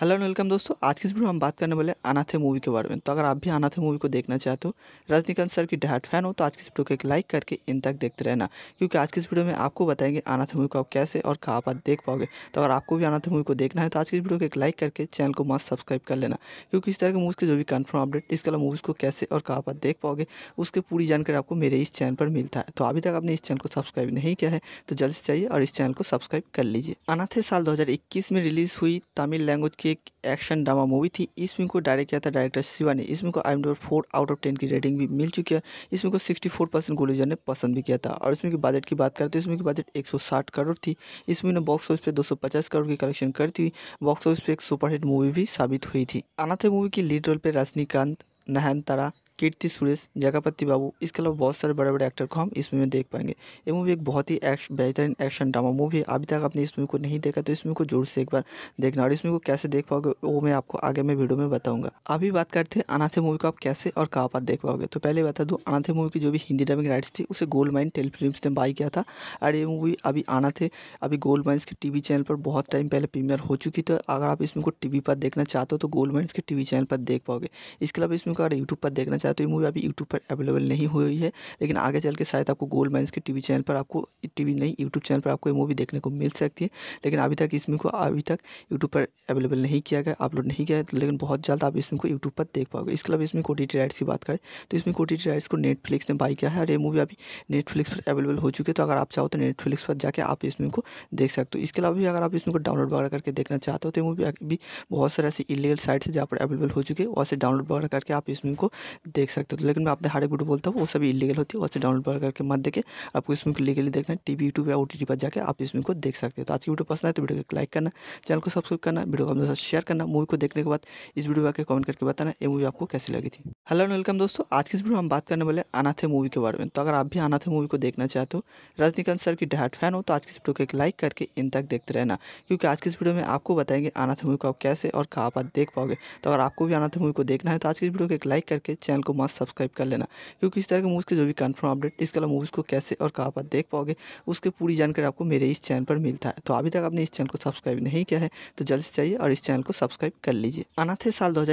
hello and welcome दोस्तों आज की इस वीडियो में हम बात करने वाले अनाथे मूवी के बारे में तो अगर आप भी अनाथे मूवी को देखना चाहते हो रजनीकांत सर की डैट फैन हो तो आज की इस वीडियो को एक लाइक करके इन तक देखते रहना क्योंकि आज की इस वीडियो में आपको बताएंगे अनाथे मूवी को आप कैसे और कहाँ पर देख पाओगे तो अगर आपको भी अनाथे मूवी को देखना है तो आज की इस वीडियो को एक लाइक करके चैनल को मस्त सब्सक्राइब कर लेना क्योंकि इस तरह के मूवीज़ के जो भी कन्फर्म अपडेट इसके अलावा मूवीज़ को कैसे और कहाँ पर देख पाओगे उसकी पूरी जानकारी आपको मेरे इस चैनल पर मिलता है तो अभी तक आपने इस चैनल को सब्सक्राइब नहीं किया है तो जल्द से चाहिए और इस चैनल को सब्सक्राइब कर लीजिए अनाथे साल दो में रिलीज़ हुई तमिल लैंग्वेज की की एक एक्शन ड्रामा मूवी थी इस फिल्म को डायरेक्ट किया था डायरेक्टर शिवा ने को I M four out of ten की रेटिंग भी मिल चुकी है इसमें को सिक्सटी फोर परसेंट गोलीजर ने पसंद भी किया था और इसमें की बजट की बात करते हैं तो इसमें की बजट एक सौ साठ करोड़ थी इसमें ने बॉक्स ऑफिस पर दो सौ पचास करोड़ की कलेक्शन करती हुई बॉक्स ऑफिस पर एक सुपरहिट मूवी भी साबित हुई थी अनाथ मूवी की लीड रोल पर रजनीकांत नहन तारा कीर्ति सुरेश जगापति बाबू इसके अलावा बहुत सारे बड़े बड़े एक्टर को हम इस मूवी में देख पाएंगे ये मूवी एक बहुत ही एक्श बेहतरीन एक्शन ड्रामा मूवी है अभी तक आपने इस मूवी को नहीं देखा तो इस मूवी को जोर से एक बार देखना और इस मूवी को कैसे देख पाओगे वो मैं आपको आगे मैं वीडियो में बताऊंगा अभी बात करते हैं अनाथे मूवी को आप कैसे और कहाँ पर देख पाओगे तो पहले बता दूँ अनाथे मूवी की जो भी हिंदी डबिंग राइट्स थी उसे गोल्ड माइन टेलीफिल्म ने बाई किया था और ये मूवी अभी अनाथे अभी गोल्ड माइन्स के टीवी चैनल पर बहुत टाइम पहले प्रीमियर हो चुकी तो अगर आप इस को टीवी पर देखना चाहते हो तो गोल्ड माइन्स के टीवी चैनल पर देख पाओगे इसके अलावा इसमें को अगर यूट्यूब पर देखना है तो ये मूवी अभी यूट्यूब पर अवेलेबल नहीं हुई है लेकिन आगे चल के शायद आपको गोल्ड माइंस के टीवी चैनल पर आपको टीवी नहीं यूट्यूब चैनल पर आपको ये मूवी देखने को मिल सकती है लेकिन अभी तक इसमें को अभी तक यूट्यूब पर अवेलेबल नहीं किया गया अपलोड नहीं किया है लेकिन बहुत जल्द आप इसमें को यूट्यूब पर देख पाओगे इसके अलावा इसमें कोटी राइट्स की बात करें तो इसमें कोटी राइट्स को नेटफ्लिक्स ने बाई किया है और ये मूवी अभी नेटफ्लिक्स पर अवेलेबल हो चुकी है तो अगर आप चाहो तो नेटफ्लिक्स पर जाकर आप इसमें को देख सकते हो इसके अलावा भी अगर आप इसमें को डाउनलोड वगैरह करके देखना चाहते हो तो मूवी अभी बहुत सारे ऐसे इलीगल साइट्स है जहाँ पर अवेलेबल हो चुके हैं वहाँ से डाउनलोड वगैरह करके आप इसमें को देख सकते हो तो लेकिन मैं हर हार्ड वीडियो बोलता हूँ वो सभी इलीगल होती है वैसे डाउनलोड करके मत देखे आपको इसमें लीगली देखना है टीवी यूट्यूब या ओ पर जाकर आप इसमें को देख सकते हो तो आज की वीडियो पसंद है तो वीडियो को लाइक करना चैनल को सब्सक्राइब करना वीडियो को अपने साथ शेयर करना मूवी को देखने के बाद इस वीडियो में आकर कमेंट करके बताना ये मूवी आपको कैसी लगी थी हेलो एंड वेलकम दोस्तों आज की इस वीडियो हम बात करने वाले अनाथे मूवी के बारे में तो अगर आप भी अनाथे मूवी को देखना चाहते हो रजनीकांत सर की डायट फैन हो तो आज की इस वीडियो को एक लाइक करके इन तक देखते रहना क्योंकि आज की इस वीडियो में आपको बताएंगे अनाथे मूवी को आप कैसे और कहाँ पर देख पाओगे तो अगर आपको भी अनाथे मूवी को देखना है तो आज की इस वीडियो को एक लाइक करके चैनल को मस्त सब्सक्राइब कर लेना क्योंकि इस तरह के मूवीज़ के जो भी कन्फर्म अपडेट इसके अलावा मूवीज़ को कैसे और कहाँ पर देख पाओगे उसकी पूरी जानकारी आपको मेरे इस चैनल पर मिलता है तो अभी तक आपने इस चैनल को सब्सक्राइब नहीं किया है तो जल्द से चाहिए और इस चैनल को सब्सक्राइब कर लीजिए अनाथे साल दो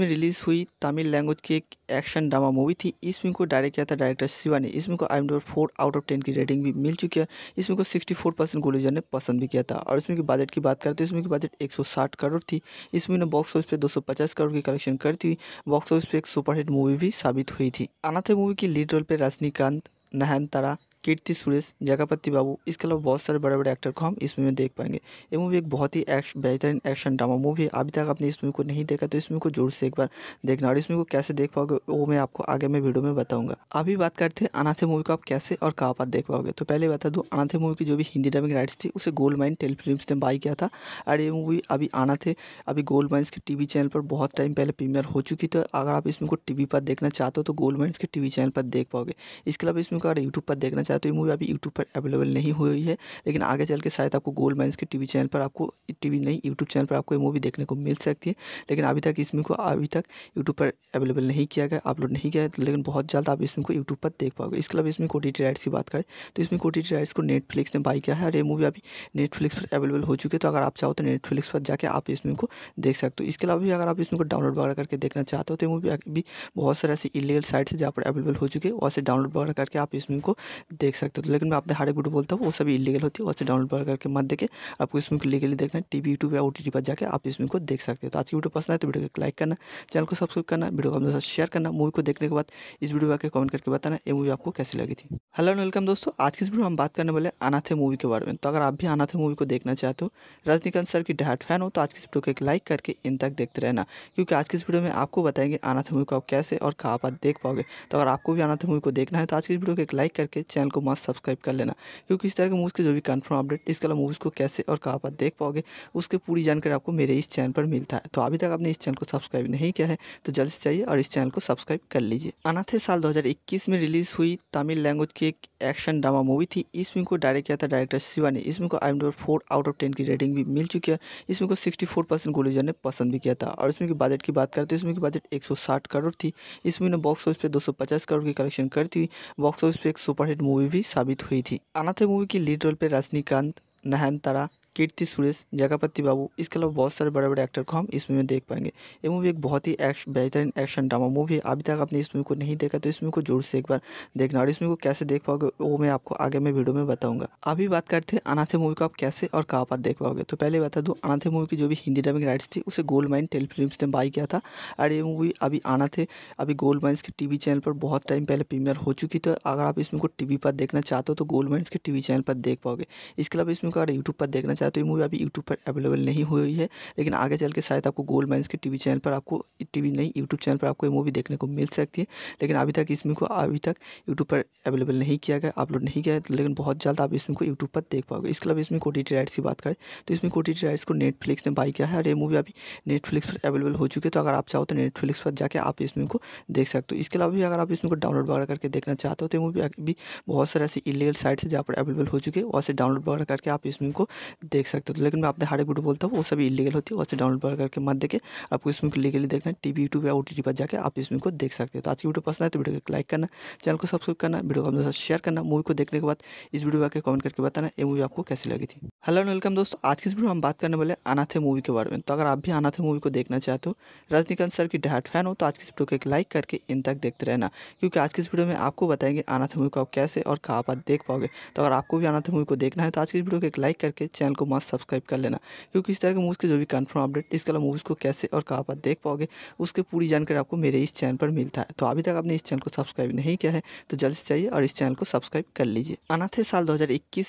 में रिलीज हुई तमिल लैंग्वेज की एक एक्शन ड्रामा मूवी थी इस फिल्म को डायरेक्ट किया था डायरेक्टर शिवा ने इसमें को I M four out of ten की रेटिंग भी मिल चुकी है इसमें को सिक्सटी फोर परसेंट गुलूजन ने पसंद भी किया था और इसमें की बजट की बात करते हैं तो इसमें की बजट एक सौ साठ करोड़ थी इसमें ने बॉक्स ऑफिस पर दो सौ पचास करोड़ की कलेक्शन करती हुई बॉक्स ऑफिस पर एक सुपरहिट मूवी मूवी भी साबित हुई थी अनाथे मूवी की लीड रोल पे रजनीकांत नहन तारा कीर्ति सुरेश जगापति बाबू इसके अलावा बहुत सारे बड़े बड़े एक्टर को हम इस मूवी में देख पाएंगे ये मूवी एक बहुत ही एक्श, बेहतरीन एक्शन ड्रामा मूवी है अभी तक आपने इस मूवी को नहीं देखा तो इस मूवी को जोर से एक बार देखना और इस मूवी को कैसे देख पाओगे वो मैं आपको आगे मैं वीडियो में बताऊंगा अभी बात करते हैं अनाथे मूवी को आप कैसे और कहाँ पर देख पाओगे तो पहले बता दूँ अनाथे मूवी की जो भी हिंदी डबिंग राइट्स थी उसे गोल्ड माइन टेल ने बाई किया था और ये मूवी अभी अनाथे अभी गोल्ड माइन्स के टीवी चैनल पर बहुत टाइम पहले प्रीमियर हो चुकी तो अगर आप इस को टीवी पर देखना चाहते हो तो गोल्ड माइन्स के टीवी चैनल पर देख पाओगे इसके अलावा इसमें को अगर यूट्यूब पर देखना है तो ये मूवी अभी यूट्यूब पर अवेलेबल नहीं हुई है लेकिन आगे चल के शायद आपको गोल्ड माइंस के टीवी चैनल पर आपको टीवी नहीं यूट्यूब चैनल पर आपको ये मूवी देखने को मिल सकती है लेकिन अभी तक इसमें को अभी तक यूट्यूब पर अवेलेबल नहीं किया गया अपलोड नहीं किया लेकिन बहुत जल्द आप इसमें को यूट्यूब पर देख पाओगे इसके अलावा इसमें कोटी राइट्स की बात करें तो इसमें कोटी राइट्स को नेटफ्लिक्स ने बाई किया है और ये मूवी अभी नेटफ्लिक्स पर अवेलेबल हो चुकी है तो अगर आप चाहो तो नेटफ्लिक्स पर जाकर आप इसमें को देख सकते हो इसके अलावा भी अगर आप इसमें को डाउनलोड वगैरह करके देखना चाहते हो तो मूवी अभी बहुत सारे ऐसे इलीगल साइट्स है जहाँ पर अवेलेबल हो चुके हैं वहाँ से डाउनलोड वगैरह करके आप इसमें को देख सकते हो तो लेकिन मैं आपने हार्ड वीडियो बोलता हूँ वो सभी इलीगल होती है वैसे डाउनलोड करके मत देखे आपको इसमें लीगली देखना है टीवी यूट्यूब या ओ टी टी पर जाकर आप इसमें को देख सकते हो तो आज की वीडियो पसंद है तो वीडियो को लाइक करना चैनल को सब्सक्राइब करना वीडियो को अपने साथ शेयर करना मूवी को देखने के बाद इस वीडियो को आकर कमेंट करके बताना ये मूवी आपको कैसी लगी थी हेलो एंड वेलकम दोस्तों आज की इस वीडियो हम बात करने वाले अनाथे मूवी के बारे में तो अगर आप भी अनाथे मूवी को देखना चाहते हो रजनीकांत सर की डायट फैन हो तो आज की इस वीडियो को एक लाइक करके इन तक देखते रहना क्योंकि आज की इस वीडियो में आपको बताएंगे अनाथे मूवी को आप कैसे और कहाँ पर देख पाओगे तो अगर आपको भी अनाथे मूवी को देखना है तो आज की इस वीडियो को एक लाइक करके चैनल को मस्त सब्सक्राइब कर लेना क्योंकि इस तरह के मूवीज़ के जो भी कन्फर्म अपडेट इसके अलावा मूवीज़ को कैसे और कहाँ पर देख पाओगे उसके पूरी जानकारी आपको मेरे इस चैनल पर मिलता है तो अभी तक आपने इस चैनल को सब्सक्राइब नहीं किया है तो जल्द से चाहिए और इस चैनल को सब्सक्राइब कर लीजिए अनाथे साल 2021 में रिलीज़ हुई तमिल लैंग्वेज की एक एक्शन ड्रामा मूवी थी इस फिल्म को डायरेक्ट किया था डायरेक्टर शिवा ने इस को I M four out of ten की रेटिंग भी मिल चुकी है इसमें को सिक्सटी फोर परसेंट गोलीजर ने पसंद भी किया था और इसमें की बजट की बात करते हैं इसमें की बजट एक सौ साठ करोड़ थी इसमें ने बॉक्स ऑफिस पर दो सौ पचास करोड़ की कलेक्शन करती हुई बॉक्स ऑफिस पर एक सुपरहिट मूवी मूवी भी साबित हुई थी अनाथे मूवी की लीड रोल पे रजनीकांत नहन तारा कीर्ति सुरेश जगापति बाबू इसके अलावा बहुत सारे बड़े बड़े एक्टर को हम इस मूवी में देख पाएंगे ये मूवी एक बहुत ही एक्श बेहतरीन एक्शन ड्रामा मूवी है अभी तक आपने इस मूवी को नहीं देखा तो इस मूवी को जोर से एक बार देखना और इस मूवी को कैसे देख पाओगे वो मैं आपको आगे मैं वीडियो में बताऊंगा अभी बात करते हैं अनाथे मूवी को आप कैसे और कहाँ पर देख पाओगे तो पहले बता दूँ अनाथे मूवी की जो भी हिंदी ड्रामिंग राइट्स थी उसे गोल्ड माइन टेल फिल्म ने बाई किया था और ये मूवी अभी अनाथे अभी गोल्ड माइन्स के वी चैनल पर बहुत टाइम पहले प्रीमियर हो चुकी तो अगर आप इस मूवी को वी पर देखना चाहते हो तो गोल्ड माइन्स के वी चैनल पर देख पाओगे इसके अलावा इसमें को अगर यूट्यूब पर देखना साथ तो ये मूवी अभी यूट्यूब पर अवेलेबल नहीं हुई है लेकिन आगे चल के शायद आपको गोल्ड माइंस के टीवी चैनल पर आपको टीवी नहीं यूट्यूब चैनल पर आपको ये मूवी देखने को मिल सकती है लेकिन अभी तक इसमें को अभी तक यूट्यूब पर अवेलेबल नहीं किया गया अपलोड नहीं किया गया लेकिन बहुत जल्द आप इसमें को यूट्यूब पर देख पाओगे इसके अलावा इसमें कोटी राइट्स की बात करें तो इसमें कोटी राइट्स को नेटफ्लिक्स ने बाई किया है और ये मूवी अभी नेटफ्लिक्स पर अवेलेबल हो चुकी है तो अगर आप चाहो तो नेटफ्लिक्स पर जाकर आप इसमें को देख सकते हो इसके अलावा भी अगर आप इसमें को डाउनलोड वगैरह करके देखना चाहते हो तो मूवी अभी बहुत सारे ऐसे इलीगल साइट्स है जहाँ पर अवेलेबल हो चुकी है वहाँ से डाउनलोड वगैरह करके आप इसमें को देख सकते हो तो लेकिन मैं आपने हार्ड वीडियो बोलता हूँ वो सभी इलीगल होती है वैसे डाउनलोड करके मत देखे आपको इसमें लीगली देखना टी टीवी यूट्यूब या ओ टी पर जाकर आप इसमें को देख सकते हो तो आज की वीडियो पसंद है तो वीडियो को लाइक करना चैनल को सब्सक्राइब करना वीडियो को अपने साथ शेयर करना मूवी को देखने के बाद इस वीडियो आकर कमेंट करके बताना ये मूवी आपको कैसी लगी थी हेलो एंड वेलकम दोस्तों आज की इस वीडियो हम बात करने वाले अनाथे मूवी के बारे में तो अगर आप भी अनाथे मूवी को देखना चाहते हो रजनीकांत सर की डहाट फैन हो तो आज की इस वीडियो को एक लाइक करके इन तक देखते रहना क्योंकि आज की इस वीडियो में आपको बताएंगे अनाथे मूवी को आप कैसे और कहाँ पर देख पाओगे तो अगर आपको भी अनाथे मूवी को देखना है तो आज की इस वीडियो को एक लाइक करके चैनल को को मस्त सब्सक्राइब कर लेना क्योंकि इस तरह के मूवीज़ के जो भी कन्फर्म अपडेट इसके अलावा मूवीज़ को कैसे और कहाँ पर देख पाओगे उसकी पूरी जानकारी आपको मेरे इस चैनल पर मिलता है तो अभी तक आपने इस चैनल को सब्सक्राइब नहीं किया है तो जल्द से चाहिए और इस चैनल को सब्सक्राइब कर लीजिए अनाथे साल दो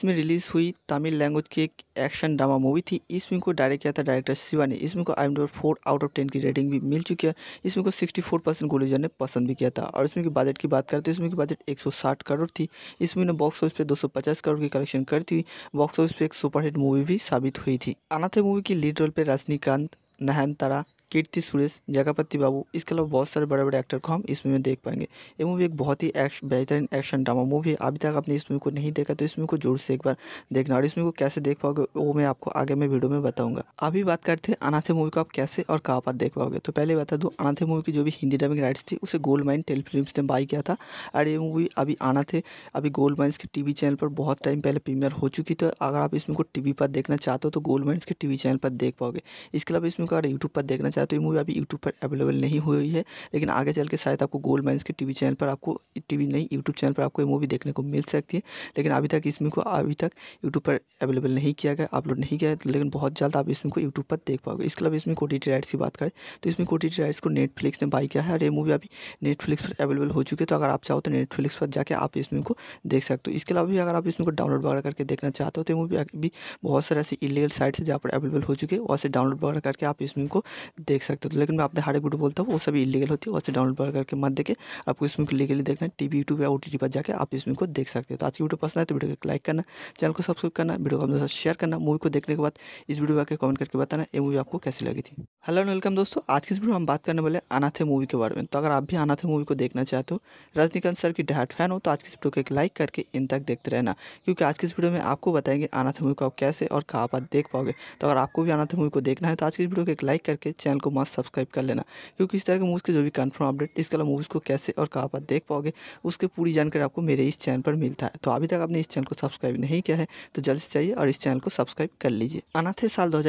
में रिलीज़ हुई तमिल लैंग्वेज की एक एक्शन ड्रामा मूवी थी इस फिल्म को डायरेक्ट किया था डायरेक्टर शिवा ने इसमें को I M four out of ten की रेटिंग भी मिल चुकी है इसमें को सिक्सटी फोर परसेंट गोलीजर ने पसंद भी किया था और इसमें की बजट की बात करते हैं इसमें की बजट एक सौ साठ करोड़ थी इसमें ने बॉक्स ऑफिस पे दो सौ पचास करोड़ की कलेक्शन करती हुई बॉक्स ऑफिस पे एक सुपरहिट मूवी मूवी भी साबित हुई थी अनाथे मूवी की लीड रोल पे रजनीकांत नहन तारा कीर्ति सुरेश जगापति बाबू इसके अलावा बहुत सारे बड़े बड़े एक्टर को हम इस मूवी में देख पाएंगे ये मूवी एक बहुत ही बेहतरीन एक्शन ड्रामा मूवी है अभी तक आपने इस मूवी को नहीं देखा तो इस मूवी को जोर से एक बार देखना और इस मूवी को कैसे देख पाओगे वो मैं आपको आगे मैं वीडियो में बताऊंगा अभी बात करते हैं अनाथे मूवी को आप कैसे और कहाँ पर देख पाओगे तो पहले बता दूँ अनाथे मूवी की जो भी हिंदी ड्रामिंग राइट्स थी उसे गोल्ड माइन टेलीफिल्म्स ने बाई किया था और ये मूवी अभी अनाथे अभी गोल्ड माइन्स के टीवी चैनल पर बहुत टाइम पहले प्रीमियर हो चुकी तो अगर आप इसमें को टीवी पर देखना चाहते हो तो गोल्ड माइन्स के टीवी चैनल पर देख पाओगे इसके अलावा इसमें को अगर यूट्यूब पर देखना चाहते है तो ये मूवी अभी यूट्यूब पर अवेलेबल नहीं हुई है लेकिन आगे चल के शायद आपको गोल्ड माइंस के टीवी चैनल पर आपको टीवी नहीं यूट्यूब चैनल पर आपको ये मूवी देखने को मिल सकती है लेकिन अभी तक इसमें को अभी तक यूट्यूब पर अवेलेबल नहीं किया गया अपलोड नहीं किया लेकिन बहुत जल्द आप इसमें को यूट्यूब पर देख पाओगे इसके अलावा इसमें कोटी राइट्स की बात करें तो इसमें कोटी राइट्स को नेटफ्लिक्स ने बाई किया है और ये मूवी अभी नेटफ्लिक्स पर अवेलेबल हो चुकी है तो अगर आप चाहो तो नेटफ्लिक्स पर जाकर आप इसमें को देख सकते हो इसके अलावा भी अगर आप इसमें को डाउनलोड वगैरह करके देखना चाहते हो तो मूवी अभी बहुत सारे ऐसे इलीगल साइट्स जहाँ पर अवेलेबल हो चुके हैं वहाँ से डाउनलोड वगैरह करके आप इसमें को देख देख सकते हो तो लेकिन मैं आपने हर एक वीडियो बोलता हूँ वो सभी इलीगल होती है वैसे डाउनलोड करके मत देखे आपको इसमें को लीगली देखना है टीवी यूट्यूब या ओ पर जाकर आप इसमें को देख सकते हो तो आज की वीडियो पसंद आए तो वीडियो को लाइक करना चैनल को सब्सक्राइब करना वीडियो को अपने साथ शेयर करना मूवी को देखने के बाद इस वीडियो आकर कमेंट करके बताना ये मूवी आपको कैसी लगी थी हेलो एंड वेलकम दोस्तों आज की इस वीडियो हम बात करने वाले अनाथे मूवी के बारे में तो अगर आप भी अनाथे मूवी को देखना चाहते हो रजनीकांत सर की डहाट फैन हो तो आज की इस वीडियो को एक लाइक करके इन तक देखते रहना क्योंकि आज की इस वीडियो में आपको बताएंगे अनाथे मूवी को आप कैसे और कहाँ पर देख पाओगे तो अगर आपको भी अनाथ मूवी को देखना है तो आज की वीडियो को एक लाइक करके चैनल को मास्क सब्सक्राइब कर लेना क्योंकि इस तरह के मूवीज़ के जो भी कन्फर्म अपडेट इसके अलावा मूवीज़ को कैसे और कहाँ पर देख पाओगे उसके पूरी जानकारी आपको मेरे इस चैनल पर मिलता है तो अभी तक आपने इस चैनल को सब्सक्राइब नहीं किया है तो जल्द से चाहिए और इस चैनल को सब्सक्राइब कर लीजिए अनाथे साल दो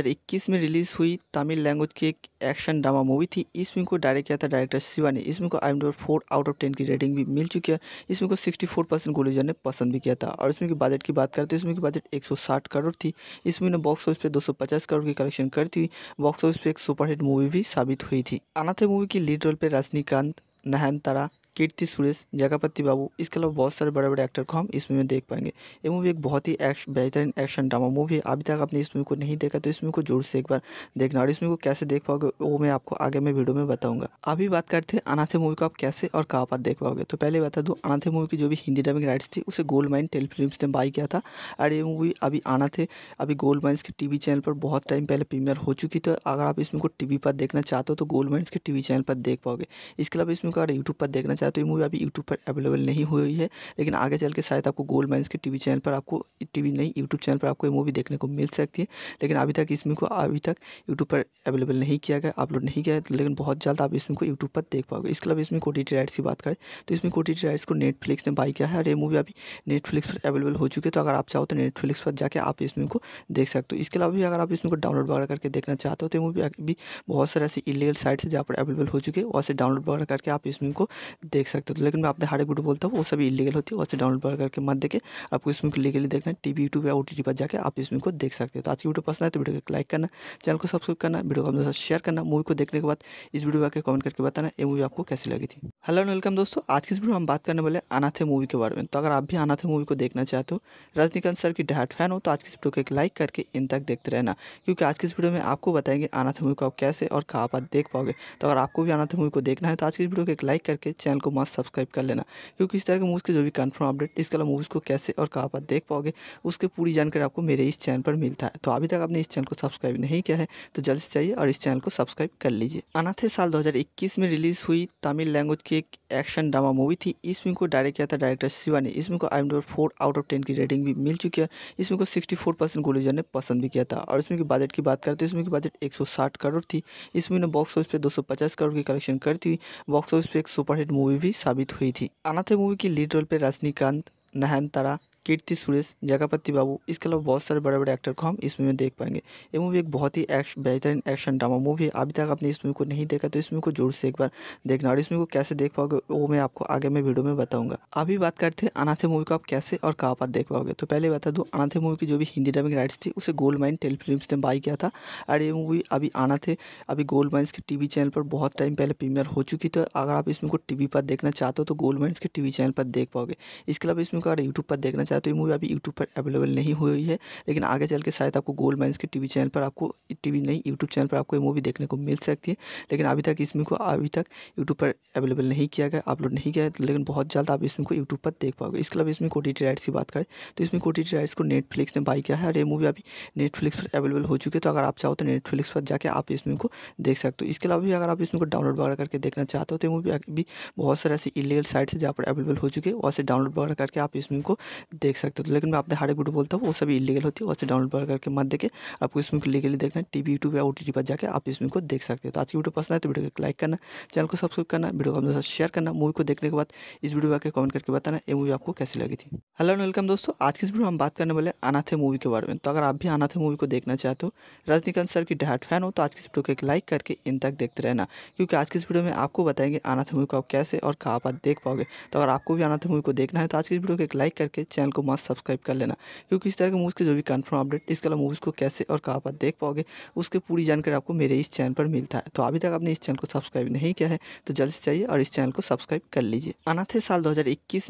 में रिलीज़ हुई तमिल लैंग्वेज की एक एक्शन ड्रामा मूवी थी इस फिल्म को डायरेक्ट किया था डायरेक्टर शिवा ने इस को I M four out of ten की रेटिंग भी मिल चुकी है इसमें को सिक्सटी फोर परसेंट गुलूजन ने पसंद भी किया था और इसमें की बजट की बात करते हैं तो इसमें की बजट एक सौ साठ करोड़ थी इसमें ने बॉक्स ऑफिस पे दो सौ पचास करोड़ की कलेक्शन करती हुई बॉक्स ऑफिस पे एक सुपरहिट मूवी मूवी भी साबित हुई थी अनाथे मूवी की लीड रोल पे रजनीकांत नहन तारा कीर्ति सुरेश जगापति बाबू इसके अलावा बहुत सारे बड़े बड़े एक्टर को हम इस मूवी में देख पाएंगे ये मूवी एक बहुत ही एक्श, बेहतरीन एक्शन ड्रामा मूवी है अभी तक आपने इस मूवी को नहीं देखा तो इस मूवी को जोर से एक बार देखना और इस मूवी को कैसे देख पाओगे वो मैं आपको आगे मैं वीडियो में बताऊंगा अभी बात करते हैं अनाथे मूवी को आप कैसे और कहाँ पर देख पाओगे तो पहले बता दूँ अनाथे मूवी की जो भी हिंदी डबिंग राइट्स थी उसे गोल्ड माइन टेल ने बाई किया था और ये मूवी अभी अनाथे अभी गोल्ड माइन्स के टीवी चैनल पर बहुत टाइम पहले प्रीमियर हो चुकी तो अगर आप इस को टीवी पर देखना चाहते हो तो गोल्ड माइन्स के टीवी चैनल पर देख पाओगे इसके अलावा इसमें को अगर यूट्यूब पर देखना है तो ये मूवी अभी यूट्यूब पर अवेलेबल नहीं हुई है लेकिन आगे चल के शायद आपको गोल्ड माइंस के टीवी चैनल पर आपको टीवी नहीं यूट्यूब चैनल पर आपको ये मूवी देखने को मिल सकती है लेकिन अभी तक इसमें को अभी तक यूट्यूब पर अवेलेबल नहीं किया गया अपलोड नहीं किया लेकिन बहुत जल्द आप इसमें को यूट्यूब पर देख पाओगे इसके अलावा इसमें कोटी राइट्स की बात करें तो इसमें कोटी राइट्स को नेटफ्लिक्स ने बाई किया है और ये मूवी अभी नेटफ्लिक्स पर अवेलेबल हो चुकी है तो अगर आप चाहो तो नेटफ्लिक्स पर जाकर आप इसमें को देख सकते हो इसके अलावा भी अगर आप इसमें को डाउनलोड वगैरह करके देखना चाहते हो तो मूवी अभी बहुत सारे ऐसे इलीगल साइट्स है जहाँ पर अवेलेबल हो चुके हैं वहाँ से डाउनलोड वगैरह करके आप इसमें को देख सकते हो तो लेकिन मैं हर हार्ड वीडियो बोलता हूँ वो सभी इलीगल होती है वैसे डाउनलोड करके मत देखे आपको इसमें लीगली देखना है वी यूट्यूब या ओ टी टी पर जाकर आप इसमें को देख सकते हो तो आज की वीडियो पसंद है तो वीडियो को लाइक करना चैनल को सब्सक्राइब करना वीडियो को अपने साथ शेयर करना मूवी को देखने के बाद इस वीडियो आकर कमेंट करके बताना ये मूवी आपको कैसी लगी थी हेलो एंड वेलकम दोस्तों आज की इस वीडियो हम बात करने वाले अनाथे मूवी के बारे में तो अगर आप भी अनाथे मूवी को देखना चाहते हो रजनीकांत सर की डायट फैन हो तो आज की इस वीडियो को एक लाइक करके इन तक देखते रहना क्योंकि आज की इस वीडियो में आपको बताएंगे अनाथे मूवी को आप कैसे और कहाँ पर देख पाओगे तो अगर आपको भी अनाथ मूवी को देखना है तो आज की इस वीडियो को एक लाइक करके चैनल को मस्त सब्सक्राइब कर लेना क्योंकि इस तरह के मूवीज़ के जो भी कन्फर्म अपडेट इसके अलावा मूवीज़ को कैसे और कहाँ पर देख पाओगे उसकी पूरी जानकारी आपको मेरे इस चैनल पर मिलता है तो अभी तक आपने इस चैनल को सब्सक्राइब नहीं किया है तो जल्द से चाहिए और इस चैनल को सब्सक्राइब कर लीजिए अनाथे साल इक्कीस में रिलीज़ हुई तमिल लैंग्वेज की एक एक्शन ड्रामा मूवी थी इस फिल्म को डायरेक्ट किया था डायरेक्टर शिवा ने इसमें को I M four out of ten की रेटिंग भी मिल चुकी है इसमें को सिक्सटी फोर परसेंट गुलूजन ने पसंद भी किया था और इसमें की बजट की बात करते हैं तो इसमें की बजट एक सौ साठ करोड़ थी इसमें ने बॉक्स ऑफिस पर दो सौ पचास करोड़ की कलेक्शन करती हुई बॉक्स ऑफिस पर एक सुपरहिट मूवी मूवी भी साबित हुई थी अनाथे मूवी की लीड रोल पर रजनीकांत नहन तारा कीर्ति सुरेश जगापति बाबू इसके अलावा बहुत सारे बड़े बड़े एक्टर को हम इस मूवी में देख पाएंगे ये मूवी एक बहुत ही एक्श, बेहतरीन एक्शन ड्रामा मूवी है अभी तक आपने इस मूवी को नहीं देखा तो इस मूवी को जोर से एक बार देखना और इस मूवी को कैसे देख पाओगे वो मैं आपको आगे मैं वीडियो में बताऊंगा अभी बात करते हैं अनाथे मूवी को आप कैसे और कहाँ पर देख पाओगे तो पहले बता दूँ तो अनाथे मूवी की जो भी हिंदी ड्रामिंग राइट्स थी उसे गोल्ड माइन टेल ने बाई किया था और ये मूवी अभी अनाथे अभी गोल्ड माइन्स के टीवी चैनल पर बहुत टाइम पहले प्रीमियर हो चुकी तो अगर आप इसमें को टीवी पर देखना चाहते हो तो गोल्ड माइन्स के टीवी चैनल पर देख पाओगे इसके अलावा इसमें को अगर यूट्यूब पर देखना है तो ये मूवी अभी यूट्यूब पर अवेलेबल नहीं हुई है लेकिन आगे चल के शायद आपको गोल्ड माइंस के टीवी चैनल पर आपको टीवी नहीं यूट्यूब चैनल पर आपको ये मूवी देखने को मिल सकती है लेकिन अभी तक इसमें को अभी तक यूट्यूब पर अवेलेबल नहीं किया गया अपलोड नहीं किया लेकिन बहुत जल्द आप इसमें को यूट्यूब पर देख पाओगे इसके अलावा इसमें कोटी राइट्स की बात करें तो इसमें कोटी राइट्स को नेटफ्लिक्स ने बाई किया है और ये मूवी अभी नेटफ्लिक्स पर अवेलेबल हो चुकी है तो अगर आप चाहो तो नेटफ्लिक्स पर जाकर आप इसमें को देख सकते हो इसके अलावा भी अगर आप इसमें को डाउनलोड वगैरह करके देखना चाहते हो तो मूवी अभी बहुत सारे ऐसे इलीगल साइट्स है जहाँ पर अवेलेबल हो चुकी है वहाँ से डाउनलोड वगैरह करके आप इसमें को देख सकते हो तो लेकिन मैं आपने हार्ड वीडियो बोलता हूँ वो सभी इलीगल होती है वैसे डाउनलोड करके मत देखे आपको इसमें लीगली देखना है वी यूट्यूब या ओ टी पर जाकर आप इसमें को देख सकते हो तो आज की वीडियो पसंद आए तो वीडियो को लाइक करना चैनल को सब्सक्राइब करना वीडियो को अपने साथ शेयर करना मूवी को देखने के बाद इस वीडियो में आकर कमेंट करके बताना ये मूवी आपको कैसी लगी थी हेलो एंड वेलकम दोस्तों आज की इस वीडियो में हम बात करने वाले अनाथे मूवी के बारे में तो अगर आप भी अनाथे मूवी को देखना चाहते हो रजनीकांत सर की डायट फैन हो तो आज की इस वीडियो को एक लाइक करके इन तक देखते रहना क्योंकि आज की इस वीडियो में आपको बताएंगे अनाथे मूवी को आप कैसे और कहाँ आप देख पाओगे तो अगर आपको भी अनाथे मूवी को देखना है तो आज की इस वीडियो को एक लाइक करके चैनल को मस्त सब्सक्राइब कर लेना क्योंकि इस तरह के मूवीज़ के जो भी कन्फर्म अपडेट इसके अलावा मूवीज़ को कैसे और कहाँ पर देख पाओगे उसकी पूरी जानकारी आपको मेरे इस चैनल पर मिलता है तो अभी तक आपने इस चैनल को सब्सक्राइब नहीं किया है तो जल्द से चाहिए और इस चैनल को सब्सक्राइब कर लीजिए अनाथे साल दो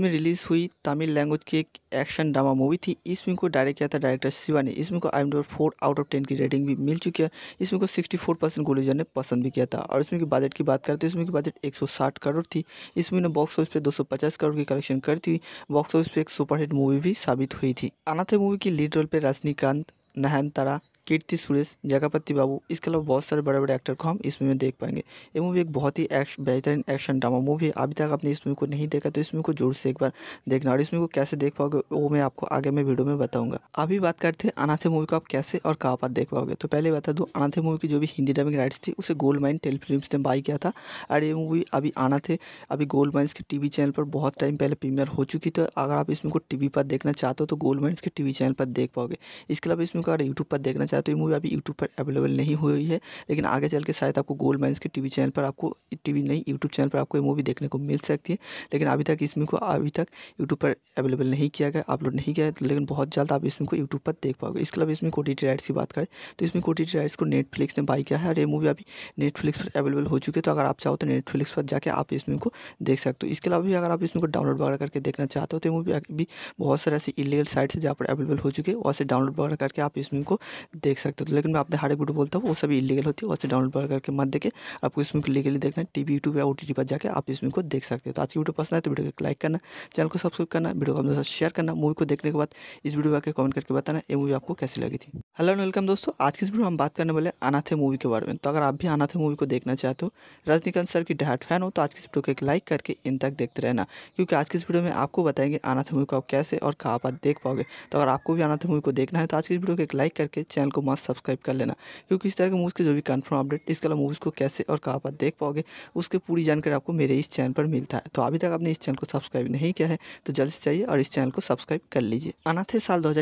में रिलीज़ हुई तमिल लैंग्वेज की एक एक्शन ड्रामा मूवी थी इस फिल्म को डायरेक्ट किया था डायरेक्टर शिवा ने इसमें को I M four out of ten की रेटिंग भी मिल चुकी है इसमें को सिक्सटी फोर परसेंट गोलूजन ने पसंद भी किया था और इसमें की बजट की बात करते हैं तो इसमें की बजट एक सौ साठ करोड़ थी इसमें ने बॉक्स ऑफिस पर दो सौ पचास करोड़ की कलेक्शन करती हुई बॉक्स ऑफिस पर एक सुपरहिट मूवी मूवी भी साबित हुई थी अनाथे मूवी की लीड रोल पे रजनीकांत नहन तारा कीर्ति सुरेश जगापति बाबू इसके अलावा बहुत सारे बड़े बड़े एक्टर को हम इस मूवी में देख पाएंगे ये मूवी एक बहुत ही एक्श बेहतरीन एक्शन ड्रामा मूवी है अभी तक आपने इस मूवी को नहीं देखा तो इस मूवी को जोर से एक बार देखना और इस मूवी को कैसे देख पाओगे वो मैं आपको आगे मैं वीडियो में बताऊंगा अभी बात करते हैं अनाथे मूवी को आप कैसे और कहाँ पर देख पाओगे तो पहले बता दूँ अनाथे मूवी की जो भी हिंदी डबिंग राइट्स थी उसे गोल्ड माइन टेलीफिल्म ने बाई किया था और ये मूवी अभी अनाथे अभी गोल्ड माइन्स के टीवी चैनल पर बहुत टाइम पहले प्रीमियर हो चुकी तो अगर आप इस को टीवी पर देखना चाहते हो तो गोल्ड माइन्स के टीवी चैनल पर देख पाओगे इसके अलावा इसमें को अगर यूट्यूब पर देखना है तो ये मूवी अभी यूट्यूब पर अवेलेबल नहीं हुई है लेकिन आगे चल के शायद आपको गोल्ड माइंस के टीवी चैनल पर आपको टीवी नहीं यूट्यूब चैनल पर आपको ये मूवी देखने को मिल सकती है लेकिन अभी तक इसमें को अभी तक यूट्यूब पर अवेलेबल नहीं किया गया अपलोड नहीं किया गया लेकिन बहुत जल्द आप इसमें को यूट्यूब पर देख पाओगे इसके अलावा इसमें कोटी राइट्स की बात करें तो इसमें कोटी राइट्स को नेटफ्लिक्स ने बाई किया है और ये मूवी अभी नेटफ्लिक्स पर अवेलेबल हो चुकी है तो अगर आप चाहो तो नेटफ्लिक्स पर जाकर आप इसमें को देख सकते हो इसके अलावा भी अगर आप इसमें को डाउनलोड वगैरह करके देखना चाहते हो तो मूवी अभी बहुत सारे ऐसे इलीगल साइट्स है जहाँ पर अवेलेबल हो चुके हैं वहाँ से डाउनलोड वगैरह करके आप इसमें को देख सकते हो तो लेकिन मैं हर हार्ड वीडियो बोलता हूँ वो सभी इलीगल होती है वैसे डाउनलोड करके मत देखें आपको इसमें लीगली देखना है टीवी यूट्यूब या ओ टी पर जाकर आप इसमें को देख सकते हो तो आज की वीडियो पसंद है तो वीडियो को लाइक करना चैनल को सब्सक्राइब करना वीडियो को अपने साथ शेयर करना मूवी को देखने के बाद इस वीडियो में आकर कमेंट करके बताना ये मूवी आपको कैसी लगी थी हेलो एंड वेलकम दोस्तों आज की इस वीडियो हम बात करने वाले अनाथे मूवी के बारे में तो अगर आप भी अनाथे मूवी को देखना चाहते हो रजनीकांत सर की डहाट फैन हो तो आज की इस वीडियो को एक लाइक करके इन तक देखते रहना क्योंकि आज की इस वीडियो में आपको बताएंगे अनाथे मूवी को आप कैसे और कहाँ पर देख पाओगे तो अगर आपको भी अनाथे मूवी को देखना है तो आज की इस वीडियो को एक लाइक करके चैनल को मास्क सब्सक्राइब कर लेना क्योंकि इस तरह के मूवीज़ के जो भी कन्फर्म अपडेट इसके अलावा मूवीज़ को कैसे और कहाँ पर देख पाओगे उसकी पूरी जानकारी आपको मेरे इस चैनल पर मिलता है तो अभी तक आपने इस चैनल को सब्सक्राइब नहीं किया है तो जल्द से चाहिए और इस चैनल को सब्सक्राइब कर लीजिए अनाथे साल दो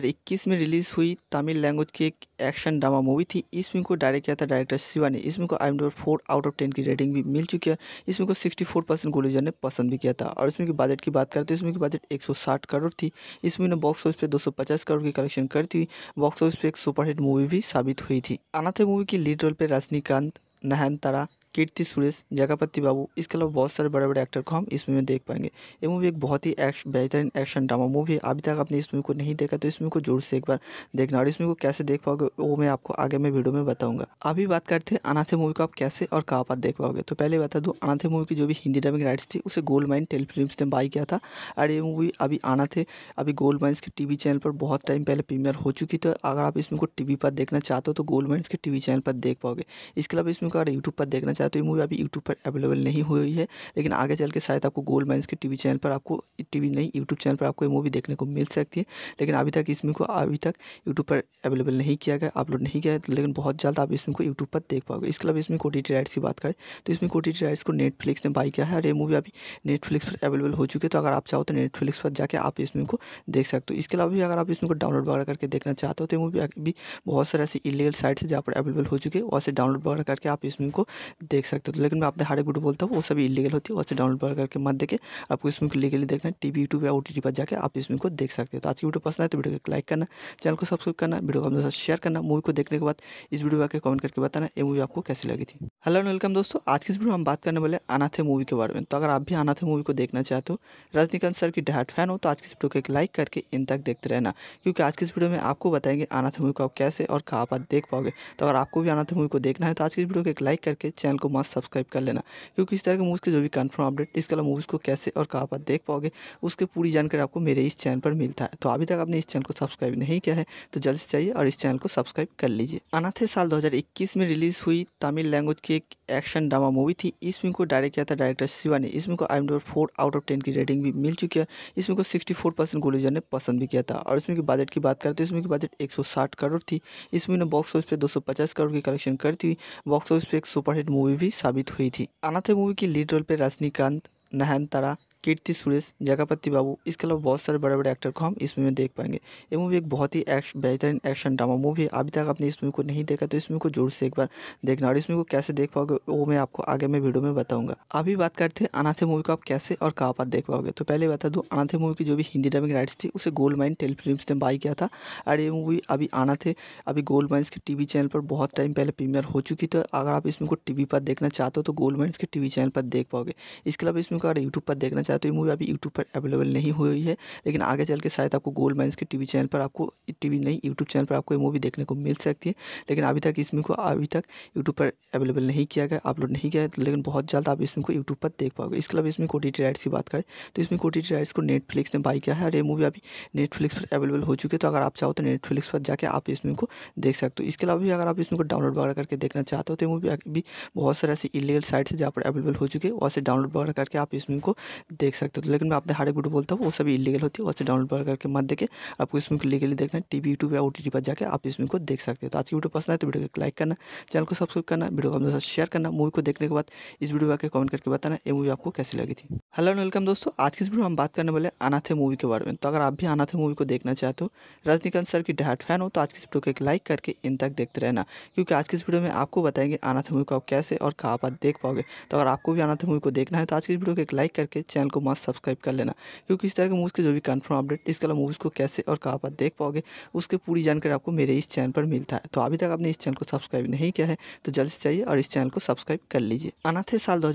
में रिलीज़ हुई तमिल लैंग्वेज की एक एक्शन ड्रामा मूवी थी इस फिल्म को डायरेक्ट किया था डायरेक्टर शिवा ने इसमें को I M four out of ten की रेटिंग भी मिल चुकी है इसमें को सिक्सटी फोर परसेंट गुलूजन ने पसंद भी किया था और इसमें की बजट की बात करते हैं तो इसमें की बजट एक सौ साठ करोड़ थी इसमें ने बॉक्स ऑफिस पर दो सौ पचास करोड़ की कलेक्शन करती हुई बॉक्स ऑफिस पर एक सुपरहिट मूवी मूवी भी साबित हुई थी अनाथे मूवी की लीड रोल पर रजनीकांत नहन तारा कीर्ति सुरेश जगापति बाबू इसके अलावा बहुत सारे बड़े बड़े एक्टर को हम इस मूवी में देख पाएंगे ये मूवी एक बहुत ही एक्श, बेहतरीन एक्शन ड्रामा मूवी है अभी तक आपने इस मूवी को नहीं देखा तो इस मूवी को जोर से एक बार देखना और इस मूवी को कैसे देख पाओगे वो मैं आपको आगे मैं वीडियो में बताऊंगा अभी बात करते हैं अनाथे मूवी को आप कैसे और कहाँ पर देख पाओगे तो पहले बता दूँ अनाथे मूवी की जो भी हिंदी डबिंग राइट्स थी उसे गोल्ड माइन टेल ने बाई किया था और ये मूवी अभी अनाथे अभी गोल्ड माइन्स के टी चैनल पर बहुत टाइम पहले प्रीमियर हो चुकी तो अगर आप इस को टी पर देखना चाहते हो तो गोल्ड माइन्स के टी चैनल पर देख पाओगे इसके अलावा इसमें को अगर यूट्यूब पर देखना है तो ये मूवी अभी यूट्यूब पर अवेलेबल नहीं हुई है लेकिन आगे चल के शायद आपको गोल्ड माइंस के टीवी चैनल पर आपको टीवी नहीं यूट्यूब चैनल पर आपको ये मूवी देखने को मिल सकती है लेकिन अभी तक इसमें को अभी तक यूट्यूब पर अवेलेबल नहीं किया गया अपलोड नहीं किया लेकिन बहुत जल्द आप इसमें को यूट्यूब पर देख पाओगे इसके अलावा इसमें कोटी राइट्स की बात करें तो इसमें कोटी राइट्स को नेटफ्लिक्स ने बाई किया है और ये मूवी अभी नेटफ्लिक्स पर अवेलेबल हो चुकी है तो अगर आप चाहो तो नेटफ्लिक्स पर जाकर आप इसमें को देख सकते हो इसके अलावा भी अगर आप इसमें को डाउनलोड वगैरह करके देखना चाहते हो तो मूवी अभी बहुत सारे ऐसे इलीगल साइट्स है जहाँ पर अवेलेबल हो चुके हैं वहाँ से डाउनलोड वगैरह करके आप इसमें को देख सकते हो तो लेकिन मैं हर हार्ड वीडियो बोलता हूँ वो सभी इलीगल होती है वैसे डाउनलोड करके मत देखे आपको इसमें लीगली देखना है टीवी यूट्यूब या ओ पर जाकर आप इसमें को देख सकते हो तो आज की वीडियो पसंद है तो वीडियो को लाइक करना चैनल को सब्सक्राइब करना वीडियो को अपने साथ शेयर करना मूवी को देखने के बाद इस वीडियो आकर कमेंट करके बताना ये मूवी आपको कैसी लगी थी हेलो एंड वेलकम दोस्तों आज की इस वीडियो हम बात करने वाले अनाथे मूवी के बारे में तो अगर आप भी अनाथे मूवी को देखना चाहते हो रजनीकांत सर की डायट फैन हो तो आज की इस वीडियो को एक लाइक करके इन तक देखते रहना क्योंकि आज की इस वीडियो में आपको बताएंगे अनाथे मूवी को आप कैसे और कहाँ पर देख पाओगे तो अगर आपको भी अनाथे मूवी को देखना है तो आज की इस वीडियो को एक लाइक करके चैनल को मस्त सब्सक्राइब कर लेना क्योंकि इस तरह के मूवीज़ के जो भी कन्फर्म अपडेट इसके अलावा मूवीज़ को कैसे और कहाँ पर देख पाओगे उसकी पूरी जानकारी आपको मेरे इस चैनल पर मिलता है तो अभी तक आपने इस चैनल को सब्सक्राइब नहीं किया है तो जल्द से चाहिए और इस चैनल को सब्सक्राइब कर लीजिए अनाथे साल इक्कीस में रिलीज हुई तमिल लैंग्वेज की एक एक्शन ड्रामा मूवी थी इस फिल्म को डायरेक्ट किया था डायरेक्टर शिवा ने इसमें को I M four out of ten की रेटिंग भी मिल चुकी है इसमें को सिक्सटी फोर परसेंट गुलूजन ने पसंद भी किया था और इसमें की बजट की बात करते हैं तो इसमें की बजट एक सौ साठ करोड़ थी इसमें ने बॉक्स ऑफिस पर दो सौ पचास करोड़ की कलेक्शन करती हुई बॉक्स ऑफिस पर एक सुपरहिट मूवी मूवी भी साबित हुई थी अनाथे मूवी की लीड रोल पर रजनीकांत नहन तारा कीर्ति सुरेश जगापति बाबू इसके अलावा बहुत सारे बड़े बड़े एक्टर को हम इस मूवी में देख पाएंगे ये मूवी एक बहुत ही एक्श, बेहतरीन एक्शन ड्रामा मूवी है अभी तक आपने इस मूवी को नहीं देखा तो इस मूवी को जोर से एक बार देखना और इस मूवी को कैसे देख पाओगे वो मैं आपको आगे मैं वीडियो में बताऊंगा अभी बात करते हैं अनाथे मूवी को आप कैसे और कहाँ पर देख पाओगे तो पहले बता दूँ अनाथे मूवी की जो भी हिंदी ड्रामिंग राइट्स थी उसे गोल्ड माइन टेल ने बाई किया था और ये मूवी अभी अनाथे अभी गोल्ड माइन्स के वी चैनल पर बहुत टाइम पहले प्रीमियर हो चुकी तो अगर आप इसमें को टी पर देखना चाहते हो तो गोल्ड माइन्स के टी चैनल पर देख पाओगे इसके अलावा इसमें को अगर यूट्यूब पर देखना है तो ये मूवी अभी यूट्यूब पर अवेलेबल नहीं हुई है लेकिन आगे चल के शायद आपको गोल्ड माइंस के टीवी चैनल पर आपको टीवी नहीं यूट्यूब चैनल पर आपको ये मूवी देखने को मिल सकती है लेकिन अभी तक इसमें को अभी तक यूट्यूब पर अवेलेबल नहीं किया गया अपलोड नहीं किया लेकिन बहुत जल्द आप इसमें को यूट्यूब पर देख पाओगे इसके अलावा इसमें कोटिटी राइट्स की बात करें तो इसमें कोटिटी राइट्स को नेटफ्लिक्स ने बाई किया है और ये मूवी अभी नेटफ्लिक्स पर अवेलेबल हो चुकी है तो अगर आप चाहो तो नेटफ्लिक्स पर जाकर आप इसमें को देख सकते हो इसके अलावा भी अगर आप इसमें को डाउनलोड वगैरह करके देखना चाहते हो तो मूवी अभी बहुत सारे ऐसे इलीगल साइट्स है जहाँ पर अवेलेबल हो चुकी है वहाँ से डाउनलोड वगैरह करके आप इसमें को देख सकते हो तो लेकिन मैं अपने हर एक वीडियो बोलता हूँ वो सभी इलीगल होती है वैसे डाउनलोड करके मत देखे आपको इसमें लीगली देखना है वी यूट्यूब या ओ टी पर जाकर आप इसमें को देख सकते हो तो आज की वीडियो पसंद आए तो वीडियो को लाइक करना चैनल को सब्सक्राइब करना वीडियो को अपने साथ शेयर करना मूवी को देखने के बाद इस वीडियो आकर कमेंट करके बताना ये मूवी आपको कैसी लगी थी हेलो एंड वेलकम दोस्तों आज की इस वीडियो हम बात करने वाले अनाथे मूवी के बारे में तो अगर आप भी अनाथे मूवी को देखना चाहते हो रजनीकांत सर की डहाट फैन हो तो आज की इस वीडियो को एक लाइक करके इन तक देखते रहना क्योंकि आज की इस वीडियो में आपको बताएंगे अनाथे मूवी को आप कैसे और कहाँ पर देख पाओगे तो अगर आपको भी अनाथे मूवी को देखना है तो आज की इस वीडियो को एक लाइक करके चैनल को मस्त सब्सक्राइब कर लेना क्योंकि इस तरह के मूवीज़ के जो भी कन्फर्म अपडेट इसके अलावा मूवीज़ को कैसे और कहाँ पर देख पाओगे उसके पूरी जानकारी आपको मेरे इस चैनल पर मिलता है तो अभी तक आपने इस चैनल को सब्सक्राइब नहीं किया है तो जल्द से चाहिए और इस चैनल को सब्सक्राइब कर लीजिए अनाथे साल दो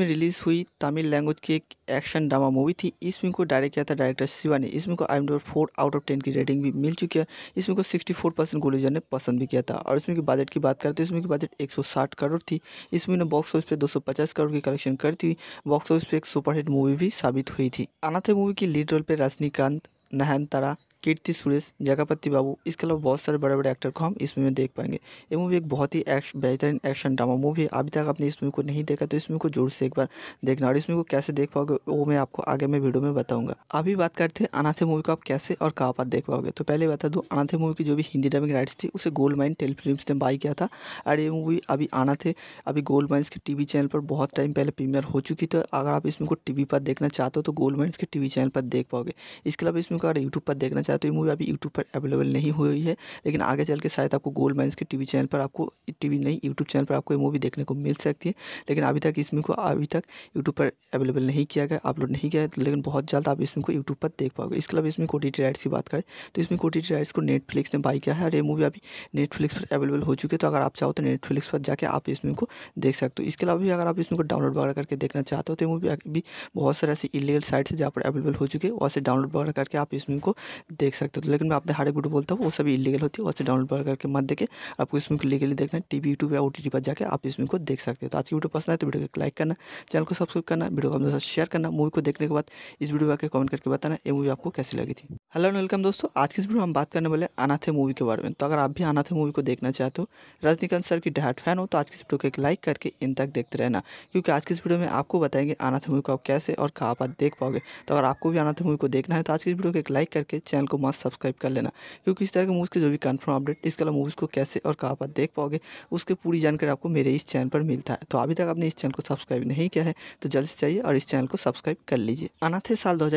में रिलीज़ हुई तमिल लैंग्वेज की एक एक्शन ड्रामा मूवी थी इस फिल्म को डायरेक्ट किया था डायरेक्टर शिवा ने इसमें को I M four out of ten की रेटिंग भी मिल चुकी है इसमें को सिक्सटी फोर परसेंट गोलूजन ने पसंद भी किया था और इसमें की बजट की बात करते हैं तो इसमें की बजट एक सौ साठ करोड़ थी इसमें ने बॉक्स ऑफिस पर दो सौ पचास करोड़ की कलेक्शन करती हुई बॉक्स ऑफिस पर एक सुपरहिट मूवी मूवी भी साबित हुई थी अनाथे मूवी की लीड रोल पे रजनीकांत नहन तारा कीर्ति सुरेश जगापति बाबू इसके अलावा बहुत सारे बड़े बड़े एक्टर को हम इस मूवी में देख पाएंगे ये मूवी एक बहुत ही बेहतरीन एक्शन ड्रामा मूवी है अभी तक आपने इस मूवी को नहीं देखा तो इस मूवी को जोर से एक बार देखना और इस मूवी को कैसे देख पाओगे वो मैं आपको आगे मैं वीडियो में बताऊंगा अभी बात करते हैं अनाथे मूवी को आप कैसे और कहाँ पर देख पाओगे तो पहले बता दूँ अनाथे मूवी की जो भी हिंदी डबिंग राइट्स थी उसे गोल्ड माइन टेलीफिल्म ने बाई किया था और ये मूवी अभी अनाथे अभी गोल्ड माइन्स के टीवी चैनल पर बहुत टाइम पहले प्रीमियर हो चुकी तो अगर आप इस को टीवी पर देखना चाहते हो तो गोल्ड माइन्स के टीवी चैनल पर देख पाओगे इसके अलावा इसमें को अगर यूट्यूब पर देखना है तो ये मूवी अभी यूट्यूब पर अवेलेबल नहीं हुई है लेकिन आगे चल के शायद आपको गोल्ड माइंस के टीवी चैनल पर आपको टीवी नहीं यूट्यूब चैनल पर आपको ये मूवी देखने को मिल सकती है लेकिन अभी तक इसमें को अभी तक यूट्यूब पर अवेलेबल नहीं किया गया अपलोड नहीं किया है लेकिन बहुत जल्द आप इसमें को यूट्यूब पर देख पाओगे इसके अलावा इसमें कोटी राइट्स की बात करें तो इसमें कोटी राइट्स को नेटफ्लिक्स ने बाई किया है और ये मूवी अभी नेटफ्लिक्स पर अवेलेबल हो चुकी है तो अगर आप चाहो तो नेटफ्लिक्स पर जाकर आप इसमें को देख सकते हो इसके अलावा भी अगर आप इसमें को डाउनलोड वगैरह करके देखना चाहते हो तो मूवी अभी बहुत सारे ऐसे इलीगल साइट्स है जहाँ पर अवेलेबल हो चुके हैं वहाँ से डाउनलोड वगैरह करके आप इसमें को देख सकते हो तो लेकिन मैं हर हार्ड वीडियो बोलता हूँ वो सभी इलीगल होती है वैसे डाउनलोड करके मत देखे आपको इसमें लीगली देखना टीवी यूट्यूब या ओ पर जाकर आप इसमें को देख सकते हो तो आज की वीडियो पसंद है तो वीडियो को लाइक करना चैनल को सब्सक्राइब करना वीडियो को अपने साथ शेयर करना मूवी को देखने के बाद इस वीडियो आकर कमेंट करके बताना ये मूवी आपको कैसी लगी थी हेलो वेलकम दोस्तों आज की इस वीडियो हम बात करने वाले अनाथे मूवी के बारे में तो अगर आप भी अनाथे मूवी को देखना चाहते हो रजनीकांत सर की डहाट फैन हो तो आज की इस वीडियो को एक लाइक करके इन तक देखते रहना क्योंकि आज की इस वीडियो में आपको बताएंगे अनाथे मूवी को आप कैसे और कहाँ पर देख पाओगे तो अगर आपको भी अनाथे मूवी को देखना है तो आज की इस वीडियो को एक लाइक करके चैनल को मास्क सब्सक्राइब कर लेना क्योंकि इस तरह के मूवीज़ के जो भी कन्फर्म अपडेट इसके अलावा मूवीज़ को कैसे और कहाँ पर देख पाओगे उसकी पूरी जानकारी आपको मेरे इस चैनल पर मिलता है तो अभी तक आपने इस चैनल को सब्सक्राइब नहीं किया है तो जल्द से चाहिए और इस चैनल को सब्सक्राइब कर लीजिए अनाथे साल दो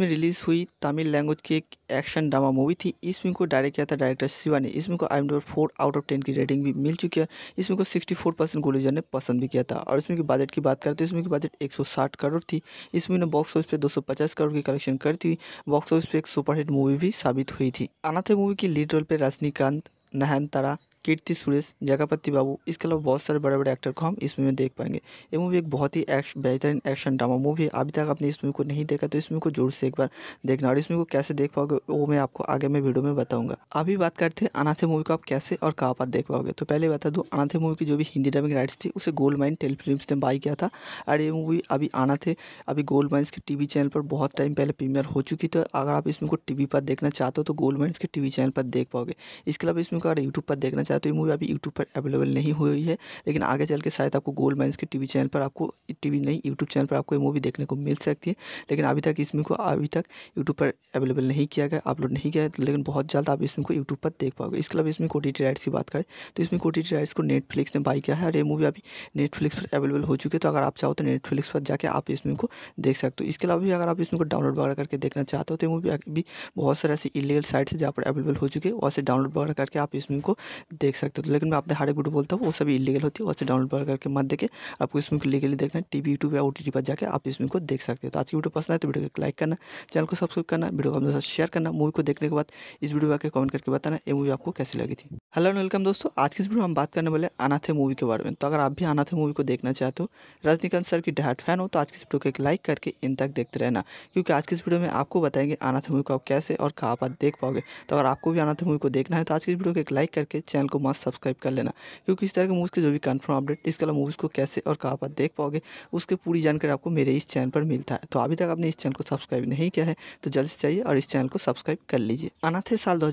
में रिलीज़ हुई तमिल लैंग्वेज की एक एक्शन ड्रामा मूवी थी इस फिल्म को डायरेक्ट किया था डायरेक्टर शिवा ने इसमें को I M four out of ten की रेटिंग भी मिल चुकी है इसमें को सिक्सटी फोर परसेंट गुलूजन ने पसंद भी किया था और इसमें की बजट की बात करते हैं तो इसमें की बजट एक सौ साठ करोड़ थी इसमें ने बॉक्स ऑफिस पर दो सौ पचास करोड़ की कलेक्शन करती हुई बॉक्स ऑफिस पर एक सुपरहिट मूवी मूवी भी साबित हुई थी अनाथे मूवी की लीड रोल पर रजनीकांत नहन तारा कीर्ति सुरेश जगापति बाबू इसके अलावा बहुत सारे बड़े बड़े एक्टर को हम इस मूवी में देख पाएंगे ये मूवी एक बहुत ही एक्श बेहतरीन एक्शन ड्रामा मूवी है अभी तक आपने इस मूवी को नहीं देखा तो इस मूवी को जरूर से एक बार देखना और इस मूवी को कैसे देख पाओगे वो मैं आपको आगे मैं वीडियो में बताऊंगा अभी बात करते हैं अनाथे मूवी को आप कैसे और कहाँ पर देख पाओगे तो पहले बता दूँ अनाथे मूवी की जो भी हिंदी डबिंग राइट्स थी उसे गोल्ड माइन टेल ने बाई किया था और ये मूवी अभी अनाथे अभी गोल्ड माइन्स के टी चैनल पर बहुत टाइम पहले प्रीमियर हो चुकी तो अगर आप इस को टी पर देखना चाहते हो तो गोल्ड माइन्स के टी चैनल पर देख पाओगे इसके अलावा इसमें को अगर यूट्यूब पर देखना है तो ये मूवी अभी यूट्यूब पर अवेलेबल नहीं हुई है लेकिन आगे चल के शायद आपको गोल्ड माइंस के टीवी चैनल पर आपको टीवी नहीं यूट्यूब चैनल पर आपको ये मूवी देखने को मिल सकती है लेकिन अभी तक इसमें को अभी तक यूट्यूब पर अवेलेबल नहीं किया गया अपलोड नहीं किया लेकिन बहुत जल्द आप इसमें को यूट्यूब पर देख पाओगे इसके अलावा इसमें कोटिटी राइट्स की बात करें तो इसमें कोटिटी राइट्स को नेटफ्लिक्स ने बाई किया है और ये मूवी अभी नेटफ्लिक्स पर अवेलेबल हो चुकी है तो अगर आप चाहो तो नेटफ्लिक्स पर जाकर आप इसमें को देख सकते हो इसके अलावा भी अगर आप इसमें को डाउनलोड वगैरह करके देखना चाहते हो तो मूवी अभी बहुत सारे ऐसे इलीगल साइट्स है जहाँ पर अवेलेबल हो चुकी है वहाँ से डाउनलोड वगैरह करके आप इसमें को देख सकते हो तो लेकिन मैं हर हार्ड वीडियो बोलता हूँ वो सभी इलीगल होती है वैसे डाउनलोड करके मत देखे आपको इसमें लीगली देखना है वी यूट्यूब या ओ पर जाकर आप इसमें को देख सकते हो तो आज की वीडियो पसंद है तो वीडियो को लाइक करना चैनल को सब्सक्राइब करना वीडियो को अपने साथ शेयर करना मूवी को देखने के बाद इस वीडियो आकर कमेंट करके बताना ये मूवी आपको कैसी लगी थी हेलो एंड वेलकम दोस्तों आज की इस वीडियो में हम बात करने वाले अनाथे मूवी के बारे में तो अगर आप भी अनाथे मूवी को देखना चाहते हो रजनीकांत सर की डायट फैन हो तो आज की इस वीडियो को एक लाइक करके इन तक देखते रहना क्योंकि आज की इस वीडियो में आपको बताएंगे अनाथे मूवी को आप कैसे और कहाँ पर देख पाओगे तो अगर आपको भी अनाथे मूवी को देखना है तो आज की इस वीडियो को एक लाइक करके चैनल को मस्त सब्सक्राइब कर लेना क्योंकि इस तरह के मूवीज़ के जो भी कन्फर्म अपडेट इसके अलावा मूवीज़ को कैसे और कहाँ पर देख पाओगे उसकी पूरी जानकारी आपको मेरे इस चैनल पर मिलता है तो अभी तक आपने इस चैनल को सब्सक्राइब नहीं किया है तो जल्द से चाहिए और इस चैनल को सब्सक्राइब कर लीजिए अनाथे साल दो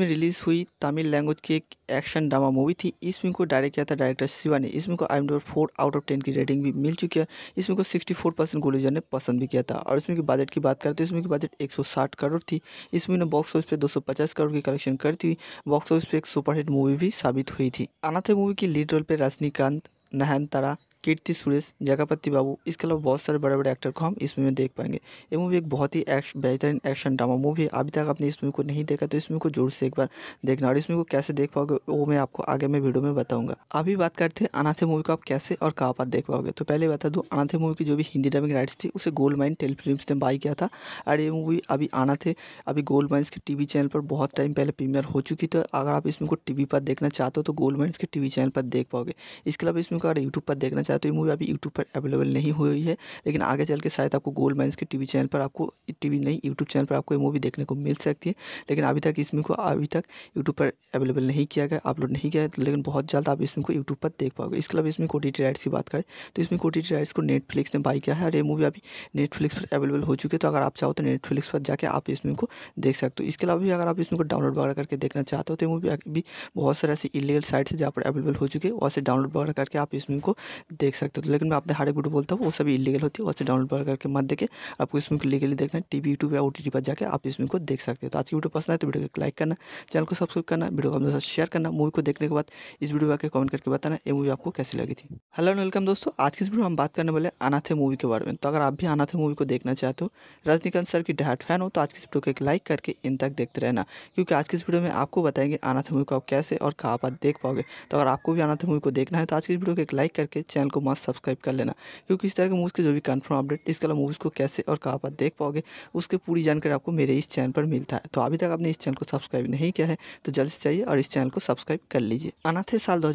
में रिलीज हुई तमिल लैंग्वेज की एक एक्शन ड्रामा मूवी थी इस फिल्म को डायरेक्ट किया था डायरेक्टर शिवा ने इसमें को I M four out of ten की रेटिंग भी मिल चुकी है इसमें को सिक्सटी फोर परसेंट गुलूजर ने पसंद भी किया था और इसमें की बजट की बात करते हैं तो इसमें की बजट एक सौ साठ करोड़ थी इसमें ने बॉक्स ऑफिस पर दो सौ पचास करोड़ की कलेक्शन करती हुई बॉक्स ऑफिस पर एक सुपरहिट मूवी मूवी भी साबित हुई थी अनाथे मूवी की लीड रोल पर रजनीकांत नहन तारा कीर्ति सुरेश जगापति बाबू इसके अलावा बहुत सारे बड़े बड़े एक्टर को हम इस मूवी में देख पाएंगे ये मूवी एक बहुत ही एक्श, बेहतरीन एक्शन ड्रामा मूवी है अभी तक आपने इस मूवी को नहीं देखा तो इस मूवी को जोर से एक बार देखना और इस मूवी को कैसे देख पाओगे वो मैं आपको आगे मैं वीडियो में बताऊंगा अभी बात करते हैं अनाथे मूवी को आप कैसे और कहाँ पर देख पाओगे तो पहले बता दूँ अनाथे मूवी की जो भी हिंदी ड्रामिंग राइट्स थी उसे गोल्ड माइन टेल ने बाई किया था और ये मूवी अभी अनाथे अभी गोल्ड माइन्स के टीवी चैनल पर बहुत टाइम पहले प्रीमियर हो चुकी तो अगर आप इसमें को टीवी पर देखना चाहते हो तो गोल्ड माइन्स के टीवी चैनल पर देख पाओगे इसके अलावा इसमें को अगर यूट्यूब पर देखना है तो ये मूवी अभी यूट्यूब पर अवेलेबल नहीं हुई है लेकिन आगे चल के शायद आपको गोल्ड माइंस के टीवी चैनल पर आपको टीवी नहीं यूट्यूब चैनल पर आपको ये मूवी देखने को मिल सकती है लेकिन अभी तक इसमें को अभी तक यूट्यूब पर अवेलेबल नहीं किया गया अपलोड नहीं किया लेकिन बहुत जल्द आप इसमें को यूट्यूब पर देख पाओगे इसके अलावा इसमें कोटिटी राइट्स की बात करें तो इसमें कोटिटी राइट्स को नेटफ्लिक्स ने बाई किया है और ये मूवी अभी नेटफ्लिक्स पर अवेलेबल हो चुकी है तो अगर आप चाहो तो नेटफ्लिक्स पर जाकर आप इसमें को देख सकते हो इसके अलावा भी अगर आप इसमें को डाउनलोड वगैरह करके देखना चाहते हो तो मूवी अभी बहुत सारे ऐसे इलीगल साइट्स है जहाँ पर अवेलेबल हो चुकी है वहाँ से डाउनलोड वगैरह करके आप इसमें को देख सकते हो तो लेकिन मैं आपने हर एक वीडियो बोलता हूँ वो सभी इलीगल होती है वैसे डाउनलोड करके मत देखे आपको इसमें को लीगली देखना है वी यूट्यूब या ओ पर जाकर आप इसमें को देख सकते हो तो आज की वीडियो पसंद आए तो वीडियो को लाइक करना चैनल को सब्सक्राइब करना वीडियो को अपने साथ शेयर करना मूवी को देखने के बाद इस वीडियो आकर कमेंट करके बताना ये मूवी आपको कैसी लगी थी हेलो एंड वेलकम दोस्तों आज की इस वीडियो हम बात करने वाले अनाथे मूवी के बारे में तो अगर आप भी अनाथे मूवी को देखना चाहते हो रजनीकांत सर की डहाट फैन हो तो आज की इस वीडियो को एक लाइक करके इन तक देखते रहना क्योंकि आज की इस वीडियो में आपको बताएंगे अनाथे मूवी को आप कैसे और कहाँ पर देख पाओगे तो अगर आपको भी अनाथ मूवी को देखना है तो आज की इस वीडियो को एक लाइक करके चैनल को मस्त सब्सक्राइब कर लेना क्योंकि इस तरह के मूवीज़ के जो भी कन्फर्म अपडेट इसके अलावा मूवीज़ को कैसे और कहाँ पर देख पाओगे उसकी पूरी जानकारी आपको मेरे इस चैनल पर मिलता है तो अभी तक आपने इस चैनल को सब्सक्राइब नहीं किया है तो जल्द से चाहिए और इस चैनल को सब्सक्राइब कर लीजिए अनाथे साल दो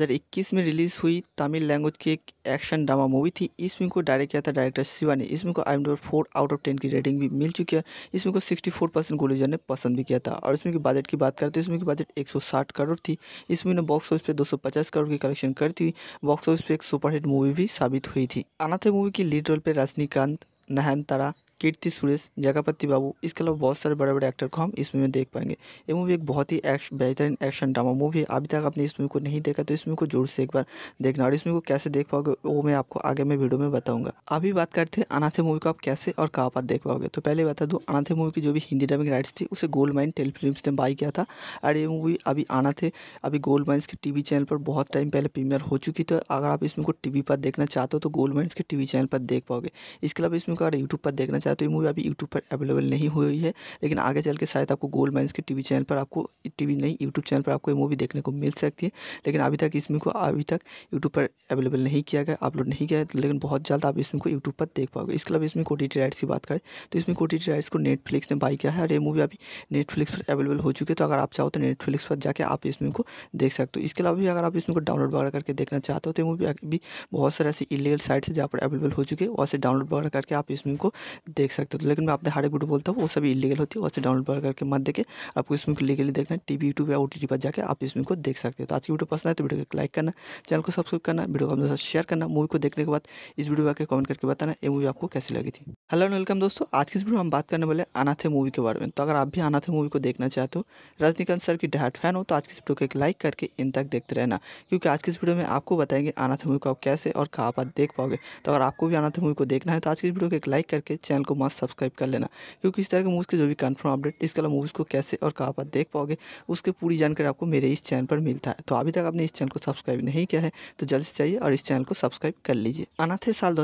में रिलीज़ हुई तमिल लैंग्वेज की एक एक्शन ड्रामा मूवी थी इस फिल्म को डायरेक्ट किया था डायरेक्टर शिवा ने इसमें को I M four out of ten की रेटिंग भी मिल चुकी है इसमें को सिक्सटी फोर परसेंट गोलीजर ने पसंद भी किया था और इसमें की बजट की बात करते तो इसमें की बजट एक सौ साठ करोड़ थी इसमें ने बॉक्स ऑफिस पर दो सौ पचास करोड़ की कलेक्शन करती हुई बॉक्स ऑफिस पर एक सुपरहिट मूवी मूवी भी साबित हुई थी अनाथे मूवी की लीड रोल पे रजनीकांत नहन तारा कीर्ति सुरेश जगापति बाबू इसके अलावा बहुत सारे बड़े बड़े एक्टर को हम इस मूवी में देख पाएंगे ये मूवी एक बहुत ही बेहतरीन एक्शन ड्रामा मूवी है अभी तक आपने इस मूवी को नहीं देखा तो इस मूवी को जोर से एक बार देखना और इस मूवी को कैसे देख पाओगे वो मैं आपको आगे मैं वीडियो में बताऊंगा अभी बात करते हैं अनाथे मूवी को आप कैसे और कहाँ पर देख पाओगे तो पहले बता दूँ अनाथे मूवी की जो भी हिंदी ड्रामिंग राइट्स थी उसे गोल्ड माइन टेल फिल्म ने बाई किया था और ये मूवी अभी अनाथे अभी गोल्ड माइन्स के वी चैनल पर बहुत टाइम पहले प्रीमियर हो चुकी तो अगर आप इस मूवी को वी पर देखना चाहते हो तो गोल्ड माइन्स के वी चैनल पर देख पाओगे इसके अलावा इसमें को अगर यूट्यूब पर देखना साथ तो ये मूवी अभी यूट्यूब पर अवेलेबल नहीं हुई है लेकिन आगे चल के शायद आपको गोल्ड माइंस के टीवी चैनल पर आपको टीवी नहीं यूट्यूब चैनल पर आपको ये मूवी देखने को मिल सकती है लेकिन अभी तक इसमें को अभी तक यूट्यूब पर अवेलेबल नहीं किया गया अपलोड नहीं किया लेकिन बहुत जल्द आप इसमें को यूट्यूब पर देख पाओगे इसके अलावा इसमें कोटिटी राइट्स की बात करें तो इसमें कोटिटी राइट्स को नेटफ्लिक्स ने बाई किया है और ये मूवी अभी नेटफ्लिक्स पर अवेलेबल हो चुकी है तो अगर आप चाहो तो नेटफ्लिक्स पर जाकर आप इसमें को देख सकते हो इसके अलावा भी अगर आप इसमें को डाउनलोड वगैरह करके देखना चाहते हो तो मूवी अभी बहुत सारे ऐसे इलीगल साइट्स है जहाँ पर अवेलेबल हो चुके हैं वहाँ से डाउनलोड वगैरह करके आप इसमें को देख सकते हो तो लेकिन मैं आपने हर एक वीडियो बोलता हूँ वो सभी इलीगल होती है वैसे डाउनलोड करके मत देखे आपको इसमें लीगली देखना टीवी यूट्यूब या ओ पर जाकर आप इसमें को देख सकते हो तो आज की वीडियो पसंद है तो वीडियो को लाइक करना चैनल को सब्सक्राइब करना वीडियो को अपने साथ शेयर करना मूवी को देखने के बाद इस वीडियो आकर कमेंट करके बताना ये मूवी आपको कैसी लगी थी हेलो एंड वेलकम दोस्तों आज की इस वीडियो में हम बात करने वाले अनाथे मूवी के बारे में तो अगर आप भी अनाथे मूवी को देखना चाहते हो रजनीकांत सर की डायट फैन हो तो आज की इस वीडियो को एक लाइक करके इन तक देखते रहना क्योंकि आज की इस वीडियो में आपको बताएंगे अनाथे मूवी को आप कैसे और कहाँ पर देख पाओगे तो अगर आपको भी अनाथे मूवी को देखना है तो आज की इस वीडियो को एक लाइक करके चैनल को मास्क सब्सक्राइब कर लेना क्योंकि इस तरह के मूवीज़ के जो भी कन्फर्म अपडेट इसके अलावा मूवीज़ को कैसे और कहाँ पर देख पाओगे उसके पूरी जानकारी आपको मेरे इस चैनल पर मिलता है तो अभी तक आपने इस चैनल को सब्सक्राइब नहीं किया है तो जल्द से चाहिए और इस चैनल को सब्सक्राइब कर लीजिए अनाथे साल दो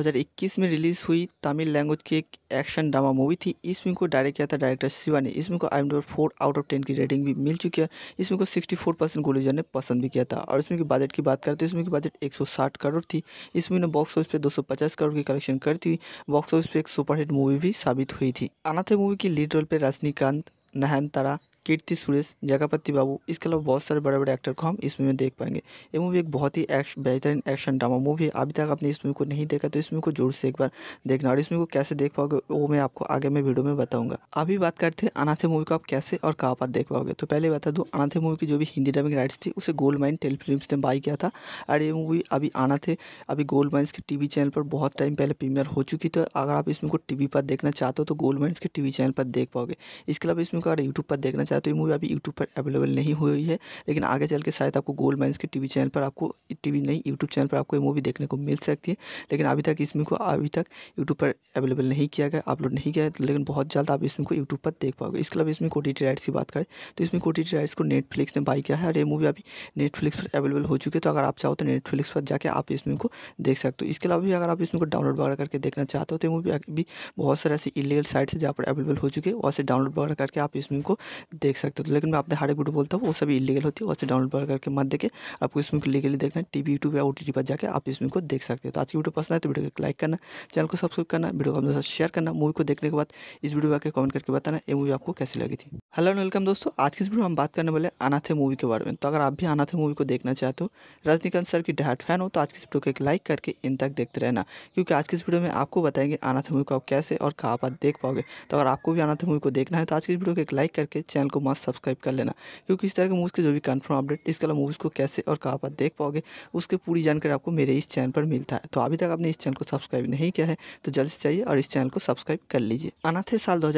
में रिलीज़ हुई तमिल लैंग्वेज की एक एक्शन ड्रामा मूवी थी इस फिल्म को डायरेक्ट किया था डायरेक्टर शिवा ने इसमें को I M four out of ten की रेटिंग भी मिल चुकी है इसमें को सिक्सटी फोर परसेंट गोलूजर ने पसंद भी किया था और इसमें की बजट की बात करते हैं तो इसमें की बजट एक सौ साठ करोड़ थी इसमें ने बॉक्स ऑफिस पर दो सौ पचास करोड़ की कलेक्शन करती हुई बॉक्स ऑफिस पर एक सुपरहिट मूवी मूवी भी साबित हुई थी अनाथे मूवी की लीड रोल पर रजनीकांत नहन तारा कीर्ति सुरेश जगापति बाबू इसके अलावा बहुत सारे बड़े बड़े एक्टर को हम इस मूवी में देख पाएंगे ये मूवी एक बहुत ही एक्श बेहतरीन एक्शन ड्रामा मूवी है अभी तक आपने इस मूवी को नहीं देखा तो इस मूवी को जोर से एक बार देखना और इस मूवी को कैसे देख पाओगे वो मैं आपको आगे मैं वीडियो में बताऊंगा अभी बात करते हैं अनाथे मूवी को आप कैसे और कहाँ पर देख पाओगे तो पहले बता दूँ अनाथे मूवी की जो भी हिंदी डबिंग राइट्स थी उसे गोल्ड माइन टेलीफिल्म ने बाई किया था और ये मूवी अभी अनाथे अभी गोल्ड माइन्स के टी चैनल पर बहुत टाइम पहले प्रीमियर हो चुकी तो अगर आप इस को टी पर देखना चाहते हो तो गोल्ड माइन्स के टी चैनल पर देख पाओगे इसके अलावा इसमें को अगर यूट्यूब पर देखना है तो ये मूवी अभी यूट्यूब पर अवेलेबल नहीं हुई है लेकिन आगे चल के शायद आपको गोल्ड माइंस के टीवी चैनल पर आपको टीवी नहीं यूट्यूब चैनल पर आपको ये मूवी देखने को मिल सकती है लेकिन अभी तक इसमें को अभी तक यूट्यूब पर अवेलेबल नहीं किया गया अपलोड नहीं किया लेकिन बहुत जल्द आप इसमें को यूट्यूब पर देख पाओगे इसके अलावा इसमें कोटी राइट्स की बात करें तो इसमें कोटी राइट्स को नेटफ्लिक्स ने बाई किया है और ये मूवी अभी नेटफ्लिक्स पर अवेलेबल हो चुकी है तो अगर आप चाहो तो नेटफ्लिक्स पर जाकर आप इसमें को देख सकते हो इसके अलावा भी अगर आप इसमें को डाउनलोड वगैरह करके देखना चाहते हो तो मूवी अभी बहुत सारे ऐसे इलीगल साइट्स है जहाँ पर अवेलेबल हो चुकी है वहाँ से डाउनलोड वगैरह करके आप इसमें को देख सकते हो तो लेकिन मैं हर हार्ड वीडियो बोलता हूँ वो सभी इलीगल होती है वैसे डाउनलोड करके मत देखे आपको इसमें लीगली देखना है टीवी यूट्यूब या ओ पर जाकर आप इसमें को देख सकते हो तो आज की वीडियो पसंद है तो वीडियो को लाइक करना चैनल को सब्सक्राइब करना वीडियो को अपने साथ शेयर करना मूवी को देखने के बाद इस वीडियो आकर कमेंट करके बताना ये मूवी आपको कैसी लगी थी हेलो एंड वेलकम दोस्तों आज की इस वीडियो में हम बात करने वाले अनाथे मूवी के बारे में तो अगर आप भी अनाथे मूवी को देखना चाहते हो रजनीकांत सर की डायट फैन हो तो आज की इस वीडियो को एक लाइक करके इन तक देखते रहना क्योंकि आज की इस वीडियो में आपको बताएंगे अनाथे मूवी को आप कैसे और कहाँ पर देख पाओगे तो अगर आपको भी अनाथे मूवी को देखना है तो आज की इस वीडियो को एक लाइक करके चैनल को मस्त सब्सक्राइब कर लेना क्योंकि इस तरह के मूवीज़ के जो भी कन्फर्म अपडेट इसके अलावा मूवीज़ को कैसे और कहाँ पर देख पाओगे उसकी पूरी जानकारी आपको मेरे इस चैनल पर मिलता है तो अभी तक आपने इस चैनल को सब्सक्राइब नहीं किया है तो जल्द से चाहिए और इस चैनल को सब्सक्राइब कर लीजिए अनाथे साल दो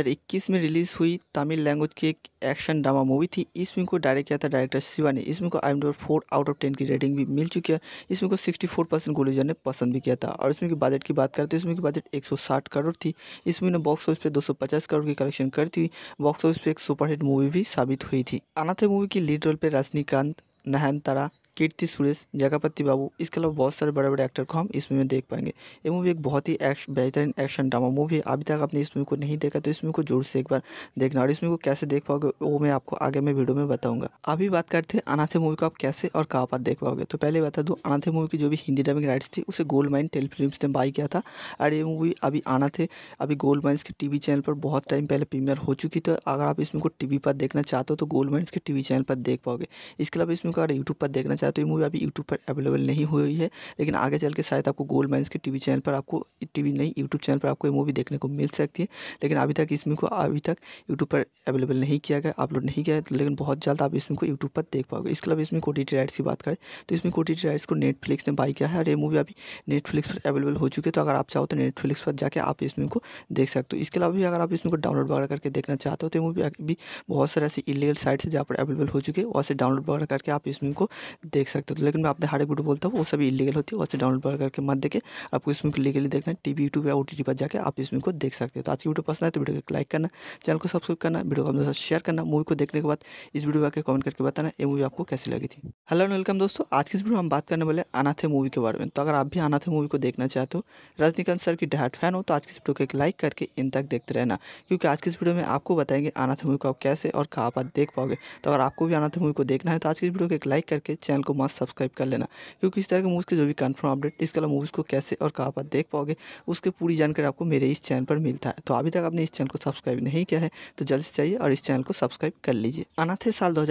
में रिलीज़ हुई तमिल लैंग्वेज की एक एक्शन ड्रामा मूवी थी इस फिल्म को डायरेक्ट किया था डायरेक्टर शिवा ने इसमें को I M four out of ten की रेटिंग भी मिल चुकी है इसमें को सिक्सटी फोर परसेंट गुलूजन ने पसंद भी किया था और इसमें की बजट की बात करते हैं तो इसमें की बजट एक सौ साठ करोड़ थी इसमें ने बॉक्स ऑफिस पर दो सौ पचास करोड़ की कलेक्शन करती हुई बॉक्स ऑफिस पर एक सुपरहिट मूवी मूवी भी साबित हुई थी अनाथे मूवी की लीड रोल पर रजनीकांत नहन तारा कीर्ति सुरेश जगापति बाबू इसके अलावा बहुत सारे बड़े बड़े एक्टर को हम इस मूवी में देख पाएंगे ये मूवी एक बहुत ही एक्श, बेहतरीन एक्शन ड्रामा मूवी है अभी तक आपने इस मूवी को नहीं देखा तो इस मूवी को जोर से एक बार देखना और इस मूवी को कैसे देख पाओगे वो मैं आपको आगे मैं वीडियो में बताऊंगा अभी बात करते हैं अनाथे मूवी को आप कैसे और कहाँ पर देख पाओगे तो पहले बता दूँ अनाथे मूवी की जो भी हिंदी डबिंग राइट्स थी उसे गोल्ड माइन टेल ने बाई किया था और ये मूवी अभी अनाथे अभी गोल्ड माइन्स के टीवी चैनल पर बहुत टाइम पहले प्रीमियर हो चुकी तो अगर आप इसमें को टीवी पर देखना चाहते हो तो गोल्ड माइन्स के टीवी चैनल पर देख पाओगे इसके अलावा इसमें को अगर यूट्यूब पर देखना है तो ये मूवी अभी यूट्यूब पर अवेलेबल नहीं हुई है लेकिन आगे चल के शायद आपको गोल्ड माइंस के टीवी चैनल पर आपको टीवी नहीं यूट्यूब चैनल पर आपको ये मूवी देखने को मिल सकती है लेकिन अभी तक इसमें को अभी तक यूट्यूब पर अवेलेबल नहीं किया गया अपलोड नहीं किया लेकिन बहुत जल्द आप इसमें को यूट्यूब पर देख पाओगे इसके अलावा इसमें कोटिटी राइट्स की बात करें तो इसमें कोटिटी राइट्स को नेटफ्लिक्स ने बाई किया है और ये मूवी अभी नेटफ्लिक्स पर अवेलेबल हो चुकी है तो अगर आप चाहो तो नेटफ्लिक्स पर जाकर आप इसमें को देख सकते हो इसके अलावा भी अगर आप इसमें को डाउनलोड वगैरह करके देखना चाहते हो तो मूवी अभी बहुत सारे ऐसे इलीगल साइट्स है जहाँ पर अवेलेबल हो चुकी है वहाँ से डाउनलोड वगैरह करके आप इसमें को देख सकते हो तो लेकिन मैं हर हार्ड वीडियो बोलता हूँ वो सभी इलीगल होती है वैसे डाउनलोड करके मत देखे आपको इसमें लीगली देखना है वी यूट्यूब या ओ टी टी पर जाकर आप इसमें को देख सकते हो तो आज की वीडियो पसंद आए तो वीडियो को लाइक करना चैनल को सब्सक्राइब करना वीडियो को अपने साथ शेयर करना मूवी को देखने के बाद इस वीडियो में आकर कमेंट करके बताना ये मूवी आपको कैसी लगी थी हेलो एंड वेलकम दोस्तों आज की इस वीडियो में हम बात करने वाले अनाथे मूवी के बारे में तो अगर आप भी अनाथे मूवी को देखना चाहते हो रजनीकांत सर की डहाट फैन हो तो आज की इस वीडियो को एक लाइक करके इन तक देखते रहना क्योंकि आज की इस वीडियो में आपको बताएंगे अनाथे मूवी को आप कैसे और कहाँ पर देख पाओगे तो अगर आपको भी अनाथ मूवी को देखना है तो आज की इस वीडियो को एक लाइक करके चैनल को मस्त सब्सक्राइब कर लेना क्योंकि इस तरह के मूवीज़ के जो भी कन्फर्म अपडेट इसके अलावा मूवीज़ को कैसे और कहाँ पर देख पाओगे उसकी पूरी जानकारी आपको मेरे इस चैनल पर मिलता है तो अभी तक आपने इस चैनल को सब्सक्राइब नहीं किया है तो जल्द से चाहिए और इस चैनल को सब्सक्राइब कर लीजिए अनाथे साल दो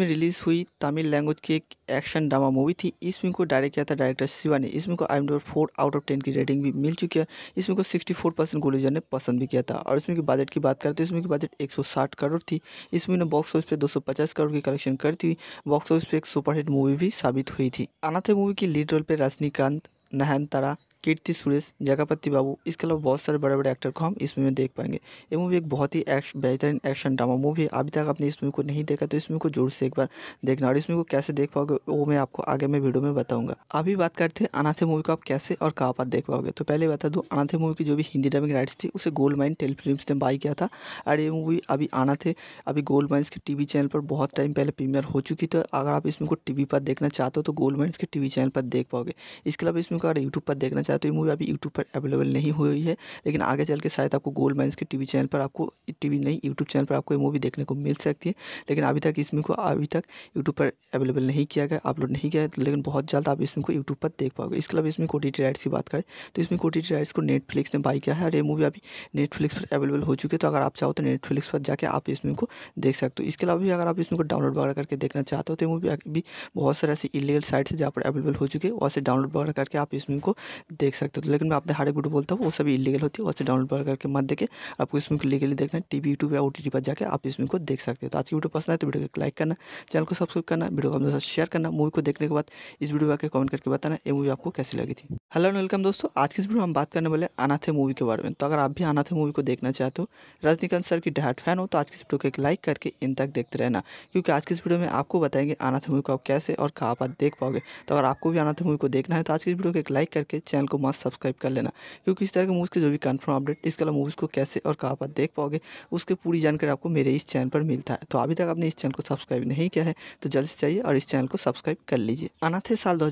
में रिलीज़ हुई तमिल लैंग्वेज की एक एक्शन ड्रामा मूवी थी इस फिल्म को डायरेक्ट किया था डायरेक्टर शिवा ने इसमें को I M four out of ten की रेटिंग भी मिल चुकी है इसमें को सिक्सटी फोर परसेंट गोलीजर ने पसंद भी किया था और इसमें की बजट की बात करते तो इसमें की बजट एक सौ साठ करोड़ थी इसमें बॉक्स ऑफिस पर दो सौ पचास करोड़ की कलेक्शन करती हुई बॉक्स ऑफिस पर एक सुपरहिट मूवी मूवी भी साबित हुई थी अनाथे मूवी की लीड रोल पे रजनीकांत नहन तारा कीर्ति सुरेश जगापति बाबू इसके अलावा बहुत सारे बड़े बड़े एक्टर को हम इस मूवी में देख पाएंगे ये मूवी एक बहुत ही एक्श बेहतरीन एक्शन ड्रामा मूवी है अभी तक आपने इस मूवी को नहीं देखा तो इस मूवी को जोर से एक बार देखना और इस मूवी को कैसे देख पाओगे वो मैं आपको आगे मैं वीडियो में बताऊंगा अभी बात करते हैं अनाथे मूवी को आप कैसे और कहाँ पर देख पाओगे तो पहले बता दूँ अनाथे मूवी की जो भी हिंदी ड्रामिंग राइट्स थी उसे गोल्ड माइन टेल फिल्म ने बाई किया था और ये मूवी अभी अनाथे अभी गोल्ड माइन्स के वी चैनल पर बहुत टाइम पहले प्रीमियर हो चुकी तो अगर आप इस मूवी को वी पर देखना चाहते हो तो गोल्ड माइन्स के वी चैनल पर देख पाओगे इसके अलावा इसमें को अगर यूट्यूब पर देखना साथ तो ये मूवी अभी यूट्यूब पर अवेलेबल नहीं हुई है लेकिन आगे चल के शायद आपको गोल्ड माइंस के टीवी चैनल पर आपको टीवी नहीं यूट्यूब चैनल पर आपको ये मूवी देखने को मिल सकती है लेकिन अभी तक इसमें को अभी तक यूट्यूब पर अवेलेबल नहीं किया गया अपलोड नहीं किया लेकिन बहुत जल्द आप इसमें को यूट्यूब पर देख पाओगे इसके अलावा इसमें कोटिटी राइट्स की बात करें तो इसमें टी राइट्स को नेटफ्लिक्स ने बाई किया है और ये मूवी अभी नेटफ्लिक्स पर अवेलेबल हो चुकी है तो अगर आप चाहो तो नेटफ्लिक्स पर जाकर आप इसमें को देख सकते हो इसके अलावा भी अगर आप इसमें को डाउनलोड वगैरह करके देखना चाहते हो तो मूवी अभी बहुत सारे ऐसे इलीगल साइट्स है जहाँ पर अवेलेबल हो चुके हैं वहाँ से डाउनलोड वगैरह करके आप इसमें को देख सकते हो तो लेकिन मैं आपने हर एक वीडियो बोलता हूँ वो सभी इलीगल होती है वैसे डाउनलोड करके मत देखे आपको इसमें लीगली देखना टीवी यूट्यूब या ओ टी पर जाकर आप इसमें को देख सकते हो तो आज की वीडियो पसंद है तो वीडियो को लाइक करना चैनल को सब्सक्राइब करना वीडियो को अपने साथ शेयर करना मूवी को देखने के बाद इस वीडियो आकर कमेंट करके बताना ये मूवी आपको कैसी लगी थी हेलो वेलकम दोस्तों आज की इस वीडियो में हम बात करने वाले अनाथे मूवी के बारे में तो अगर आप भी अनाथे मूवी को देखना चाहते हो रजनीकांत सर की डहाट फैन हो तो आज की इस वीडियो को एक लाइक करके इन तक देखते रहना क्योंकि आज की इस वीडियो में आपको बताएंगे अनाथे मूवी को आप कैसे और कहाँ पर देख पाओगे तो अगर आपको भी अनाथ मूवी को देखना है तो आज की इस वीडियो को एक लाइक करके चैनल को मास्क सब्सक्राइब कर लेना क्योंकि इस तरह के मूवीज़ के जो भी कन्फर्म अपडेट इसके अलावा मूवीज़ को कैसे और कहाँ पर देख पाओगे उसकी पूरी जानकारी आपको मेरे इस चैनल पर मिलता है तो अभी तक आपने इस चैनल को सब्सक्राइब नहीं किया है तो जल्द से चाहिए और इस चैनल को सब्सक्राइब कर लीजिए अनाथे साल दो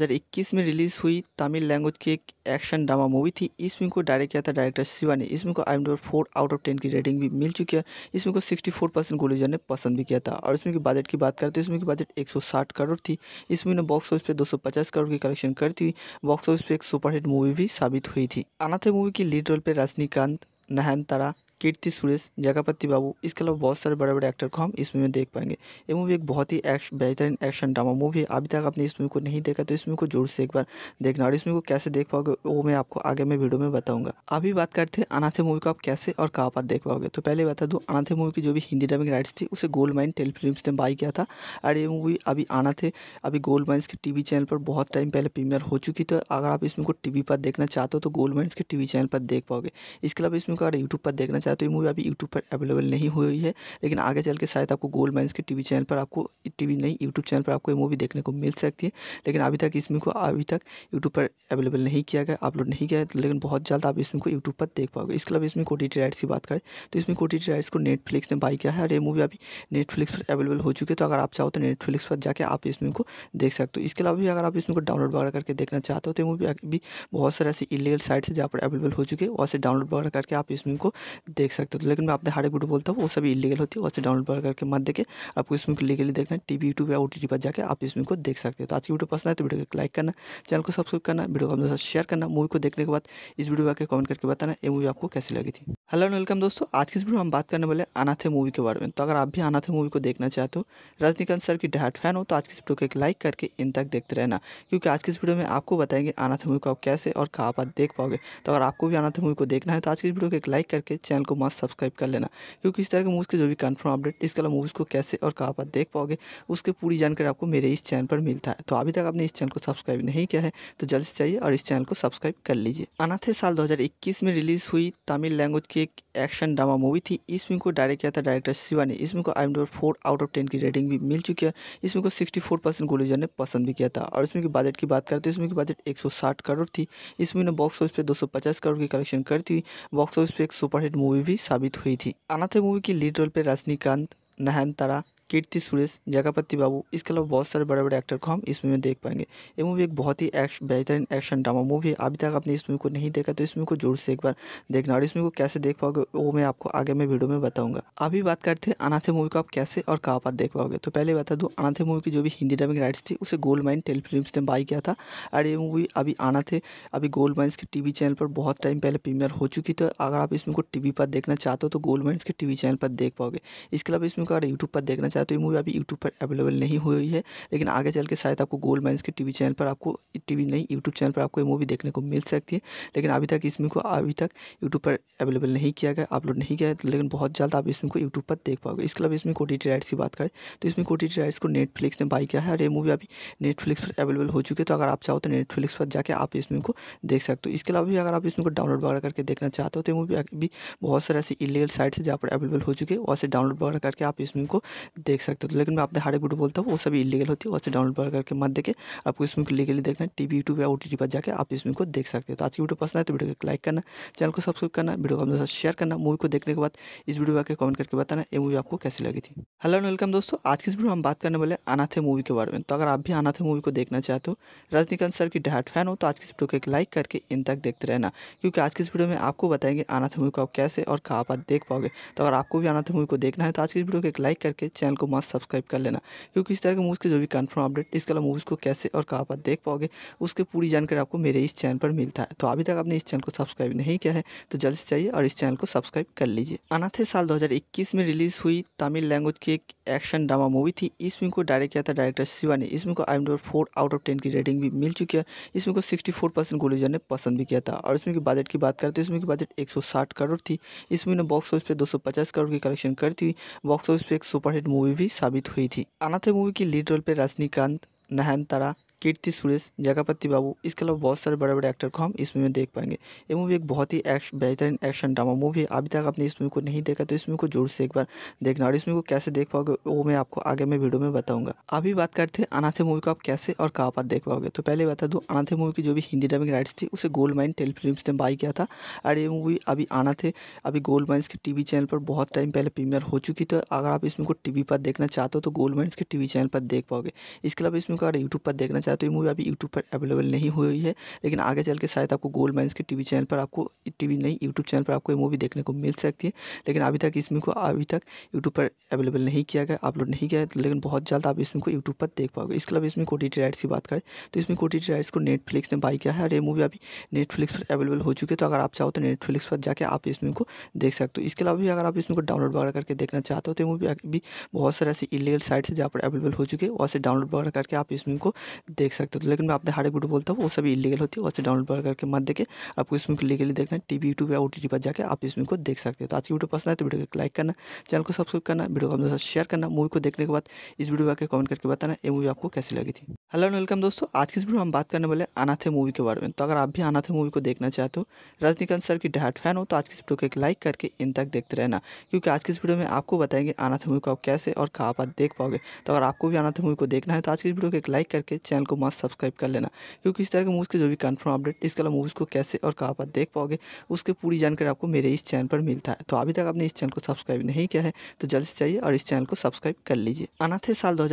में रिलीज़ हुई तमिल लैंग्वेज की एक एक्शन ड्रामा मूवी थी इस फिल्म को डायरेक्ट किया था डायरेक्टर शिवा ने इस को I M four out of ten की रेटिंग भी मिल चुकी है इसमें को सिक्सटी फोर परसेंट गोलीजर ने पसंद भी किया था और इसमें की बजट की बात करते हैं तो इसमें की बजट एक सौ साठ करोड़ थी इसमें ने बॉक्स ऑफिस पर दो सौ पचास करोड़ की कलेक्शन करती हुई बॉक्स ऑफिस पर एक सुपरहिट मूवी मूवी भी साबित हुई थी अनाथे मूवी की लीड रोल पे रजनीकांत नहन तारा कीर्ति सुरेश जगापति बाबू इसके अलावा बहुत सारे बड़े बड़े एक्टर को हम इस मूवी में देख पाएंगे ये मूवी एक बहुत ही एक्श बेहतरीन एक्शन ड्रामा मूवी है अभी तक आपने इस मूवी को नहीं देखा तो इस मूवी को जोर से एक बार देखना और इस मूवी को कैसे देख पाओगे वो मैं आपको आगे मैं वीडियो में बताऊंगा अभी बात करते हैं अनाथे मूवी को आप कैसे और कहाँ पर देख पाओगे तो पहले बता दूँ अनाथे मूवी की जो भी हिंदी डबिंग राइट्स थी उसे गोल्ड माइन टेलीफिल्म ने बाई किया था और ये मूवी अभी अनाथे अभी गोल्ड माइन्स के टीवी चैनल पर बहुत टाइम पहले प्रीमियर हो चुकी तो अगर आप इस को टीवी पर देखना चाहते हो तो गोल्ड माइन्स के टीवी चैनल पर देख पाओगे इसके अलावा इसमें को अगर यूट्यूब पर देखना है तो ये मूवी अभी यूट्यूब पर अवेलेबल नहीं हुई है लेकिन आगे चल के शायद आपको गोल्ड माइंस के टीवी चैनल पर आपको टीवी नहीं यूट्यूब चैनल पर आपको ये मूवी देखने को मिल सकती है लेकिन अभी तक इसमें को अभी तक यूट्यूब पर अवेलेबल नहीं किया गया अपलोड नहीं किया लेकिन बहुत जल्द आप इसमें को यूट्यूब पर देख पाओगे इसके अलावा इसमें कोटी राइट्स की बात करें तो इसमें कोटी राइट्स को नेटफ्लिक्स ने बाई किया है और ये मूवी अभी नेटफ्लिक्स पर अवेलेबल हो चुकी है तो अगर आप चाहो तो नेटफ्लिक्स पर जाकर आप इसमें को देख सकते हो इसके अलावा भी अगर आप इसमें को डाउनलोड वगैरह करके देखना चाहते हो तो मूवी अभी बहुत सारे ऐसे इलीगल साइट्स है जहाँ पर अवेलेबल हो चुके हैं वहाँ से डाउनलोड वगैरह करके आप इसमें को देख सकते हो तो लेकिन मैं आपने हर एक वीडियो बोलता हूँ वो सभी इलीगल होती है वैसे डाउनलोड करके मत देखे आपको इसमें लीगली देखना है टीवी यूट्यूब या ओ पर जाकर आप इसमें को देख सकते हो तो आज की वीडियो पसंद है तो वीडियो को लाइक करना चैनल को सब्सक्राइब करना वीडियो को अपने साथ शेयर करना मूवी को देखने के बाद इस वीडियो आकर कमेंट करके बताना ये मूवी आपको कैसी लगी थी हेलो एंड वेलकम दोस्तों आज की इस वीडियो हम बात करने वाले अनाथे मूवी के बारे में तो अगर आप भी अनाथे मूवी को देखना चाहते हो रजनीकांत सर की डायट फैन हो तो आज की इस वीडियो को एक लाइक करके इन तक देखते रहना क्योंकि आज की इस वीडियो में आपको बताएंगे अनाथे मूवी को आप कैसे और कहाँ पर देख पाओगे तो अगर आपको भी अनाथे मूवी को देखना है तो आज की इस वीडियो को एक लाइक करके चैनल को मास्क सब्सक्राइब कर लेना क्योंकि इस तरह के मूवीज़ के जो भी कन्फर्म अपडेट इसके अलावा मूवीज़ को कैसे और कहाँ पर देख पाओगे उसकी पूरी जानकारी आपको मेरे इस चैनल पर मिलता है तो अभी तक आपने इस चैनल को सब्सक्राइब नहीं किया है तो जल्द से चाहिए और इस चैनल को सब्सक्राइब कर लीजिए अनाथे साल दो में रिलीज़ हुई तमिल लैंग्वेज की एक एक्शन ड्रामा मूवी थी इस फिल्म को डायरेक्ट किया था डायरेक्टर शिवा ने इसमें को I M four out of ten की रेटिंग भी मिल चुकी है इसमें को सिक्सटी फोर परसेंट गुलूजन ने पसंद भी किया था और इसमें की बजट की बात करते हैं तो इसमें की बजट एक सौ साठ करोड़ थी इसमें ने बॉक्स ऑफिस पर दो सौ पचास करोड़ की कलेक्शन करती हुई बॉक्स ऑफिस पर एक सुपरहिट मूवी मूवी भी साबित हुई थी अनाथे मूवी की लीड रोल पे रजनीकांत नहन तारा कीर्ति सुरेश जगापति बाबू इसके अलावा बहुत सारे बड़े बड़े एक्टर को हम इस मूवी में देख पाएंगे ये मूवी एक बहुत ही एक्श, बेहतरीन एक्शन ड्रामा मूवी है अभी तक आपने इस मूवी को नहीं देखा तो इस मूवी को जोर से एक बार देखना और इस मूवी को कैसे देख पाओगे वो मैं आपको आगे मैं वीडियो में बताऊंगा अभी बात करते हैं अनाथे मूवी को आप कैसे और कहाँ पर देख पाओगे तो पहले बता दूँ अनाथे मूवी की जो भी हिंदी डबिंग राइट्स थी उसे गोल्ड माइन टेल ने बाई किया था और ये मूवी अभी अनाथे अभी गोल्ड माइन्स के टीवी चैनल पर बहुत टाइम पहले प्रीमियर हो चुकी तो अगर आप इसमें को टीवी पर देखना चाहते हो तो गोल्ड माइन्स के टीवी चैनल पर देख पाओगे इसके अलावा इसमें को अगर यूट्यूब पर देखना है तो ये मूवी अभी यूट्यूब पर अवेलेबल नहीं हुई है लेकिन आगे चल के शायद आपको गोल्ड माइंस के टीवी चैनल पर आपको टीवी नहीं यूट्यूब चैनल पर आपको ये मूवी देखने को मिल सकती है लेकिन अभी तक इसमें को अभी तक यूट्यूब पर अवेलेबल नहीं किया गया अपलोड नहीं किया लेकिन बहुत जल्द आप इसमें को यूट्यूब पर देख पाओगे इसके अलावा इसमें कोटी राइट्स की बात करें तो इसमें कोटी राइट्स को नेटफ्लिक्स ने बाई किया है और ये मूवी अभी नेटफ्लिक्स पर अवेलेबल हो चुकी है तो अगर आप चाहो तो नेटफ्लिक्स पर जाकर आप इसमें को देख सकते हो इसके अलावा भी अगर आप इसमें को डाउनलोड वगैरह करके देखना चाहते हो तो मूवी अभी बहुत सारे ऐसे इलीगल साइट्स है जहाँ पर अवेलेबल हो चुके हैं वहाँ से डाउनलोड वगैरह करके आप इसमें को देख सकते हो तो लेकिन मैं आपने हार्ड वीडियो बोलता हूँ वो सभी इलीगल होती है वैसे डाउनलोड करके मत देखे आपको इसमें लीगली देखना है वी यूट्यूब या ओ टी टी पर जाकर आप इसमें को देख सकते हो तो आज की वीडियो पसंद आए तो वीडियो को लाइक करना चैनल को सब्सक्राइब करना वीडियो को अपने साथ शेयर करना मूवी को देखने के बाद इस वीडियो आकर कमेंट करके बताना ये मूवी आपको कैसी लगी थी हेलो एंड वेलकम दोस्तों आज की इस वीडियो में हम बात करने वाले अनाथे मूवी के बारे में तो अगर आप भी अनाथे मूवी को देखना चाहते हो रजनीकांत सर की डायट फैन हो तो आज की इस वीडियो को एक लाइक करके इन तक देखते रहना क्योंकि आज की इस वीडियो में आपको बताएंगे अनाथे मूवी को आप कैसे और कहाँ पर देख पाओगे तो अगर आपको भी अनाथे मूवी को देखना है तो आज की इस वीडियो को एक लाइक करके चैनल को मस्त सब्सक्राइब कर लेना क्योंकि इस तरह के मूवीज़ के जो भी कन्फर्म अपडेट इसके अलावा मूवीज़ को कैसे और कहाँ पर देख पाओगे उसके पूरी जानकारी आपको मेरे इस चैनल पर मिलता है तो अभी तक आपने इस चैनल को सब्सक्राइब नहीं किया है तो जल्द से चाहिए और इस चैनल को सब्सक्राइब कर लीजिए अनाथे साल दो में रिलीज़ हुई तमिल लैंग्वेज की एक एक्शन ड्रामा मूवी थी इस फिल्म को डायरेक्ट किया था डायरेक्टर शिवा ने इस को I M four out of ten की रेटिंग भी मिल चुकी है इसमें को सिक्सटी फोर परसेंट गोलीजर ने पसंद भी किया था और इसमें की बजट की बात करते हैं इसमें की बजट एक सौ साठ करोड़ थी इसमें ने बॉक्स ऑफिस पे दो सौ पचास करोड़ की कलेक्शन करती हुई बॉक्स ऑफिस पे एक सुपरहिट मूवी मूवी भी साबित हुई थी अनाथे मूवी की लीड रोल पे रजनीकांत नहन तारा कीर्ति सुरेश जगापति बाबू इसके अलावा बहुत सारे बड़े बड़े एक्टर को हम इस मूवी में देख पाएंगे ये मूवी एक बहुत ही एक्श बेहतरीन एक्शन ड्रामा मूवी है अभी तक आपने इस मूवी को नहीं देखा तो इस मूवी को जोर से एक बार देखना और इस मूवी को कैसे देख पाओगे वो मैं आपको आगे मैं वीडियो में बताऊंगा अभी बात करते हैं अनाथे मूवी को आप कैसे और कहाँ पर देख पाओगे तो पहले बता दूँ अनाथे मूवी की जो भी हिंदी ड्रामिंग राइट्स थी उसे गोल्ड माइन टेल फिल्म ने बाई किया था और ये मूवी अभी अनाथे अभी गोल्ड माइन्स के वी चैनल पर बहुत टाइम पहले प्रीमियर हो चुकी तो अगर आप इस मूवी को वी पर देखना चाहते हो तो गोल्ड माइन्स के वी चैनल पर देख पाओगे इसके अलावा इसमें को अगर यूट्यूब पर देखना साथ तो ये मूवी अभी यूट्यूब पर अवेलेबल नहीं हुई है लेकिन आगे चल के शायद आपको गोल्ड माइंस के टीवी चैनल पर आपको टीवी नहीं यूट्यूब चैनल पर आपको ये मूवी देखने को मिल सकती है लेकिन अभी तक इसमें को अभी तक यूट्यूब पर अवेलेबल नहीं किया गया अपलोड नहीं किया लेकिन बहुत जल्द आप इसमें को यूट्यूब पर देख पाओगे इसके अलावा इसमें कोटी राइट्स की बात करें तो इसमें कोटी राइट्स को नेटफ्लिक्स ने बाई किया है और ये मूवी अभी नेटफ्लिक्स पर अवेलेबल हो चुकी है तो अगर आप चाहो तो नेटफ्लिक्स पर जाकर आप इसमें को देख सकते हो इसके अलावा भी अगर आप इसमें को डाउनलोड वगैरह करके देखना चाहते हो तो मूवी अभी बहुत सारे ऐसे इलीगल साइट्स है जहाँ पर अवेलेबल हो चुके हैं वहाँ से डाउनलोड वगैरह करके आप इसमें को देख सकते हो तो लेकिन मैं आपने हार्ड वीडियो बोलता हूँ वो सभी इलीगल होती है वैसे डाउनलोड करके मत देखे आपको इसमें लीगली देखना टी टीवी यूट्यूब या ओ टी टी पर जाकर आप इसमें को देख सकते हो तो आज की वीडियो पसंद है तो वीडियो को लाइक करना चैनल को सब्सक्राइब करना वीडियो को अपने साथ शेयर करना मूवी को देखने के बाद इस वीडियो आकर कमेंट करके बताना ये मूवी आपको कैसी लगी थी हेलो वेलकम दोस्तों आज की इस वीडियो में हम बात करने वाले अनाथे मूवी के बारे में तो अगर आप भी अनाथे मूवी को देखना चाहते हो रजनीकांत सर की डहाट फैन हो तो आज की इस वीडियो को एक लाइक करके इन तक देखते रहना क्योंकि आज की इस वीडियो में आपको बताएंगे अनाथे मूवी को आप कैसे और कहाँ पर देख पाओगे तो अगर आपको भी अनाथ मूवी को देखना है तो आज की इस वीडियो को एक लाइक करके चैनल को मास्क सब्सक्राइब कर लेना क्योंकि इस तरह के मूवीज़ के जो भी कन्फर्म अपडेट इसके अलावा मूवीज़ को कैसे और कहाँ पर देख पाओगे उसकी पूरी जानकारी आपको मेरे इस चैनल पर मिलता है तो अभी तक आपने इस चैनल को सब्सक्राइब नहीं किया है तो जल्द से चाहिए और इस चैनल को सब्सक्राइब कर लीजिए अनाथे साल दो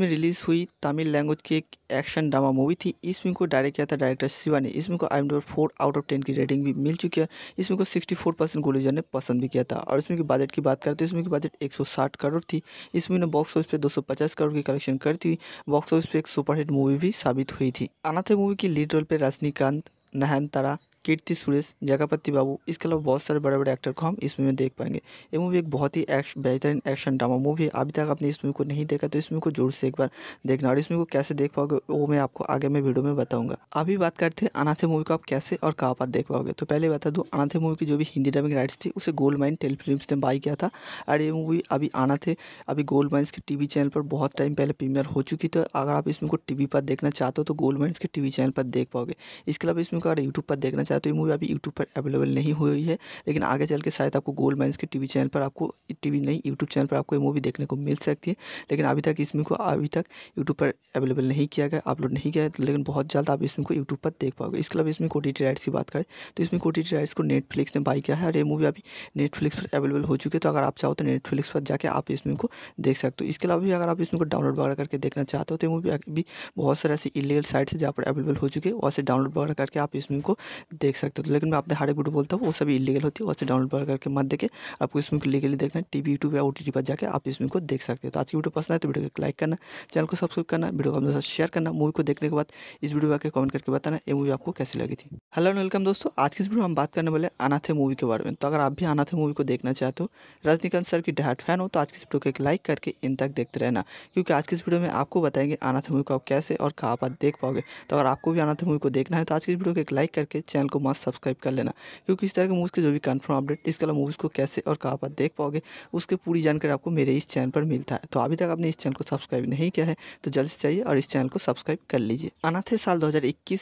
में रिलीज़ हुई तमिल लैंग्वेज की एक एक्शन ड्रामा मूवी थी इस फिल्म को डायरेक्ट किया था डायरेक्टर शिवा ने इसमें को I four out of ten की रेटिंग भी मिल चुकी है इसमें को सिक्सटी फोर परसेंट गोलूजन ने पसंद भी किया था और इसमें की बजट की बात करते हैं तो इसमें की बजट एक सौ साठ करोड़ थी इसमें ने बॉक्स ऑफिस पर दो सौ पचास करोड़ की कलेक्शन करती हुई बॉक्स ऑफिस पर एक सुपरहिट मूवी मूवी भी साबित हुई थी अनाथे मूवी की लीड रोल पे रजनीकांत नहन तारा कीर्ति सुरेश जगापति बाबू इसके अलावा बहुत सारे बड़े बड़े एक्टर को हम इस मूवी में देख पाएंगे ये मूवी एक बहुत ही एक्श बेहतरीन एक्शन ड्रामा मूवी है अभी तक आपने इस मूवी को नहीं देखा तो इस मूवी को जोर से एक बार देखना और इस मूवी को कैसे देख पाओगे वो मैं आपको आगे मैं वीडियो में बताऊंगा अभी बात करते हैं अनाथे मूवी को आप कैसे और कहाँ पर देख पाओगे तो पहले बता दूँ अनाथे मूवी की जो भी हिंदी डबिंग राइट्स थी उसे गोल्ड माइन टेलीफिल्म ने बाई किया था और ये मूवी अभी अनाथे अभी गोल्ड माइन्स के टीवी चैनल पर बहुत टाइम पहले प्रीमियर हो चुकी तो अगर आप इस मूवी को टीवी पर देखना चाहते हो तो गोल्ड माइन्स के टीवी चैनल पर देख पाओगे इसके अलावा इस मूवी को अगर यूट्यूब पर देखना है तो ये मूवी अभी यूट्यूब पर अवेलेबल नहीं हुई है लेकिन आगे चल के शायद आपको गोल्ड माइंस के टीवी चैनल पर आपको टीवी नहीं यूट्यूब चैनल पर आपको ये मूवी देखने को मिल सकती है लेकिन अभी तक इसमें को अभी तक यूट्यूब पर अवेलेबल नहीं किया गया अपलोड नहीं किया लेकिन बहुत जल्द आप इसमें को यूट्यूब पर देख पाओगे इसके अलावा इसमें कोटी राइट्स की बात करें तो इसमें कोटी राइट्स को नेटफ्लिक्स ने बाई किया है और ये मूवी अभी नेटफ्लिक्स पर अवेलेबल हो चुकी है तो अगर आप चाहो तो नेटफ्लिक्स पर जाकर आप इसमें को देख सकते हो इसके अलावा भी अगर आप इसमें को डाउनलोड वगैरह करके देखना चाहते हो तो मूवी अभी बहुत सारे ऐसे इलीगल साइट्स है जहाँ पर अवेलेबल हो चुके हैं वहाँ से डाउनलोड वगैरह करके आप इसमें को देख सकते हो तो लेकिन मैं हर हार्ड वीडियो बोलता हूँ वो सभी इलीगल होती है वैसे डाउनलोड करके मत देखे आपको इसमें लीगली देखना है टीवी यूट्यूब या ओ पर जाकर आप इसमें को देख सकते हो तो आज की वीडियो पसंद है तो वीडियो को लाइक करना चैनल को सब्सक्राइब करना वीडियो को अपने साथ शेयर करना मूवी को देखने के बाद इस वीडियो में आकर कमेंट करके बताना ये मूवी आपको कैसी लगी थी हेलो एंड वेलकम दोस्तों आज की इस वीडियो हम बात करने वाले अनाथे मूवी के बारे में तो अगर आप भी अनाथे मूवी को देखना चाहते हो रजनीकांत सर की डहाट फैन हो तो आज की इस वीडियो को एक लाइक करके इन तक देखते रहना क्योंकि आज की इस वीडियो में आपको बताएंगे अनाथे मूवी को आप कैसे और कहाँ पर देख पाओगे तो अगर आपको भी अनाथे मूवी को देखना है तो आज की इस वीडियो को एक लाइक करके चैनल को मास्क सब्सक्राइब कर लेना क्योंकि इस तरह के मूवीज़ के जो भी कन्फर्म अपडेट इस अलावा मूवीज़ को कैसे और कहाँ पर देख पाओगे उसकी पूरी जानकारी आपको मेरे इस चैनल पर मिलता है तो अभी तक आपने इस चैनल को सब्सक्राइब नहीं किया है तो जल्द से चाहिए और इस चैनल को सब्सक्राइब कर लीजिए अनाथे साल दो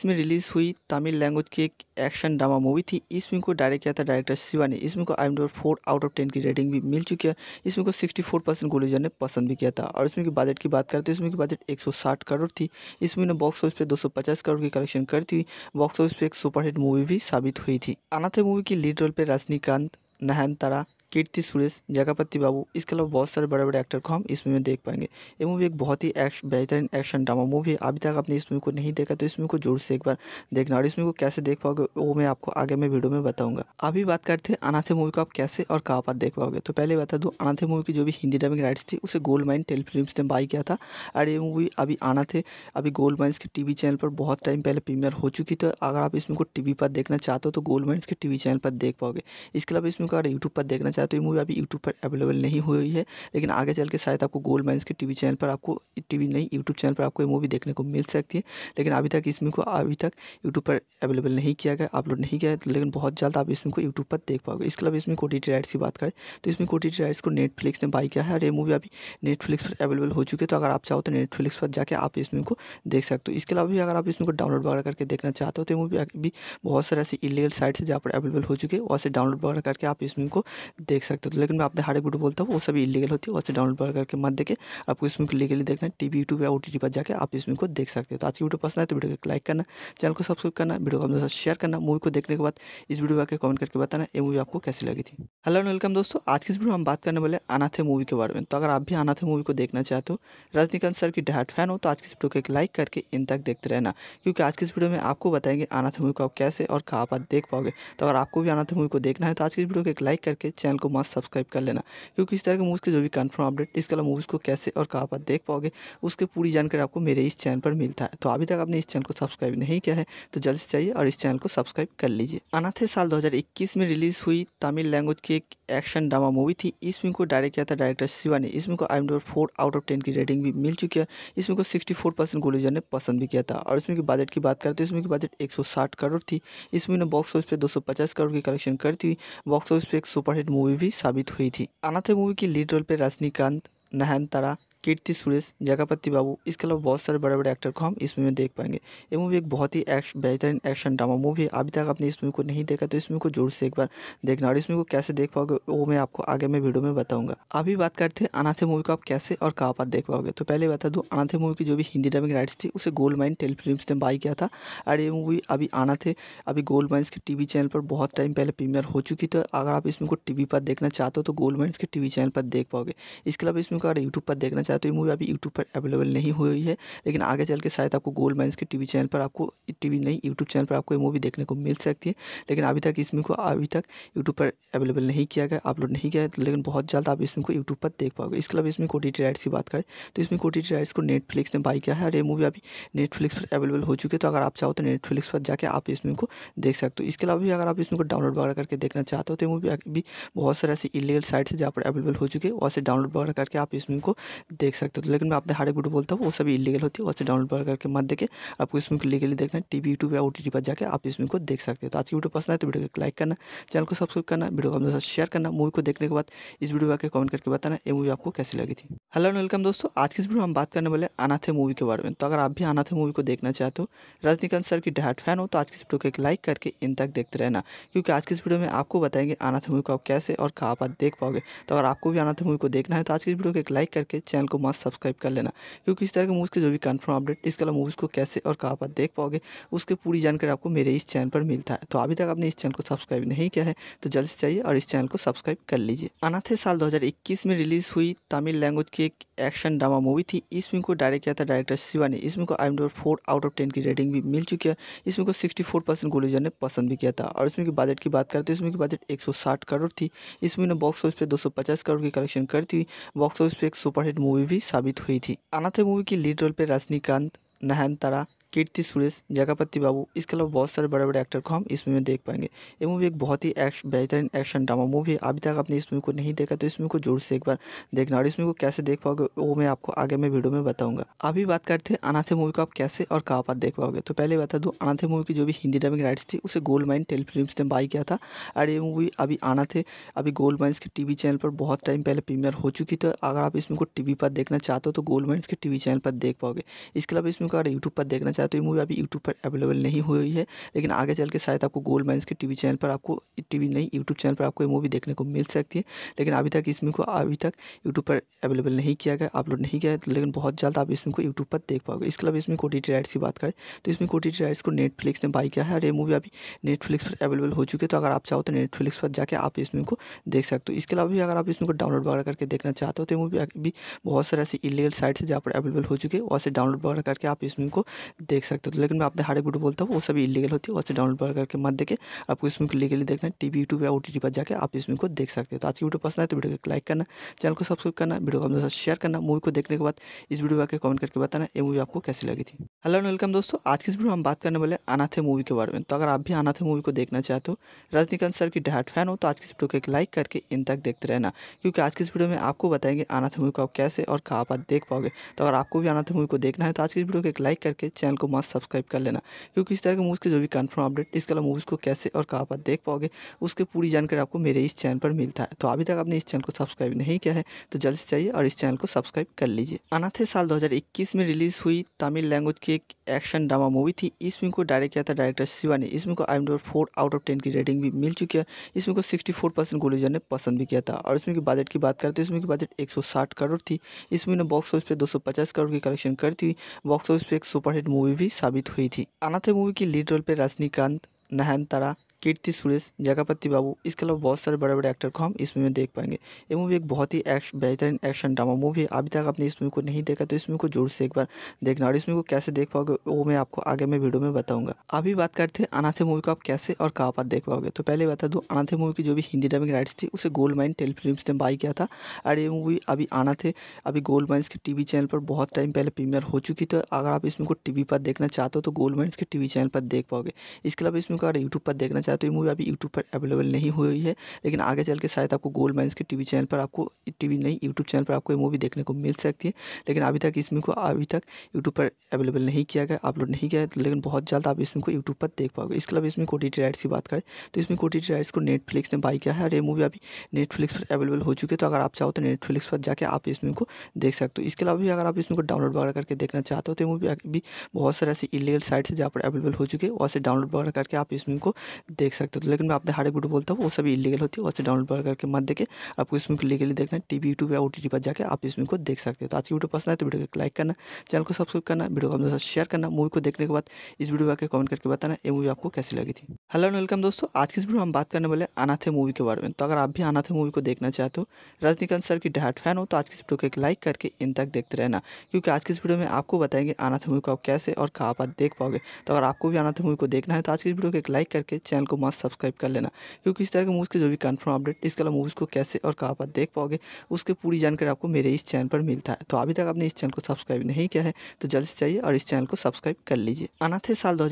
में रिलीज़ हुई तमिल लैंग्वेज की एक एक्शन ड्रामा मूवी थी इस फिल्म को डायरेक्ट किया था डायरेक्टर शिवा ने इसमें को I M four out of ten की रेटिंग भी मिल चुकी है इसमें को सिक्सटी फोर परसेंट गुलूजन ने पसंद भी किया था और इसमें की बजट की बात करते हैं तो इसमें की बजट एक सौ साठ करोड़ थी इसमें ने बॉक्स ऑफिस पर दो सौ पचास करोड़ की कलेक्शन करती हुई बॉक्स ऑफिस पर एक सुपरहिट मूवी मूवी भी साबित हुई थी अनाथे मूवी की लीड रोल पे रजनीकांत नहन तारा कीर्ति सुरेश जगापति बाबू इसके अलावा बहुत सारे बड़े बड़े एक्टर को हम इस मूवी में देख पाएंगे ये मूवी एक बहुत ही एक्श, बेहतरीन एक्शन ड्रामा मूवी है अभी तक आपने इस मूवी को नहीं देखा तो इस मूवी को जोर से एक बार देखना और इस मूवी को कैसे देख पाओगे वो मैं आपको आगे मैं वीडियो में बताऊंगा अभी बात करते हैं अनाथे मूवी को आप कैसे और कहाँ पर देख पाओगे तो पहले बता दूँ अनाथे मूवी की जो भी हिंदी डबिंग राइट्स थी उसे गोल्ड माइन टेल ने बाई किया था और ये मूवी अभी अनाथे अभी गोल्ड माइन्स के टीवी चैनल पर बहुत टाइम पहले प्रीमियर हो चुकी तो अगर आप इस को टीवी पर देखना चाहते हो तो गोल्ड माइन्स के टीवी चैनल पर देख पाओगे इसके अलावा इसमें को अगर यूट्यूब पर देखना है तो ये मूवी अभी यूट्यूब पर अवेलेबल नहीं हुई है लेकिन आगे चल के शायद आपको गोल्ड माइंस के टीवी चैनल पर आपको टीवी नहीं यूट्यूब चैनल पर आपको ये मूवी देखने को मिल सकती है लेकिन अभी तक इसमें को अभी तक यूट्यूब पर अवेलेबल नहीं किया गया अपलोड नहीं किया लेकिन बहुत जल्द आप इसमें को यूट्यूब पर देख पाओगे इसके अलावा इसमें कोटी राइट्स की बात करें तो इसमें कोटी राइट्स को नेटफ्लिक्स ने बाई किया है और ये मूवी अभी नेटफ्लिक्स पर अवेलेबल हो चुकी है तो अगर आप चाहो तो नेटफ्लिक्स पर जाकर आप इसमें को देख सकते हो इसके अलावा भी अगर आप इसमें को डाउनलोड वगैरह करके देखना चाहते हो तो मूवी अभी बहुत सारे ऐसे इलीगल साइट्स है जहाँ पर अवेलेबल हो चुके हैं वहाँ से डाउनलोड वगैरह करके आप इसमें को देख सकते हो तो लेकिन मैं हर हार्ड वीडियो बोलता हूँ वो सभी इलीगल होती है वैसे डाउनलोड करके मत देखे आपको इसमें लीगली देखना है वी यूट्यूब या ओ टी टी पर जाकर आप इसमें को देख सकते हो तो आज की वीडियो पसंद है तो वीडियो को लाइक करना चैनल को सब्सक्राइब करना वीडियो को अपने साथ शेयर करना मूवी को देखने के बाद इस वीडियो आकर कमेंट करके बताना ये मूवी आपको कैसी लगी थी हेलो एंड वेलकम दोस्तों आज की इस वीडियो में हम बात करने वाले अनाथे मूवी के बारे में तो अगर आप भी अनाथे मूवी को देखना चाहते हो रजनीकांत सर की डायट फैन हो तो आज की इस वीडियो को एक लाइक करके इन तक देखते रहना क्योंकि आज की इस वीडियो में आपको बताएंगे अनाथे मूवी को आप कैसे और कहाँ पर देख पाओगे तो अगर आपको भी अनाथ मूवी को देखना है तो आज की इस वीडियो को एक लाइक करके चैनल को मस्त सब्सक्राइब कर लेना क्योंकि इस तरह के मूवीज़ के जो भी कन्फर्म अपडेट इसके अलावा मूवीज़ को कैसे और कहाँ पर देख पाओगे उसके पूरी जानकारी आपको मेरे इस चैनल पर मिलता है तो अभी तक आपने इस चैनल को सब्सक्राइब नहीं किया है तो जल्द से चाहिए और इस चैनल को सब्सक्राइब कर लीजिए अनाथे साल दो में रिलीज़ हुई तमिल लैंग्वेज की एक एक्शन ड्रामा मूवी थी इस फिल्म को डायरेक्ट किया था डायरेक्टर शिवा ने इसमें को I M four out of ten की रेटिंग भी मिल चुकी है इसमें को सिक्सटी फोर परसेंट गोलीजर ने पसंद भी किया था और इसमें की बजट की बात करते हैं इसमें की बजट एक सौ साठ करोड़ थी इसमें ने बॉक्स ऑफिस पर दो सौ पचास करोड़ की कलेक्शन करती हुई बॉक्स ऑफिस पर एक सुपरहिट मूवी मूवी भी साबित हुई थी अनाथे मूवी की लीड रोल पर रजनीकांत नहन तारा कीर्ति सुरेश जगापति बाबू इसके अलावा बहुत सारे बड़े बड़े एक्टर को हम इस मूवी में देख पाएंगे ये मूवी एक बहुत ही एक्श बेहतरीन एक्शन ड्रामा मूवी है अभी तक आपने इस मूवी को नहीं देखा तो इस मूवी को जोर से एक बार देखना और इस मूवी को कैसे देख पाओगे वो मैं आपको आगे मैं वीडियो में बताऊंगा अभी बात करते हैं अनाथे मूवी को आप कैसे और कहाँ पर देख पाओगे तो पहले बता दूँ अनाथे मूवी की जो भी हिंदी ड्रामिंग राइट्स थी उसे गोल्ड माइन टेल फिल्म ने बाई किया था और ये मूवी अभी अनाथे अभी गोल्ड माइन्स के वी चैनल पर बहुत टाइम पहले प्रीमियर हो चुकी तो अगर आप इस मूवी को वी पर देखना चाहते हो तो गोल्ड माइन्स के वी चैनल पर देख पाओगे इसके अलावा इसमें को अगर यूट्यूब पर देखना साथ तो ये मूवी अभी यूट्यूब पर अवेलेबल नहीं हुई है लेकिन आगे चल के शायद आपको गोल्ड माइंस के टीवी चैनल पर आपको टीवी नहीं यूट्यूब चैनल पर आपको ये मूवी देखने को मिल सकती है लेकिन अभी तक इसमें को अभी तक यूट्यूब पर अवेलेबल नहीं किया गया अपलोड नहीं किया गया लेकिन बहुत जल्द आप इसमें को यूट्यूब पर देख पाओगे इसके अलावा इसमें कोटी राइट्स की बात करें तो इसमें कोटी राइट्स को नेटफ्लिक्स ने बाई किया है और ये मूवी अभी नेटफ्लिक्स पर अवेलेबल हो चुकी है तो अगर आप चाहो तो नेटफ्लिक्स पर जाकर आप इसमें को देख सकते हो इसके अलावा भी अगर आप इसमें को डाउनलोड वगैरह करके देखना चाहते हो तो मूवी अभी बहुत सारे ऐसे इलीगल साइट्स है जहाँ पर अवेलेबल हो चुकी है वहाँ से डाउनलोड वगैरह करके आप इसमें को देख सकते हो तो लेकिन मैं आपने हार्ड वीडियो बोलता हूँ वो सभी इलीगल होती है वैसे डाउनलोड करके मत देखे आपको इसमें लीगली देखना टी टीवी यूट्यूब या ओ टी पर जाकर आप इसमें को देख सकते हो तो आज की वीडियो पसंद है तो वीडियो को लाइक करना चैनल को सब्सक्राइब करना वीडियो को अपने साथ शेयर करना मूवी को देखने के बाद इस वीडियो आकर कमेंट करके बताना ये मूवी आपको कैसी लगी थी हेलो वेलकम दोस्तों आज की इस वीडियो में हम बात करने वाले अनाथे मूवी के बारे में तो अगर आप भी अनाथे मूवी को देखना चाहते हो रजनीकांत सर की डहाट फैन हो तो आज की इस वीडियो को एक लाइक करके इन तक देखते रहना क्योंकि आज की इस वीडियो में आपको बताएंगे अनाथे मूवी को आप कैसे और कहाँ पर देख पाओगे तो अगर आपको भी अनाथ मूवी को देखना है तो आज की इस वीडियो को एक लाइक करके चैनल को मास्क सब्सक्राइब कर लेना क्योंकि इस तरह के मूवीज़ के जो भी कन्फर्म अपडेट इसके अलावा मूवीज़ को कैसे और कहाँ पर देख पाओगे उसकी पूरी जानकारी आपको मेरे इस चैनल पर मिलता है तो अभी तक आपने इस चैनल को सब्सक्राइब नहीं किया है तो जल्द से चाहिए और इस चैनल को सब्सक्राइब कर लीजिए अनाथे साल दो में रिलीज़ हुई तमिल लैंग्वेज की एक एक्शन ड्रामा मूवी थी इस फिल्म को डायरेक्ट किया था डायरेक्टर शिवा ने इसमें को I M four out of ten की रेटिंग भी मिल चुकी है इसमें को सिक्सटी फोर परसेंट गोलूजन ने पसंद भी किया था और इसमें की बजट की बात करते हैं तो इसमें की बजट एक सौ साठ करोड़ थी इसमें ने बॉक्स ऑफिस पर दो सौ पचास करोड़ की कलेक्शन करती हुई बॉक्स ऑफिस पर एक सुपरहिट मूवी मूवी भी साबित हुई थी अनाथे मूवी की लीड रोल पे रजनीकांत नहन तारा कीर्ति सुरेश जगापति बाबू इसके अलावा बहुत सारे बड़े बड़े एक्टर को हम इस मूवी में देख पाएंगे ये मूवी एक बहुत ही एक्श बेहतरीन एक्शन ड्रामा मूवी है अभी तक आपने इस मूवी को नहीं देखा तो इस मूवी को जोर से एक बार देखना और इस मूवी को कैसे देख पाओगे वो मैं आपको आगे मैं वीडियो में बताऊंगा अभी बात करते हैं अनाथे मूवी को आप कैसे और कहाँ पर देख पाओगे तो पहले बता दूँ अनाथे मूवी की जो भी हिंदी डबिंग राइट्स थी उसे गोल्ड माइन टेल ने बाई किया था और ये मूवी अभी अनाथे अभी गोल्ड माइन्स के टीवी चैनल पर बहुत टाइम पहले प्रीमियर हो चुकी तो अगर आप इस मूवी को टीवी पर देखना चाहते हो तो गोल्ड माइन्स के टीवी चैनल पर देख पाओगे इसके अलावा इस मूवी को अगर यूट्यूब पर देखना है तो ये मूवी अभी यूट्यूब पर अवेलेबल नहीं हुई है लेकिन आगे चल के शायद आपको गोल्ड माइंस के टीवी चैनल पर आपको टीवी नहीं यूट्यूब चैनल पर आपको ये मूवी देखने को मिल सकती है लेकिन अभी तक इसमें को अभी तक यूट्यूब पर अवेलेबल नहीं किया गया अपलोड नहीं किया गया लेकिन बहुत जल्द आप इसमें को यूट्यूब पर देख पाओगे इसके अलावा इसमें कोटी राइट्स की बात करें तो इसमें कोटी राइट्स को नेटफ्लिक्स ने बाई किया है और ये मूवी अभी नेटफ्लिक्स पर अवेलेबल हो चुकी है तो अगर आप चाहो तो नेटफ्लिक्स पर जाकर आप इसमें को देख सकते हो इसके अलावा भी अगर आप इसमें को डाउनलोड वगैरह करके देखना चाहते हो तो मूवी अभी बहुत सारे ऐसे इलीगल साइट्स है जहाँ पर अवेलेबल हो चुके हैं वहाँ से डाउनलोड वगैरह करके आप इसमें को देख सकते हो तो लेकिन मैं आपने हर एक वीडियो बोलता हूँ वो सभी इलीगल होती है वैसे डाउनलोड करके मत देखे आपको इसमें लीगली देखना है टीवी यूट्यूब या ओ टी पर जाकर आप इसमें को देख सकते हो तो आज की वीडियो पसंद है तो वीडियो को लाइक करना चैनल को सब्सक्राइब करना वीडियो को अपने साथ शेयर करना मूवी को देखने के बाद इस वीडियो में आकर कमेंट करके बताना ये मूवी आपको कैसी लगी थी हेलो एंड वेलकम दोस्तों आज की इस वीडियो हम बात करने वाले अनाथे मूवी के बारे में तो अगर आप भी अनाथे मूवी को देखना चाहते हो रजनीकांत सर की डायट फैन हो तो आज की इस वीडियो को एक लाइक करके इन तक देखते रहना क्योंकि आज की इस वीडियो में आपको बताएंगे अनाथे मूवी को आप कैसे और कहाँ पर देख पाओगे तो अगर आपको भी अनाथे मूवी को देखना है तो आज की इस वीडियो को एक लाइक करके चैनल को मास्क सब्सक्राइब कर लेना क्योंकि इस तरह के मूवीज़ के जो भी कन्फर्म अपडेट इसके अलावा मूवीज़ को कैसे और कहाँ पर देख पाओगे उसकी पूरी जानकारी आपको मेरे इस चैनल पर मिलता है तो अभी तक आपने इस चैनल को सब्सक्राइब नहीं किया है तो जल्द से चाहिए और इस चैनल को सब्सक्राइब कर लीजिए अनाथे साल दो में रिलीज़ हुई तमिल लैंग्वेज की एक एक्शन ड्रामा मूवी थी इस फिल्म को डायरेक्ट किया था डायरेक्टर शिवा ने इसमें को I M four out of ten की रेटिंग भी मिल चुकी है इसमें को सिक्सटी फोर परसेंट गुलूजन ने पसंद भी किया था और इसमें की बजट की बात करते हैं तो इसमें की बजट एक सौ साठ करोड़ थी इसमें ने बॉक्स ऑफिस पर दो सौ पचास करोड़ की कलेक्शन करती हुई बॉक्स ऑफिस पर एक सुपरहिट मूवी मूवी भी साबित हुई थी अनाथे मूवी की लीड रोल पे रजनीकांत नहन तारा कीर्ति सुरेश जगापति बाबू इसके अलावा बहुत सारे बड़े बड़े एक्टर को हम इस मूवी में देख पाएंगे ये मूवी एक बहुत ही एक्श, बेहतरीन एक्शन ड्रामा मूवी है अभी तक आपने इस मूवी को नहीं देखा तो इस मूवी को जोर से एक बार देखना और इस मूवी को कैसे देख पाओगे वो मैं आपको आगे मैं वीडियो में बताऊंगा अभी बात करते हैं अनाथे मूवी को आप कैसे और कहाँ पर देख पाओगे तो पहले बता दूँ अनाथे मूवी की जो भी हिंदी डबिंग राइट्स थी उसे गोल्ड माइन टेल ने बाई किया था और ये मूवी अभी अनाथे अभी गोल्ड माइन्स के टी चैनल पर बहुत टाइम पहले प्रीमियर हो चुकी तो अगर आप इस मूवी को टी पर देखना चाहते हो तो गोल्ड माइन्स के टी चैनल पर देख पाओगे इसके अलावा इस मूवी को अगर यूट्यूब पर देखना है तो ये मूवी अभी यूट्यूब पर अवेलेबल नहीं हुई है लेकिन आगे चल के शायद आपको गोल्ड माइंस के टीवी चैनल पर आपको टीवी नहीं यूट्यूब चैनल पर आपको ये मूवी देखने को मिल सकती है लेकिन अभी तक इसमें को अभी तक यूट्यूब पर अवेलेबल नहीं किया गया अपलोड नहीं किया लेकिन बहुत जल्द आप इसमें को यूट्यूब पर देख पाओगे इसके अलावा इसमें कोटी राइट्स की बात करें तो इसमें कोटी राइट्स को नेटफ्लिक्स ने बाई किया है और ये मूवी अभी नेटफ्लिक्स पर अवेलेबल हो चुकी है तो अगर आप चाहो तो नेटफ्लिक्स पर जाकर आप इसमें को देख सकते हो इसके अलावा भी अगर आप इसमें को डाउनलोड वगैरह करके देखना चाहते हो तो मूवी अभी बहुत सारे ऐसे इलीगल साइट्स है जहाँ पर अवेलेबल हो चुके हैं वहाँ से डाउनलोड वगैरह करके आप इसमें को देख सकते हो तो लेकिन मैं आपने हार्ड वीडियो बोलता हूँ वो सभी इलीगल होती है वैसे डाउनलोड करके मत देखे आपको इसमें लीगली देखना है टीवी यूट्यूब या ओ पर जाकर आप इसमें को देख सकते हो तो आज की वीडियो पसंद है तो वीडियो को लाइक करना चैनल को सब्सक्राइब करना वीडियो को अपने साथ शेयर करना मूवी को देखने के बाद इस वीडियो आकर कमेंट करके बताना ये मूवी आपको कैसी लगी थी हेलो एंड वेलकम दोस्तों आज की इस वीडियो हम बात करने वाले अनाथे मूवी के बारे में तो अगर आप भी अनाथे मूवी को देखना चाहते हो रजनीकांत सर की डायट फैन हो तो आज की इस वीडियो को एक लाइक करके इन तक देखते रहना क्योंकि आज की इस वीडियो में आपको बताएंगे अनाथे मूवी को आप कैसे और कहाँ पर देख पाओगे तो अगर आपको भी अनाथे मूवी को देखना है तो आज की इस वीडियो को एक लाइक करके चैनल को मस्त सब्सक्राइब कर लेना क्योंकि इस तरह के मूवीज़ के जो भी कन्फर्म अपडेट इसके अलावा मूवीज़ को कैसे और कहाँ पर देख पाओगे उसकी पूरी जानकारी आपको मेरे इस चैनल पर मिलता है तो अभी तक आपने इस चैनल को सब्सक्राइब नहीं किया है तो जल्द से चाहिए और इस चैनल को सब्सक्राइब कर लीजिए अनाथे साल दो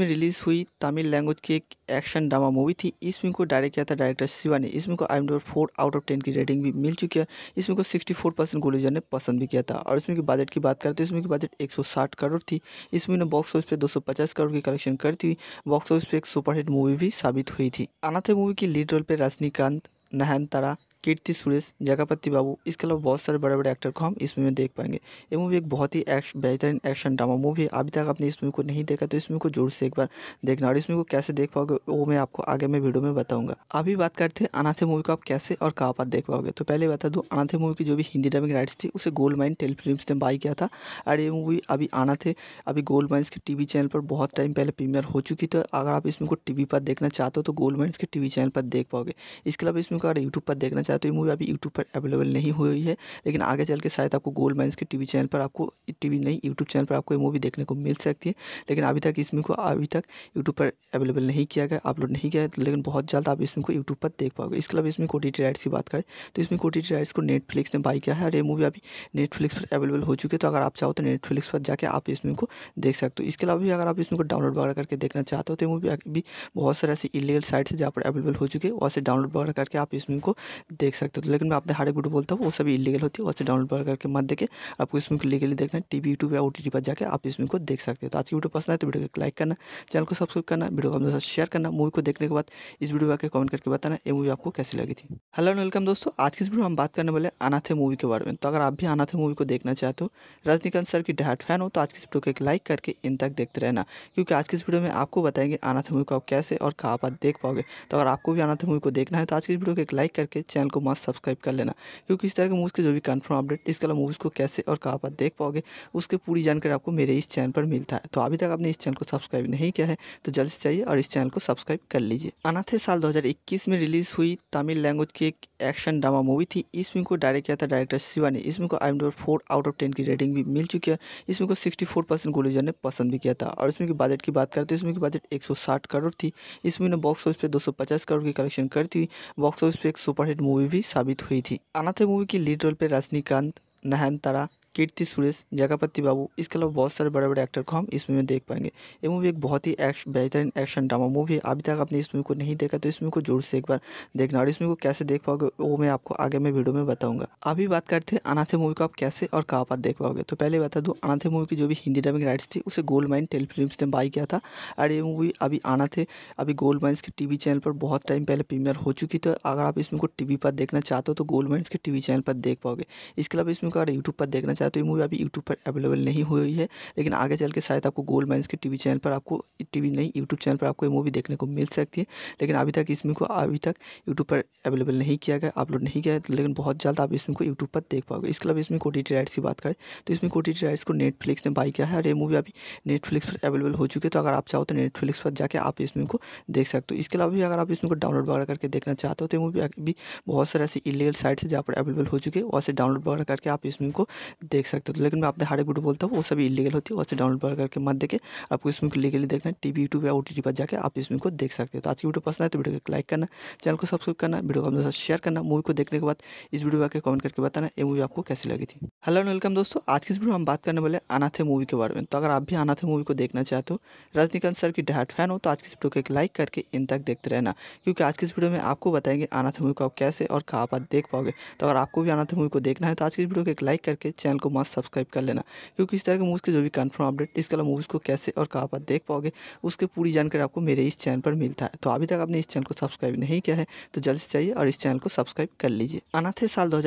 में रिलीज़ हुई तमिल लैंग्वेज की एक एक्शन ड्रामा मूवी थी इस फिल्म को डायरेक्ट किया था डायरेक्टर शिवा ने इसमें को I M four out of ten की रेटिंग भी मिल चुकी है इसमें को सिक्सटी फोर परसेंट गुलूजन ने पसंद भी किया था और इसमें की बजट की बात करते हैं तो इसमें की बजट एक सौ साठ करोड़ थी इसमें ने बॉक्स ऑफिस पर दो सौ पचास करोड़ की कलेक्शन करती हुई बॉक्स ऑफिस पर एक सुपरहिट मूवी मूवी भी साबित हुई थी अनाथे मूवी की लीड रोल पर रजनीकांत नहन तारा कीर्ति सुरेश जगापति बाबू इसके अलावा बहुत सारे बड़े बड़े एक्टर को हम इस मूवी में देख पाएंगे ये मूवी एक बहुत ही एक्श, बेहतरीन एक्शन ड्रामा मूवी है अभी तक आपने इस मूवी को नहीं देखा तो इस मूवी को जोर से एक बार देखना और इस मूवी को कैसे देख पाओगे वो मैं आपको आगे में वीडियो में बताऊंगा अभी बात करते हैं अनाथे मूवी को आप कैसे और कहाँ पर देख पाओगे तो पहले बता दूँ अनाथे मूवी की जो भी हिंदी ड्रामिंग राइट्स थी उसे गोल्ड माइन टेल ने बाई किया था और ये मूवी अभी अनाथे अभी गोल्ड माइन्स के वी चैनल पर बहुत टाइम पहले प्रीमियर हो चुकी तो अगर आप इसमें को को वी पर देखना चाहते हो तो गोल्ड माइन्स के टी चैनल पर देख पाओगे इसके अलावा इसमें को अगर यूट्यूब पर देखना है तो ये मूवी अभी यूट्यूब पर अवेलेबल नहीं हुई है लेकिन आगे चल के शायद आपको गोल्ड माइंस के टीवी चैनल पर आपको टीवी नहीं यूट्यूब चैनल पर आपको ये मूवी देखने को मिल सकती है लेकिन अभी तक इसमें को अभी तक यूट्यूब पर अवेलेबल नहीं किया गया अपलोड नहीं किया लेकिन बहुत जल्द आप इसमें को यूट्यूब पर देख पाओगे इसके अलावा इसमें कोटी राइट्स की बात करें तो इसमें कोटी राइट्स को नेटफ्लिक्स ने बाई किया है और ये मूवी अभी नेटफ्लिक्स पर अवेलेबल हो चुकी है तो अगर आप चाहो तो नेटफ्लिक्स पर जाकर आप इसमें को देख सकते हो इसके अलावा भी अगर आप इसमें को डाउनलोड वगैरह करके देखना चाहते हो तो मूवी अभी बहुत सारे ऐसे इलीगल साइट्स है जहाँ पर अवेलेबल हो चुकी है वहाँ से डाउनलोड वगैरह करके आप इसमें को देख सकते हो तो लेकिन मैं आपने हर एक वीडियो बोलता हूँ वो सभी इलीगल होती है वैसे डाउनलोड करके मत देखे आपको इसमें को लीगली देखना है वी यूट्यूब या ओ पर जाकर आप इसमें को देख सकते हो तो आज की वीडियो पसंद आए तो वीडियो को लाइक करना चैनल को सब्सक्राइब करना वीडियो को अपने साथ शेयर करना मूवी को देखने के बाद इस वीडियो में आकर कमेंट करके बताना ये मूवी आपको कैसी लगी थी हेलो एंड वेलकम दोस्तों आज की इस वीडियो में हम बात करने वाले अनाथे मूवी के बारे में तो अगर आप भी अनाथे मूवी को देखना चाहते हो रजनीकांत सर की डहाट फैन हो तो आज की इस वीडियो को एक लाइक करके इन तक देखते रहना क्योंकि आज की इस वीडियो में आपको बताएंगे अनाथे मूवी को आप कैसे और कहाँ पर देख पाओगे तो अगर आपको भी अनाथे मूवी को देखना है तो आज की इस वीडियो को एक लाइक करके चैनल को मस्त सब्सक्राइब कर लेना क्योंकि इस तरह के मूवीज़ के जो भी कन्फर्म अपडेट इसके अलावा मूवीज़ को कैसे और कहाँ पर देख पाओगे उसकी पूरी जानकारी आपको मेरे इस चैनल पर मिलता है तो अभी तक आपने इस चैनल को सब्सक्राइब नहीं किया है तो जल्द से चाहिए और इस चैनल को सब्सक्राइब कर लीजिए अनाथे साल दो में रिलीज़ हुई तमिल लैंग्वेज की एक एक्शन ड्रामा मूवी थी इस फिल्म को डायरेक्ट किया था डायरेक्टर शिवा ने इसमें को I M four out of ten की रेटिंग भी मिल चुकी है इसमें को सिक्सटी फोर परसेंट गोलूजन ने पसंद भी किया था और इसमें की बजट की बात करते हैं तो इसमें की बजट एक सौ साठ करोड़ थी इसमें ने बॉक्स ऑफिस पर दो सौ पचास करोड़ की कलेक्शन करती हुई बॉक्स ऑफिस पर एक सुपरहिट मूवी मूवी भी साबित हुई थी अनाथे मूवी की लीड रोल पे रजनीकांत नहन तारा कीर्ति सुरेश जगापति बाबू इसके अलावा बहुत सारे बड़े बड़े एक्टर को हम इस मूवी में देख पाएंगे ये मूवी एक बहुत ही बेहतरीन एक्शन ड्रामा मूवी है अभी तक आपने इस मूवी को नहीं देखा तो इस मूवी को जोर से एक बार देखना और इस मूवी को कैसे देख पाओगे वो मैं आपको आगे मैं वीडियो में बताऊंगा अभी बात करते हैं अनाथे मूवी को आप कैसे और कहाँ पर देख पाओगे तो पहले बता दूँ अनाथे मूवी की जो भी हिंदी डबिंग राइट्स थी उसे गोल्ड माइन टेल फिल्म ने बाई किया था और ये मूवी अभी अनाथे अभी गोल्ड माइन्स के टीवी चैनल पर बहुत टाइम पहले प्रीमियर हो चुकी तो अगर आप इस को टीवी पर देखना चाहते हो तो गोल्ड माइन्स के टीवी चैनल पर देख पाओगे इसके अलावा इसमें को अगर यूट्यूब पर देखना है तो ये मूवी अभी यूट्यूब पर अवेलेबल नहीं हुई है लेकिन आगे चल के शायद आपको गोल्ड माइंस के टीवी चैनल पर आपको टीवी नहीं यूट्यूब चैनल पर आपको ये मूवी देखने को मिल सकती है लेकिन अभी तक इसमें को अभी तक यूट्यूब पर अवेलेबल नहीं किया गया अपलोड नहीं किया गया लेकिन बहुत जल्द आप इसमें को यूट्यूब पर देख पाओगे इसके अलावा इसमें कोटी राइट्स की बात करें तो इसमें कोटी राइट्स को नेटफ्लिक्स ने बाई किया है और ये मूवी अभी नेटफ्लिक्स पर अवेलेबल हो चुकी है तो अगर आप चाहो तो नेटफ्लिक्स पर जाकर आप इसमें को देख सकते हो इसके अलावा भी अगर आप इसमें को डाउनलोड वगैरह करके देखना चाहते हो तो मूवी अभी बहुत सारे ऐसे इलीगल साइट्स है जहाँ पर अवेलेबल हो चुके हैं वहाँ से डाउनलोड वगैरह करके आप इसमें को देख सकते हो तो लेकिन मैं हर हार्ड वीडियो बोलता हूँ वो सभी इलीगल होती है वैसे डाउनलोड करके मत देखें आपको इसमें लीगली देखना टीवी यूट्यूब या ओ पर जाकर आप इसमें को देख सकते हो तो आज की वीडियो पसंद है तो वीडियो को लाइक करना चैनल को सब्सक्राइब करना वीडियो को अपने साथ शेयर करना मूवी को देखने के बाद इस वीडियो में आकर कमेंट करके बताना ये मूवी आपको कैसी लगी थी हेलो एंड वेलकम दोस्तों आज की इस वीडियो हम बात करने वाले अनाथे मूवी के बारे में तो अगर आप भी अनाथे मूवी को देखना चाहते हो रजनीकांत सर की डहाट फैन हो तो आज की इस वीडियो को एक लाइक करके इन तक देखते रहना क्योंकि आज की इस वीडियो में आपको बताएंगे अनाथे मूवी को आप कैसे और कहाँ पर देख पाओगे तो अगर आपको भी अनाथे मूवी को देखना है तो आज की इस वीडियो को एक लाइक करके चैनल को मास्क सब्सक्राइब कर लेना क्योंकि इस तरह के मूवीज़ के जो भी कन्फर्म अपडेट इसके अलावा मूवीज़ को कैसे और कहाँ पर देख पाओगे उसकी पूरी जानकारी आपको मेरे इस चैनल पर मिलता है तो अभी तक आपने इस चैनल को सब्सक्राइब नहीं किया है तो जल्द से चाहिए और इस चैनल को सब्सक्राइब कर लीजिए अनाथे साल दो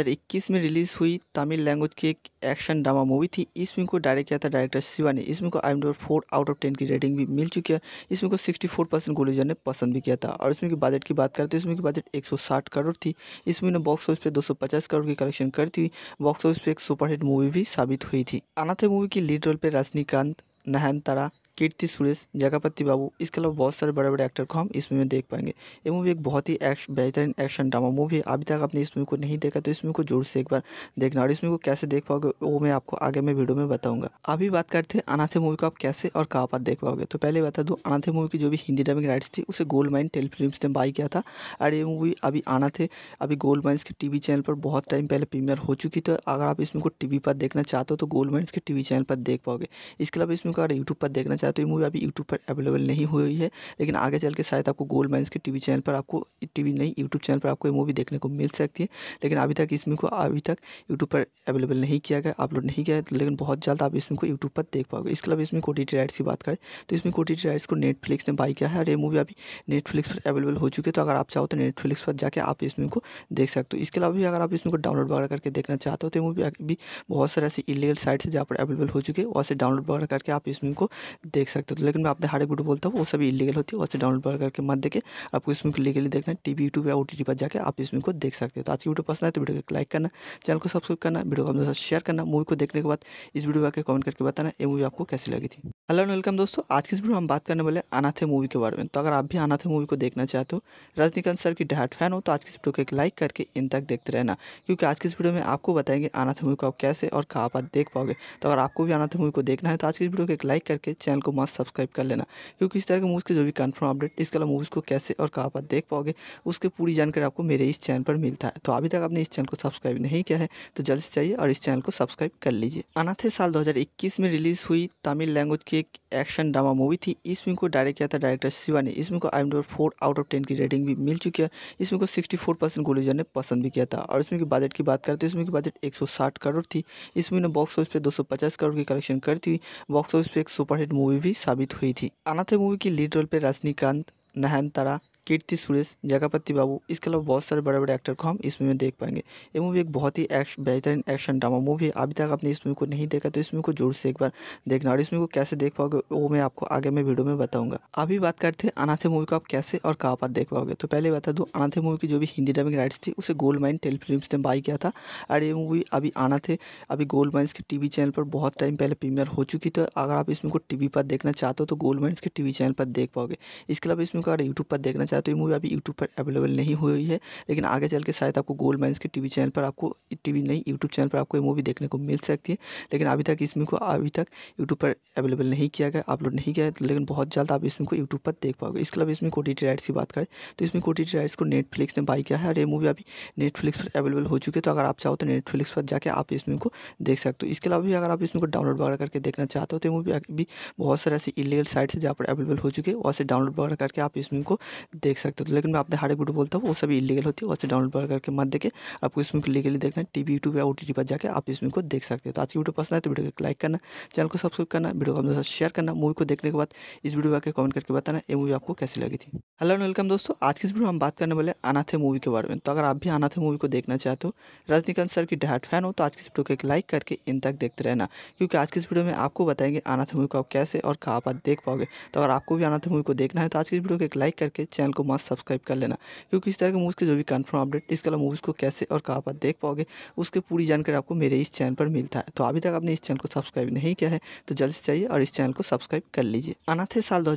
में रिलीज़ हुई तमिल लैंग्वेज की एक एक्शन ड्रामा मूवी थी इस फिल्म को डायरेक्ट किया था डायरेक्टर शिवा ने इसमें को I M four out of ten की रेटिंग भी मिल चुकी है इसमें को सिक्सटी फोर परसेंट गुलूजन ने पसंद भी किया था और इसमें की बजट की बात करते हैं तो इसमें की बजट एक सौ साठ करोड़ थी इसमें ने बॉक्स ऑफिस पर दो सौ पचास करोड़ की कलेक्शन करती हुई बॉक्स ऑफिस पर एक सुपरहिट मूवी मूवी भी साबित हुई थी अनाथे मूवी की लीड रोल पर रजनीकांत नहन तारा कीर्ति सुरेश जगापति बाबू इसके अलावा बहुत सारे बड़े बड़े एक्टर को हम इस मूवी में देख पाएंगे ये मूवी एक बहुत ही एक्श बेहतरीन एक्शन ड्रामा मूवी है अभी तक आपने इस मूवी को नहीं देखा तो इस मूवी को जोर से एक बार देखना और इस मूवी को कैसे देख पाओगे वो मैं आपको आगे मैं वीडियो में बताऊंगा अभी बात करते हैं अनाथे मूवी को आप कैसे और कहाँ पर देख पाओगे तो पहले बता दूँ अनाथे मूवी की जो भी हिंदी डबिंग राइट्स थी उसे गोल्ड माइन टेल ने बाई किया था और ये मूवी अभी अनाथे अभी गोल्ड माइन्स के टी चैनल पर बहुत टाइम पहले प्रीमियर हो चुकी तो अगर आप इस को टी पर देखना चाहते हो तो गोल्ड माइन्स के टी चैनल पर देख पाओगे इसके अलावा इसमें को अगर यूट्यूब पर देखना है तो ये मूवी अभी यूट्यूब पर अवेलेबल नहीं हुई है लेकिन आगे चल के शायद आपको गोल्ड माइंस के टीवी चैनल पर आपको टीवी नहीं यूट्यूब चैनल पर आपको ये मूवी देखने को मिल सकती है लेकिन अभी तक इसमें को अभी तक यूट्यूब पर अवेलेबल नहीं किया गया अपलोड नहीं किया लेकिन बहुत जल्द आप इसमें को यूट्यूब पर देख पाओगे इसके अलावा इसमें कोटी राइट्स की बात करें तो इसमें कोटी राइट्स को नेटफ्लिक्स ने बाई किया है और ये मूवी अभी नेटफ्लिक्स पर अवेलेबल हो चुकी है तो अगर आप चाहो तो नेटफ्लिक्स पर जाकर आप इसमें को देख सकते हो इसके अलावा भी अगर आप इसमें को डाउनलोड वगैरह करके देखना चाहते हो तो मूवी अभी बहुत सारे ऐसे इलीगल साइट्स है जहाँ पर अवेलेबल हो चुके हैं वहाँ से डाउनलोड वगैरह करके आप इसमें को देख सकते हो तो लेकिन मैं हर हार्ड वीडियो बोलता हूँ वो सभी इलीगल होती है वैसे डाउनलोड करके मत देखे आपको इसमें लीगली देखना है टीवी यूट्यूब या ओ पर जाकर आप इसमें को देख सकते हो तो आज की वीडियो पसंद है तो वीडियो को लाइक करना चैनल को सब्सक्राइब करना वीडियो को अपने साथ शेयर करना मूवी को देखने के बाद इस वीडियो आकर कमेंट करके बताना ये मूवी आपको कैसी लगी थी हेलो एंड वेलकम दोस्तों आज की इस वीडियो हम बात करने वाले अनाथे मूवी के बारे में तो अगर आप भी अनाथे मूवी को देखना चाहते हो रजनीकांत सर की डायट फैन हो तो आज की इस वीडियो को एक लाइक करके इन तक देखते रहना क्योंकि आज की इस वीडियो में आपको बताएंगे अनाथे मूवी को आप कैसे और कहाँ पर देख पाओगे तो अगर आपको भी अनाथे मूवी को देखना है तो आज की इस वीडियो को एक लाइक करके चैनल को मस्त सब्सक्राइब कर लेना क्योंकि इस तरह के मूवीज़ के जो भी कन्फर्म अपडेट इसके अलावा मूवीज़ को कैसे और कहाँ पर देख पाओगे उसकी पूरी जानकारी आपको मेरे इस चैनल पर मिलता है तो अभी तक आपने इस चैनल को सब्सक्राइब नहीं किया है तो जल्द से चाहिए और इस चैनल को सब्सक्राइब कर लीजिए अनाथे साल इक्कीस में रिलीज हुई तमिल लैंग्वेज की एक एक्शन ड्रामा मूवी थी इस फिल्म को डायरेक्ट किया था डायरेक्टर शिवा ने इसमें को I M four out of ten की रेटिंग भी मिल चुकी है इसमें को सिक्सटी फोर परसेंट गुलूजर ने पसंद भी किया था और इसमें की बजट की बात करते हैं तो इसमें की बजट एक सौ साठ करोड़ थी इसमें ने बॉक्स ऑफिस पर दो सौ पचास करोड़ की कलेक्शन करती हुई बॉक्स ऑफिस पर एक सुपरहिट मूवी मूवी भी साबित हुई थी अनाथे मूवी की लीड रोल पर रजनीकांत नहन तारा कीर्ति सुरेश जगापति बाबू इसके अलावा बहुत सारे बड़े बड़े एक्टर को हम इस मूवी में देख पाएंगे ये मूवी एक बहुत ही एक्श, बेहतरीन एक्शन ड्रामा मूवी है अभी तक आपने इस मूवी को नहीं देखा तो इस मूवी को जोर से एक बार देखना और इस मूवी को कैसे देख पाओगे वो मैं आपको आगे में वीडियो में बताऊंगा अभी बात करते हैं अनाथे मूवी को आप कैसे और कहाँ पर देख पाओगे तो पहले बता दूँ अनाथे मूवी की जो भी हिंदी ड्रामिंग राइट्स थी उसे गोल्ड माइन टेल फिल्म्स ने बाई किया था और ये मूवी अभी अनाथे अभी गोल्ड माइन्स के टीवी चैनल पर बहुत टाइम पहले प्रीमियर हो चुकी तो अगर आप इसमें को टीवी पर देखना चाहते हो तो गोल्ड माइन्स के टीवी चैनल पर देख पाओगे इसके अलावा इसमें को अगर यूट्यूब पर देखना है तो ये मूवी अभी यूट्यूब पर अवेलेबल नहीं हुई है लेकिन आगे चल के शायद आपको गोल्ड माइंस के टीवी चैनल पर आपको टीवी नहीं यूट्यूब चैनल पर आपको ये मूवी देखने को मिल सकती है लेकिन अभी तक इसमें को अभी तक यूट्यूब पर अवेलेबल नहीं किया गया अपलोड नहीं किया लेकिन बहुत जल्द आप इसमें को यूट्यूब पर देख पाओगे इसके अलावा इसमें कोटिटी राइट्स की बात करें तो इसमें कोटिटी राइट्स को नेटफ्लिक्स ने बाई किया है और ये मूवी अभी नेटफ्लिक्स पर अवेलेबल हो चुकी है तो अगर आप चाहो तो नेटफ्लिक्स पर जाकर आप इसमें को देख सकते हो इसके अलावा भी अगर आप इसमें को डाउनलोड वगैरह करके देखना चाहते हो तो मूवी अभी बहुत सारे ऐसे इलीगल साइट्स है जहाँ पर अवेलेबल हो चुकी है वहाँ से डाउनलोड वगैरह करके आप इसमें को देख सकते हो तो लेकिन मैं अपने हर एक वीडियो बोलता हूँ वो सभी इलीगल होती है वैसे डाउनलोड करके मत देखे आपको इसमें को लीगली देखना है वी यूट्यूब या ओ पर जाकर आप इसमें को देख सकते हो तो आज की वीडियो पसंद आए तो वीडियो को लाइक करना चैनल को सब्सक्राइब करना वीडियो को अपने साथ शेयर करना मूवी को देखने के बाद इस वीडियो आकर कमेंट करके बताना ये मूवी आपको कैसी लगी थी हेलो एंड वेलकम दोस्तों आज की इस वीडियो हम बात करने वाले अनाथे मूवी के बारे में तो अगर आप भी अनाथे मूवी को देखना चाहते हो रजनीकांत सर की डहाट फैन हो तो आज की इस वीडियो को एक लाइक करके इन तक देखते रहना क्योंकि आज की इस वीडियो में आपको बताएंगे अनाथे मूवी को आप कैसे और कहाँ पर देख पाओगे तो अगर आपको भी अनाथ मूवी को देखना है तो आज की इस वीडियो को एक लाइक करके चैनल को मस्त सब्सक्राइब कर लेना क्योंकि इस तरह के मूवीज़ के जो भी कन्फर्म अपडेट इसके अलावा मूवीज़ को कैसे और कहाँ पर देख पाओगे उसकी पूरी जानकारी आपको मेरे इस चैनल पर मिलता है तो अभी तक आपने इस चैनल को सब्सक्राइब नहीं किया है तो जल्द से चाहिए और इस चैनल को सब्सक्राइब कर लीजिए अनाथे साल दो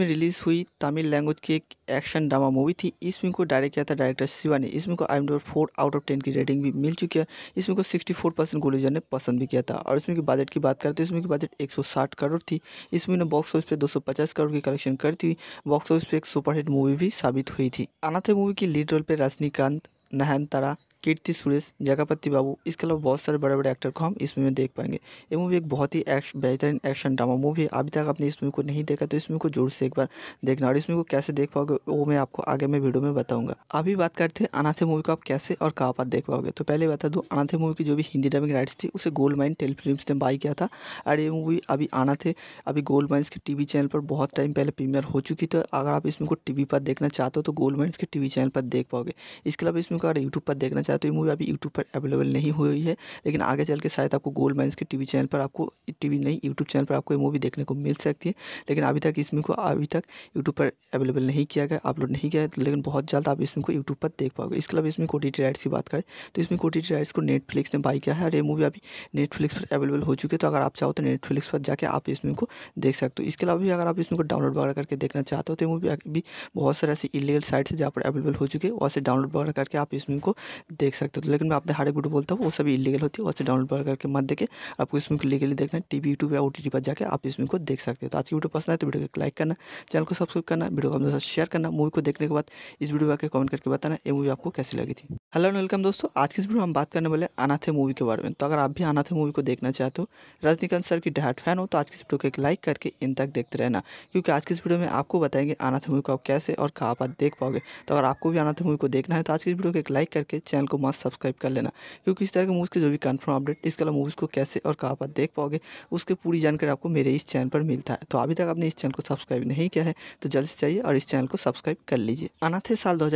में रिलीज़ हुई तमिल लैंग्वेज की एक एक्शन ड्रामा मूवी थी इस फिल्म को डायरेक्ट किया था डायरेक्टर शिवा ने इसमें को I M four out of ten की रेटिंग भी मिल चुकी है इसमें को सिक्सटी फोर परसेंट ने पसंद भी किया था और इसमें की बजट की बात करते तो इसमें की बजट एक सौ साठ करोड़ थी इसमें ने बॉक्स ऑफिस पर दो सौ पचास करोड़ की कलेक्शन करती हुई बॉक्स ऑफिस पर एक सुपरहिट मूवी मूवी भी साबित हुई थी अनाथे मूवी की लीड रोल पे रजनीकांत नहन तारा कीर्ति सुरेश जगापति बाबू इसके अलावा बहुत सारे बड़े बड़े एक्टर को हम इस मूवी में देख पाएंगे ये मूवी एक बहुत ही बेहतरीन एक्शन ड्रामा मूवी है अभी तक आपने इस मूवी को नहीं देखा तो इस मूवी को जोर से एक बार देखना और इस मूवी को कैसे देख पाओगे वो मैं आपको आगे मैं वीडियो में बताऊंगा अभी बात करते हैं अनाथे मूवी को आप कैसे और कहाँ पर देख पाओगे तो पहले बता दूँ अनाथे मूवी की जो भी हिंदी डबिंग राइट्स थी उसे गोल्ड माइन टेल फिल्म ने बाई किया था और ये मूवी अभी अनाथे अभी गोल्ड माइन्स के वी चैनल पर बहुत टाइम पहले प्रीमियर हो चुकी तो अगर आप इस मूवी को वी पर देखना चाहते हो तो गोल्ड माइन्स के वी चैनल पर देख पाओगे इसके अलावा इसमें को अगर यूट्यूब पर देखना शायद तो ये मूवी अभी यूट्यूब पर अवेलेबल नहीं हुई है लेकिन आगे चल के शायद आपको गोल्ड माइंस के टीवी चैनल पर आपको टीवी नहीं यूट्यूब चैनल पर आपको ये मूवी देखने को मिल सकती है लेकिन अभी तक इसमें को अभी तक यूट्यूब पर अवेलेबल नहीं किया गया अपलोड नहीं किया लेकिन बहुत जल्द आप इसमें को यूट्यूब पर देख पाओगे इसके अलावा इसमें कोटिटी राइट्स की बात करें तो इसमें कोटिटी राइट्स को नेटफ्लिक्स ने बाई किया है और ये मूवी अभी नेटफ्लिक्स पर अवेलेबल हो चुकी है तो अगर आप चाहो तो नेटफ्लिक्स पर जाकर आप इसमें को देख सकते हो इसके अलावा भी अगर आप इसमें को डाउनलोड वगैरह करके देखना चाहते हो तो मूवी अभी बहुत सारे ऐसे इलीगल साइट्स है जहाँ पर अवेलेबल हो चुके हैं वहाँ से डाउनलोड वगैरह करके आप इसमें को देख सकते हो तो लेकिन मैं आपने हार्ड वीडियो बोलता हूँ वो सभी इलीगल होती है वैसे डाउनलोड करके मत देखे आपको इसमें लीगली देखना टीवी यूट्यूब या ओ पर जाकर आप इसमें को देख सकते हो तो आज की वीडियो पसंद है तो वीडियो को लाइक करना चैनल को सब्सक्राइब करना वीडियो को अपने साथ शेयर करना मूवी को देखने के बाद इस वीडियो में आकर कमेंट करके बताना ये मूवी आपको कैसी लगी थी हेलो वेलकम दोस्तों आज की इस वीडियो में हम बात करने वाले अनाथे मूवी के बारे में तो अगर आप भी अनाथे मूवी को देखना चाहते हो रजनीकांत सर की डहाट फैन हो तो आज की इस वीडियो को एक लाइक करके इन तक देखते रहना क्योंकि आज की इस वीडियो में आपको बताएंगे अनाथे मूवी को आप कैसे और कहाँ पर देख पाओगे तो अगर आपको भी अनाथे मूवी को देखना है तो आज की इस वीडियो को एक लाइक करके चैनल को मास्क सब्सक्राइब कर लेना क्योंकि इस तरह के मूवीज़ के जो भी कन्फर्म अपडेट इसके अलावा मूवीज़ को कैसे और कहाँ पर देख पाओगे उसके पूरी जानकारी आपको मेरे इस चैनल पर मिलता है तो अभी तक आपने इस चैनल को सब्सक्राइब नहीं किया है तो जल्द से चाहिए और इस चैनल को सब्सक्राइब कर लीजिए अनाथे साल दो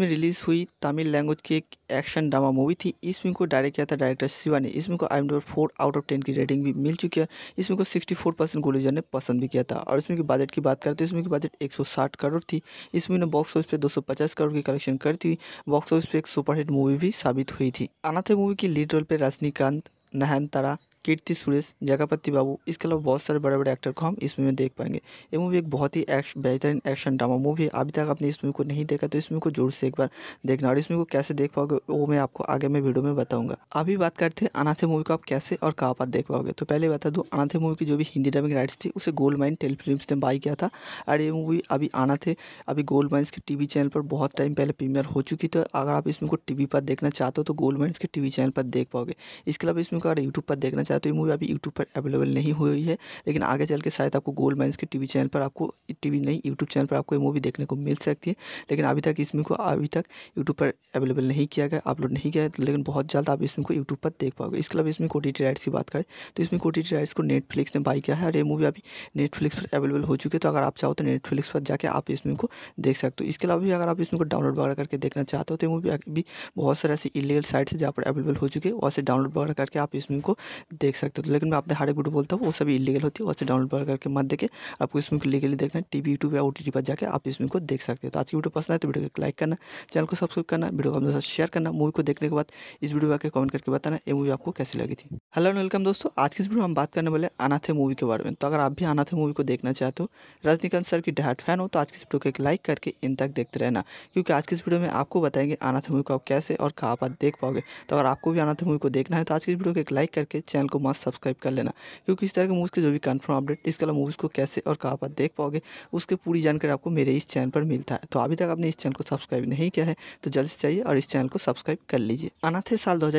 में रिलीज़ हुई तमिल लैंग्वेज की एक एक्शन ड्रामा मूवी थी इस फिल्म को डायरेक्ट किया था डायरेक्टर शिवा ने इस को I M four out of ten की रेटिंग भी मिल चुकी है इसमें को सिक्सटी फोर परसेंट गोलीजर ने पसंद भी किया था और इसमें की बजट की बात करते हैं तो इसमें की बजट एक सौ साठ करोड़ थी इसमें ने बॉक्स ऑफिस पे दो सौ पचास करोड़ की कलेक्शन करती हुई बॉक्स ऑफिस पे एक सुपरहिट मूवी मूवी भी साबित हुई थी अनाथे मूवी की लीड रोल पर रजनीकांत नहन तारा कीर्ति सुरेश जगापति बाबू इसके अलावा बहुत सारे बड़े बड़े एक्टर को हम इस मूवी में देख पाएंगे ये मूवी एक बहुत ही एक्श बेहतरीन एक्शन ड्रामा मूवी है अभी तक आपने इस मूवी को नहीं देखा तो इस मूवी को जोर से एक बार देखना और इस मूवी को कैसे देख पाओगे वो मैं आपको आगे मैं वीडियो में बताऊंगा अभी बात करते हैं अनाथे मूवी को आप कैसे और कहाँ पर देख पाओगे तो पहले बता दूँ अनाथे मूवी की जो भी हिंदी डबिंग राइट्स थी उसे गोल्ड माइन टेल फिल्म ने बाई किया था और ये मूवी अभी अनाथे अभी गोल्ड माइन्स के टी चैनल पर बहुत टाइम पहले प्रीमियर हो चुकी तो अगर आप इस को टी पर देखना चाहते हो तो गोल्ड माइन्स के टी चैनल पर देख पाओगे इसके अलावा इसमें को अगर यूट्यूब पर देखना है तो ये मूवी अभी यूट्यूब पर अवेलेबल नहीं हुई है लेकिन आगे चल के शायद आपको गोल्ड माइंस के टीवी चैनल पर आपको टीवी नहीं यूट्यूब चैनल पर आपको ये मूवी देखने को मिल सकती है लेकिन अभी तक इसमें को अभी तक यूट्यूब पर अवेलेबल नहीं किया गया अपलोड नहीं किया लेकिन बहुत जल्द आप इसमें को यूट्यूब पर देख पाओगे इसके अलावा इसमें कोटी राइट्स की बात करें तो इसमें कोटी राइट्स को नेटफ्लिक्स ने बाई किया है और ये मूवी अभी नेटफ्लिक्स पर अवेलेबल हो चुकी है तो अगर आप चाहो तो नेटफ्लिक्स पर जाकर आप इसमें को देख सकते हो इसके अलावा भी अगर आप इसमें को डाउनलोड वगैरह करके देखना चाहते हो तो मूवी अभी बहुत सारे ऐसे इलीगल साइट्स है जहाँ पर अवेलेबल हो चुकी है वहाँ से डाउनलोड वगैरह करके आप इसमें को देख सकते हो तो लेकिन मैं हर हार्ड वीडियो बोलता हूँ वो सभी इलीगल होती है वैसे डाउनलोड करके मत देखे आपको इसमें लीगली देखना है टीवी यूट्यूब या ओ पर जाकर आप इसमें को देख सकते हो तो आज की वीडियो पसंद है तो वीडियो को लाइक करना चैनल को सब्सक्राइब करना वीडियो को अपने साथ शेयर करना मूवी को देखने के बाद इस वीडियो आकर कमेंट करके बताना ये मूवी आपको कैसी लगी थी हेलो एंड वेलकम दोस्तों आज की इस वीडियो में हम बात करने वाले अनाथे मूवी के बारे में तो अगर आप भी अनाथे मूवी को देखना चाहते हो रजनीकांत सर की डायट फैन हो तो आज की इस वीडियो को एक लाइक करके इन तक देखते रहना क्योंकि आज की इस वीडियो में आपको बताएंगे अनाथे मूवी को आप कैसे और कहाँ पर देख पाओगे तो अगर आपको भी अनाथे मूवी को देखना है तो आज की इस वीडियो को एक लाइक करके चैनल को मस्त सब्सक्राइब कर लेना क्योंकि इस तरह के मूवीज़ के जो भी कन्फर्म अपडेट इसके अलावा मूवीज़ को कैसे और कहाँ पर देख पाओगे उसकी पूरी जानकारी आपको मेरे इस चैनल पर मिलता है तो अभी तक आपने इस चैनल को सब्सक्राइब नहीं किया है तो जल्द से चाहिए और इस चैनल को सब्सक्राइब कर लीजिए अनाथे साल दो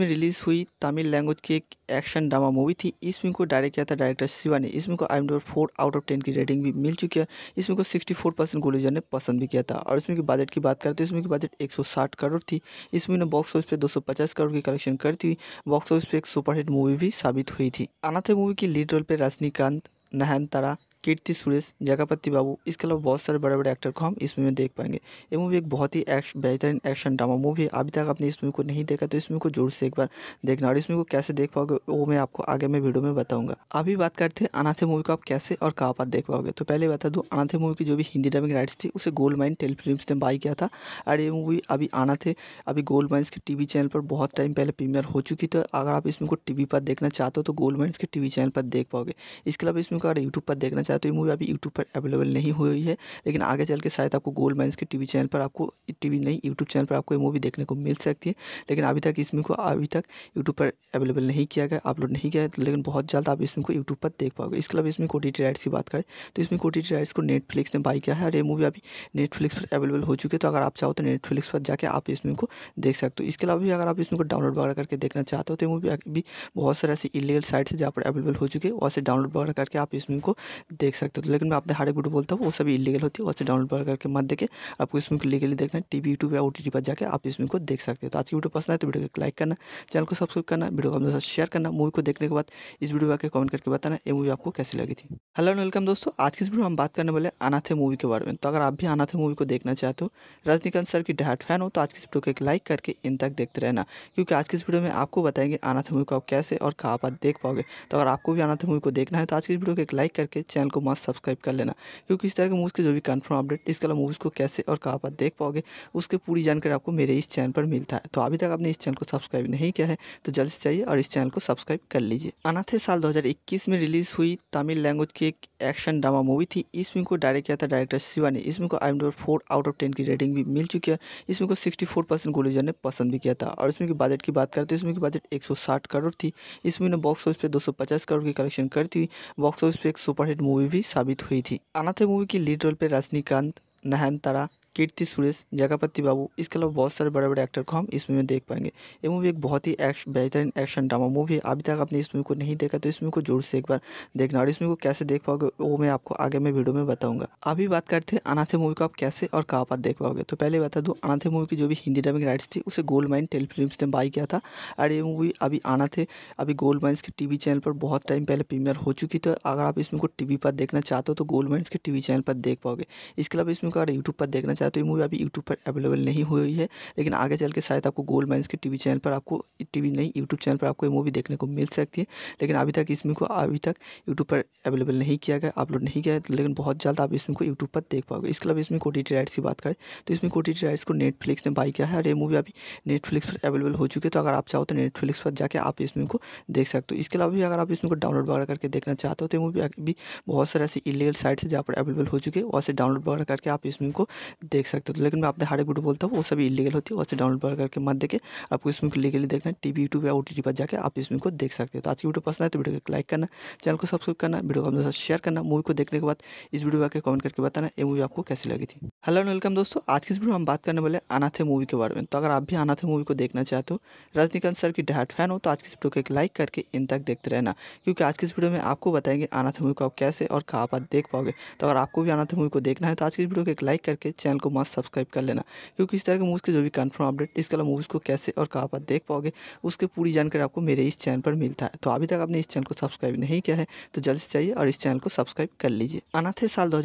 में रिलीज हुई तमिल लैंग्वेज की एक एक्शन ड्रामा मूवी थी इस फिल्म को डायरेक्ट किया था डायरेक्टर शिवा ने इसमें को I M four out of ten की रेटिंग भी मिल चुकी है इसमें को सिक्सटी फोर परसेंट गुलूजर ने पसंद भी किया था और इसमें की बजट की बात करते हैं तो इसमें की बजट एक सौ साठ करोड़ थी इसमें ने बॉक्स ऑफिस पर दो सौ पचास करोड़ की कलेक्शन करती हुई बॉक्स ऑफिस पर एक सुपरहिट मूवी मूवी भी साबित हुई थी अनाथे मूवी की लीड रोल पर रजनीकांत नहन तारा कीर्ति सुरेश जगापति बाबू इसके अलावा बहुत सारे बड़े बड़े एक्टर को हम इस मूवी में देख पाएंगे ये मूवी एक बहुत ही एक्श, बेहतरीन एक्शन ड्रामा मूवी है अभी तक आपने इस मूवी को नहीं देखा तो इस मूवी को जोर से एक बार देखना और इस मूवी को कैसे देख पाओगे वो मैं आपको आगे मैं वीडियो में बताऊंगा अभी बात करते हैं अनाथे मूवी को आप कैसे और कहाँ पर देख पाओगे तो पहले बता दूँ अनाथे मूवी की जो भी हिंदी ड्रामिंग राइट्स थी उसे गोल्ड माइन टेल ने बाई किया था और ये मूवी अभी अनाथे अभी गोल्ड माइन्स के वी चैनल पर बहुत टाइम पहले प्रीमियर हो चुकी तो अगर आप इसमें को टीवी पर देखना चाहते हो तो गोल्ड माइन्स के वी चैनल पर देख पाओगे इसके अलावा इसमें को अगर यूट्यूब पर देखना है तो ये मूवी अभी यूट्यूब पर अवेलेबल नहीं हुई है लेकिन आगे चल के शायद आपको गोल्ड माइंस के टीवी चैनल पर आपको टीवी नहीं यूट्यूब चैनल पर आपको ये मूवी देखने को मिल सकती है लेकिन अभी तक इसमें को अभी तक यूट्यूब पर अवेलेबल नहीं किया गया अपलोड नहीं किया लेकिन बहुत जल्द आप इसमें को यूट्यूब पर देख पाओगे इसके अलावा इसमें कोटिटी राइट्स की बात करें तो इसमें कोटिटी राइट्स को नेटफ्लिक्स ने बाई किया है और ये मूवी अभी नेटफ्लिक्स पर अवेलेबल हो चुकी है तो अगर आप चाहो तो नेटफ्लिक्स पर जाकर आप इसमें को देख सकते हो इसके अलावा भी अगर आप इसमें को डाउनलोड वगैरह करके देखना चाहते हो तो मूवी अभी बहुत सारे ऐसे इलीगल साइट्स है जहाँ पर अवेलेबल हो चुकी है वहाँ से डाउनलोड वगैरह करके आप इसमें को देख सकते हो तो लेकिन मैं आपने हर एक वीडियो बोलता हूँ वो सभी इलीगल होती है वैसे डाउनलोड करके मत देखे आपको इसमें को लीगली देखना है टीवी यूट्यूब या ओ टी टी पर जाकर आप इसमें को देख सकते हो तो आज की वीडियो पसंद आए तो वीडियो को लाइक करना चैनल को सब्सक्राइब करना वीडियो को अपने साथ शेयर करना मूवी को देखने के बाद इस वीडियो आकर कमेंट करके बताना ये मूवी आपको कैसी लगी थी हेलो एंड वेलकम दोस्तों आज की इस वीडियो हम बात करने वाले अनाथे मूवी के बारे में तो अगर आप भी अनाथे मूवी को देखना चाहते हो रजनीकांत सर की डहाट फैन हो तो आज की इस वीडियो को एक लाइक करके इन तक देखते रहना क्योंकि आज की इस वीडियो में आपको बताएंगे अनाथे मूवी को आप कैसे और कहाँ पर देख पाओगे तो अगर आपको भी अनाथ मूवी को देखना है तो आज की इस वीडियो को एक लाइक करके चैनल को मस्त सब्सक्राइब कर लेना क्योंकि इस तरह के मूवीज़ के जो भी कन्फर्म अपडेट इसके अलावा मूवीज़ को कैसे और कहाँ पर देख पाओगे उसकी पूरी जानकारी आपको मेरे इस चैनल पर मिलता है तो अभी तक आपने इस चैनल को सब्सक्राइब नहीं किया है तो जल्द से चाहिए और इस चैनल को सब्सक्राइब कर लीजिए अनाथे साल दो में रिलीज़ हुई तमिल लैंग्वेज की एक एक्शन ड्रामा मूवी थी इस फिल्म को डायरेक्ट किया था डायरेक्टर शिवा ने इस को I M four out of ten की रेटिंग भी मिल चुकी है इसमें को सिक्सटी फोर परसेंट गोलीजर ने पसंद भी किया था और इसमें की बजट की बात करते तो इसमें की बजट एक सौ साठ करोड़ थी इसमें ने बॉक्स ऑफिस पे दो सौ पचास करोड़ की कलेक्शन करती हुई बॉक्स ऑफिस पे एक सुपरहिट मूवी मूवी भी साबित हुई थी अनाथे मूवी की लीड रोल पे रजनीकांत नहन तारा कीर्ति सुरेश जगापति बाबू इसके अलावा बहुत सारे बड़े बड़े एक्टर को हम इस मूवी में देख पाएंगे ये मूवी एक बहुत ही एक्श बेहतरीन एक्शन ड्रामा मूवी है अभी तक आपने इस मूवी को नहीं देखा तो इस मूवी को जोर से एक बार देखना और इस मूवी को कैसे देख पाओगे वो मैं आपको आगे मैं वीडियो में बताऊंगा अभी बात करते हैं अनाथे मूवी को आप कैसे और कहाँ पर देख पाओगे तो पहले बता दूँ अनाथे मूवी की जो भी हिंदी ड्रामिंग राइट्स थी उसे गोल्ड माइन टेल फिल्म ने बाई किया था और ये मूवी अभी अनाथे अभी गोल्ड माइन्स के वी चैनल पर बहुत टाइम पहले प्रीमियर हो चुकी तो अगर आप इस मूवी को वी पर देखना चाहते हो तो गोल्ड माइन्स के वी चैनल पर देख पाओगे इसके अलावा इसमें को अगर यूट्यूब पर देखना साथ तो ये मूवी अभी यूट्यूब पर अवेलेबल नहीं हुई है लेकिन आगे चल के शायद आपको गोल्ड माइंस के टीवी चैनल पर आपको टीवी नहीं यूट्यूब चैनल पर आपको ये मूवी देखने को मिल सकती है लेकिन अभी तक इसमें को अभी तक यूट्यूब पर अवेलेबल नहीं किया गया अपलोड नहीं किया लेकिन बहुत जल्द आप इसमें को यूट्यूब पर देख पाओगे इसके अलावा इसमें कोटिटी राइट्स की बात करें तो इसमें टी राइट्स को नेटफ्लिक्स ने बाई किया है और ये मूवी अभी नेटफ्लिक्स पर अवेलेबल हो चुकी है तो अगर आप चाहो तो नेटफ्लिक्स पर जाकर आप इसमें को देख सकते हो इसके अलावा भी अगर आप इसमें को डाउनलोड वगैरह करके देखना चाहते हो तो मूवी अभी बहुत सारे ऐसे इलीगल साइट्स है जहाँ पर अवेलेबल हो चुके हैं वहाँ से डाउनलोड वगैरह करके आप इसमें को देख सकते हो तो लेकिन मैं आपने हार्ड वीडियो बोलता हूँ वो सभी इलीगल होती है वैसे डाउनलोड करके मत देखे आपको इसमें लीगली देखना टीवी यूट्यूब या ओ पर जाकर आप इसमें को देख सकते हो तो आज की वीडियो पसंद है तो वीडियो को लाइक करना चैनल को सब्सक्राइब करना वीडियो को अपने साथ शेयर करना मूवी को देखने के बाद इस वीडियो आकर कमेंट करके बताना ये मूवी आपको कैसी लगी थी हेलो वेलकम दोस्तों आज की इस वीडियो में हम बात करने वाले अनाथे मूवी के बारे में तो अगर आप भी अनाथे मूवी को देखना चाहते हो रजनीकांत सर की डहाट फैन हो तो आज की इस वीडियो को एक लाइक करके इन तक देखते रहना क्योंकि आज की इस वीडियो में आपको बताएंगे अनाथे मूवी को आप कैसे और कहाँ पर देख पाओगे तो अगर आपको भी अनाथे मूवी को देखना है तो आज की इस वीडियो को एक लाइक करके चैनल को मास्क सब्सक्राइब कर लेना क्योंकि इस तरह के मूवीज़ के जो भी कन्फर्म अपडेट इसके अलावा मूवीज़ को कैसे और कहाँ पर देख पाओगे उसकी पूरी जानकारी आपको मेरे इस चैनल पर मिलता है तो अभी तक आपने इस चैनल को सब्सक्राइब नहीं किया है तो जल्द से चाहिए और इस चैनल को सब्सक्राइब कर लीजिए अनाथे साल दो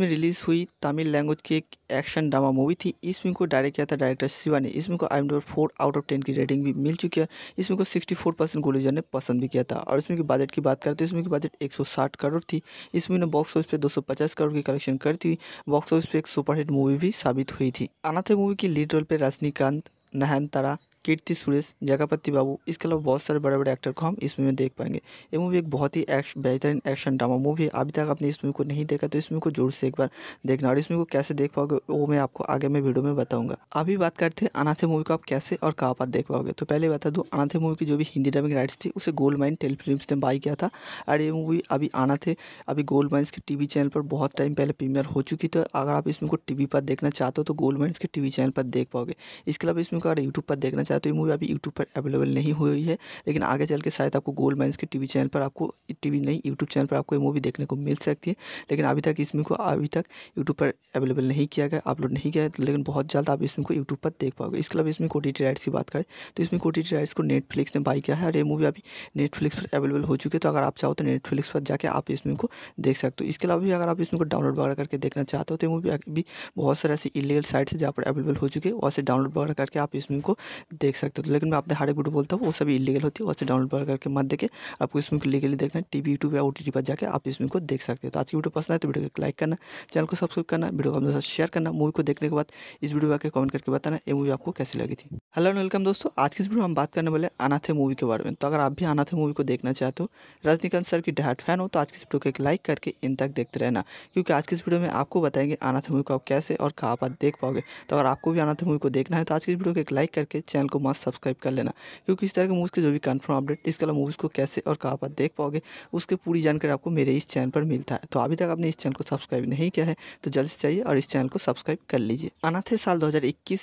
में रिलीज़ हुई तमिल लैंग्वेज की एक एक्शन ड्रामा मूवी थी इस फिल्म को डायरेक्ट किया था डायरेक्टर शिवा ने इस को I M four out of ten की रेटिंग भी मिल चुकी है इसमें को सिक्सटी फोर परसेंट गोलूजर ने पसंद भी किया था और इसमें की बजट की बात करते हैं तो इसमें की बजट एक सौ साठ करोड़ थी इसमें ने बॉक्स ऑफिस पर दो सौ पचास करोड़ की कलेक्शन करती हुई बॉक्स ऑफिस पर एक सुपरहिट मूवी मूवी भी साबित हुई थी अनाथे मूवी की लीड रोल पे रजनीकांत नहन तारा कीर्ति सुरेश जगापति बाबू इसके अलावा बहुत सारे बड़े बड़े एक्टर को हम इस मूवी में देख पाएंगे ये मूवी एक बहुत ही एक्श बेहतरीन एक्शन ड्रामा मूवी है अभी तक आपने इस मूवी को नहीं देखा तो इस मूवी को जोर से एक बार देखना और इस मूवी को कैसे देख पाओगे वो मैं आपको आगे मैं वीडियो में बताऊंगा अभी बात करते हैं अनाथे मूवी को आप कैसे और कहाँ पर देख पाओगे तो पहले बता दूँ अनाथे मूवी की जो भी हिंदी डबिंग राइट्स थी उसे गोल्ड माइन टेलीफिल्म ने बाई किया था और ये मूवी अभी अनाथे अभी गोल्ड माइन्स के टी चैनल पर बहुत टाइम पहले प्रीमियर हो चुकी तो अगर आप इस को टी पर देखना चाहते हो तो गोल्ड माइन्स के टी चैनल पर देख पाओगे इसके अलावा इसमें को अगर यूट्यूब पर देखना है तो ये मूवी अभी यूट्यूब पर अवेलेबल नहीं हुई है लेकिन आगे चल के शायद आपको गोल्ड माइंस के टीवी चैनल पर आपको टीवी नहीं यूट्यूब चैनल पर आपको ये मूवी देखने को मिल सकती है लेकिन अभी तक इसमें को अभी तक यूट्यूब पर अवेलेबल नहीं किया गया अपलोड नहीं किया लेकिन बहुत जल्द आप इसमें को यूट्यूब पर देख पाओगे इसके अलावा इसमें कोटी राइट्स की बात करें तो इसमें कोटी राइट्स को नेटफ्लिक्स ने बाई किया है और ये मूवी अभी नेटफ्लिक्स पर अवेलेबल हो चुकी है तो अगर आप चाहो तो नेटफ्लिक्स पर जाकर आप इसमें को देख सकते हो इसके अलावा भी अगर आप इसमें को डाउनलोड वगैरह करके देखना चाहते हो तो ये मूवी अभी बहुत सारे ऐसे इलीगल साइट्स है जहाँ पर अवेलेबल हो चुकी है वहाँ से डाउनलोड वगैरह करके आप इसमें को देख सकते हो तो लेकिन मैं आपने हर एक वीडियो बोलता हूँ वो सभी इलीगल होती है वैसे डाउनलोड करके मत देखे आपको इसमें लीगली देखना है टीवी यूट्यूब या ओ पर जाकर आप इसमें को देख सकते हो तो आज की वीडियो पसंद है तो वीडियो को लाइक करना चैनल को सब्सक्राइब करना वीडियो को अपने साथ शेयर करना मूवी को देखने के बाद इस वीडियो आकर कमेंट करके बताना ये मूवी आपको कैसी लगी थी हेलो एंड वेलकम दोस्तों आज की इस वीडियो में हम बात करने वाले अनाथे मूवी के बारे में तो अगर आप भी अनाथे मूवी को देखना चाहते हो रजनीकांत सर की डायट फैन हो तो आज की इस वीडियो को एक लाइक करके इन तक देखते रहना क्योंकि आज की इस वीडियो में आपको बताएंगे अनाथे मूवी को आप कैसे और कहाँ पर देख पाओगे तो अगर आपको भी अनाथे मूवी को देखना है तो आज की इस वीडियो को एक लाइक करके चैनल को मस्त सब्सक्राइब कर लेना क्योंकि इस तरह के मूवीज़ के जो भी कन्फर्म अपडेट इसके अलावा मूवीज़ को कैसे और कहाँ पर देख पाओगे उसकी पूरी जानकारी आपको मेरे इस चैनल पर मिलता है तो अभी तक आपने इस चैनल को सब्सक्राइब नहीं किया है तो जल्द से चाहिए और इस चैनल को सब्सक्राइब कर लीजिए अनाथे साल दो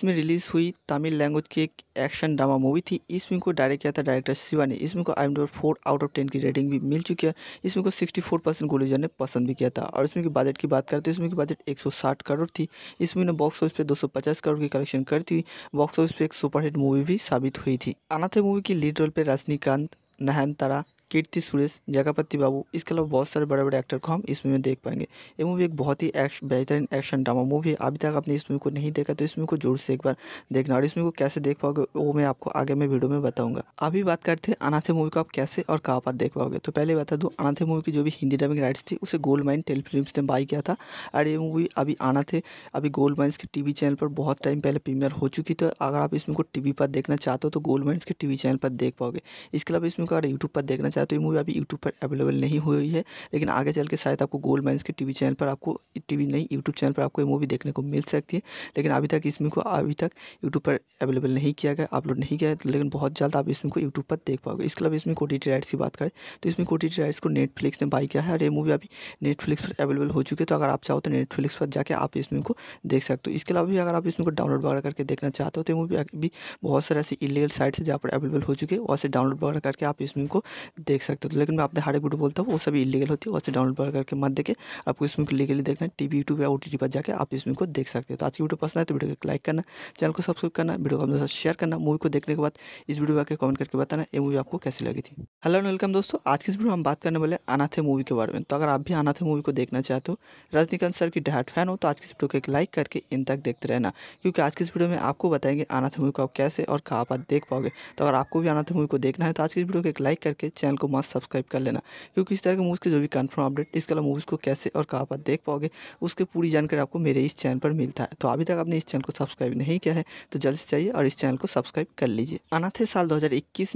में रिलीज हुई तमिल लैंग्वेज की एक एक्शन ड्रामा मूवी थी इस फिल्म को डायरेक्ट किया था डायरेक्टर शिवा ने इसमें को I M four out of ten की रेटिंग भी मिल चुकी है इसमें को सिक्सटी फोर परसेंट गोलूजर ने पसंद भी किया था और इसमें की बजट की बात करते हैं तो इसमें की बजट एक सौ साठ करोड़ थी इसमें ने बॉक्स ऑफिस पर दो सौ पचास करोड़ की कलेक्शन करती हुई बॉक्स ऑफिस पर एक सुपरहिट मूवी मूवी भी साबित हुई थी अनाथे मूवी की लीड रोल पे रजनीकांत नहन तारा कीर्ति सुरेश जगापति बाबू इसके अलावा बहुत सारे बड़े बड़े एक्टर को हम इस मूवी में देख पाएंगे ये मूवी एक बहुत ही बेहतरीन एक्शन ड्रामा मूवी है अभी तक आपने इस मूवी को नहीं देखा तो इस मूवी को जोर से एक बार देखना और इस मूवी को कैसे देख पाओगे वो मैं आपको आगे मैं वीडियो में बताऊंगा अभी बात करते हैं अनाथे मूवी को आप कैसे और कहाँ पर देख पाओगे तो पहले बता दूँ अनाथे मूवी की जो भी हिंदी डबिंग राइट्स थी उसे गोल्ड माइन टेल ने बाई किया था और ये मूवी अभी अनाथे अभी गोल्ड माइन्स के टीवी चैनल पर बहुत टाइम पहले प्रीमियर हो चुकी तो अगर आप इसमें को टीवी पर देखना चाहते हो तो गोल्ड माइन्स के टीवी चैनल पर देख पाओगे इसके अलावा इसमें को अगर यूट्यूब पर देखना है तो ये मूवी अभी यूट्यूब पर अवेलेबल नहीं हुई है लेकिन आगे चल के शायद आपको गोल्ड माइंस के टीवी चैनल पर आपको टीवी नहीं यूट्यूब चैनल पर आपको ये मूवी देखने को मिल सकती है लेकिन अभी तक इसमें को अभी तक यूट्यूब पर अवेलेबल नहीं किया गया अपलोड नहीं किया लेकिन बहुत जल्द आप इसमें को यूट्यूब पर देख पाओगे इसके अलावा इसमें कोटी राइट्स की बात करें तो इसमें कोटी राइट्स को नेटफ्लिक्स ने बाई किया है और ये मूवी अभी नेटफ्लिक्स पर अवेलेबल हो चुकी है तो अगर आप चाहो तो नेटफ्लिक्स पर जाकर आप इसमें को देख सकते हो इसके अलावा भी अगर आप इसमें को डाउनलोड वगैरह करके देखना चाहते हो तो मूवी अभी बहुत सारे ऐसे इलीगल साइट्स है जहाँ पर अवेलेबल हो चुकी है वहाँ से डाउनलोड वगैरह करके आप इसमें को देख सकते हो तो लेकिन मैं हर हार्ड वीडियो बोलता हूँ वो सभी इलीगल होती है वैसे डाउनलोड करके मत देखे आपको इसमें लीगली देखना है वी यूट्यूब या ओ टी टी पर जाकर आप इसमें को देख सकते हो तो आज की वीडियो पसंद आए तो वीडियो को लाइक करना चैनल को सब्सक्राइब करना वीडियो को अपने साथ शेयर करना मूवी को देखने के बाद इस वीडियो को आकर कमेंट करके बताना ये मूवी आपको कैसी लगी थी हेलो एंड वेलकम दोस्तों आज की इस वीडियो में हम बात करने वाले अनाथे मूवी के बारे में तो अगर आप भी अनाथे मूवी को देखना चाहते हो रजनीकांत सर की डहाट फैन हो तो आज की इस वीडियो को एक लाइक करके इन तक देखते रहना क्योंकि आज की इस वीडियो में आपको बताएंगे अनाथे मूवी को आप कैसे और कहाँ पर देख पाओगे तो अगर आपको भी अनाथे मूवी को देखना है तो आज की इस वीडियो को एक लाइक करके चैनल को मस्त सब्सक्राइब कर लेना क्योंकि इस तरह के मूवीज़ के जो भी कन्फर्म अपडेट इसके अलावा मूवीज़ को कैसे और कहाँ पर देख पाओगे उसके पूरी जानकारी आपको मेरे इस चैनल पर मिलता है तो अभी तक आपने इस चैनल को सब्सक्राइब नहीं किया है तो जल्द से चाहिए और इस चैनल को सब्सक्राइब कर लीजिए अनाथे साल दो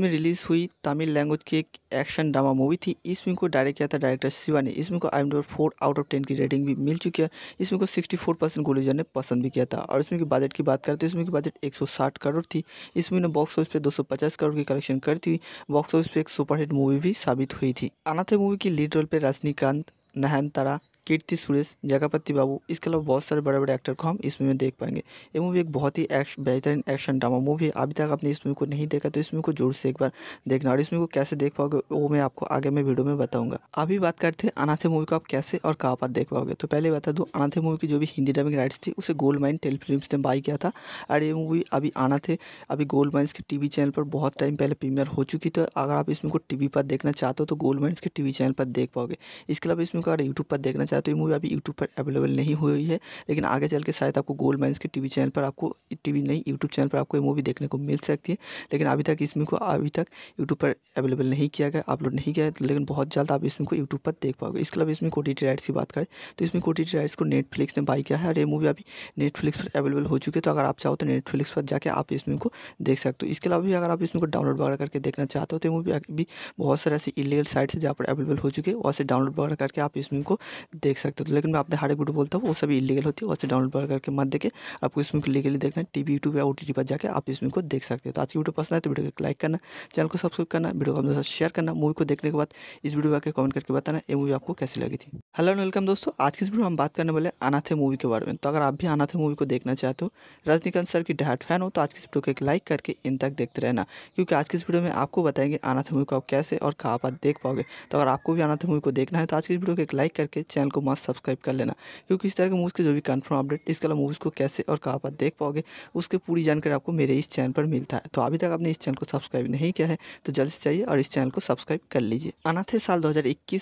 में रिलीज़ हुई तमिल लैंग्वेज की एक एक्शन ड्रामा मूवी थी इस फिल्म को डायरेक्ट किया था डायरेक्टर शिवा ने इसमें को I M four out of ten की रेटिंग भी मिल चुकी है इसमें को सिक्सटी फोर परसेंट गोलीजर ने पसंद भी किया था और इसमें की बजट की बात करते हैं इसमें की बजट एक सौ साठ करोड़ थी इसमें ने बॉक्स ऑफिस पर दो सौ पचास करोड़ की कलेक्शन करती हुई बॉक्स ऑफिस पर एक सुपरहिट मूवी मूवी भी साबित हुई थी अनाथे मूवी की लीड रोल पे रजनीकांत नहन तारा कीर्ति सुरेश जगापति बाबू इसके अलावा बहुत सारे बड़े बड़े एक्टर को हम इस मूवी में देख पाएंगे ये मूवी एक बहुत ही एक्श बेहतरीन एक्शन ड्रामा मूवी है अभी तक आपने इस मूवी को नहीं देखा तो इस मूवी को जोर से एक बार देखना और इस मूवी को कैसे देख पाओगे वो मैं आपको आगे मैं वीडियो में बताऊंगा अभी बात करते हैं अनाथे मूवी को आप कैसे और कहाँ पर देख पाओगे तो पहले बता दूँ अनाथे मूवी की जो भी हिंदी ड्रामिंग राइट्स थी उसे गोल्ड माइन टेल फिल्म ने बाई किया था और ये मूवी अभी अनाथे अभी गोल्ड माइन्स के वी चैनल पर बहुत टाइम पहले प्रीमियर हो चुकी तो अगर आप इस मूवी को वी पर देखना चाहते हो तो गोल्ड माइन्स के वी चैनल पर देख पाओगे इसके अलावा इसमें को अगर यूट्यूब पर देखना साथ तो ये मूवी अभी यूट्यूब पर अवेलेबल नहीं हुई है लेकिन आगे चल के शायद आपको गोल्ड माइंस के टीवी चैनल पर आपको टीवी नहीं यूट्यूब चैनल पर आपको ये मूवी देखने को मिल सकती है लेकिन अभी तक इसमें को अभी तक यूट्यूब पर अवेलेबल नहीं किया गया अपलोड नहीं किया लेकिन बहुत जल्द आप इसमें को यूट्यूब पर देख पाओगे इसके अलावा इसमें कोटी राइट्स की बात करें तो इसमें कोटी राइट्स को नेटफ्लिक्स ने बाई किया है और ये मूवी अभी नेटफ्लिक्स पर अवेलेबल हो चुकी है तो अगर आप चाहो तो नेटफ्लिक्स पर जाकर आप इसमें को देख सकते हो इसके अलावा भी अगर आप इसमें को डाउनलोड वगैरह करके देखना चाहते हो तो मूवी अभी बहुत सारे ऐसे इलीगल साइट्स है जहाँ पर अवेलेबल हो चुके हैं वहाँ से डाउनलोड वगैरह करके आप इसमें को देख सकते हो तो लेकिन मैं आपने हार्ड वीडियो बोलता हूँ वो सभी इलीगल होती है वैसे डाउनलोड करके मत देखे आपको इसमें लीगली देखना टीवी यूट्यूब या ओ पर जाकर आप इसमें को देख सकते हो तो आज की वीडियो पसंद है तो वीडियो को लाइक करना चैनल को सब्सक्राइब करना वीडियो को अपने साथ शेयर करना मूवी को देखने के बाद इस वीडियो आकर कमेंट करके बताना ये मूवी आपको कैसी लगी थी हेलो एंड वेलकम दोस्तों आज की इस वीडियो में हम बात करने वाले अनाथे मूवी के बारे में तो अगर आप भी अनाथे मूवी को देखना चाहते हो रजनीकांत सर की डहाट फैन हो तो आज की इस वीडियो को एक लाइक करके इन तक देखते रहना क्योंकि आज की इस वीडियो में आपको बताएंगे अनाथे मूवी को आप कैसे और कहाँ पर देख पाओगे तो अगर आपको भी अनाथे मूवी को देखना है तो आज की इस वीडियो को एक लाइक करके चैनल को मास्क सब्सक्राइब कर लेना क्योंकि इस तरह के मूवीज़ के जो भी कन्फर्म अपडेट इसके अलावा मूवीज़ को कैसे और कहाँ पर देख पाओगे उसकी पूरी जानकारी आपको मेरे इस चैनल पर मिलता है तो अभी तक आपने इस चैनल को सब्सक्राइब नहीं किया है तो जल्द से चाहिए और इस चैनल को सब्सक्राइब कर लीजिए अनाथे साल दो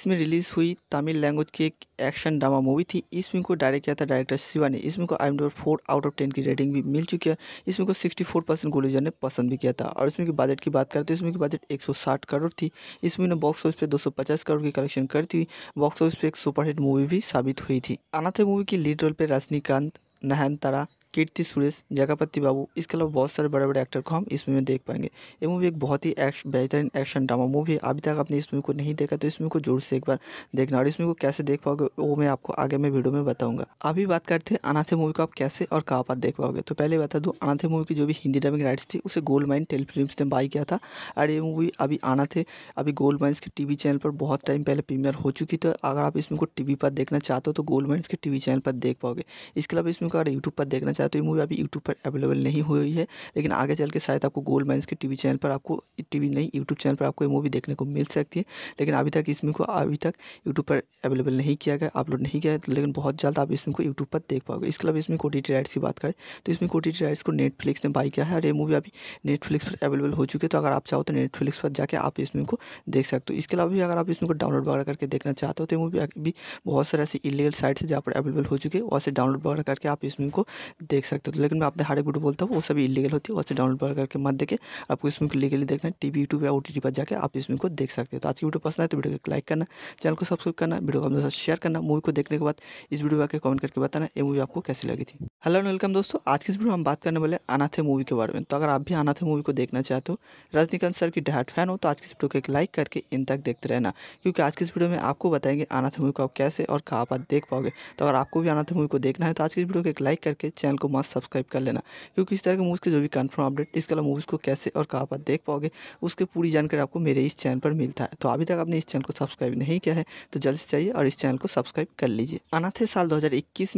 में रिलीज़ हुई तमिल लैंग्वेज की एक एक्शन ड्रामा मूवी थी इस फिल्म को डायरेक्ट किया था डायरेक्टर शिवा ने इस फिल्म को I M four out of ten की रेटिंग भी मिल चुकी है इसमें को सिक्सटी फोर परसेंट गोलूजर ने पसंद भी किया था और इसमें की बजट की बात करते हैं तो इसमें की बजट 160 करोड़ थी इसमें ने बॉक्स ऑफिस पे 250 करोड़ की कलेक्शन करती हुई बॉक्स ऑफिस पे एक सुपरहिट मूवी मूवी भी साबित हुई थी अनाथे मूवी की लीड रोल पे रजनीकांत नहन तारा कीर्ति सुरेश जगापति बाबू इसके अलावा बहुत सारे बड़े बड़े एक्टर को हम इस मूवी में देख पाएंगे ये मूवी एक बहुत ही एक्श बेहतरीन एक्शन ड्रामा मूवी है अभी तक आपने इस मूवी को नहीं देखा तो इस मूवी को जोर से एक बार देखना और इस मूवी को कैसे देख पाओगे वो मैं आपको आगे मैं वीडियो में बताऊंगा अभी बात करते हैं अनाथे मूवी को आप कैसे और कहाँ पर देख पाओगे तो पहले बता दूँ अनाथे मूवी की जो भी हिंदी डबिंग राइट्स थी उसे गोल्ड माइन टेलीफिल्म ने बाई किया था और ये मूवी अभी अनाथे अभी गोल्ड माइन्स के टीवी चैनल पर बहुत टाइम पहले प्रीमियर हो चुकी तो अगर आप इस को टीवी पर देखना चाहते हो तो गोल्ड माइन्स के टीवी चैनल पर देख पाओगे इसके अलावा इसमें को अगर यूट्यूब पर देखना है तो ये मूवी अभी यूट्यूब पर अवेलेबल नहीं हुई है लेकिन आगे चल के शायद आपको गोल्ड माइंस के टीवी चैनल पर आपको टीवी नहीं यूट्यूब चैनल पर आपको ये मूवी देखने को मिल सकती है लेकिन अभी तक इसमें को अभी तक यूट्यूब पर अवेलेबल नहीं किया गया अपलोड नहीं किया लेकिन बहुत जल्द आप इसमें को यूट्यूब पर देख पाओगे इसके अलावा इसमें कोटी राइट्स की बात करें तो इसमें कोटी राइट्स को नेटफ्लिक्स ने बाई किया है और ये मूवी अभी नेटफ्लिक्स पर अवेलेबल हो चुकी है तो अगर आप चाहो तो नेटफ्लिक्स पर जाकर आप इसमें को देख सकते हो इसके अलावा भी अगर आप इसमें को डाउनलोड वगैरह करके देखना चाहते हो तो मूवी अभी बहुत सारे ऐसे इलीगल साइट्स है जहाँ पर अवेलेबल हो चुके हैं वहाँ से डाउनलोड वगैरह करके आप इसमें को देख सकते हो तो लेकिन मैं हर हार्ड वीडियो बोलता हूँ वो सभी इलीगल होती है वैसे डाउनलोड करके मत देखे आपको इसमें लीगली देखना है टीवी यूट्यूब या ओ पर जाकर आप इसमें को देख सकते हो तो आज की वीडियो पसंद है तो वीडियो को लाइक करना चैनल को सब्सक्राइब करना वीडियो को अपने साथ शेयर करना मूवी को देखने के बाद इस वीडियो में आकर कमेंट करके बताना ये मूवी आपको कैसी लगी थी हेलो एंड वेलकम दोस्तों आज की इस वीडियो में हम बात करने वाले अनाथे मूवी के बारे में तो अगर आप भी अनाथे मूवी को देखना चाहते हो रजनीकांत सर की डायट फैन हो तो आज की इस वीडियो को एक लाइक करके इन तक देखते रहना क्योंकि आज की इस वीडियो में आपको बताएंगे अनाथे मूवी को आप कैसे और कहाँ पर देख पाओगे तो अगर आपको भी अनाथे मूवी को देखना है तो आज की इस वीडियो को एक लाइक करके चैनल को मस्त सब्सक्राइब कर लेना क्योंकि इस तरह के मूवीज़ के जो भी कन्फर्म अपडेट इसके अलावा मूवीज़ को कैसे और कहाँ पर देख पाओगे उसकी पूरी जानकारी आपको मेरे इस चैनल पर मिलता है तो अभी तक आपने इस चैनल को सब्सक्राइब नहीं किया है तो जल्द से चाहिए और इस चैनल को सब्सक्राइब कर लीजिए अनाथे साल दो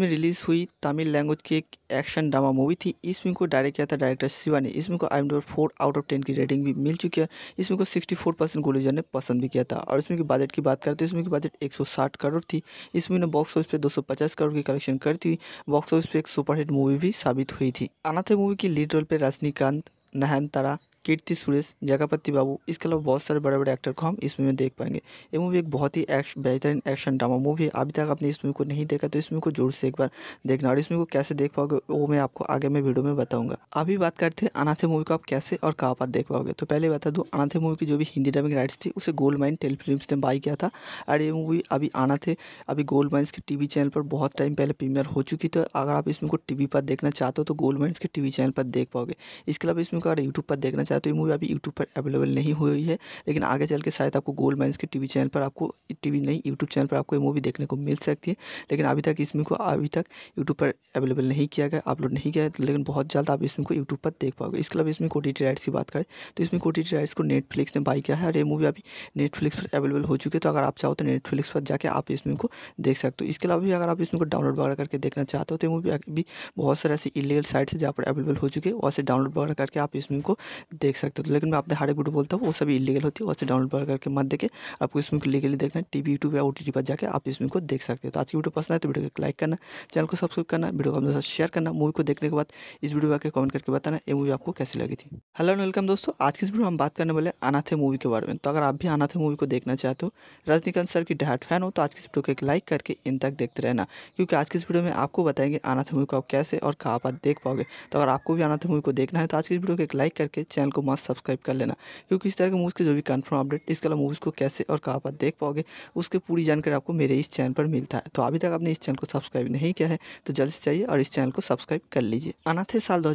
में रिलीज़ हुई तमिल लैंग्वेज की एक एक्शन ड्रामा मूवी थी इस फिल्म को डायरेक्ट किया था डायरेक्टर शिवा ने इसमें को I M four out of ten की रेटिंग भी मिल चुकी है इसमें को सिक्सटी फोर परसेंट गुलूजन ने पसंद भी किया था और इसमें की बजट की बात करते हैं तो इसमें की बजट एक सौ साठ करोड़ थी इसमें ने बॉक्स ऑफिस पर दो सौ पचास करोड़ की कलेक्शन करती हुई बॉक्स ऑफिस पर एक सुपरहिट मूवी मूवी भी साबित हुई थी अनाथे मूवी की लीड रोल पे रजनीकांत नहन तारा कीर्ति सुरेश जगापति बाबू इसके अलावा बहुत सारे बड़े बड़े एक्टर को हम इस मूवी में देख पाएंगे ये मूवी एक बहुत ही एक्श, बेहतरीन एक्शन ड्रामा मूवी है अभी तक आपने इस मूवी को नहीं देखा तो इस मूवी को जोर से एक बार देखना और इस मूवी को कैसे देख पाओगे वो मैं आपको आगे मैं वीडियो में बताऊंगा अभी बात करते हैं अनाथे मूवी को आप कैसे और कहाँ पर देख पाओगे तो पहले बता दूँ अनाथे मूवी की जो भी हिंदी डबिंग राइट्स थी उसे गोल्ड माइन टेल ने बाई किया था और ये मूवी अभी अनाथे अभी गोल्ड माइन्स के टीवी चैनल पर बहुत टाइम पहले प्रीमियर हो चुकी तो अगर आप इसमें को टीवी पर देखना चाहते हो तो गोल्ड माइन्स के टीवी चैनल पर देख पाओगे इसके अलावा इसमें को अगर यूट्यूब पर देखना है तो ये मूवी अभी यूट्यूब पर अवेलेबल नहीं हुई है लेकिन आगे चल के शायद आपको गोल्ड माइंस के टीवी चैनल पर आपको टीवी नहीं यूट्यूब चैनल पर आपको ये मूवी देखने को मिल सकती है लेकिन अभी तक इसमें को अभी तक यूट्यूब पर अवेलेबल नहीं किया गया अपलोड नहीं किया लेकिन बहुत जल्द आप इसमें को यूट्यूब पर देख पाओगे इसके अलावा इसमें कोटी राइट्स की बात करें तो इसमें कोटी राइट्स को नेटफ्लिक्स ने बाई किया है और ये मूवी अभी नेटफ्लिक्स पर अवेलेबल हो चुकी है तो अगर आप चाहो तो नेटफ्लिक्स पर जाकर आप इसमें को देख सकते हो इसके अलावा भी अगर आप इसमें को डाउनलोड वगैरह करके देखना चाहते हो तो मूवी अभी बहुत सारे ऐसे इलीगल साइट्स है जहाँ पर अवेलेबल हो चुके हैं वहाँ से डाउनलोड वगैरह करके आप इसमें को देख सकते हो तो लेकिन मैं हर हार्ड वीडियो बोलता हूँ वो सभी इलीगल होती है वैसे डाउनलोड करके मत देखे आपको इसमें लीगली देखना है टीवी यूट्यूब या ओ टी टी पर जाकर आप इसमें को देख सकते हो तो आज की वीडियो पसंद आए तो वीडियो को लाइक करना चैनल को सब्सक्राइब करना वीडियो को अपने साथ शेयर करना मूवी को देखने के बाद इस वीडियो आकर कमेंट करके बताना ये मूवी आपको कैसी लगी थी हेलो एंड वेलकम दोस्तों आज की इस वीडियो में हम बात करने वाले अनाथे मूवी के बारे में तो अगर आप भी अनाथे मूवी को देखना चाहते हो रजनीकांत सर की डायट फैन हो तो आज की इस वीडियो को एक लाइक करके इन तक देखते रहना क्योंकि आज की इस वीडियो में आपको बताएंगे अनाथे मूवी को आप कैसे और कहाँ पर देख पाओगे तो अगर आपको भी अनाथे मूवी को देखना है तो आज की इस वीडियो को एक लाइक करके चैनल को मस्त सब्सक्राइब कर लेना क्योंकि इस तरह के मूवीज़ के जो भी कन्फर्म अपडेट इसके अलावा मूवीज़ को कैसे और कहाँ पर देख पाओगे उसके पूरी जानकारी आपको मेरे इस चैनल पर मिलता है तो अभी तक आपने इस चैनल को सब्सक्राइब नहीं किया है तो जल्द से चाहिए और इस चैनल को सब्सक्राइब कर लीजिए अनाथे साल दो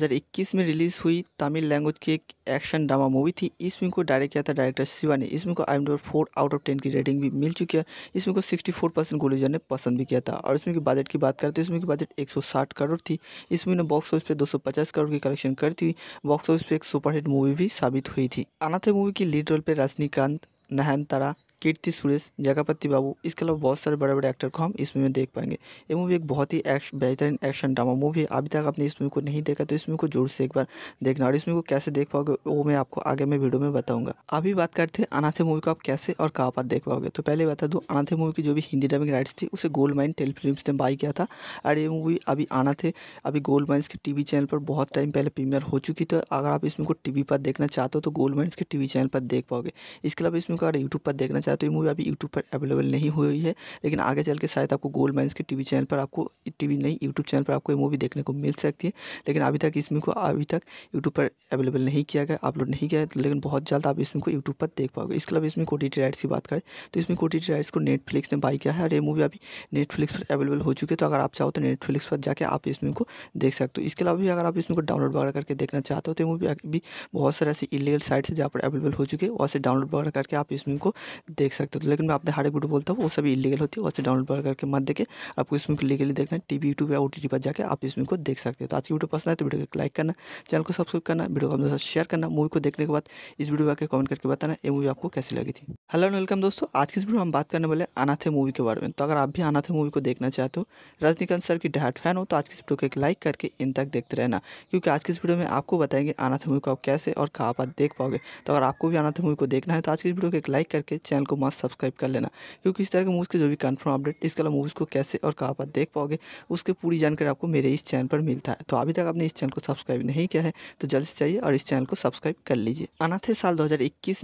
में रिलीज़ हुई तमिल लैंग्वेज की एक एक्शन ड्रामा मूवी थी इस फिल्म को डायरेक्ट किया था डायरेक्टर शिवा ने इसमें को I M four out of ten की रेटिंग भी मिल चुकी है इसमें को सिक्सटी फोर परसेंट गोलीजर ने पसंद भी किया था और इसमें की बजट की बात करते हैं इसमें की बजट एक सौ साठ करोड़ थी इसमें ने बॉक्स ऑफिस पर दो सौ पचास करोड़ की कलेक्शन करती हुई बॉक्स ऑफिस पर एक सुपरहिट मूवी मूवी भी साबित हुई थी अनाथे मूवी की लीड रोल पर रजनीकांत नहन तारा कीर्ति सुरेश जगापति बाबू इसके अलावा बहुत सारे बड़े बड़े एक्टर को हम इस मूवी में देख पाएंगे ये मूवी एक बहुत ही एक्श बेहतरीन एक्शन ड्रामा मूवी है अभी तक आपने इस मूवी को नहीं देखा तो इस मूवी को जोर से एक बार देखना और इस मूवी को कैसे देख पाओगे वो मैं आपको आगे मैं वीडियो में बताऊंगा अभी बात करते हैं अनाथे मूवी को आप कैसे और कहाँ पर देख पाओगे तो पहले बता दूँ अनाथे मूवी की जो भी हिंदी ड्रामिंग राइट्स थी उसे गोल्ड माइन टेल फिल्म ने बाई किया था और ये मूवी अभी अनाथे अभी गोल्ड माइन्स के वी चैनल पर बहुत टाइम पहले प्रीमियर हो चुकी तो अगर आप इस मूवी को वी पर देखना चाहते हो तो गोल्ड माइन्स के वी चैनल पर देख पाओगे इसके अलावा इसमें को अगर यूट्यूब पर देखना साथ तो ये मूवी अभी यूट्यूब पर अवेलेबल नहीं हुई है लेकिन आगे चल के शायद आपको गोल्ड माइंस के टीवी चैनल पर आपको टीवी नहीं यूट्यूब चैनल पर आपको ये मूवी देखने को मिल सकती है लेकिन अभी तक इसमें को अभी तक यूट्यूब पर अवेलेबल नहीं किया गया अपलोड नहीं किया लेकिन बहुत जल्द आप इसमें को यूट्यूब पर देख पाओगे इसके अलावा इसमें कोटी राइट्स की बात करें तो इसमें कोटी राइट्स को नेटफ्लिक्स ने बाई किया है और ये मूवी अभी नेटफ्लिक्स पर अवेलेबल हो चुकी है तो अगर आप चाहो तो नेटफ्लिक्स पर जाकर आप इसमें को देख सकते हो इसके अलावा भी अगर आप इसमें को डाउनलोड वगैरह करके देखना चाहते हो तो मूवी अभी बहुत सारे ऐसे इलीगल साइट्स है जहाँ पर अवेलेबल हो चुकी है वहाँ से डाउनलोड वगैरह करके आप इसमें को देख सकते हो तो लेकिन मैं आपने हार्ड वीडियो बोलता हूँ वो सभी इलीगल होती है वैसे डाउनलोड करके मत देखे आपको इसमें लीगली देखना टी टीवी यूट्यूब या ओ टी पर जाकर आप इसमें को देख सकते हो तो आज की वीडियो पसंद आए तो वीडियो को लाइक करना चैनल को सब्सक्राइब करना वीडियो को अपने साथ शेयर करना मूवी को देखने के बाद इस वीडियो आकर कमेंट करके बताना ये मूवी आपको कैसी लगी थी हेलो वेलकम दोस्तों आज की इस वीडियो में हम बात करने वाले अनाथे मूवी के बारे में तो अगर आप भी अनाथे मूवी को देखना चाहते हो रजनीकांत सर की डहाट फैन हो तो आज की इस वीडियो को एक लाइक करके इन तक देखते रहना क्योंकि आज की इस वीडियो में आपको बताएंगे अनाथे मूवी को आप कैसे और कहाँ पर देख पाओगे तो अगर आपको भी अनाथ मूवी को देखना है तो आज की इस वीडियो को एक लाइक करके चैनल को मास्क सब्सक्राइब कर लेना क्योंकि इस तरह के मूवीज़ के जो भी कन्फर्म अपडेट इसके अलावा मूवीज़ को कैसे और कहाँ पर देख पाओगे उसकी पूरी जानकारी आपको मेरे इस चैनल पर मिलता है तो अभी तक आपने इस चैनल को सब्सक्राइब नहीं किया है तो जल्द से चाहिए और इस चैनल को सब्सक्राइब कर लीजिए अनाथे साल दो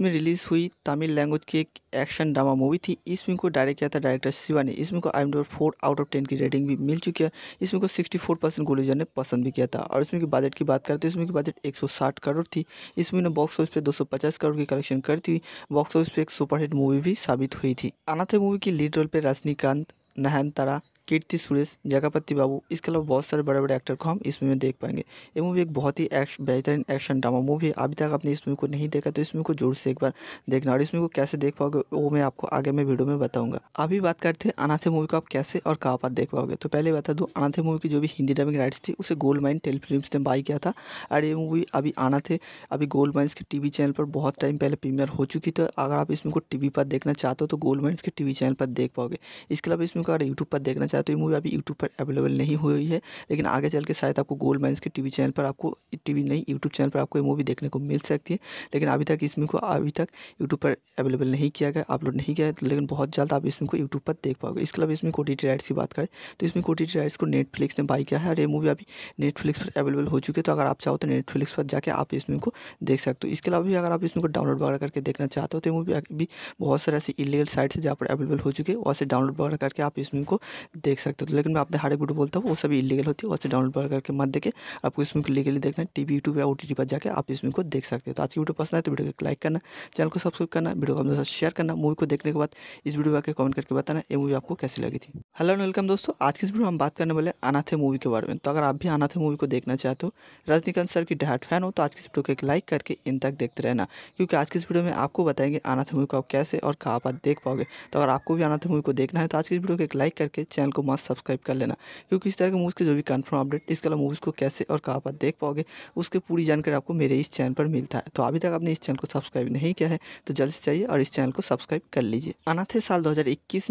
में रिलीज़ हुई तमिल लैंग्वेज की एक एक्शन ड्रामा मूवी थी इस फिल्म को डायरेक्ट किया था डायरेक्टर शिवा ने इसमें को I four out of ten की रेटिंग भी मिल चुकी है इसमें को सिक्सटी फोर परसेंट गोलूजन ने पसंद भी किया था और इसमें की बजट की बात करते हैं तो इसमें की बजट एक सौ साठ करोड़ थी इसमें ने बॉक्स ऑफिस पर दो सौ पचास करोड़ की कलेक्शन करती हुई बॉक्स ऑफिस पर एक सुपरहिट मूवी मूवी भी साबित हुई थी अनाथे मूवी की लीड रोल पे रजनीकांत नहन तारा कीर्ति सुरेश जगापति बाबू इसके अलावा बहुत सारे बड़े बड़े एक्टर को हम इस मूवी में देख पाएंगे ये मूवी एक बहुत ही एक्श बेहतरीन एक्शन ड्रामा मूवी है अभी तक आपने इस मूवी को नहीं देखा तो इस मूवी को जोर से एक बार देखना और इस मूवी को कैसे देख पाओगे वो मैं आपको आगे मैं वीडियो में बताऊंगा अभी बात करते हैं अनाथे मूवी को आप कैसे और कहाँ पर देख पाओगे तो पहले बता दूँ अनाथे मूवी की जो भी हिंदी डबिंग राइट्स थी उसे गोल्ड माइन टेलीफिल्म ने बाई किया था और ये मूवी अभी अनाथे अभी गोल्ड माइन्स के टीवी चैनल पर बहुत टाइम पहले प्रीमियर हो चुकी तो अगर आप इस को टीवी पर देखना चाहते हो तो गोल्ड माइन्स के टीवी चैनल पर देख पाओगे इसके अलावा इसमें को अगर यूट्यूब पर देखना है तो ये मूवी अभी यूट्यूब पर अवेलेबल नहीं हुई है लेकिन आगे चल के शायद आपको गोल्ड माइंस के टीवी चैनल पर आपको टीवी नहीं यूट्यूब चैनल पर आपको ये मूवी देखने को मिल सकती है लेकिन अभी तक इसमें को अभी तक यूट्यूब पर अवेलेबल नहीं किया गया अपलोड नहीं किया लेकिन बहुत जल्द आप इसमें को यूट्यूब पर देख पाओगे इसके अलावा इसमें कोटी राइट्स की बात करें तो इसमें कोटी राइट्स को नेटफ्लिक्स ने बाई किया है और ये मूवी अभी नेटफ्लिक्स पर अवेलेबल हो चुकी है तो अगर आप चाहो तो नेटफ्लिक्स पर जाकर आप इसमें को देख सकते हो इसके अलावा भी अगर आप इसमें को डाउनलोड वगैरह करके देखना चाहते हो तो मूवी अभी बहुत सारे ऐसे इलीगल साइट्स है जहाँ पर अवेलेबल हो चुके हैं वहाँ से डाउनलोड वगैरह करके आप इसमें को देख सकते हो तो लेकिन मैं हर हार्ड वीडियो बोलता हूँ वो सभी इलीगल होती है वैसे डाउनलोड करके मत देखें आपको इसमें लीगली देखना है टीवी यूट्यूब या ओ टी टी पर जाकर आप इसमें को देख सकते हो तो आज की वीडियो पसंद है तो वीडियो को लाइक करना चैनल को सब्सक्राइब करना वीडियो को अपने साथ शेयर करना मूवी को देखने के बाद इस वीडियो में आकर कमेंट करके बताना ये मूवी आपको कैसी लगी थी हेलो एंड वेलकम दोस्तों आज की इस वीडियो हम बात करने वाले अनाथे मूवी के बारे में तो अगर आप भी अनाथे मूवी को देखना चाहते हो रजनीकांत सर की डायट फैन हो तो आज की इस वीडियो को एक लाइक करके इन तक देखते रहना क्योंकि आज की इस वीडियो में आपको बताएंगे अनाथे मूवी को आप कैसे और कहाँ पर देख पाओगे तो अगर आपको भी अनाथे मूवी को देखना है तो आज की इस वीडियो को एक लाइक करके चैनल को मास्क सब्सक्राइब कर लेना क्योंकि इस तरह के मूवीज़ के जो भी कन्फर्म अपडेट इसके अलावा मूवीज़ को कैसे और कहाँ पर देख पाओगे उसकी पूरी जानकारी आपको मेरे इस चैनल पर मिलता है तो अभी तक आपने इस चैनल को सब्सक्राइब नहीं किया है तो जल्द से चाहिए और इस चैनल को सब्सक्राइब कर लीजिए अनाथे साल दो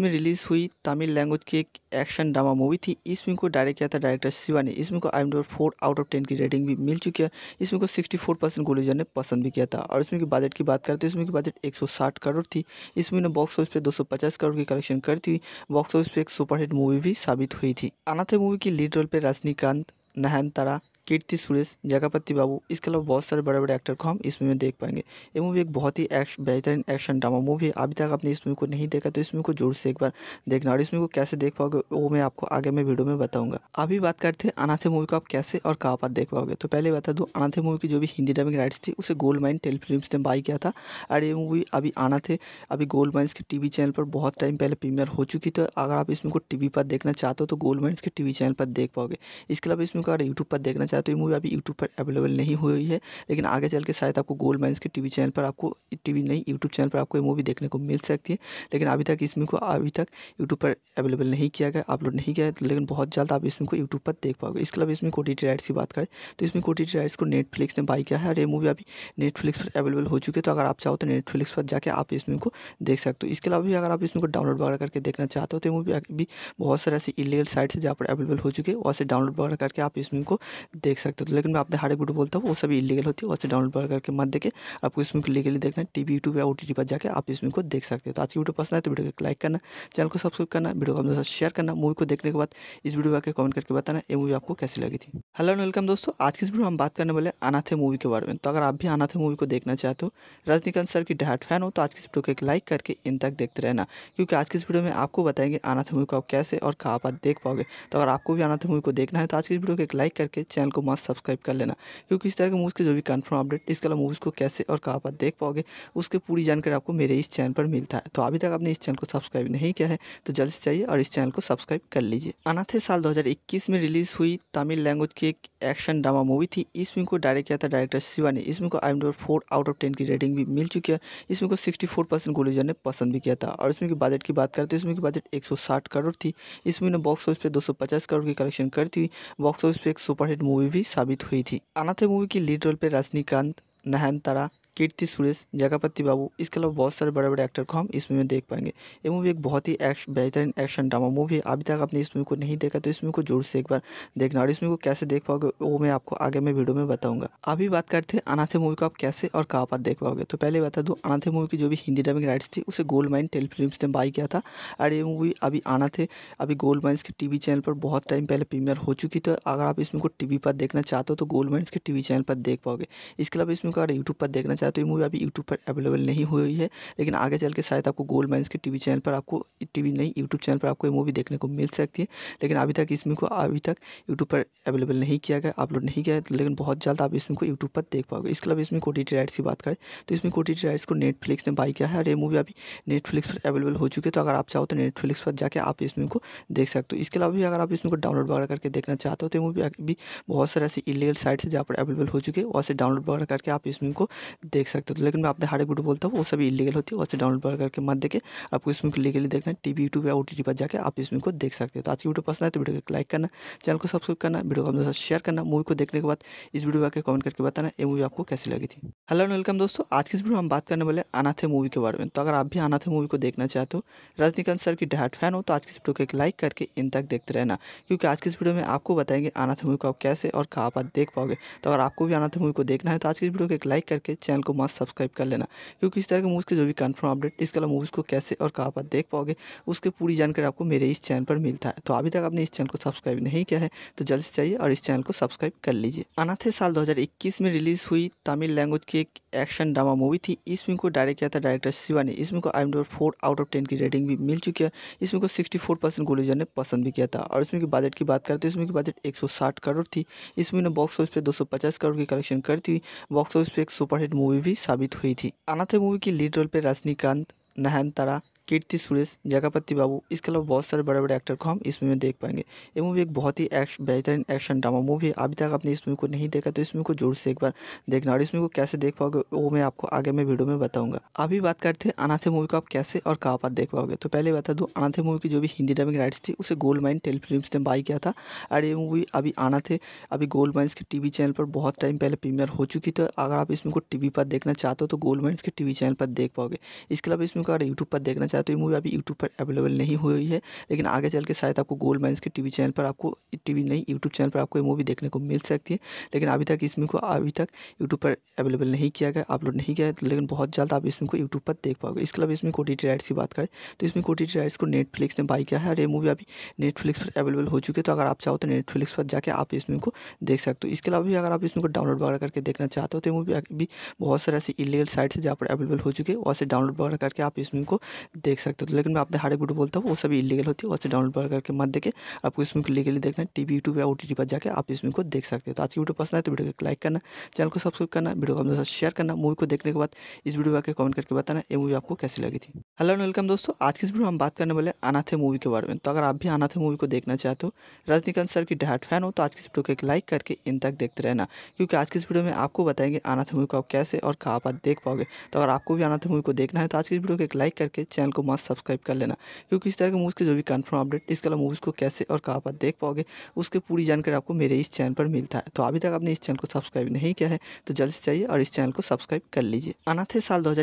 में रिलीज़ हुई तमिल लैंग्वेज की एक एक्शन ड्रामा मूवी थी इस फिल्म को डायरेक्ट किया था डायरेक्टर शिवा ने इसमें को I M four out of ten की रेटिंग भी मिल चुकी है इसमें को सिक्सटी फोर परसेंट गुलूजन ने पसंद भी किया था और इसमें की बजट की बात करते हैं तो इसमें की बजट एक सौ साठ करोड़ थी इसमें ने बॉक्स ऑफिस पर दो सौ पचास करोड़ की कलेक्शन करती हुई बॉक्स ऑफिस पर एक सुपरहिट मूवी मूवी भी साबित हुई थी अनाथे मूवी की लीड रोल पे रजनीकांत नहन तारा कीर्ति सुरेश जगापति बाबू इसके अलावा बहुत सारे बड़े बड़े एक्टर को हम इस मूवी में देख पाएंगे ये मूवी एक बहुत ही एक्श, बेहतरीन एक्शन ड्रामा मूवी है अभी तक आपने इस मूवी को नहीं देखा तो इस मूवी को जोर से एक बार देखना और इस मूवी को कैसे देख पाओगे वो मैं आपको आगे मैं वीडियो में बताऊंगा अभी बात करते हैं अनाथे मूवी को आप कैसे और कहाँ पर देख पाओगे तो पहले बता दूँ अनाथे मूवी की जो भी हिंदी डबिंग राइट्स थी उसे गोल्ड माइन टेल ने बाई किया था और ये मूवी अभी अनाथे अभी गोल्ड माइन्स के टीवी चैनल पर बहुत टाइम पहले प्रीमियर हो चुकी तो अगर आप इस को टीवी पर देखना चाहते हो तो गोल्ड माइन्स के टीवी चैनल पर देख पाओगे इसके अलावा इसमें को अगर यूट्यूब पर देखना है तो ये मूवी अभी यूट्यूब पर अवेलेबल नहीं हुई है लेकिन आगे चल के शायद आपको गोल्ड माइंस के टीवी चैनल पर आपको टीवी नहीं यूट्यूब चैनल पर आपको ये मूवी देखने को मिल सकती है लेकिन अभी तक इसमें को अभी तक यूट्यूब पर अवेलेबल नहीं किया गया अपलोड नहीं किया लेकिन बहुत जल्द आप इसमें को यूट्यूब पर देख पाओगे इसके अलावा इसमें कोटी राइट्स की बात करें तो इसमें कोटी राइट्स को नेटफ्लिक्स ने बाई किया है और ये मूवी अभी नेटफ्लिक्स पर अवेलेबल हो चुकी है तो अगर आप चाहो तो नेटफ्लिक्स पर जाकर आप इसमें को देख सकते हो इसके अलावा भी अगर आप इसमें को डाउनलोड वगैरह करके देखना चाहते हो तो मूवी अभी बहुत सारे ऐसे इलीगल साइट्स है जहाँ पर अवेलेबल हो चुके हैं वहाँ से डाउनलोड वगैरह करके आप इसमें को देख सकते हो तो लेकिन मैं हर हार्ड वीडियो बोलता हूँ वो सभी इलीगल होती है वैसे डाउनलोड करके मत देखे आपको इसमें लीगली देखना है टीवी यूट्यूब या ओ टी टी पर जाकर आप इसमें को देख सकते हो तो आज की वीडियो पसंद आए तो वीडियो को लाइक करना चैनल को सब्सक्राइब करना वीडियो को अपने साथ शेयर करना मूवी को देखने के बाद इस वीडियो को आकर कमेंट करके बताना ये मूवी आपको कैसी लगी थी हेलो एंड वेलकम दोस्तों आज की इस वीडियो हम बात करने वाले अनाथे मूवी के बारे में तो अगर आप भी अनाथे मूवी को देखना चाहते हो रजनीकांत सर की डायट फैन हो तो आज की इस वीडियो को एक लाइक करके इन तक देखते रहना क्योंकि आज की इस वीडियो में आपको बताएंगे अनाथे मूवी को आप कैसे और कहाँ पर देख पाओगे तो अगर आपको भी अनाथ मूवी को देखना है तो आज की इस वीडियो को एक लाइक करके चैनल को मस्त सब्सक्राइब कर लेना क्योंकि इस तरह के मूवीज़ के जो भी कन्फर्म अपडेट इसके अलावा मूवीज़ को कैसे और कहाँ पर देख पाओगे उसकी पूरी जानकारी आपको मेरे इस चैनल पर मिलता है तो अभी तक आपने इस चैनल को सब्सक्राइब नहीं किया है तो जल्द से चाहिए और इस चैनल को सब्सक्राइब कर लीजिए अनाथे साल इक्कीस में रिलीज़ हुई तमिल लैंग्वेज की एक एक्शन ड्रामा मूवी थी इस फिल्म को डायरेक्ट किया था डायरेक्टर शिवा ने इसमें को I M four out of ten की रेटिंग भी मिल चुकी है इसमें को सिक्सटी फोर परसेंट गुलूजन ने पसंद भी किया था और इसमें की बजट की बात करते हैं तो इसमें की बजट एक सौ साठ करोड़ थी इसमें ने बॉक्स ऑफिस पर दो सौ पचास करोड़ की कलेक्शन करती हुई बॉक्स ऑफिस पर एक सुपरहिट मूवी मूवी भी साबित हुई थी अनाथे मूवी की लीड रोल पे रजनीकांत नहन तारा कीर्ति सुरेश जगापति बाबू इसके अलावा बहुत सारे बड़े बड़े एक्टर को हम इस मूवी में देख पाएंगे ये मूवी एक बहुत ही एक्श, बेहतरीन एक्शन ड्रामा मूवी है अभी तक आपने इस मूवी को नहीं देखा तो इस मूवी को जोर से एक बार देखना और इस मूवी को कैसे देख पाओगे वो मैं आपको आगे मैं वीडियो में बताऊंगा अभी बात करते हैं अनाथे मूवी को आप कैसे और कहाँ पर देख पाओगे तो पहले बता दूँ अनाथे मूवी की जो भी हिंदी ड्रामिंग राइट्स थी उसे गोल्ड माइन टेल ने बाई किया था और ये मूवी अभी अनाथे अभी गोल्ड माइन्स के टीवी चैनल पर बहुत टाइम पहले प्रीमियर हो चुकी तो अगर आप इसमें को टीवी पर देखना चाहते हो तो गोल्ड माइन्स के टीवी चैनल पर देख पाओगे इसके अलावा इसमें को अगर यूट्यूब पर देखना है तो ये मूवी अभी यूट्यूब पर अवेलेबल नहीं हुई है लेकिन आगे चल के शायद आपको गोल्ड माइंस के टीवी चैनल पर आपको टीवी नहीं यूट्यूब चैनल पर आपको ये मूवी देखने को मिल सकती है लेकिन अभी तक इसमें को अभी तक यूट्यूब पर अवेलेबल नहीं किया गया अपलोड नहीं किया लेकिन बहुत जल्द आप इसमें को यूट्यूब पर देख पाओगे इसके अलावा इसमें कोटी राइट्स की बात करें तो इसमें कोटी राइट्स को नेटफ्लिक्स ने बाई किया है और ये मूवी अभी नेटफ्लिक्स पर अवेलेबल हो चुकी है तो अगर आप चाहो तो नेटफ्लिक्स पर जाकर आप इसमें को देख सकते हो इसके अलावा भी अगर आप इसमें को डाउनलोड वगैरह करके देखना चाहते हो तो मूवी अभी बहुत सारे ऐसे इलीगल साइट्स है जहाँ पर अवेलेबल हो चुकी है वहाँ से डाउनलोड वगैरह करके आप इसमें को देख सकते हो तो लेकिन मैं आपने हार्ड वीडियो बोलता हूँ वो सभी इलीगल होती है वैसे डाउनलोड करके मत देखे आपको इसमें लीगली देखना है वी यूट्यूब या ओ टी पर जाकर आप इसमें को देख सकते हो तो आज की वीडियो पसंद आए तो वीडियो को लाइक करना चैनल को सब्सक्राइब करना वीडियो को अपने साथ शेयर करना मूवी को देखने के बाद इस वीडियो में आकर कमेंट करके बताना ये मूवी आपको कैसी लगी थी हेलो एंड वेलकम दोस्तों आज की इस वीडियो में हम बात करने वाले अनाथे मूवी के बारे में तो अगर आप भी अनाथे मूवी को देखना चाहते हो रजनीकांत सर की डायट फैन हो तो आज की इस वीडियो को एक लाइक करके इन तक देखते रहना क्योंकि आज की इस वीडियो में आपको बताएंगे अनाथे मूवी को आप कैसे और कहाँ आप देख पाओगे तो अगर आपको भी अनाथे मूवी को देखना है तो आज की इस वीडियो को एक लाइक करके चैनल को मास्क सब्सक्राइब कर लेना क्योंकि इस तरह के मूवीज़ के जो भी कन्फर्म अपडेट इसके अलावा मूवीज़ को कैसे और कहाँ पर देख पाओगे उसकी पूरी जानकारी आपको मेरे इस चैनल पर मिलता है तो अभी तक आपने इस चैनल को सब्सक्राइब नहीं किया है तो जल्द से चाहिए और इस चैनल को सब्सक्राइब कर लीजिए अनाथे साल दो में रिलीज़ हुई तमिल लैंग्वेज की एक एक्शन ड्रामा मूवी थी इस फिल्म को डायरेक्ट किया था डायरेक्टर शिवा ने इसमें को I M four out of ten की रेटिंग भी मिल चुकी है इसमें को सिक्सटी फोर परसेंट गोलूजन ने पसंद भी किया था और इसमें की बजट की बात करते हैं इसमें की बजट एक सौ साठ करोड़ थी इसमें ने बॉक्स ऑफिस पर दो सौ पचास करोड़ की कलेक्शन करती हुई बॉक्स ऑफिस पर एक सुपरहिट मूवी मूवी भी साबित हुई थी अनाथे मूवी की लीड रोल पे रजनीकांत नहन तारा कीर्ति सुरेश जगापति बाबू इसके अलावा बहुत सारे बड़े बड़े एक्टर को हम इस मूवी में देख पाएंगे ये मूवी एक बहुत ही एक्श बेहतरीन एक्शन ड्रामा मूवी है अभी तक आपने इस मूवी को नहीं देखा तो इस मूवी को जोर से एक बार देखना और इस मूवी को कैसे देख पाओगे वो मैं आपको आगे मैं वीडियो में बताऊंगा अभी बात करते हैं अनाथे मूवी को आप कैसे और कहाँ पर देख पाओगे तो पहले बता दूँ अनाथे मूवी की जो भी हिंदी डबिंग राइट्स थी उसे गोल्ड माइन टेल ने बाई किया था और ये मूवी अभी अनाथे अभी गोल्ड माइन्स के टीवी चैनल पर बहुत टाइम पहले प्रीमियर हो चुकी तो अगर आप इस को टीवी पर देखना चाहते हो तो गोल्ड माइन्स के टीवी चैनल पर देख पाओगे इसके अलावा इसमें को अगर यूट्यूब पर देखना है तो ये मूवी अभी यूट्यूब पर अवेलेबल नहीं हुई है लेकिन आगे चल के शायद आपको गोल्ड माइंस के टीवी चैनल पर आपको टीवी नहीं यूट्यूब चैनल पर आपको ये मूवी देखने को मिल सकती है लेकिन अभी तक इसमें को अभी तक यूट्यूब पर अवेलेबल नहीं किया गया अपलोड नहीं किया लेकिन बहुत जल्द आप इसमें को यूट्यूब पर देख पाओगे इसके अलावा इसमें कोटी राइट्स की बात करें तो इसमें कोटी राइट्स को नेटफ्लिक्स ने बाई किया है और ये मूवी अभी नेटफ्लिक्स पर अवेलेबल हो चुकी है तो अगर आप चाहो तो नेटफ्लिक्स पर जाकर आप इसमें को देख सकते हो इसके अलावा भी अगर आप इसमें को डाउनलोड वगैरह करके देखना चाहते हो तो मूवी अभी बहुत सारे ऐसे इलीगल साइट्स है जहाँ पर अवेलेबल हो चुके हैं वहाँ से डाउनलोड वगैरह करके आप इसमें को देख सकते हो तो लेकिन मैं हर हार्ड वीडियो बोलता हूँ वो सभी इलीगल होती है वैसे डाउनलोड करके मत देखें आपको इसमें लीगली देखना है टीवी यूट्यूब या ओ टी पर जाकर आप इसमें को देख सकते हो तो आज की वीडियो पसंद है तो वीडियो को लाइक करना चैनल को सब्सक्राइब करना वीडियो को अपने साथ शेयर करना मूवी को देखने के बाद इस वीडियो में आकर कमेंट करके बताना ये मूवी आपको कैसी लगी थी हेलो एंड वेलकम दोस्तों आज की इस वीडियो हम बात करने वाले अनाथे मूवी के बारे में तो अगर आप भी अनाथे मूवी को देखना चाहते हो रजनीकांत सर की डहाट फैन हो तो आज की इस वीडियो को एक लाइक करके इन तक देखते रहना क्योंकि आज की इस वीडियो में आपको बताएंगे अनाथे मूवी को आप कैसे और कहाँ पर देख पाओगे तो अगर आपको भी अनाथे मूवी को देखना है तो आज की इस वीडियो को एक लाइक करके चैनल को मास्क सब्सक्राइब कर लेना क्योंकि इस तरह के मूवीज़ के जो भी कन्फर्म अपडेट इसके अलावा मूवीज़ को कैसे और कहाँ पर देख पाओगे उसकी पूरी जानकारी आपको मेरे इस चैनल पर मिलता है तो अभी तक आपने इस चैनल को सब्सक्राइब नहीं किया है तो जल्द से चाहिए और इस चैनल को सब्सक्राइब कर लीजिए अनाथे साल दो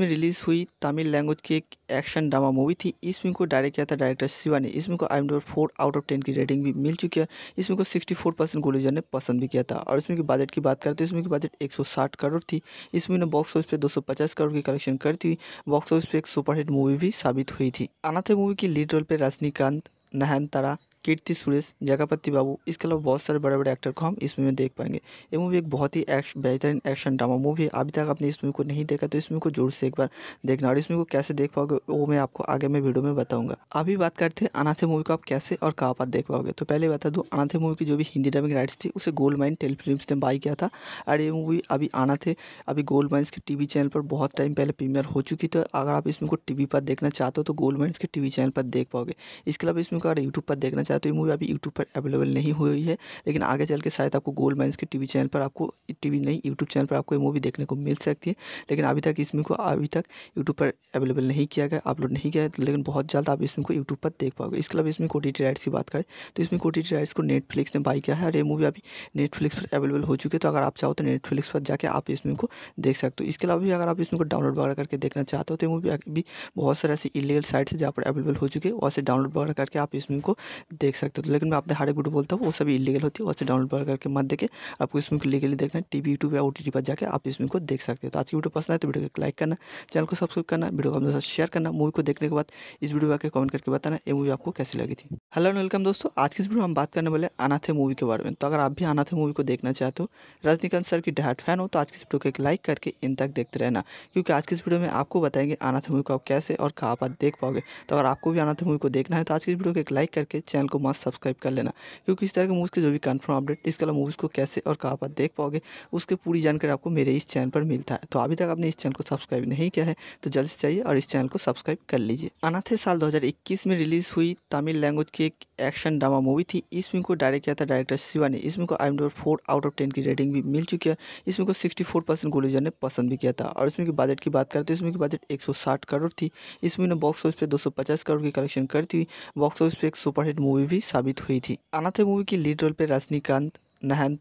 में रिलीज़ हुई तमिल लैंग्वेज की एक एक्शन ड्रामा मूवी थी इस फिल्म को डायरेक्ट किया था डायरेक्टर शिवा ने इसमें को I M four out of ten की रेटिंग भी मिल चुकी है इसमें को सिक्सटी फोर परसेंट गुलूजन ने पसंद भी किया था और इसमें की बजट की बात करते हैं तो इसमें की बजट एक सौ साठ करोड़ थी इसमें ने बॉक्स ऑफिस पर दो सौ पचास करोड़ की कलेक्शन करती हुई बॉक्स ऑफिस पर एक सुपरहिट मूवी मूवी भी साबित हुई थी अनाथे मूवी की लीड रोल पे रजनीकांत नहन तारा कीर्ति सुरेश जगापति बाबू इसके अलावा बहुत सारे बड़े बड़े एक्टर को हम इस मूवी में देख पाएंगे ये मूवी एक बहुत ही एक्श बेहतरीन एक्शन ड्रामा मूवी है अभी तक आपने इस मूवी को नहीं देखा तो इस मूवी को जोर से एक बार देखना और इस मूवी को कैसे देख पाओगे वो मैं आपको आगे मैं वीडियो में बताऊंगा अभी बात करते हैं अनाथे मूवी को आप कैसे और कहाँ पर देख पाओगे तो पहले बता दूँ अनाथे मूवी की जो भी हिंदी डबिंग राइट्स थी उसे गोल्ड माइन टेल ने बाई किया था और ये मूवी अभी अनाथे अभी गोल्ड माइन्स के टी चैनल पर बहुत टाइम पहले प्रीमियर हो चुकी तो अगर आप इस को टी पर देखना चाहते हो तो गोल्ड माइन्स के टी चैनल पर देख पाओगे इसके अलावा इसमें को अगर यूट्यूब पर देखना है तो ये मूवी अभी यूट्यूब पर अवेलेबल नहीं हुई है लेकिन आगे चल के शायद आपको गोल्ड माइंस के टीवी चैनल पर आपको टीवी नहीं यूट्यूब चैनल पर आपको ये मूवी देखने को मिल सकती है लेकिन अभी तक इसमें को अभी तक यूट्यूब पर अवेलेबल नहीं किया गया अपलोड नहीं किया लेकिन बहुत जल्द आप इसमें को यूट्यूब पर देख पाओगे इसके अलावा इसमें कोटी राइट्स की बात करें तो इसमें कोटी राइट्स को नेटफ्लिक्स ने बाई किया है और ये मूवी अभी नेटफ्लिक्स पर अवेलेबल हो चुकी है तो अगर आप चाहो तो नेटफ्लिक्स पर जाकर आप इसमें को देख सकते हो इसके अलावा भी अगर आप इसमें को डाउनलोड वगैरह करके देखना चाहते हो तो मूवी अभी बहुत सारे ऐसे इलीगल साइट्स है जहाँ पर अवेलेबल हो चुकी है वहाँ से डाउनलोड वगैरह करके आप इसमें को देख सकते हो तो लेकिन मैं हर हार्ड वीडियो बोलता हूँ वो सभी इलीगल होती है वैसे डाउनलोड करके मत देखे आपको इसमें लीगली देखना है टीवी यूट्यूब या ओ पर जाकर आप इसमें को देख सकते हो तो आज की वीडियो पसंद है तो वीडियो को लाइक करना चैनल को सब्सक्राइब करना वीडियो को अपने साथ शेयर करना मूवी को देखने के बाद इस वीडियो आकर कमेंट करके बताना ये मूवी आपको कैसी लगी थी हेलो एंड वेलकम दोस्तों आज की इस वीडियो हम बात करने वाले अनाथे मूवी के बारे में तो अगर आप भी अनाथे मूवी को देखना चाहते हो रजनीकांत सर की डायट फैन हो तो आज की इस वीडियो को एक लाइक करके इन तक देखते रहना क्योंकि आज की इस वीडियो में आपको बताएंगे अनाथे मूवी को आप कैसे और कहाँ पर देख पाओगे तो अगर आपको भी अनाथे मूवी को देखना है तो आज की इस वीडियो को एक लाइक करके चैनल को मस्त सब्सक्राइब कर लेना क्योंकि इस तरह के मूवीज़ के जो भी कन्फर्म अपडेट इसके अलावा मूवीज़ को कैसे और कहाँ पर देख पाओगे उसकी पूरी जानकारी आपको मेरे इस चैनल पर मिलता है तो अभी तक आपने इस चैनल को सब्सक्राइब नहीं किया है तो जल्द से चाहिए और इस चैनल को सब्सक्राइब कर लीजिए अनाथे साल इक्कीस में रिलीज हुई तमिल लैंग्वेज की एक एक्शन ड्रामा मूवी थी इस फिल्म को डायरेक्ट किया था डायरेक्टर शिवा ने इसमें को I M four out of ten की रेटिंग भी मिल चुकी है इसमें को सिक्सटी फोर परसेंट गुलूजन ने पसंद भी किया था और इसमें की बजट की बात करते हैं तो इसमें की बजट एक सौ साठ करोड़ थी इसमें ने बॉक्स ऑफिस पर दो सौ पचास करोड़ की कलेक्शन करती हुई बॉक्स ऑफिस पर एक सुपरहिट मूवी मूवी भी साबित हुई थी अनाथे मूवी की लीड रोल पर रजनीकांत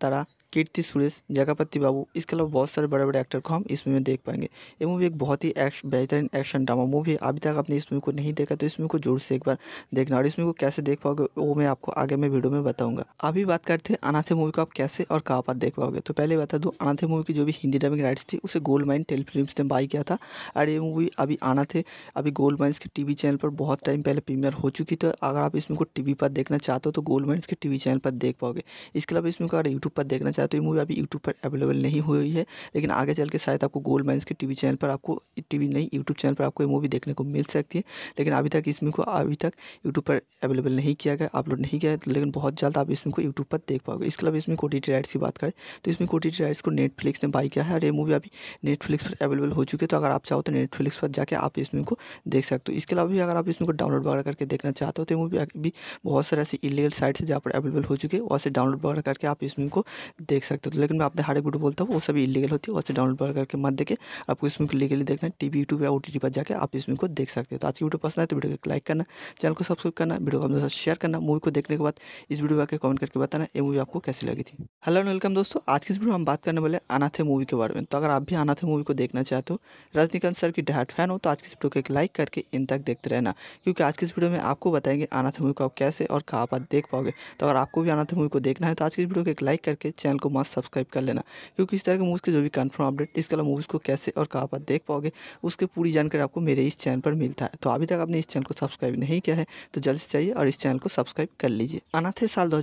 तारा कीर्ति सुरेश जगापति बाबू इसके अलावा बहुत सारे बड़े बड़े एक्टर को हम इस मूवी में देख पाएंगे ये मूवी एक बहुत ही एक्श, बेहतरीन एक्शन ड्रामा मूवी है अभी तक आपने इस मूवी को नहीं देखा तो इस मूवी को जोर से एक बार देखना और इस मूवी को कैसे देख पाओगे वो मैं आपको आगे मैं वीडियो में बताऊंगा अभी बात करते हैं अनाथे मूवी को आप कैसे और कहाँ पर देख पाओगे तो पहले बता दूँ अनाथे मूवी की जो भी हिंदी ड्रामिंग राइट्स थी उसे गोल्ड माइन टेल ने बाई किया था और ये मूवी अभी अनाथे अभी गोल्ड माइन्स के वी चैनल पर बहुत टाइम पहले प्रीमियर हो चुकी तो अगर आप इसमें को को वी पर देखना चाहते हो तो गोल्ड माइन्स के टी चैनल पर देख पाओगे इसके अलावा इसमें को अगर यूट्यूब पर देखना है तो ये मूवी अभी यूट्यूब पर अवेलेबल नहीं हुई है लेकिन आगे चल के शायद आपको गोल्ड माइंस के टीवी चैनल पर आपको टीवी नहीं यूट्यूब चैनल पर आपको ये मूवी देखने को मिल सकती है लेकिन अभी तक इसमें को अभी तक यूट्यूब पर अवेलेबल नहीं किया गया अपलोड नहीं किया लेकिन बहुत जल्द आप इसमें को यूट्यूब पर देख पाओगे इसके अलावा इसमें कोटी राइट्स की बात करें तो इसमें कोटी राइट्स को नेटफ्लिक्स ने बाई किया है और ये मूवी अभी नेटफ्लिक्स पर अवेलेबल हो चुकी है तो अगर आप चाहो तो नेटफ्लिक्स पर जाकर आप इसमें को देख सकते हो इसके अलावा भी अगर आप इसमें को डाउनलोड वगैरह करके देखना चाहते हो तो मूवी अभी बहुत सारे ऐसे इलीगल साइट्स है जहाँ पर अवेलेबल हो चुकी है वहाँ से डाउनलोड वगैरह करके आप इसमें को देख सकते हो तो लेकिन मैं अपने हर एक वीडियो बोलता हूँ वो सभी इलीगल होती है वैसे डाउनलोड करके मत देखे आपको इसमें को लीगली देखना है वी यूट्यूब या ओ पर जाकर आप इसमें को देख सकते हो तो आज की वीडियो पसंद आए तो वीडियो को लाइक करना चैनल को सब्सक्राइब करना वीडियो को अपने साथ शेयर करना मूवी को देखने के बाद इस वीडियो में आकर कमेंट करके बताना ये मूवी आपको कैसी लगी थी हेलो एंड वेलकम दोस्तों आज की इस वीडियो में हम बात करने वाले अनाथे मूवी के बारे में तो अगर आप भी अनाथे मूवी को देखना चाहते हो रजनीकांत सर की डहाट फैन हो तो आज की इस वीडियो को एक लाइक करके इन तक देखते रहना क्योंकि आज की इस वीडियो में आपको बताएंगे अनाथे मूवी को आप कैसे और कहाँ पर देख पाओगे तो अगर आपको भी अनाथे मूवी को देखना है तो आज की इस वीडियो को एक लाइक करके चैनल को मस्त सब्सक्राइब कर लेना क्योंकि इस तरह के मूवीज़ के जो भी कन्फर्म अपडेट इसके अलावा मूवीज़ को कैसे और कहाँ पर देख पाओगे उसकी पूरी जानकारी आपको मेरे इस चैनल पर मिलता है तो अभी तक आपने इस चैनल को सब्सक्राइब नहीं किया है तो जल्द से चाहिए और इस चैनल को सब्सक्राइब कर लीजिए अनाथे साल दो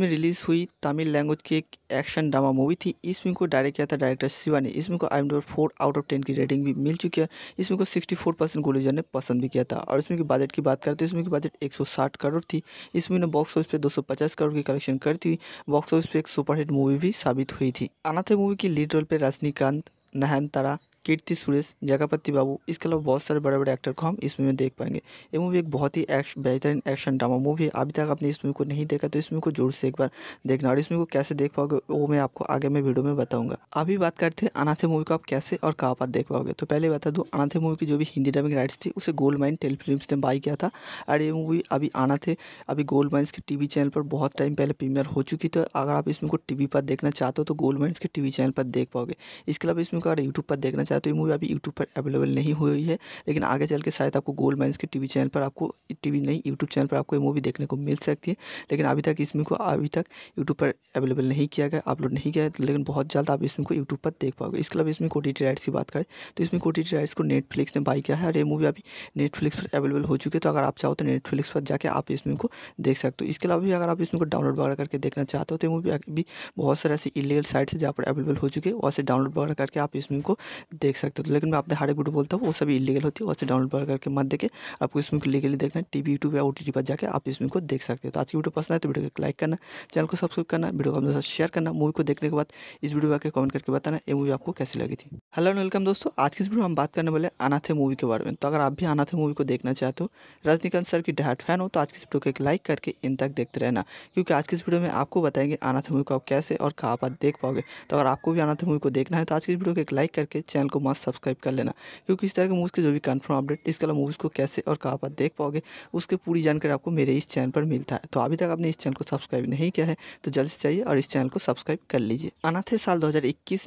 में रिलीज़ हुई तमिल लैंग्वेज की एक एक्शन ड्रामा मूवी थी इस फिल्म को डायरेक्ट किया था डायरेक्टर शिवा ने इसमें को I M four out of ten की रेटिंग भी मिल चुकी है इसमें को सिक्सटी फोर परसेंट गोलूजन ने पसंद भी किया था और इसमें की बजट की बात करते हैं तो इसमें की बजट एक सौ साठ करोड़ थी इसमें ने बॉक्स ऑफिस पर दो सौ पचास करोड़ की कलेक्शन करती हुई बॉक्स ऑफिस पर एक सुपरहिट मूवी मूवी भी साबित हुई थी अनाथे मूवी की लीड रोल पे रजनीकांत नहन तारा कीर्ति सुरेश जगापति बाबू इसके अलावा बहुत सारे बड़े बड़े एक्टर को हम इस मूवी में देख पाएंगे ये मूवी एक बहुत ही बेहतरीन एक्शन ड्रामा मूवी है अभी तक आपने इस मूवी को नहीं देखा तो इस मूवी को जोर से एक बार देखना और इस मूवी को कैसे देख पाओगे वो मैं आपको आगे मैं वीडियो में बताऊंगा अभी बात करते हैं अनाथे मूवी को आप कैसे और कहाँ पर देख पाओगे तो पहले बता दूँ अनाथे मूवी की जो भी हिंदी डबिंग राइट्स थी उसे गोल्ड माइन टेलीफिल्म ने बाई किया था और ये मूवी अभी अनाथे अभी गोल्ड माइन्स के टीवी चैनल पर बहुत टाइम पहले प्रीमियर हो चुकी तो अगर आप इस को टीवी पर देखना चाहते हो तो गोल्ड माइन्स के टीवी चैनल पर देख पाओगे इसके अलावा इसमें को अगर यूट्यूब पर देखना है तो ये मूवी अभी यूट्यूब पर अवेलेबल नहीं हुई है लेकिन आगे चल के शायद आपको गोल्ड माइंस के टीवी चैनल पर आपको टीवी नहीं यूट्यूब चैनल पर आपको ये मूवी देखने को मिल सकती है लेकिन अभी तक इसमें को अभी तक यूट्यूब पर अवेलेबल नहीं किया गया अपलोड नहीं किया गया लेकिन बहुत जल्द आप इसमें को यूट्यूब पर देख पाओगे इसके अलावा इसमें कोटी राइट्स की बात करें तो इसमें कोटी राइट्स को नेटफ्लिक्स ने बाई किया है और ये मूवी अभी नेटफ्लिक्स पर अवेलेबल हो चुकी है तो अगर आप चाहो तो नेटफ्लिक्स पर जाकर आप इसमें को देख सकते हो इसके अलावा भी अगर आप इसमें को डाउनलोड वगैरह करके देखना चाहते हो तो मूवी अभी बहुत सारे ऐसे इलीगल साइट्स है जहाँ पर अवेलेबल हो चुके हैं वहाँ से डाउनलोड वगैरह करके आप इसमें को देख सकते हो तो लेकिन मैं आपने हार्ड वीडियो बोलता हूँ वो सभी इलीगल होती है वैसे डाउनलोड करके मत देखे आपको इसमें लीगली देखना टीवी यूट्यूब या ओ पर जाकर आप इसमें को देख सकते हो तो आज की वीडियो पसंद है तो वीडियो को लाइक करना चैनल को सब्सक्राइब करना वीडियो को अपने साथ शेयर करना मूवी को देखने के बाद इस वीडियो आकर कमेंट करके बताना ये मूवी आपको कैसी लगी थी हेलो वेलकम दोस्तों आज की इस वीडियो हम बात करने वाले अनाथे मूवी के बारे में तो अगर आप भी अनाथे मूवी को देखना चाहते हो रजनीकांत सर की डहाट फैन हो तो आज की इस वीडियो को एक लाइक करके इन तक देखते रहना क्योंकि आज की इस वीडियो में आपको बताएंगे अनाथे मूवी को आप कैसे और कहाँ पर देख पाओगे तो अगर आपको भी अनाथे मूवी को देखना है तो आज की इस वीडियो को एक लाइक करके चैनल को मास्क सब्सक्राइब कर लेना क्योंकि इस तरह के मूवीज़ के जो भी कन्फर्म अपडेट इसके अलावा मूवीज़ को कैसे और कहाँ पर देख पाओगे उसकी पूरी जानकारी आपको मेरे इस चैनल पर मिलता है तो अभी तक आपने इस चैनल को सब्सक्राइब नहीं किया है तो जल्द से चाहिए और इस चैनल को सब्सक्राइब कर लीजिए अनाथे साल दो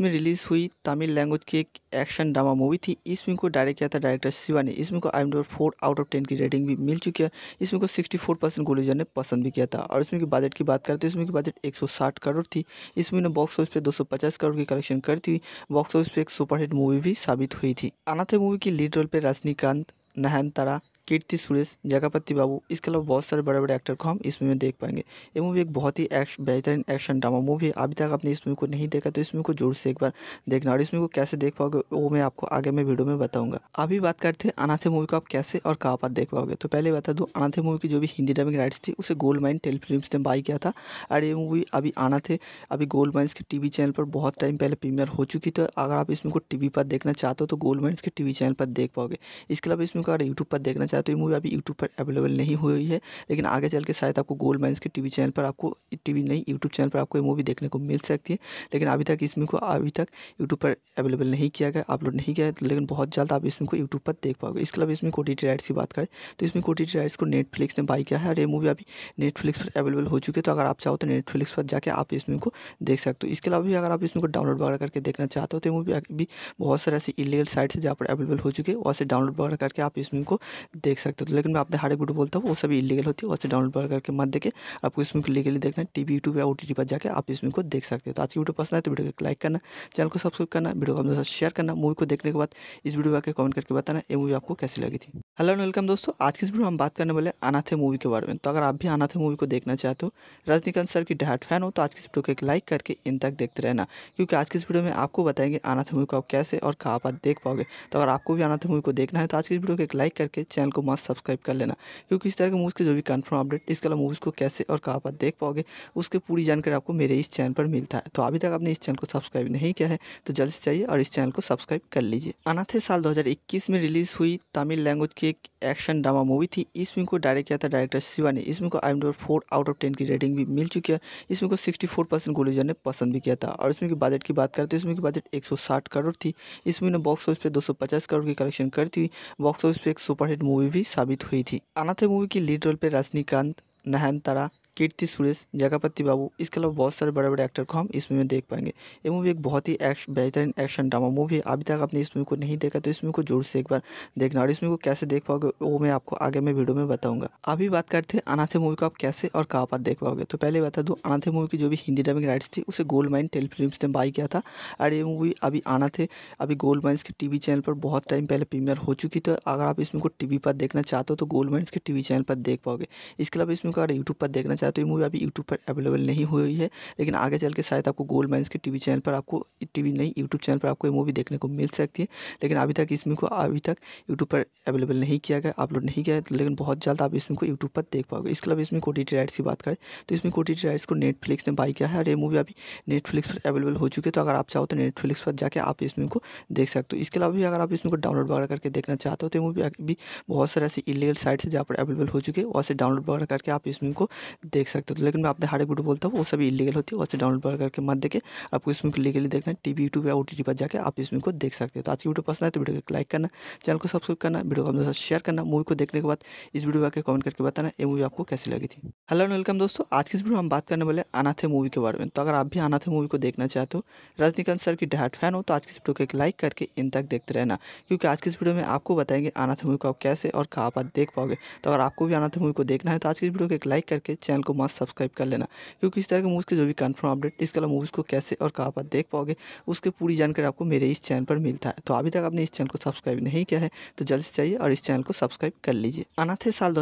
में रिलीज़ हुई तमिल लैंग्वेज की एक एक्शन ड्रामा मूवी थी इस फिल्म को डायरेक्ट किया था डायरेक्टर शिवा ने इसमें को I M four out of ten की रेटिंग भी मिल चुकी है इसमें को सिक्सटी फोर परसेंट गुलूजन ने पसंद भी किया था और इसमें की बजट की बात करते हैं तो इसमें की बजट एक सौ साठ करोड़ थी इसमें ने बॉक्स ऑफिस पर दो सौ पचास करोड़ की कलेक्शन करती हुई बॉक्स ऑफिस पर एक सुपरहिट मूवी मूवी भी साबित हुई थी अनाथे मूवी की लीड रोल पे रजनीकांत नहन तारा कीर्ति सुरेश जगापति बाबू इसके अलावा बहुत सारे बड़े बड़े एक्टर को हम इस मूवी में देख पाएंगे ये मूवी एक बहुत ही एक्श बेहतरीन एक्शन ड्रामा मूवी है अभी तक आपने इस मूवी को नहीं देखा तो इस मूवी को जरूर से एक बार देखना और इस मूवी को कैसे देख पाओगे वो मैं आपको आगे मैं वीडियो में बताऊंगा अभी बात करते हैं अनाथे मूवी को आप कैसे और कहाँ पर देख पाओगे तो पहले बता दूँ अनाथे मूवी की जो भी हिंदी डबिंग राइट्स थी उसे गोल्ड माइन टेल फिल्म ने बाई किया था और ये मूवी अभी अनाथे अभी गोल्ड माइन्स के टी चैनल पर बहुत टाइम पहले प्रीमियर हो चुकी तो अगर आप इस मूवी को टी पर देखना चाहते हो तो गोल्ड माइन्स के टी चैनल पर देख पाओगे इसके अलावा इस मूवी को अगर यूट्यूब पर देखना है तो ये मूवी अभी यूट्यूब पर अवेलेबल नहीं हुई है लेकिन आगे चल के शायद आपको गोल्ड माइंस के टीवी चैनल पर आपको टीवी नहीं यूट्यूब चैनल पर आपको ये मूवी देखने को मिल सकती है लेकिन अभी तक इसमें को अभी तक यूट्यूब पर अवेलेबल नहीं किया गया अपलोड नहीं किया लेकिन बहुत जल्द आप इसमें को यूट्यूब पर देख पाओगे इसके अलावा इसमें कोटी राइट्स की बात करें तो इसमें कोटी राइट्स को नेटफ्लिक्स ने बाई किया है और ये मूवी अभी नेटफ्लिक्स पर अवेलेबल हो चुकी है तो अगर आप चाहो तो नेटफ्लिक्स पर जाकर आप इसमें को देख सकते हो इसके अलावा भी अगर आप इसमें को डाउनलोड वगैरह करके देखना चाहते हो तो मूवी अभी बहुत सारे ऐसे इलीगल साइट्स है जहाँ पर अवेलेबल हो चुकी है वहाँ से डाउनलोड वगैरह करके आप इसमें को देख सकते हो तो लेकिन मैं हर हार्ड वीडियो बोलता हूँ वो सभी इलीगल होती है वैसे डाउनलोड करके मत देखे आपको इसमें लीगली देखना है टीवी यूट्यूब या ओ पर जाकर आप इसमें को देख सकते हो तो आज की वीडियो पसंद है तो वीडियो को लाइक करना चैनल को सब्सक्राइब करना वीडियो को अपने साथ शेयर करना मूवी को देखने के बाद इस वीडियो आकर कमेंट करके बताना ये मूवी आपको कैसी लगी थी हेलो एंड वेलकम दोस्तों आज की इस वीडियो में हम बात करने वाले अनाथे मूवी के बारे में तो अगर आप भी अनाथे मूवी को देखना चाहते हो रजनीकांत सर की डायट फैन हो तो आज की इस वीडियो को एक लाइक करके इन तक देखते रहना क्योंकि आज की इस वीडियो में आपको बताएंगे अनाथे मूवी को आप कैसे और कहाँ पर देख पाओगे तो अगर आपको भी अनाथे मूवी को देखना है तो आज की इस वीडियो को एक लाइक करके चैनल को मस्त सब्सक्राइब कर लेना क्योंकि इस तरह के मूवीज़ के जो भी कन्फर्म अपडेट इसके अलावा मूवीज़ को कैसे और कहाँ पर देख पाओगे उसकी पूरी जानकारी आपको मेरे इस चैनल पर मिलता है तो अभी तक आपने इस चैनल को सब्सक्राइब नहीं किया है तो जल्द से चाहिए और इस चैनल को सब्सक्राइब कर लीजिए अनाथे साल इक्कीस में रिलीज हुई तमिल लैंग्वेज की एक एक्शन ड्रामा मूवी थी इस फिल्म को डायरेक्ट किया था डायरेक्टर शिवा ने इसमें को I M four out of ten की रेटिंग भी मिल चुकी है इसमें को सिक्सटी फोर परसेंट गुलूजर ने पसंद भी किया था और इसमें की बजट की बात करते हैं तो इसमें की बजट एक सौ साठ करोड़ थी इसमें ने बॉक्स ऑफिस पर दो सौ पचास करोड़ की कलेक्शन करती हुई बॉक्स ऑफिस पर एक सुपरहिट मूवी मूवी भी साबित हुई थी अनाथे मूवी की लीड रोल पर रजनीकांत नहन तारा कीर्ति सुरेश जगापति बाबू इसके अलावा बहुत सारे बड़े बड़े एक्टर को हम इस मूवी में देख पाएंगे ये मूवी एक बहुत ही एक्श, बेहतरीन एक्शन ड्रामा मूवी है अभी तक आपने इस मूवी को नहीं देखा तो इस मूवी को जोर से एक बार देखना और इस मूवी को कैसे देख पाओगे वो मैं आपको आगे में वीडियो में बताऊंगा अभी बात करते हैं अनाथे मूवी को आप कैसे और कहाँ पर देख पाओगे तो पहले बता दूँ अनाथे मूवी की जो भी हिंदी ड्रामिंग राइट्स थी उसे गोल्ड माइन टेल ने बाई किया था और ये मूवी अभी अनाथे अभी गोल्ड माइन्स के वी चैनल पर बहुत टाइम पहले प्रीमियर हो चुकी तो अगर आप इसमें को को वी पर देखना चाहते हो तो गोल्ड माइन्स के वी चैनल पर देख पाओगे इसके अलावा इसमें को अगर यूट्यूब पर देखना है तो ये मूवी अभी यूट्यूब पर अवेलेबल नहीं हुई है लेकिन आगे चल के शायद आपको गोल्ड माइंस के टीवी चैनल पर आपको टीवी नहीं यूट्यूब चैनल पर आपको ये मूवी देखने को मिल सकती है लेकिन अभी तक इसमें को अभी तक यूट्यूब पर अवेलेबल नहीं किया गया अपलोड नहीं किया लेकिन बहुत जल्द आप इसमें को यूट्यूब पर देख पाओगे इसके अलावा इसमें कोटिटी राइट्स की बात करें तो इसमें कोटिटी राइट्स को नेटफ्लिक्स ने बाई किया है और ये मूवी अभी नेटफ्लिक्स पर अवेलेबल हो चुकी है तो अगर आप चाहो तो नेटफ्लिक्स पर जाकर आप इसमें को देख सकते हो इसके अलावा भी अगर आप इसमें को डाउनलोड वगैरह करके देखना चाहते हो तो मूवी अभी बहुत सारे ऐसे इलीगल साइट्स है जहाँ पर अवेलेबल हो चुकी है वहाँ से डाउनलोड वगैरह करके आप इसमें को देख सकते हो तो लेकिन मैं आपने हर एक वीडियो बोलता हूँ वो सभी इलीगल होती है वैसे डाउनलोड करके मत देखे आपको इसमें को लीगली देखना है वी यूट्यूब या ओ पर जाकर आप इसमें को देख सकते हो तो आज की वीडियो पसंद आए तो वीडियो को लाइक करना चैनल को सब्सक्राइब करना वीडियो को अपने साथ शेयर करना मूवी को देखने के बाद इस वीडियो में आकर कमेंट करके बताना ये मूवी आपको कैसी लगी थी हेलो एंड वेलकम दोस्तों आज की इस वीडियो में हम बात करने वाले अनाथे मूवी के बारे में तो अगर आप भी अनाथे मूवी को देखना चाहते हो रजनीकांत सर की डहाट फैन हो तो आज की इस वीडियो को एक लाइक करके इन तक देखते रहना क्योंकि आज की इस वीडियो में आपको बताएंगे अनाथे मूवी को आप कैसे और कहाँ पर देख पाओगे तो अगर आपको भी अनाथे मूवी को देखना है तो आज की इस वीडियो को एक लाइक करके चैनल को मस्त सब्सक्राइब कर लेना क्योंकि इस तरह के मूवीज़ के जो भी कन्फर्म अपडेट इसके अलावा मूवीज़ को कैसे और कहाँ पर देख पाओगे उसकी पूरी जानकारी आपको मेरे इस चैनल पर मिलता है तो अभी तक आपने इस चैनल को सब्सक्राइब नहीं किया है तो जल्द से चाहिए और इस चैनल को सब्सक्राइब कर लीजिए अनाथे साल दो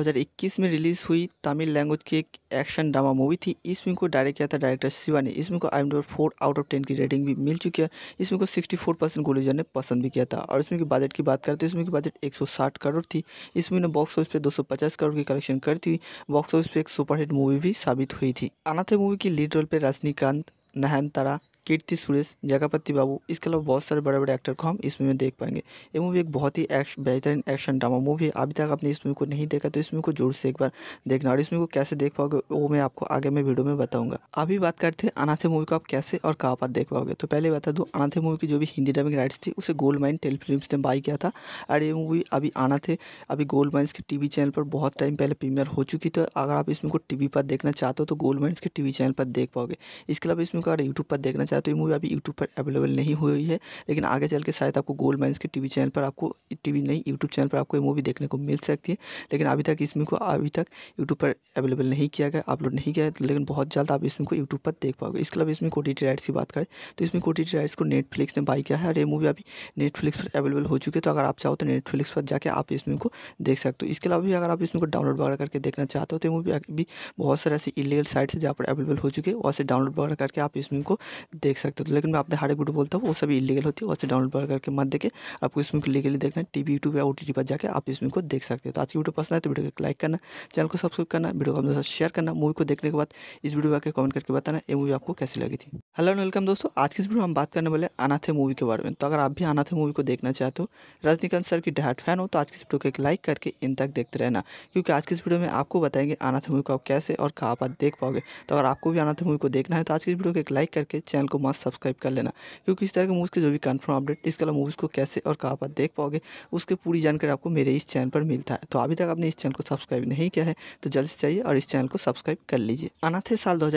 में रिलीज़ हुई तमिल लैंग्वेज की एक एक्शन ड्रामा मूवी थी इस फिल्म को डायरेक्ट किया था डायरेक्टर शिवा ने इस को I M four out of ten की रेटिंग भी मिल चुकी है इसमें को सिक्सटी फोर परसेंट गोलीजर ने पसंद भी किया था और इसमें की बजट की बात करते तो इसमें की बजट एक सौ साठ करोड़ थी इसमें ने बॉक्स ऑफिस पे दो सौ पचास करोड़ की कलेक्शन करती हुई बॉक्स ऑफिस पे एक सुपरहिट मूवी मूवी भी साबित हुई थी अनाथे मूवी की लीड रोल पे रजनीकांत नहन तारा कीर्ति सुरेश जगापति बाबू इसके अलावा बहुत सारे बड़े बड़े एक्टर को हम इस मूवी में देख पाएंगे ये मूवी एक बहुत ही बेहतरीन एक्शन ड्रामा मूवी है अभी तक आपने इस मूवी को नहीं देखा तो इस मूवी को जोर से एक बार देखना और इस मूवी को कैसे देख पाओगे वो मैं आपको आगे मैं वीडियो में बताऊंगा अभी बात करते हैं अनाथे मूवी को आप कैसे और कहाँ पर देख पाओगे तो पहले बता दूँ अनाथे मूवी की जो भी हिंदी ड्रामिंग राइट्स थी उसे गोल्ड माइन टेल फिल्म ने बाई किया था और ये मूवी अभी अनाथे अभी गोल्ड माइन्स के वी चैनल पर बहुत टाइम पहले प्रीमियर हो चुकी तो अगर आप इस मूवी को वी पर देखना चाहते हो तो गोल्ड माइन्स के वी चैनल पर देख पाओगे इसके अलावा इसमें को अगर यूट्यूब पर देखना साथ तो ये मूवी अभी यूट्यूब पर अवेलेबल नहीं हुई है लेकिन आगे चल के शायद आपको गोल्ड माइंस के टीवी चैनल पर आपको टीवी नहीं यूट्यूब चैनल पर आपको ये मूवी देखने को मिल सकती है लेकिन अभी तक इसमें को अभी तक यूट्यूब पर अवेलेबल नहीं किया गया अपलोड नहीं किया लेकिन बहुत जल्द आप इसमें को यूट्यूब पर देख पाओगे इसके अलावा इसमें कोटिटी राइट्स की बात करें तो इसमें कोटिटी राइट्स को नेटफ्लिक्स ने बाई किया है और ये मूवी अभी नेटफ्लिक्स पर अवेलेबल हो चुकी है तो अगर आप चाहो तो नेटफ्लिक्स पर जाकर आप इसमें को देख सकते हो इसके अलावा भी अगर आप इसमें को डाउनलोड वगैरह करके देखना चाहते हो तो मूवी अभी बहुत सारे ऐसे इलीगल साइट्स है जहाँ पर अवेलेबल हो चुके हैं वहाँ से डाउनलोड वगैरह करके आप इसमें को देख सकते हो तो लेकिन मैं आपने हर एक वीडियो बोलता हूँ वो सभी इलीगल होती है वैसे डाउनलोड करके मत देखे आपको इसमें लीगली देखना टीवी यूट्यूब या ओ पर जाकर आप इसमें को देख सकते हो तो आज की वीडियो पसंद है तो वीडियो को लाइक करना चैनल को सब्सक्राइब करना वीडियो को अपने साथ शेयर करना मूवी को देखने के बाद इस वीडियो आकर कमेंट करके बताना ये मूवी आपको कैसी लगी थी हेलो एंड वेलकम दोस्तों आज की इस वीडियो हम बात करने वाले अनाथे मूवी के बारे में तो अगर आप भी अनाथे मूवी को देखना चाहते हो रजनीकांत सर की डहाट फैन हो तो आज की इस वीडियो को एक लाइक करके इन तक देखते रहना क्योंकि आज की इस वीडियो में आपको बताएंगे अनाथे मूवी को आप कैसे और कहाँ पर देख पाओगे तो अगर आपको भी अनाथे मूवी को देखना है तो आज की इस वीडियो को एक लाइक करके चैनल को मस्त सब्सक्राइब कर लेना क्योंकि इस तरह के मूवीज़ के जो भी कन्फर्म अपडेट इस कला मूवीज़ को कैसे और कहाँ पर देख पाओगे उसके पूरी जानकारी आपको मेरे इस चैनल पर मिलता है तो अभी तक आपने इस चैनल को सब्सक्राइब नहीं किया है तो जल्द से चाहिए और इस चैनल को सब्सक्राइब कर लीजिए अनाथे साल दो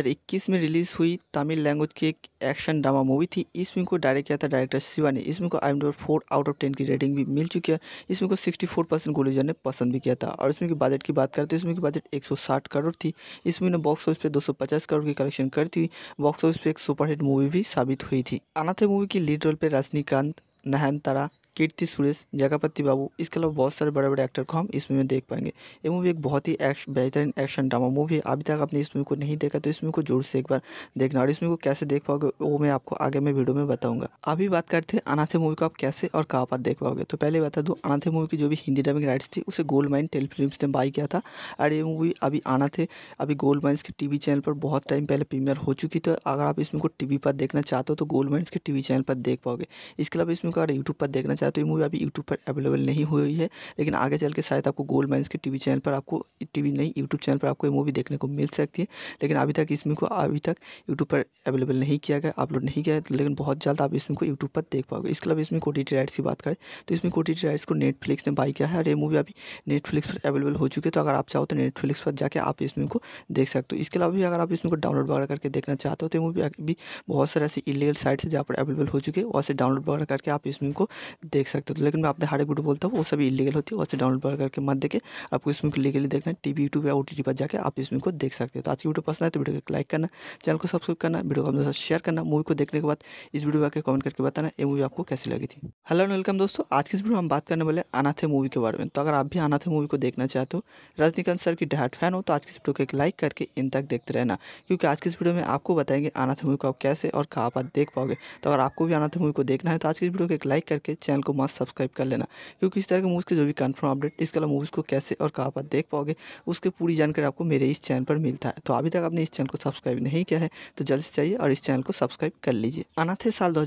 में रिलीज़ हुई तमिल लैंग्वेज की एक एक्शन ड्रामा मूवी थी इस फिल्म को डायरेक्ट किया था डायरेक्टर शिवा ने इसमें को I M four out of ten की रेटिंग भी मिल चुकी है इसमें को सिक्सटी फोर परसेंट गुलूजर ने पसंद भी किया था और इसमें की बजट की बात करते हैं इसमें की बजट एक सौ साठ करोड़ थी इसमें ने बॉक्स ऑफिस पर दो सौ पचास करोड़ की कलेक्शन करती हुई बॉक्स ऑफिस पर एक सुपरहिट मूवी मूवी भी साबित हुई थी अनाथे मूवी की लीड रोल पर रजनीकांत नहन तारा कीर्ति सुरेश जगापति बाबू इसके अलावा बहुत सारे बड़े बड़े एक्टर को हम इस मूवी में देख पाएंगे ये मूवी एक बहुत ही बेहतरीन एक्शन ड्रामा मूवी है अभी तक आपने इस मूवी को नहीं देखा तो इस मूवी को जोर से एक बार देखना और इस मूवी को कैसे देख पाओगे वो मैं आपको आगे मैं वीडियो में बताऊंगा अभी बात करते हैं अनाथे मूवी को आप कैसे और कहाँ पर देख पाओगे तो पहले बता दूँ अनाथे मूवी की जो भी हिंदी ड्रामिंग राइट्स थी उसे गोल्ड माइन टेल ने बाई किया था और ये मूवी अभी अनाथे अभी गोल्ड माइन्स के टी चैनल पर बहुत टाइम पहले प्रीमियर हो चुकी तो अगर आप इसमें को टीवी पर देखना चाहते हो तो गोल्ड माइन्स के टी चैनल पर देख पाओगे इसके अलावा इसमें को अगर यूट्यूब पर देखना चाहते है तो ये मूवी अभी यूट्यूब पर अवेलेबल नहीं हुई है लेकिन आगे चल के शायद आपको गोल्ड माइंस के टीवी चैनल पर आपको टीवी नहीं यूट्यूब चैनल पर आपको ये मूवी देखने को मिल सकती है लेकिन अभी तक इसमें को अभी तक यूट्यूब पर अवेलेबल नहीं किया गया अपलोड नहीं किया लेकिन बहुत जल्द आप इसमें को यूट्यूब पर देख पाओगे इसके अलावा इसमें कोटी राइट्स की बात करें तो इसमें कोटी राइट्स को नेटफ्लिक्स ने बाई किया है और ये मूवी अभी नेटफ्लिक्स पर अवेलेबल हो चुकी है तो अगर आप चाहो तो नेटफ्लिक्स पर जाकर आप इसमें को देख सकते हो इसके अलावा भी अगर आप इसमें को डाउनलोड वगैरह करके देखना चाहते हो तो मूवी अभी बहुत सारे ऐसे इलीगल साइट्स जहाँ पर अवेलेबल हो चुके हैं वहाँ से डाउनलोड वगैरह करके आप इसमें को देख सकते हो तो लेकिन मैं आपने हर एक वीडियो बोलता हूँ वो सभी इलीगल होती है वैसे डाउनलोड करके मत देखे आपको इसमें को लीगली देखना है टीवी यूट्यूब या ओ टी पर जाकर आप इसमें को देख सकते हो तो आज की वीडियो पसंद आए तो वीडियो को लाइक करना चैनल को सब्सक्राइब करना वीडियो को अपने साथ शेयर करना मूवी को देखने के बाद इस वीडियो में आकर कमेंट करके बताना ये मूवी आपको कैसी लगी थी हेलो एंड वेलकम दोस्तों आज की इस वीडियो हम बात करने वाले अनाथे मूवी के बारे में तो अगर आप भी अनाथे मूवी को देखना चाहते हो रजनीकांत सर की डायट फैन हो तो आज की इस वीडियो को एक लाइक करके इन तक देखते रहना क्योंकि आज की इस वीडियो में आपको बताएंगे अनाथे मूवी को आप कैसे और कहाँ पर देख पाओगे तो अगर आपको भी अनाथे मूवी को देखना है तो आज की इस वीडियो को एक लाइक करके चैनल चैनल को मस्त सब्सक्राइब कर लेना क्योंकि इस तरह के मूवीज़ के जो भी कन्फर्म अपडेट इसके अलावा मूवीज़ को कैसे और कहाँ पर देख पाओगे उसकी पूरी जानकारी आपको मेरे इस चैनल पर मिलता है तो अभी तक आपने इस चैनल को सब्सक्राइब नहीं किया है तो जल्द से चाहिए और इस चैनल को सब्सक्राइब कर लीजिए अनाथे साल दो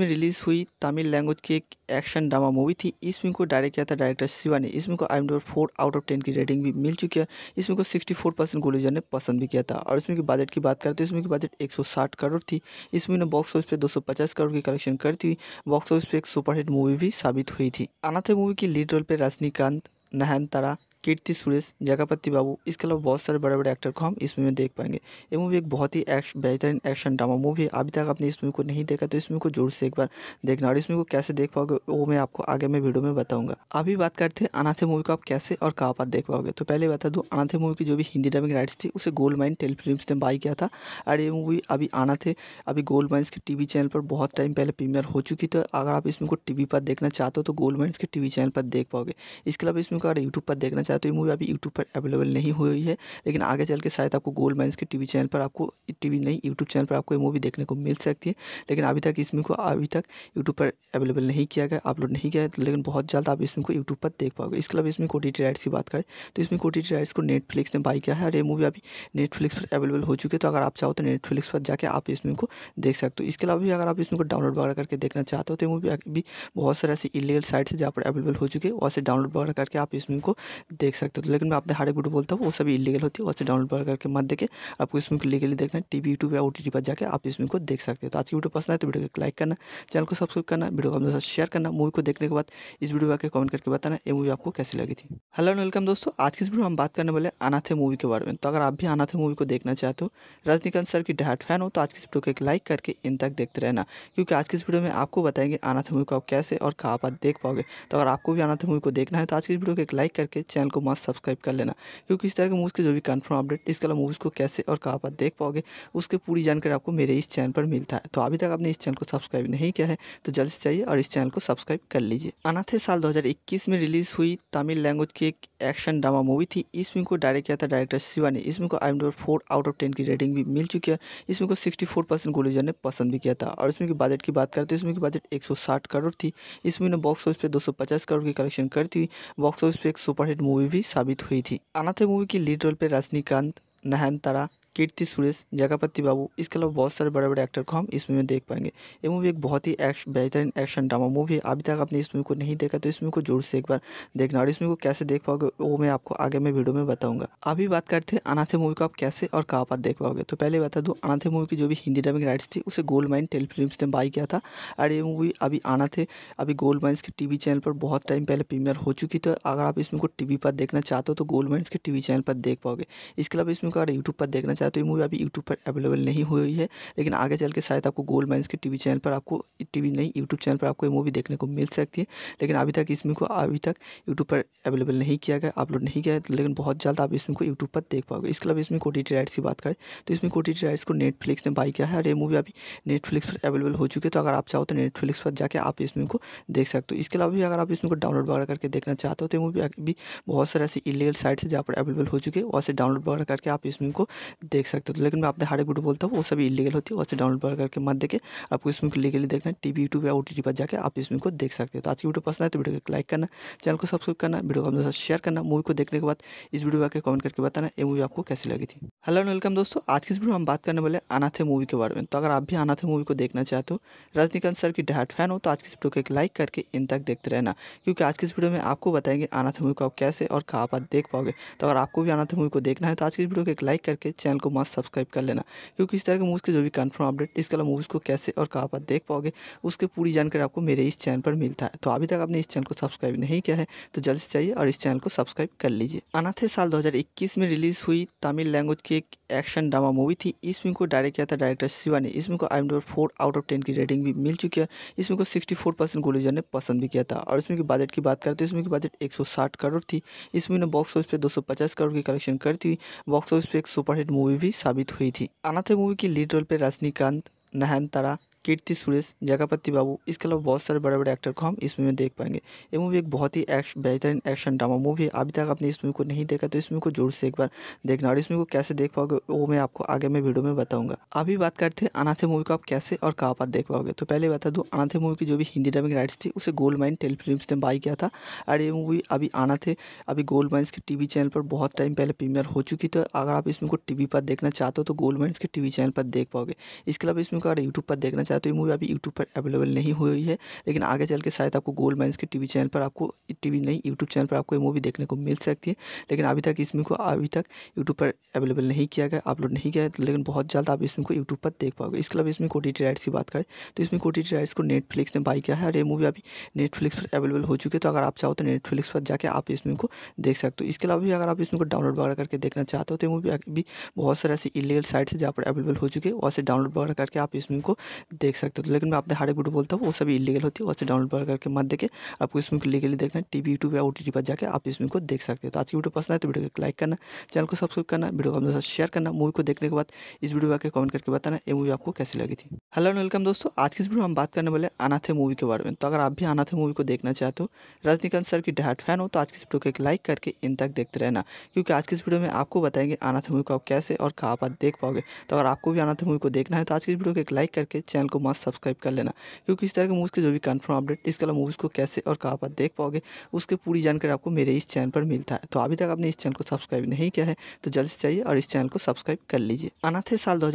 में रिलीज़ हुई तमिल लैंग्वेज की एक एक्शन ड्रामा मूवी थी इस फिल्म को डायरेक्ट किया था डायरेक्टर शिवा ने इसमें को I M four out of ten की रेटिंग भी मिल चुकी है इसमें को सिक्सटी फोर परसेंट गुलूजर ने पसंद भी किया था और इसमें की बजट की बात करते हैं तो इसमें की बजट एक सौ साठ करोड़ थी इसमें ने बॉक्स ऑफिस पे दो सौ पचास करोड़ की कलेक्शन करती हुई बॉक्स ऑफिस पे एक सुपरहिट मूवी मूवी भी साबित हुई थी अनाथे मूवी की लीड रोल पे रजनीकांत नयनतारा कीर्ति सुरेश जगापति बाबू इसके अलावा बहुत सारे बड़े बड़े एक्टर को हम इस मूवी में देख पाएंगे ये मूवी एक बहुत ही एक्श, बेहतरीन एक्शन ड्रामा मूवी है अभी तक आपने इस मूवी को नहीं देखा तो इस मूवी को जोर से एक बार देखना और इस मूवी को कैसे देख पाओगे वो मैं आपको आगे मैं वीडियो में बताऊंगा अभी बात करते हैं अनाथे मूवी को आप कैसे और कहाँ पर देख पाओगे तो पहले बता दूँ अनाथे मूवी की जो भी हिंदी ड्रामिंग राइट्स थी उसे गोल्ड माइन टेल ने बाई किया था और ये मूवी अभी अनाथे अभी गोल्ड माइन्स के वी चैनल पर बहुत टाइम पहले प्रीमियर हो चुकी तो अगर आप इसमें को टीवी पर देखना चाहते हो तो गोल्ड माइन्स के टीवी चैनल पर देख पाओगे इसके अलावा इसमें को अगर यूट्यूब पर देखना है तो ये मूवी अभी यूट्यूब पर अवेलेबल नहीं हुई है लेकिन आगे चल के शायद आपको गोल्ड माइंस के टीवी चैनल पर आपको टीवी नहीं यूट्यूब चैनल पर आपको ये मूवी देखने को मिल सकती है लेकिन अभी तक इसमें को अभी तक यूट्यूब पर अवेलेबल नहीं किया गया अपलोड नहीं किया लेकिन बहुत जल्द आप इसमें को यूट्यूब पर देख पाओगे इसके अलावा इसमें कोटी राइट्स की बात करें तो इसमें कोटी राइट्स को नेटफ्लिक्स ने बाई किया है और ये मूवी अभी नेटफ्लिक्स पर अवेलेबल हो चुकी है तो अगर आप चाहो तो नेटफ्लिक्स पर जाकर आप इसमें को देख सकते हो इसके अलावा भी अगर आप इसमें को डाउनलोड वगैरह करके देखना चाहते हो तो मूवी अभी बहुत सारे ऐसे इलीगल साइट्स है जहाँ पर अवेलेबल हो चुकी है वहाँ से डाउनलोड वगैरह करके आप इसमें को देख सकते हो तो लेकिन मैं आपने हर एक वीडियो बोलता हूँ वो सभी इलीगल होती है वैसे डाउनलोड करके मत देखे आपको इसमें को लीगली देखना है वी यूट्यूब या ओ पर जाकर आप इसमें को देख सकते हो तो आज की वीडियो पसंद आए तो वीडियो को लाइक करना चैनल को सब्सक्राइब करना वीडियो को अपने साथ शेयर करना मूवी को देखने के बाद इस वीडियो को आकर कमेंट करके बताना ये मूवी आपको कैसी लगी थी हेलो एंड वेलकम दोस्तों आज की इस वीडियो हम बात करने वाले अनाथे मूवी के बारे में तो अगर आप भी अनाथे मूवी को देखना चाहते हो रजनीकांत सर की डायट फैन हो तो आज की इस वीडियो को एक लाइक करके इन तक देखते रहना क्योंकि आज की इस वीडियो में आपको बताएंगे अनाथे मूवी को आप कैसे और कहाँ पर देख पाओगे तो अगर आपको भी अनाथ मूवी को देखना है तो आज की इस वीडियो को एक लाइक करके चैनल को मस्त सब्सक्राइब कर लेना क्योंकि इस तरह के मूवीज़ के जो भी कन्फर्म अपडेट इसके अलावा मूवीज़ को कैसे और कहाँ पर देख पाओगे उसकी पूरी जानकारी आपको मेरे इस चैनल पर मिलता है तो अभी तक आपने इस चैनल को सब्सक्राइब नहीं किया है तो जल्द से चाहिए और इस चैनल को सब्सक्राइब कर लीजिए अनाथे साल दो में रिलीज़ हुई तमिल लैंग्वेज की एक एक्शन ड्रामा मूवी थी इस फिल्म को डायरेक्ट किया था डायरेक्टर शिवा ने इसमें को I M four out of ten की रेटिंग भी मिल चुकी है इसमें को सिक्सटी फोर परसेंट गोलीजर ने पसंद भी किया था और इसमें की बजट की बात करते तो इसमें की बजट एक सौ साठ करोड़ थी इसमें बॉक्स ऑफिस पर दो सौ पचास करोड़ की कलेक्शन करती हुई बॉक्स ऑफिस पर एक सुपरहिट मूवी मूवी भी साबित हुई थी अनाथे मूवी की लीड रोल पे रजनीकांत नहन तारा कीर्ति सुरेश जगापति बाबू इसके अलावा बहुत सारे बड़े बड़े एक्टर को हम इस मूवी में देख पाएंगे ये मूवी एक बहुत ही एक्श बेहतरीन एक्शन ड्रामा मूवी है अभी तक आपने इस मूवी को नहीं देखा तो इस मूवी को जोर से एक बार देखना और इस मूवी को कैसे देख पाओगे वो मैं आपको आगे मैं वीडियो में बताऊंगा अभी बात करते हैं अनाथे मूवी को आप कैसे और कहाँ पर देख पाओगे तो पहले बता दूँ अनाथे मूवी की जो भी हिंदी ड्रामिंग राइट्स थी उसे गोल्ड माइन टेल फिल्म ने बाई किया था और ये मूवी अभी अनाथे अभी गोल्ड माइन्स के वी चैनल पर बहुत टाइम पहले प्रीमियर हो चुकी तो अगर आप इस मूवी को वी पर देखना चाहते हो तो गोल्ड माइन्स के वी चैनल पर देख पाओगे इसके अलावा इसमें को अगर यूट्यूब पर देखना साथ तो ये मूवी अभी यूट्यूब पर अवेलेबल नहीं हुई है लेकिन आगे चल के शायद आपको गोल्ड माइंस के टीवी चैनल पर आपको टीवी नहीं यूट्यूब चैनल पर आपको ये मूवी देखने को मिल सकती है लेकिन अभी तक इसमें को अभी तक यूट्यूब पर अवेलेबल नहीं किया गया अपलोड नहीं किया गया लेकिन बहुत जल्द आप इसमें को यूट्यूब पर देख पाओगे इसके अलावा इसमें कोटिटी राइट्स की बात करें तो इसमें टी राइट्स को नेटफ्लिक्स ने बाई किया है और ये मूवी अभी नेटफ्लिक्स पर अवेलेबल हो चुकी है तो अगर आप चाहो तो नेटफ्लिक्स पर जाकर आप इसमें को देख सकते हो इसके अलावा भी अगर आप इसमें को डाउनलोड वगैरह करके देखना चाहते हो तो मूवी अभी बहुत सारे ऐसे इलीगल साइट्स है जहाँ पर अवेलेबल हो चुके हैं वहाँ से डाउनलोड वगैरह करके आप इसमें को देख सकते हो तो लेकिन मैं आपने हर एक वीडियो बोलता हूँ वो सभी इलीगल होती है वैसे डाउनलोड करके मत देखे आपको इसमें लीगली देखना टीवी यूट्यूब या ओ टी पर जाकर आप इसमें को देख सकते हो तो आज की वीडियो पसंद है तो वीडियो को लाइक करना चैनल को सब्सक्राइब करना वीडियो को अपने साथ शेयर करना मूवी को देखने के बाद इस वीडियो आकर कमेंट करके बताना ये मूवी आपको कैसी लगी थी हेलो वेलकम दोस्तों आज की इस वीडियो में हम बात करने वाले अनाथे मूवी के बारे में तो अगर आप भी अनाथे मूवी को देखना चाहते हो रजनीकांत सर की डहाट फैन हो तो आज की इस वीडियो को एक लाइक करके इन तक देखते रहना क्योंकि आज की इस वीडियो में आपको बताएंगे अनाथे मूवी को आप कैसे और कहाँ पर देख पाओगे तो अगर आपको भी अनाथे मूवी को देखना है तो आज की इस वीडियो को एक लाइक करके चैनल को मास्क सब्सक्राइब कर लेना क्योंकि इस तरह के मूवीज़ के जो भी कन्फर्म अपडेट इसके अलावा मूवीज़ को कैसे और कहाँ पर देख पाओगे उसकी पूरी जानकारी आपको मेरे इस चैनल पर मिलता है तो अभी तक आपने इस चैनल को सब्सक्राइब नहीं किया है तो जल्द से चाहिए और इस चैनल को सब्सक्राइब कर लीजिए अनाथे साल दो में रिलीज़ हुई तमिल लैंग्वेज की एक एक्शन ड्रामा मूवी थी इस फिल्म को डायरेक्ट किया था डायरेक्टर शिवा ने इसमें को I M four out of ten की रेटिंग भी मिल चुकी है इसमें को सिक्सटी फोर परसेंट गोलूजर ने पसंद भी किया था और इसमें की बजट की बात करते हैं तो इसमें की बजट एक सौ साठ करोड़ थी इसमें ने बॉक्स ऑफिस पर दो सौ पचास करोड़ की कलेक्शन करती हुई बॉक्स ऑफिस पर एक सुपरहिट मूवी मूवी भी साबित हुई थी अनाथे मूवी की लीड रोल पे रजनीकांत नहन तारा कीर्ति सुरेश जगापति बाबू इसके अलावा बहुत सारे बड़े बड़े एक्टर को हम इस मूवी में देख पाएंगे ये मूवी एक बहुत ही एक्श बेहतरीन एक्शन ड्रामा मूवी है अभी तक आपने इस मूवी को नहीं देखा तो इस मूवी को जोर से एक बार देखना और इस मूवी को कैसे देख पाओगे वो मैं आपको आगे मैं वीडियो में बताऊंगा अभी बात करते हैं अनाथे मूवी को आप कैसे और कहाँ पर देख पाओगे तो पहले बता दूँ अनाथे मूवी की जो भी हिंदी डबिंग राइट्स थी उसे गोल्ड माइन टेलीफिल्म ने बाई किया था और ये मूवी अभी अनाथे अभी गोल्ड माइन्स के टीवी चैनल पर बहुत टाइम पहले प्रीमियर हो चुकी तो अगर आप इस को टीवी पर देखना चाहते हो तो गोल्ड माइन्स के टीवी चैनल पर देख पाओगे इसके अलावा इसमें को अगर यूट्यूब पर देखना है तो ये मूवी अभी यूट्यूब पर अवेलेबल नहीं हुई है लेकिन आगे चल के शायद आपको गोल्ड माइंस के टीवी चैनल पर आपको टीवी नहीं यूट्यूब चैनल पर आपको ये मूवी देखने को मिल सकती है लेकिन अभी तक इसमें को अभी तक यूट्यूब पर अवेलेबल नहीं किया गया अपलोड नहीं किया लेकिन बहुत जल्द आप इसमें को यूट्यूब पर देख पाओगे इसके अलावा इसमें कोटी राइट्स की बात करें तो इसमें कोटी राइट्स को नेटफ्लिक्स ने बाई किया है और ये मूवी अभी नेटफ्लिक्स पर अवेलेबल हो चुकी है तो अगर आप चाहो तो नेटफ्लिक्स पर जाकर आप इसमें को देख सकते हो इसके अलावा भी अगर आप इसमें को डाउनलोड वगैरह करके देखना चाहते हो तो मूवी अभी बहुत सारे ऐसे इलीगल साइट्स है जहाँ पर अवेलेबल हो चुके हैं वहाँ से डाउनलोड वगैरह करके आप इसमें को देख सकते हो तो लेकिन मैं हर हार्ड वीडियो बोलता हूँ वो सभी इलीगल होती है वैसे डाउनलोड करके मत देखे आपको इसमें लीगली देखना है टीवी यूट्यूब या ओ पर जाकर आप इसमें को देख सकते हो तो आज की वीडियो पसंद है तो वीडियो को लाइक करना चैनल को सब्सक्राइब करना वीडियो को अपने साथ शेयर करना मूवी को देखने के बाद इस वीडियो आकर कमेंट करके बताना ये मूवी आपको कैसी लगी थी हेलो एंड वेलकम दोस्तों आज की इस वीडियो हम बात करने वाले अनाथे मूवी के बारे में तो अगर आप भी अनाथे मूवी को देखना चाहते हो रजनीकांत सर की डायट फैन हो तो आज की इस वीडियो को एक लाइक करके इन तक देखते रहना क्योंकि आज की इस वीडियो में आपको बताएंगे अनाथे मूवी को आप कैसे और कहाँ पर देख पाओगे तो अगर आपको भी अनाथे मूवी को देखना है तो आज की इस वीडियो को एक लाइक करके चैनल को मस्त सब्सक्राइब कर लेना क्योंकि इस तरह के मूवीज़ के जो भी कन्फर्म अपडेट इसके अलावा मूवीज़ को कैसे और कहाँ पर देख पाओगे उसकी पूरी जानकारी आपको मेरे इस चैनल पर मिलता है तो अभी तक आपने इस चैनल को सब्सक्राइब नहीं किया है तो जल्द से चाहिए और इस चैनल को सब्सक्राइब कर लीजिए अनाथे साल दो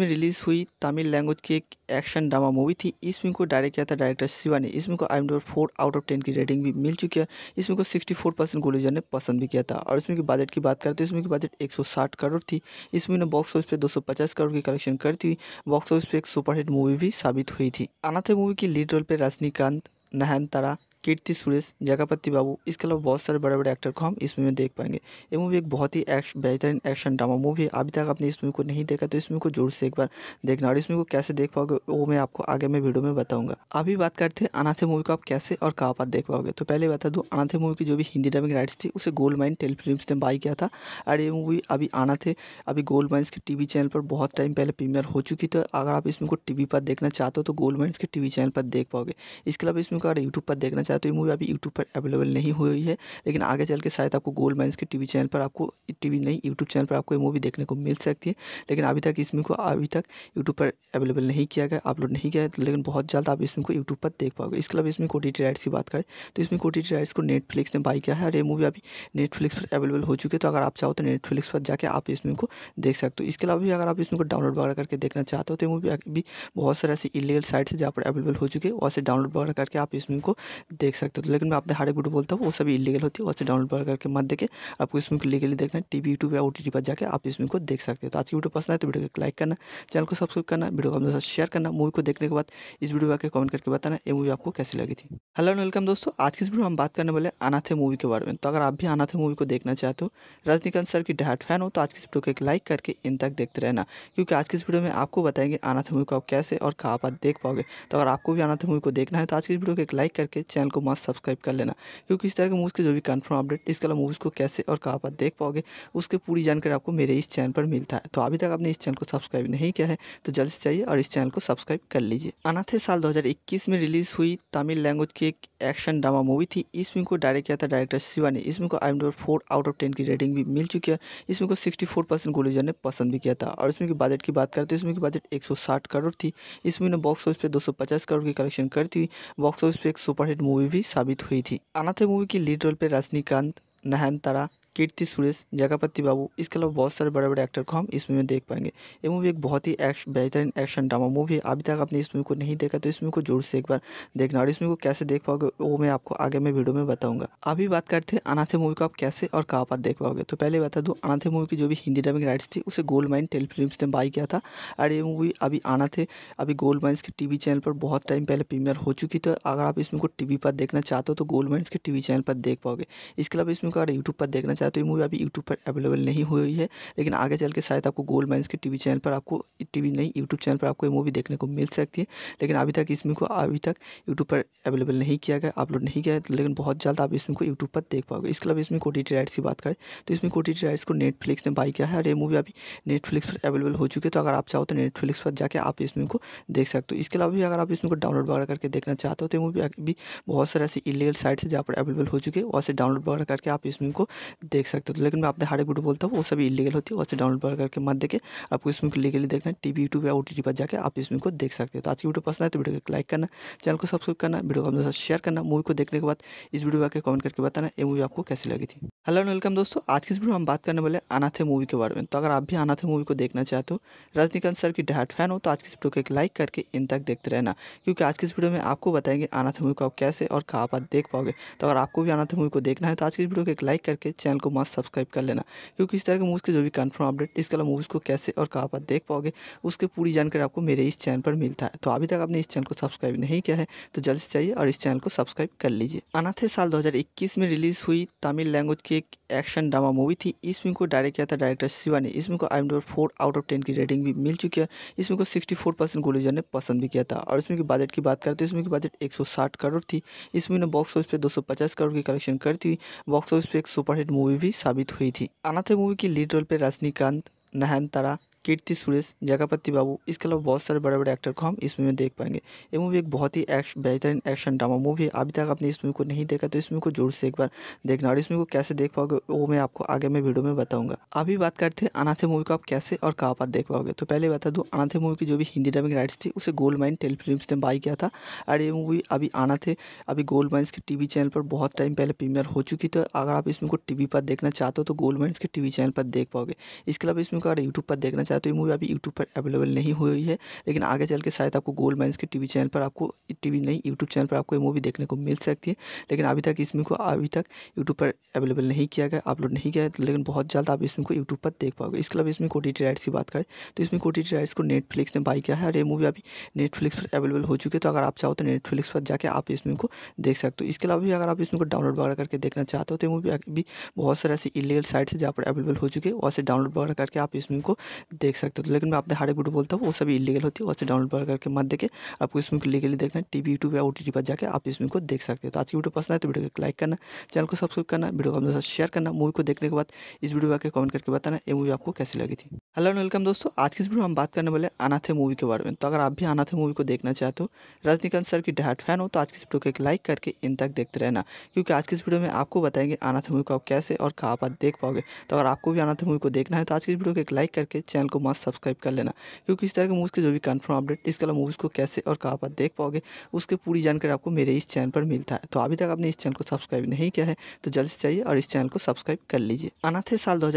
में रिलीज़ हुई तमिल लैंग्वेज की एक एक्शन ड्रामा मूवी थी इस फिल्म को डायरेक्ट किया था डायरेक्टर शिवा ने इसमें को I M four out of ten की रेटिंग भी मिल चुकी है इसमें को सिक्सटी फोर परसेंट गुलूजन ने पसंद भी किया था और इसमें की बजट की बात करते हैं तो इसमें की बजट एक सौ साठ करोड़ थी इसमें ने बॉक्स ऑफिस पर दो सौ पचास करोड़ की कलेक्शन करती हुई बॉक्स ऑफिस पर एक सुपरहिट मूवी मूवी भी साबित हुई थी अनाथे मूवी की लीड रोल पे रजनीकांत नहन तारा कीर्ति सुरेश जगापति बाबू इसके अलावा बहुत सारे बड़े बड़े एक्टर को हम इस मूवी में देख पाएंगे ये मूवी एक बहुत ही एक्श, बेहतरीन एक्शन ड्रामा मूवी है अभी तक आपने इस मूवी को नहीं देखा तो इस मूवी को जोर से एक बार देखना और इस मूवी को कैसे देख पाओगे वो मैं आपको आगे मैं वीडियो में बताऊंगा अभी बात करते हैं अनाथे मूवी को आप कैसे और कहाँ पर देख पाओगे तो पहले बता दूँ अनाथे मूवी की जो भी हिंदी डबिंग राइट्स थी उसे गोल्ड माइन टेल ने बाई किया था और ये मूवी अभी अनाथे अभी गोल्ड माइन्स के टीवी चैनल पर बहुत टाइम पहले प्रीमियर हो चुकी तो अगर आप इसमें को टीवी पर देखना चाहते हो तो गोल्ड माइन्स के टीवी चैनल पर देख पाओगे इसके अलावा इसमें को अगर यूट्यूब पर देखना है तो ये मूवी अभी यूट्यूब पर अवेलेबल नहीं हुई है लेकिन आगे चल के शायद आपको गोल्ड माइंस के टीवी चैनल पर आपको टीवी नहीं यूट्यूब चैनल पर आपको ये मूवी देखने को मिल सकती है लेकिन अभी तक इसमें को अभी तक यूट्यूब पर अवेलेबल नहीं किया गया अपलोड नहीं किया लेकिन बहुत जल्द आप इसमें को यूट्यूब पर देख पाओगे इसके अलावा इसमें कोटी राइट्स की बात करें तो इसमें कोटी राइट्स को नेटफ्लिक्स ने बाई किया है और ये मूवी अभी नेटफ्लिक्स पर अवेलेबल हो चुकी है तो अगर आप चाहो तो नेटफ्लिक्स पर जाकर आप इसमें को देख सकते हो इसके अलावा भी अगर आप इसमें को डाउनलोड वगैरह करके देखना चाहते हो तो मूवी अभी बहुत सारे ऐसे इलीगल साइट्स है जहाँ पर अवेलेबल हो चुकी है वहाँ से डाउनलोड वगैरह करके आप इसमें को देख सकते हो तो लेकिन मैं हर हार्ड वीडियो बोलता हूँ वो सभी इलीगल होती है वैसे डाउनलोड करके मत देखे आपको इसमें लीगली देखना है वी यूट्यूब या ओ टी टी पर जाकर आप इसमें को देख सकते हो तो आज की वीडियो पसंद आए तो वीडियो को लाइक करना चैनल को सब्सक्राइब करना वीडियो को अपने साथ शेयर करना मूवी को देखने के बाद इस वीडियो आकर कमेंट करके बताना ये मूवी आपको कैसी लगी थी हेलो एंड वेलकम दोस्तों आज की इस वीडियो हम बात करने वाले अनाथे मूवी के बारे में तो अगर आप भी अनाथे मूवी को देखना चाहते हो रजनीकांत सर की डायट फैन हो तो आज की इस वीडियो को एक लाइक करके इन तक देखते रहना क्योंकि आज की इस वीडियो में आपको बताएंगे अनाथे मूवी को आप कैसे और कहाँ पर देख पाओगे तो अगर आपको भी अनाथ मूवी को देखना है तो आज की इस वीडियो को एक लाइक करके चैनल को मस्त सब्सक्राइब कर लेना क्योंकि इस तरह के मूवीज़ के जो भी कन्फर्म अपडेट इसके अलावा मूवीज़ को कैसे और कहाँ पर देख पाओगे उसके पूरी जानकारी आपको मेरे इस चैनल पर मिलता है तो अभी तक आपने इस चैनल को सब्सक्राइब नहीं किया है तो जल्द से चाहिए और इस चैनल को सब्सक्राइब कर लीजिए अनाथे साल दो में रिलीज़ हुई तमिल लैंग्वेज की एक एक्शन ड्रामा मूवी थी इस फिल्म को डायरेक्ट किया था डायरेक्टर शिवा ने इसमें को I M four out of ten की रेटिंग भी मिल चुकी है इसमें को सिक्सटी फोर परसेंट गोलीजर ने पसंद भी किया था और इसमें की बजट की बात करते हैं इसमें की बजट एक सौ साठ करोड़ थी इसमें ने बॉक्स ऑफिस पर दो सौ पचास करोड़ की कलेक्शन करती हुई बॉक्स ऑफिस पर एक सुपरहिट मूवी मूवी भी साबित हुई थी अनाथे मूवी की लीड रोल पर रजनीकांत नहन तारा कीर्ति सुरेश जगापति बाबू इसके अलावा बहुत सारे बड़े बड़े एक्टर को हम इस मूवी में देख पाएंगे ये मूवी एक बहुत ही एक्श बेहतरीन एक्शन ड्रामा मूवी है अभी तक आपने इस मूवी को नहीं देखा तो इस मूवी को जोर से एक बार देखना और इस मूवी को कैसे देख पाओगे वो मैं आपको आगे मैं वीडियो में बताऊंगा अभी बात करते हैं अनाथे मूवी को आप कैसे और कहाँ पर देख पाओगे तो पहले बता दूँ अनाथे मूवी की जो भी हिंदी ड्रामिंग राइट्स थी उसे गोल्ड माइन टेल फिल्म ने बाई किया था और ये मूवी अभी अनाथे अभी गोल्ड माइन्स के वी चैनल पर बहुत टाइम पहले प्रीमियर हो चुकी तो अगर आप इस मूवी को वी पर देखना चाहते हो तो गोल्ड माइन्स के वी चैनल पर देख पाओगे इसके अलावा इसमें को अगर यूट्यूब पर देखना साथ तो ये मूवी अभी यूट्यूब पर अवेलेबल नहीं हुई है लेकिन आगे चल के शायद आपको गोल्ड माइंस के टीवी चैनल पर आपको टीवी नहीं यूट्यूब चैनल पर आपको ये मूवी देखने को मिल सकती है लेकिन अभी तक इसमें को अभी तक यूट्यूब पर अवेलेबल नहीं किया गया अपलोड नहीं किया लेकिन बहुत जल्द आप इसमें को यूट्यूब पर देख पाओगे इसके अलावा इसमें कोटी राइट्स की बात करें तो इसमें कोटिटी राइट्स को नेटफ्लिक्स ने बाई किया है और ये मूवी अभी नेटफ्लिक्स पर अवेलेबल हो चुकी है तो अगर आप चाहो तो नेटफ्लिक्स पर जाकर आप इसमें को देख सकते हो इसके अलावा भी अगर आप इसमें को डाउनलोड वगैरह करके देखना चाहते हो तो मूवी अभी बहुत सारे ऐसे इलीगल साइट्स है जहाँ पर अवेलेबल हो चुके हैं वहाँ से डाउनलोड वगैरह करके आप इसमें को देख सकते हो तो लेकिन मैं आपने हार्ड वीडियो बोलता हूँ वो सभी इलीगल होती है वैसे डाउनलोड करके मत देखे आपको इसमें लीगली देखना टी टीवी यूट्यूब या ओ टी टी पर जाकर आप इसमें को देख सकते हो तो आज की वीडियो पसंद है तो वीडियो को लाइक करना चैनल को सब्सक्राइब करना वीडियो को अपने साथ शेयर करना मूवी को देखने के बाद इस वीडियो आकर कमेंट करके बताना ये मूवी आपको कैसी लगी थी हेलो वेलकम दोस्तों आज की इस वीडियो में हम बात करने वाले अनाथे मूवी के बारे में तो अगर आप भी अनाथे मूवी को देखना चाहते हो रजनीकांत सर की डहाट फैन हो तो आज की इस वीडियो को एक लाइक करके इन तक देखते रहना क्योंकि आज की इस वीडियो में आपको बताएंगे अनाथे मूवी को आप कैसे और कहाँ पर देख पाओगे तो अगर आपको भी अनाथ मूवी को देखना है तो आज की इस वीडियो को एक लाइक करके चैनल को मास्क सब्सक्राइब कर लेना क्योंकि इस तरह के मूवीज़ के जो भी कन्फर्म अपडेट इसके अलावा मूवीज़ को कैसे और कहाँ पर देख पाओगे उसकी पूरी जानकारी आपको मेरे इस चैनल पर मिलता है तो अभी तक आपने इस चैनल को सब्सक्राइब नहीं किया है तो जल्द से चाहिए और इस चैनल को सब्सक्राइब कर लीजिए अनाथे साल दो में रिलीज़ हुई तमिल लैंग्वेज की एक एक्शन ड्रामा मूवी थी इस को डायरेक्ट किया था डायरेक्टर शिवा ने इसमें को I four out of ten की रेटिंग भी मिल चुकी है इसमें को सिक्सटी फोर परसेंट ने पसंद भी किया था और इसमें की बजट की बात करते हैं तो इसमें की बजट एक सौ साठ करोड़ थी इसमें ने बॉक्स ऑफिस पर दो सौ पचास करोड़ की कलेक्शन करती हुई बॉक्स ऑफिस पर एक सुपरहिट मूवी मूवी भी साबित हुई थी अनाथे मूवी की लीड रोल पे रजनीकांत नहन तारा कीर्ति सुरेश जगापति बाबू इसके अलावा बहुत सारे बड़े बड़े एक्टर को हम इस मूवी में देख पाएंगे ये मूवी एक बहुत ही बेहतरीन एक्शन ड्रामा मूवी है अभी तक आपने इस मूवी को नहीं देखा तो इस मूवी को जोर से एक बार देखना और इस मूवी को कैसे देख पाओगे वो मैं आपको आगे मैं वीडियो में बताऊंगा अभी बात करते हैं अनाथे मूवी को आप कैसे और कहाँ पर देख पाओगे तो पहले बता दूँ अनाथे मूवी की जो भी हिंदी डबिंग राइट्स थी उसे गोल्ड माइन टेलीफिल्म ने बाई किया था और ये मूवी अभी अनाथे अभी गोल्ड माइन्स के वी चैनल पर बहुत टाइम पहले प्रीमियर हो चुकी तो अगर आप इस मूवी को वी पर देखना चाहते हो तो गोल्ड माइन्स के वी चैनल पर देख पाओगे इसके अलावा इसमें को अगर यूट्यूब पर देखना है तो ये मूवी अभी यूट्यूब पर अवेलेबल नहीं हुई है लेकिन आगे चल के शायद आपको गोल्ड माइंस के टीवी चैनल पर आपको टीवी नहीं यूट्यूब चैनल पर आपको ये मूवी देखने को मिल सकती है लेकिन अभी तक इसमें को अभी तक यूट्यूब पर अवेलेबल नहीं किया गया अपलोड नहीं किया लेकिन बहुत जल्द आप इसमें को यूट्यूब पर देख पाओगे इसके अलावा इसमें कोटी राइट्स की बात करें तो इसमें कोटी राइट्स को नेटफ्लिक्स ने बाई किया है और ये मूवी अभी नेटफ्लिक्स पर अवेलेबल हो चुकी है तो अगर आप चाहो तो नेटफ्लिक्स पर जाकर आप इसमें को देख सकते हो इसके अलावा भी अगर आप इसमें को डाउनलोड वगैरह करके देखना चाहते हो तो मूवी अभी बहुत सारे ऐसे इलीगल साइट्स है जहाँ पर अवेलेबल हो चुके हैं वहाँ से डाउनलोड वगैरह करके आप इसमें को देख सकते हो तो लेकिन मैं हर हार्ड वीडियो बोलता हूँ वो सभी इलीगल होती है वैसे डाउनलोड करके मत देखे आपको इसमें लीगली देखना है टीवी यूट्यूब या ओ पर जाकर आप इसमें को देख सकते हो तो आज की वीडियो पसंद है तो वीडियो को लाइक करना चैनल को सब्सक्राइब करना वीडियो को अपने साथ शेयर करना मूवी को देखने के बाद इस वीडियो आकर कमेंट करके बताना ये मूवी आपको कैसी लगी थी हेलो एंड वेलकम दोस्तों आज की इस वीडियो हम बात करने वाले अनाथे मूवी के बारे में तो अगर आप भी अनाथे मूवी को देखना चाहते हो रजनीकांत सर की डहाट फैन हो तो आज की इस वीडियो को एक लाइक करके इन तक देखते रहना क्योंकि आज की इस वीडियो में आपको बताएंगे अनाथे मूवी को आप कैसे और कहाँ पर देख पाओगे तो अगर आपको भी अनाथे मूवी को देखना है तो आज की इस वीडियो को एक लाइक करके चैनल को मास्क सब्सक्राइब कर लेना क्योंकि इस तरह के मूवीज़ के जो भी कन्फर्म अपडेट इसके अलावा मूवीज़ को कैसे और कहाँ पर देख पाओगे उसकी पूरी जानकारी आपको मेरे इस चैनल पर मिलता है तो अभी तक आपने इस चैनल को सब्सक्राइब नहीं किया है तो जल्द से चाहिए और इस चैनल को सब्सक्राइब कर लीजिए अनाथे साल दो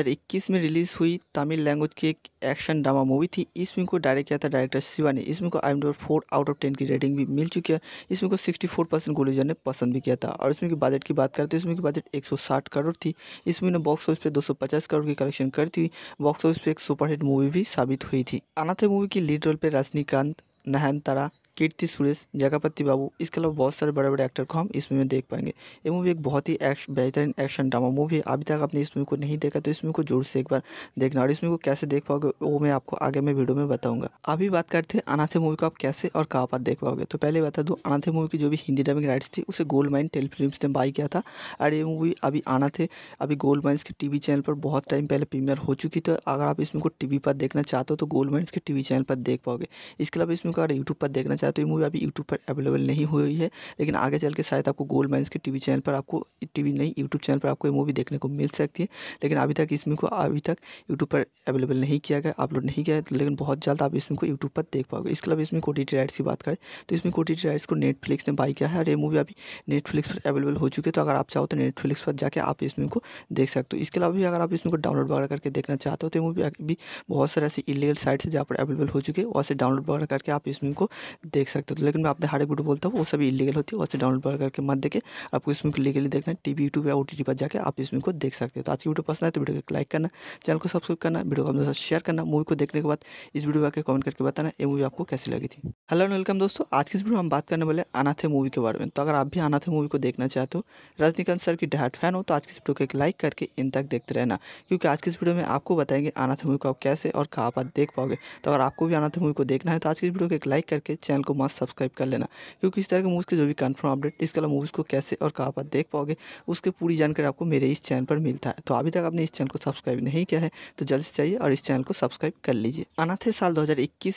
में रिलीज़ हुई तमिल लैंग्वेज की एक एक्शन ड्रामा मूवी थी इस फिल्म को डायरेक्ट किया था डायरेक्टर शिवा ने इसमें को I M four out of ten की रेटिंग भी मिल चुकी है इसमें को सिक्सटी फोर परसेंट गुलूजन ने पसंद भी किया था और इसमें की बजट की बात करते हैं तो इसमें की बजट एक सौ साठ करोड़ थी इसमें ने बॉक्स ऑफिस पर दो सौ पचास करोड़ की कलेक्शन करती हुई बॉक्स ऑफिस पर एक सुपरहिट मूवी मूवी भी साबित हुई थी अनाथे मूवी की लीड रोल पे रजनीकांत नहन तारा कीर्ति सुरेश जगापति बाबू इसके अलावा बहुत सारे बड़े बड़े एक्टर को हम इस मूवी में देख पाएंगे ये मूवी एक बहुत ही एक्श, बेहतरीन एक्शन ड्रामा मूवी है अभी तक आपने इस मूवी को नहीं देखा तो इस मूवी को जोर से एक बार देखना और इस मूवी को कैसे देख पाओगे वो मैं आपको आगे मैं वीडियो में बताऊंगा अभी बात करते हैं अनाथे मूवी को आप कैसे और कहाँ पर देख पाओगे तो पहले बता दूँ अनाथे मूवी की जो भी हिंदी डबिंग राइट्स थी उसे गोल्ड माइन टेलीफिल्म ने बाई किया था और ये मूवी अभी अनाथे अभी गोल्ड माइन्स के टीवी चैनल पर बहुत टाइम पहले प्रीमियर हो चुकी तो अगर आप इस को टीवी पर देखना चाहते हो तो गोल्ड माइन्स के टीवी चैनल पर देख पाओगे इसके अलावा इसमें को अगर यूट्यूब पर देखना है तो ये मूवी अभी यूट्यूब पर अवेलेबल नहीं हुई है लेकिन आगे चल के शायद आपको गोल्ड माइंस के टीवी चैनल पर आपको टीवी नहीं यूट्यूब चैनल पर आपको ये मूवी देखने को मिल सकती है लेकिन अभी तक इसमें को अभी तक यूट्यूब पर अवेलेबल नहीं किया गया अपलोड नहीं किया लेकिन बहुत जल्द आप इसमें को यूट्यूब पर देख पाओगे इसके अलावा इसमें कोटी राइट्स की बात करें तो इसमें कोटी राइट्स को नेटफ्लिक्स ने बाई किया है और ये मूवी अभी नेटफ्लिक्स पर अवेलेबल हो चुकी है तो अगर आप चाहो तो नेटफ्लिक्स पर जाकर आप इसमें को देख सकते हो इसके अलावा भी अगर आप इसमें को डाउनलोड वगैरह करके देखना चाहते हो तो मूवी अभी बहुत सारे ऐसे इलीगल साइट्स जहाँ पर अवेलेबल हो चुके हैं वहाँ से डाउनलोड वगैरह करके आप इसमें को देख सकते हो तो लेकिन मैं आपने हार्ड वीडियो बोलता हूँ वो सभी इलीगल होती है वैसे डाउनलोड करके मत देखे आपको इसमें लीगली देखना है वी यूट्यूब या ओ टी टी पर जाकर आप इसमें को देख सकते हो तो आज की वीडियो पसंद है तो वीडियो को लाइक करना चैनल को सब्सक्राइब करना वीडियो को अपने साथ शेयर करना मूवी को देखने के बाद इस वीडियो आकर कमेंट करके बताना ये मूवी आपको कैसी लगी थी हेलो एंड वेलकम दोस्तों आज की इस वीडियो में हम बात करने वाले अनाथे मूवी के बारे में तो अगर आप भी अनाथे मूवी को देखना चाहते हो रजनीकांत सर की डायट फैन हो तो आज की इस वीडियो को एक लाइक करके इन तक देखते रहना क्योंकि आज की इस वीडियो में आपको बताएंगे अनाथे मूवी को आप कैसे और कहाँ पर देख पाओगे तो अगर आपको भी अनाथ मूवी को देखना है तो आज की इस वीडियो को एक लाइक करके चैनल को मस्त सब्सक्राइब कर लेना क्योंकि इस तरह के मूवीज़ के जो भी कन्फर्म अपडेट इसके अलावा मूवीज़ को कैसे और कहाँ पर देख पाओगे उसके पूरी जानकारी आपको मेरे इस चैनल पर मिलता है तो अभी तक आपने इस चैनल को सब्सक्राइब नहीं किया है तो जल्द से चाहिए और इस चैनल को सब्सक्राइब कर लीजिए अनाथे साल दो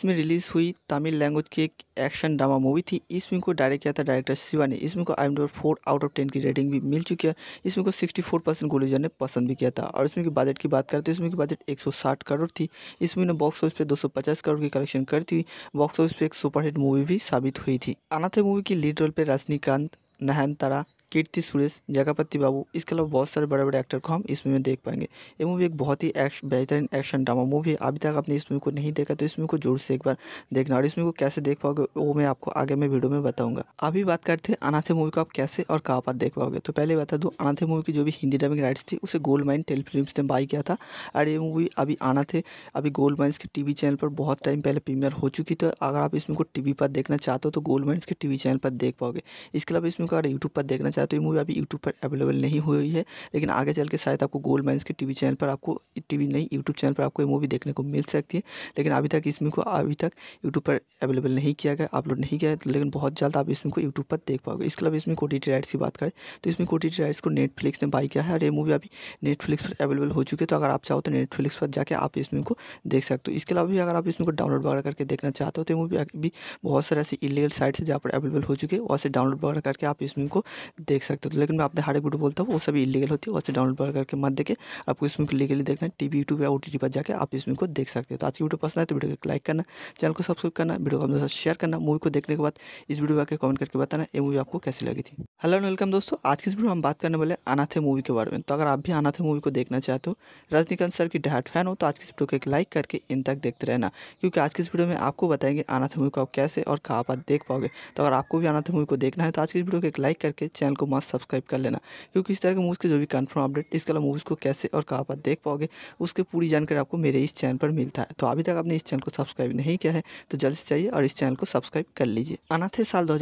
में रिलीज़ हुई तमिल लैंग्वेज की एक एक्शन ड्रामा मूवी थी इस फिल्म को डायरेक्ट किया था डायरेक्टर शिवा ने इसमें को I M four out of ten की रेटिंग भी मिल चुकी है इसमें को सिक्सटी फोर परसेंट गोलीजर ने पसंद भी किया था और इसमें की बजट की बात करते हैं इसमें की बजट एक सौ साठ करोड़ थी इसमें ने बॉक्स ऑफिस पर दो सौ पचास करोड़ की कलेक्शन करती हुई बॉक्स ऑफिस पर एक सुपरहिट मूवी मूवी भी साबित हुई थी अनाथे मूवी की लीड रोल पर रजनीकांत नहन तारा कीर्ति सुरेश जगापति बाबू इसके अलावा बहुत सारे बड़े बड़े एक्टर को हम इस मूवी में देख पाएंगे ये मूवी एक बहुत ही एक्श बेहतरीन एक्शन ड्रामा मूवी है अभी तक आपने इस मूवी को नहीं देखा तो इस मूवी को जोर से एक बार देखना और इस मूवी को कैसे देख पाओगे वो मैं आपको आगे मैं वीडियो में बताऊंगा अभी बात करते हैं अनाथे मूवी को आप कैसे और कहाँ पर देख पाओगे तो पहले बता दूँ अनाथे मूवी की जो भी हिंदी ड्रामिंग राइट्स थी उसे गोल्ड माइन टेल फिल्म ने बाई किया था और ये मूवी अभी अनाथे अभी गोल्ड माइन्स के वी चैनल पर बहुत टाइम पहले प्रीमियर हो चुकी तो अगर आप इस मूवी को वी पर देखना चाहते हो तो गोल्ड माइन्स के वी चैनल पर देख पाओगे इसके अलावा इसमें को अगर यूट्यूब पर देखना साथ तो ये मूवी अभी यूट्यूब पर अवेलेबल नहीं हुई है लेकिन आगे चल के शायद आपको गोल्ड माइंस के टीवी चैनल पर आपको टीवी नहीं यूट्यूब चैनल पर आपको ये मूवी देखने को मिल सकती है लेकिन अभी तक इसमें को अभी तक यूट्यूब पर अवेलेबल नहीं किया गया अपलोड नहीं किया गया लेकिन बहुत जल्द आप इसमें को यूट्यूब पर देख पाओगे इसके अलावा इसमें कोटी राइट्स की बात करें तो इसमें कोटी राइट्स को नेटफ्लिक्स ने बाई किया है और ये मूवी अभी नेटफ्लिक्स पर अवेलेबल हो चुकी है तो अगर आप चाहो तो नेटफ्लिक्स पर जाकर आप इसमें को देख सकते हो इसके अलावा भी अगर आप इसमें को डाउनलोड वगैरह करके देखना चाहते हो तो मूवी अभी बहुत सारे ऐसे इलीगल साइट्स है जहाँ पर अवेलेबल हो चुकी है वहाँ से डाउनलोड वगैरह करके आप इसमें को देख सकते हो तो लेकिन मैं आपने हार्ड वीडियो बोलता हूँ वो सभी इलीगल होती है वैसे डाउनलोड करके मत देखे आपको इसमें लीगली देखना टी टीवी यूट्यूब या ओ टी पर जाकर आप इसमें को देख सकते हो तो आज की वीडियो पसंद है तो वीडियो को लाइक करना चैनल को सब्सक्राइब करना वीडियो को अपने साथ शेयर करना मूवी को देखने के बाद इस वीडियो आकर कमेंट करके बताना ये मूवी आपको कैसी लगी थी हेलो एंड वेलकम दोस्तों आज की इस वीडियो में हम बात करने वाले अनाथे मूवी के बारे में तो अगर आप भी अनाथे मूवी को देखना चाहते हो रजनीकांत सर की डहाट फैन हो तो आज की इस वीडियो को एक लाइक करके इन तक देखते रहना क्योंकि आज की इस वीडियो में आपको बताएंगे अनाथे मूवी को आप कैसे और कहाँ पर देख पाओगे तो अगर आपको भी अनाथ मूवी को देखना है तो आज की इस वीडियो को एक लाइक करके चैनल को मास्क सब्सक्राइब कर लेना क्योंकि इस तरह के मूवीज़ के जो भी कन्फर्म अपडेट इसके अलावा मूवीज़ को कैसे और कहाँ पर देख पाओगे उसकी पूरी जानकारी आपको मेरे इस चैनल पर मिलता है तो अभी तक आपने इस चैनल को सब्सक्राइब नहीं किया है तो जल्द से चाहिए और इस चैनल को सब्सक्राइब कर लीजिए अनाथे साल दो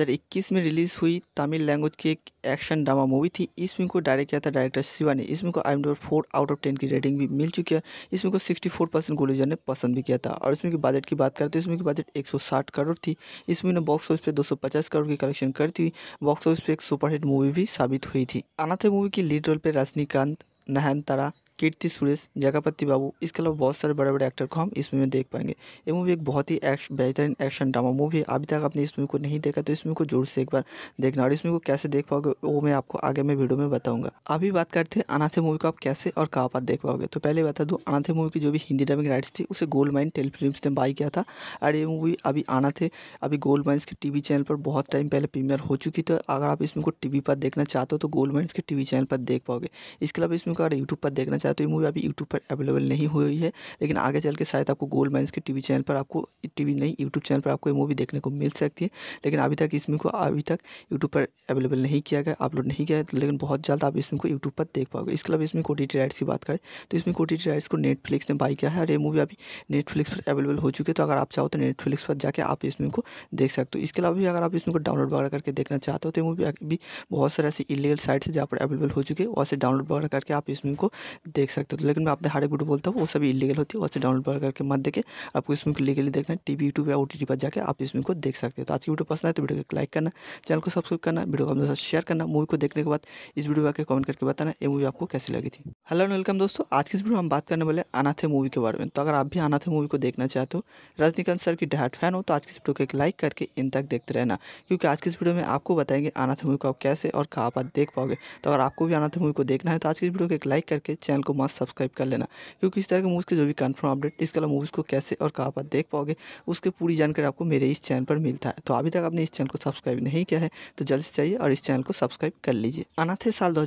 में रिलीज़ हुई तमिल लैंग्वेज की एक एक्शन ड्रामा मूवी थी इस फिल्म को डायरेक्ट किया था डायरेक्टर शिवा ने इसमें को I four out of ten की रेटिंग भी मिल चुकी है इसमें को सिक्सटी फोर परसेंट गोलूजन ने पसंद भी किया था और इसमें की बजट की बात करते हैं तो इसमें की बजट एक सौ साठ करोड़ थी इसमें ने बॉक्स ऑफिस पर दो सौ पचास करोड़ की कलेक्शन करती हुई बॉक्स ऑफिस पर एक सुपरहिट मूवी मूवी भी साबित हुई थी अनाथे मूवी की लीड रोल पे रजनीकांत नहन तारा कीर्ति सुरेश जगापति बाबू इसके अलावा बहुत सारे बड़े बड़े एक्टर को हम इस मूवी में देख पाएंगे ये मूवी एक बहुत ही एक्श बेहतरीन एक्शन ड्रामा मूवी है अभी तक आपने इस मूवी को नहीं देखा तो इस मूवी को जोर से एक बार देखना और इस मूवी को कैसे देख पाओगे वो मैं आपको आगे मैं वीडियो में बताऊंगा अभी बात करते हैं अनाथे मूवी को आप कैसे और कहाँ पर देख पाओगे तो पहले बता दूँ अनाथे मूवी की जो भी हिंदी डबिंग राइट्स थी उसे गोल्ड माइन टेल ने बाई किया था और ये मूवी अभी अनाथे अभी गोल्ड माइन्स के टीवी चैनल पर बहुत टाइम पहले प्रीमियर हो चुकी तो अगर आप इस मूवी को टीवी पर देखना चाहते हो तो गोल्ड माइन्स के टीवी चैनल पर देख पाओगे इसके अलावा इस मूवी को अगर यूट्यूब पर देखना है तो ये मूवी अभी यूट्यूब पर अवेलेबल नहीं हुई है लेकिन आगे चल के शायद आपको गोल्ड माइंस के टीवी चैनल पर आपको टीवी नहीं यूट्यूब चैनल पर आपको ये मूवी देखने को मिल सकती है लेकिन अभी तक इसमें को अभी तक यूट्यूब पर अवेलेबल नहीं किया गया अपलोड नहीं किया गया लेकिन बहुत जल्द आप इसमें को यूट्यूब पर देख पाओगे इसके अलावा इसमें कोटी राइट्स की बात करें तो इसमें कोटी राइट्स को नेटफ्लिक्स ने बाई किया है और ये मूवी अभी नेटफ्लिक्स पर अवेलेबल हो चुकी है तो अगर आप चाहो तो नेटफ्लिक्स पर जाकर आप इसमें को देख सकते हो इसके अलावा भी अगर आप इसमें को डाउनलोड वगैरह करके देखना चाहते हो तो मूवी अभी बहुत सारे ऐसे इलीगल साइट्स है जहाँ पर अवेलेबल हो चुके हैं वहाँ से डाउनलोड वगैरह करके आप इसमें को देख सकते हो तो लेकिन मैं आपने हर एक वीडियो बोलता हूँ वो सभी इलीगल होती है वैसे डाउनलोड करके मत देखे आपको इसमें लीगली देखना है टीवी यूट्यूब या ओ पर जाकर आप इसमें को देख सकते हो तो आज की वीडियो पसंद है तो वीडियो को लाइक करना चैनल को सब्सक्राइब करना वीडियो को अपने साथ शेयर करना मूवी को देखने के बाद इस वीडियो में आकर कमेंट करके बताना ये मूवी आपको कैसी लगी थी हेलो एंड वेलकम दोस्तों आज की इस वीडियो हम बात करने वाले अनाथे मूवी के बारे में तो अगर आप भी अनाथे मूवी को देखना चाहते हो रजनीकांत सर की डहाट फैन हो तो आज की इस वीडियो को एक लाइक करके इन तक देखते रहना क्योंकि आज की इस वीडियो में आपको बताएंगे अनाथे मूवी को आप कैसे और कहाँ पर देख पाओगे तो अगर आपको भी अनाथे मूवी को देखना है तो आज की इस वीडियो को एक लाइक करके चैनल को मास्क सब्सक्राइब कर लेना क्योंकि इस तरह के मूवीज़ के जो भी कन्फर्म अपडेट इसके अलावा मूवीज़ को कैसे और कहाँ पर देख पाओगे उसकी पूरी जानकारी आपको मेरे इस चैनल पर मिलता है तो अभी तक आपने इस चैनल को सब्सक्राइब नहीं किया है तो जल्द से चाहिए और इस चैनल को सब्सक्राइब कर लीजिए अनाथे साल दो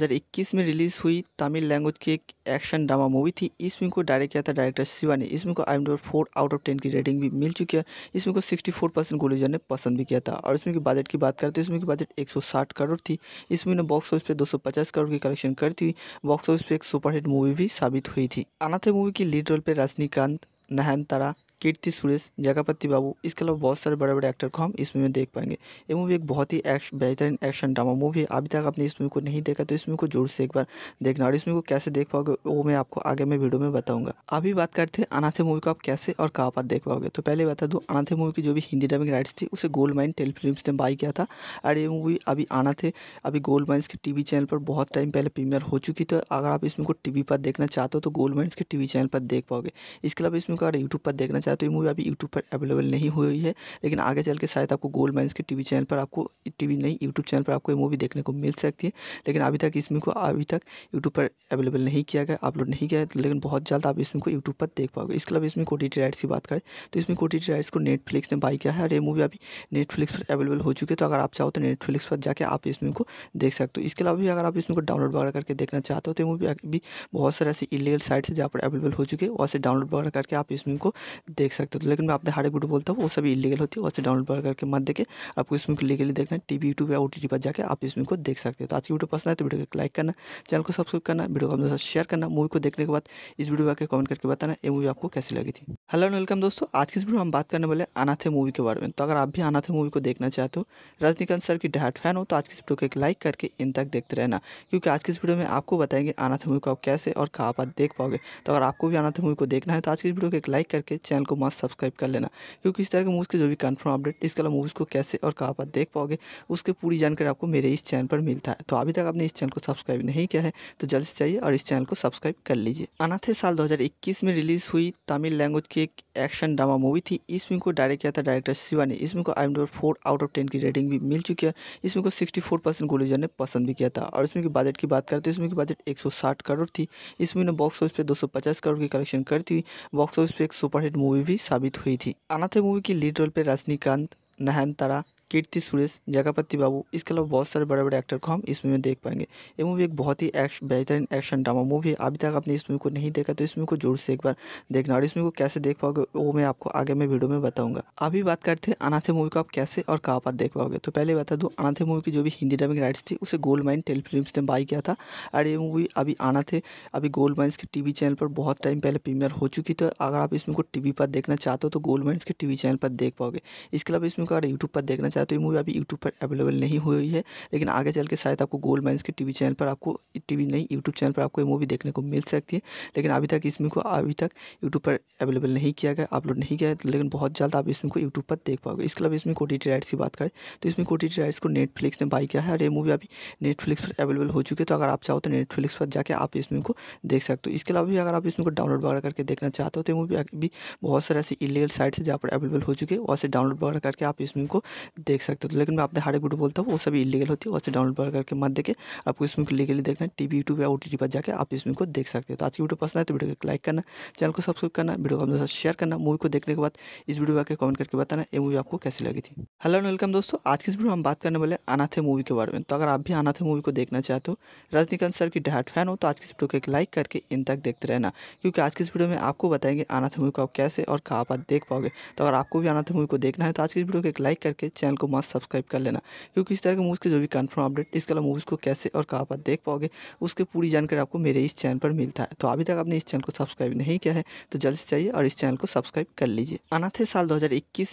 में रिलीज़ हुई तमिल लैंग्वेज की एक एक्शन ड्रामा मूवी थी इस फिल्म को डायरेक्ट किया था डायरेक्टर शिवा ने इसमें को I M four out of ten की रेटिंग भी मिल चुकी है इसमें को सिक्सटी फोर परसेंट गुलूजन ने पसंद भी किया था और इसमें की बजट की बात करते हैं तो इसमें की बजट एक सौ साठ करोड़ थी इसमें ने बॉक्स ऑफिस पर दो सौ पचास करोड़ की कलेक्शन करती हुई बॉक्स ऑफिस पर एक सुपरहिट मूवी मूवी भी साबित हुई थी अनाथे मूवी की लीड रोल पे रजनीकांत नहन तारा कीर्ति सुरेश जगापति बाबू इसके अलावा बहुत सारे बड़े बड़े एक्टर को हम इस मूवी में देख पाएंगे ये मूवी एक बहुत ही एक्श, बेहतरीन एक्शन ड्रामा मूवी है अभी तक आपने इस मूवी को नहीं देखा तो इस मूवी को जोर से एक बार देखना और इस मूवी को कैसे देख पाओगे वो मैं आपको आगे मैं वीडियो में बताऊंगा अभी बात करते हैं अनाथे मूवी को आप कैसे और कहाँ पर देख पाओगे तो पहले बता दूँ अनाथे मूवी की जो भी हिंदी डबिंग राइट्स थी उसे गोल्ड माइन टेल ने बाई किया था और ये मूवी अभी अनाथे अभी गोल्ड माइन्स के टी चैनल पर बहुत टाइम पहले प्रीमियर हो चुकी तो अगर आप इस मूवी को टी पर देखना चाहते हो तो गोल्ड माइन्स के टी चैनल पर देख पाओगे इसके अलावा इस मूवी को अगर यूट्यूब पर देखना है तो ये मूवी अभी यूट्यूब पर अवेलेबल नहीं हुई है लेकिन आगे चल के शायद आपको गोल्ड माइंस के टीवी चैनल पर आपको टीवी नहीं यूट्यूब चैनल पर आपको ये मूवी देखने को मिल सकती है लेकिन अभी तक इसमें को अभी तक यूट्यूब पर अवेलेबल नहीं किया गया अपलोड नहीं किया लेकिन बहुत जल्द आप इसमें को यूट्यूब पर देख पाओगे इसके अलावा इसमें कोटी राइट्स की बात करें तो इसमें कोटी राइट्स को नेटफ्लिक्स ने बाई किया है और ये मूवी अभी नेटफ्लिक्स पर अवेलेबल हो चुकी है तो अगर आप चाहो तो नेटफ्लिक्स पर जाकर आप इसमें को देख सकते हो इसके अलावा भी अगर आप इसमें को डाउनलोड वगैरह करके देखना चाहते हो तो मूवी अभी बहुत सारे ऐसे इलीगल साइट्स है जहाँ पर अवेलेबल हो चुके हैं वहाँ से डाउनलोड वगैरह करके आप इसमें को देख सकते हो तो लेकिन मैं हर हार्ड वीडियो बोलता हूँ वो सभी इलीगल होती है वैसे डाउनलोड करके मत देखे आपको इसमें लीगली देखना है वी यूट्यूब या ओ टी टी पर जाकर आप इसमें को देख सकते हो तो आज की वीडियो पसंद है तो वीडियो को लाइक करना चैनल को सब्सक्राइब करना वीडियो को अपने साथ शेयर करना मूवी को देखने के बाद इस वीडियो आकर कमेंट करके बताना ये मूवी आपको कैसी लगी थी हेलो एंड वेलकम दोस्तों आज की इस वीडियो हम बात करने वाले अनाथे मूवी के बारे में तो अगर आप भी अनाथे मूवी को देखना चाहते हो रजनीकांत सर की डायट फैन हो तो आज की इस वीडियो को एक लाइक करके इन तक देखते रहना क्योंकि आज की इस वीडियो में आपको बताएंगे अनाथे मूवी को आप कैसे और कहाँ पर देख पाओगे तो अगर आपको भी अनाथे मूवी को देखना है तो आज की इस वीडियो को एक लाइक करके चैनल को मस्त सब्सक्राइब कर लेना क्योंकि इस तरह के मूवीज़ के जो भी कन्फर्म अपडेट इसके अलावा मूवीज़ को कैसे और कहाँ पर देख पाओगे उसकी पूरी जानकारी आपको मेरे इस चैनल पर मिलता है तो अभी तक आपने इस चैनल को सब्सक्राइब नहीं किया है तो जल्द से चाहिए और इस चैनल को सब्सक्राइब कर लीजिए अनाथे साल इक्कीस में रिलीज हुई तमिल लैंग्वेज की एक एक्शन ड्रामा मूवी थी इस फिल्म को डायरेक्ट किया था डायरेक्टर शिवा ने इसमें को I M four out of ten की रेटिंग भी मिल चुकी है इसमें को सिक्सटी फोर परसेंट गुलूजन ने पसंद भी किया था और इसमें की बजट की बात करते हैं तो इसमें की बजट एक सौ साठ करोड़ थी इसमें ने बॉक्स ऑफिस पर दो सौ पचास करोड़ की कलेक्शन करती हुई बॉक्स ऑफिस पर एक सुपरहिट मूवी मूवी भी साबित हुई थी अनाथे मूवी की लीड रोल पर रजनीकांत नहन तारा कीर्ति सुरेश जगापति बाबू इसके अलावा बहुत सारे बड़े बड़े एक्टर को हम इस मूवी में देख पाएंगे ये मूवी एक बहुत ही बेहतरीन एक्शन ड्रामा मूवी है अभी तक आपने इस मूवी को नहीं देखा तो इस मूवी को जोर से एक बार देखना और इस मूवी को कैसे देख पाओगे वो मैं आपको आगे मैं वीडियो में बताऊंगा अभी बात करते हैं अनाथे मूवी को आप कैसे और कहाँ पर देख पाओगे तो पहले बता दूँ अनाथे मूवी की जो भी हिंदी ड्रामिंग राइट्स थी उसे गोल्ड माइन टेल ने बाई किया था और ये मूवी अभी अनाथे अभी गोल्ड माइन्स के टीवी चैनल पर बहुत टाइम पहले प्रीमियर हो चुकी तो अगर आप इसमें को टीवी पर देखना चाहते हो तो गोल्ड माइन्स के टीवी चैनल पर देख पाओगे इसके अलावा इसमें को अगर यूट्यूब पर देखना है तो ये मूवी अभी यूट्यूब पर अवेलेबल नहीं हुई है लेकिन आगे चल के शायद आपको गोल्ड माइंस के टीवी चैनल पर आपको टीवी नहीं यूट्यूब चैनल पर आपको ये मूवी देखने को मिल सकती है लेकिन अभी तक इसमें को अभी तक यूट्यूब पर अवेलेबल नहीं किया गया अपलोड नहीं किया लेकिन बहुत जल्द आप इसमें को यूट्यूब पर देख पाओगे इसके अलावा इसमें कोटी राइट्स की बात करें तो इसमें कोटी राइट्स को नेटफ्लिक्स ने बाई किया है और ये मूवी अभी नेटफ्लिक्स पर अवेलेबल हो चुकी है तो अगर आप चाहो तो नेटफ्लिक्स पर जाकर आप इसमें को देख सकते हो इसके अलावा भी अगर आप इसमें को डाउनलोड वगैरह करके देखना चाहते हो तो मूवी अभी बहुत सारे ऐसे इलीगल साइट्स है जहाँ पर अवेलेबल हो चुकी है वहाँ से डाउनलोड वगैरह करके आप इसमें को देख सकते हो तो लेकिन मैं आपने हर एक वीडियो बोलता हूँ वो सभी इलीगल होती है वैसे डाउनलोड करके मत देखे आपको इसमें को लीगली देखना है वी यूट्यूब या ओ टी पर जाकर आप इसमें को देख सकते हो तो आज की वीडियो पसंद आए तो वीडियो को लाइक करना चैनल को सब्सक्राइब करना वीडियो को अपने साथ शेयर करना मूवी को देखने के बाद इस वीडियो में आकर कमेंट करके बताना ये मूवी आपको कैसी लगी थी हेलो एंड वेलकम दोस्तों आज की इस वीडियो में हम बात करने वाले अनाथे मूवी के बारे में तो अगर आप भी अनाथे मूवी को देखना चाहते हो रजनीकांत सर की डहाट फैन हो तो आज की इस वीडियो को एक लाइक करके इन तक देखते रहना क्योंकि आज की इस वीडियो में आपको बताएंगे अनाथे मूवी को आप कैसे और कहाँ आप देख पाओगे तो अगर आपको भी अनाथे मूवी को देखना है तो आज की इस वीडियो को एक लाइक करके चैनल को मस्त सब्सक्राइब कर लेना क्योंकि इस तरह के मूवीज़ के जो भी कन्फर्म अपडेट इसके अलावा मूवीज़ को कैसे और कहाँ पर देख पाओगे उसकी पूरी जानकारी आपको मेरे इस चैनल पर मिलता है तो अभी तक आपने इस चैनल को सब्सक्राइब नहीं किया है तो जल्द से चाहिए और इस चैनल को सब्सक्राइब कर लीजिए अनाथे साल दो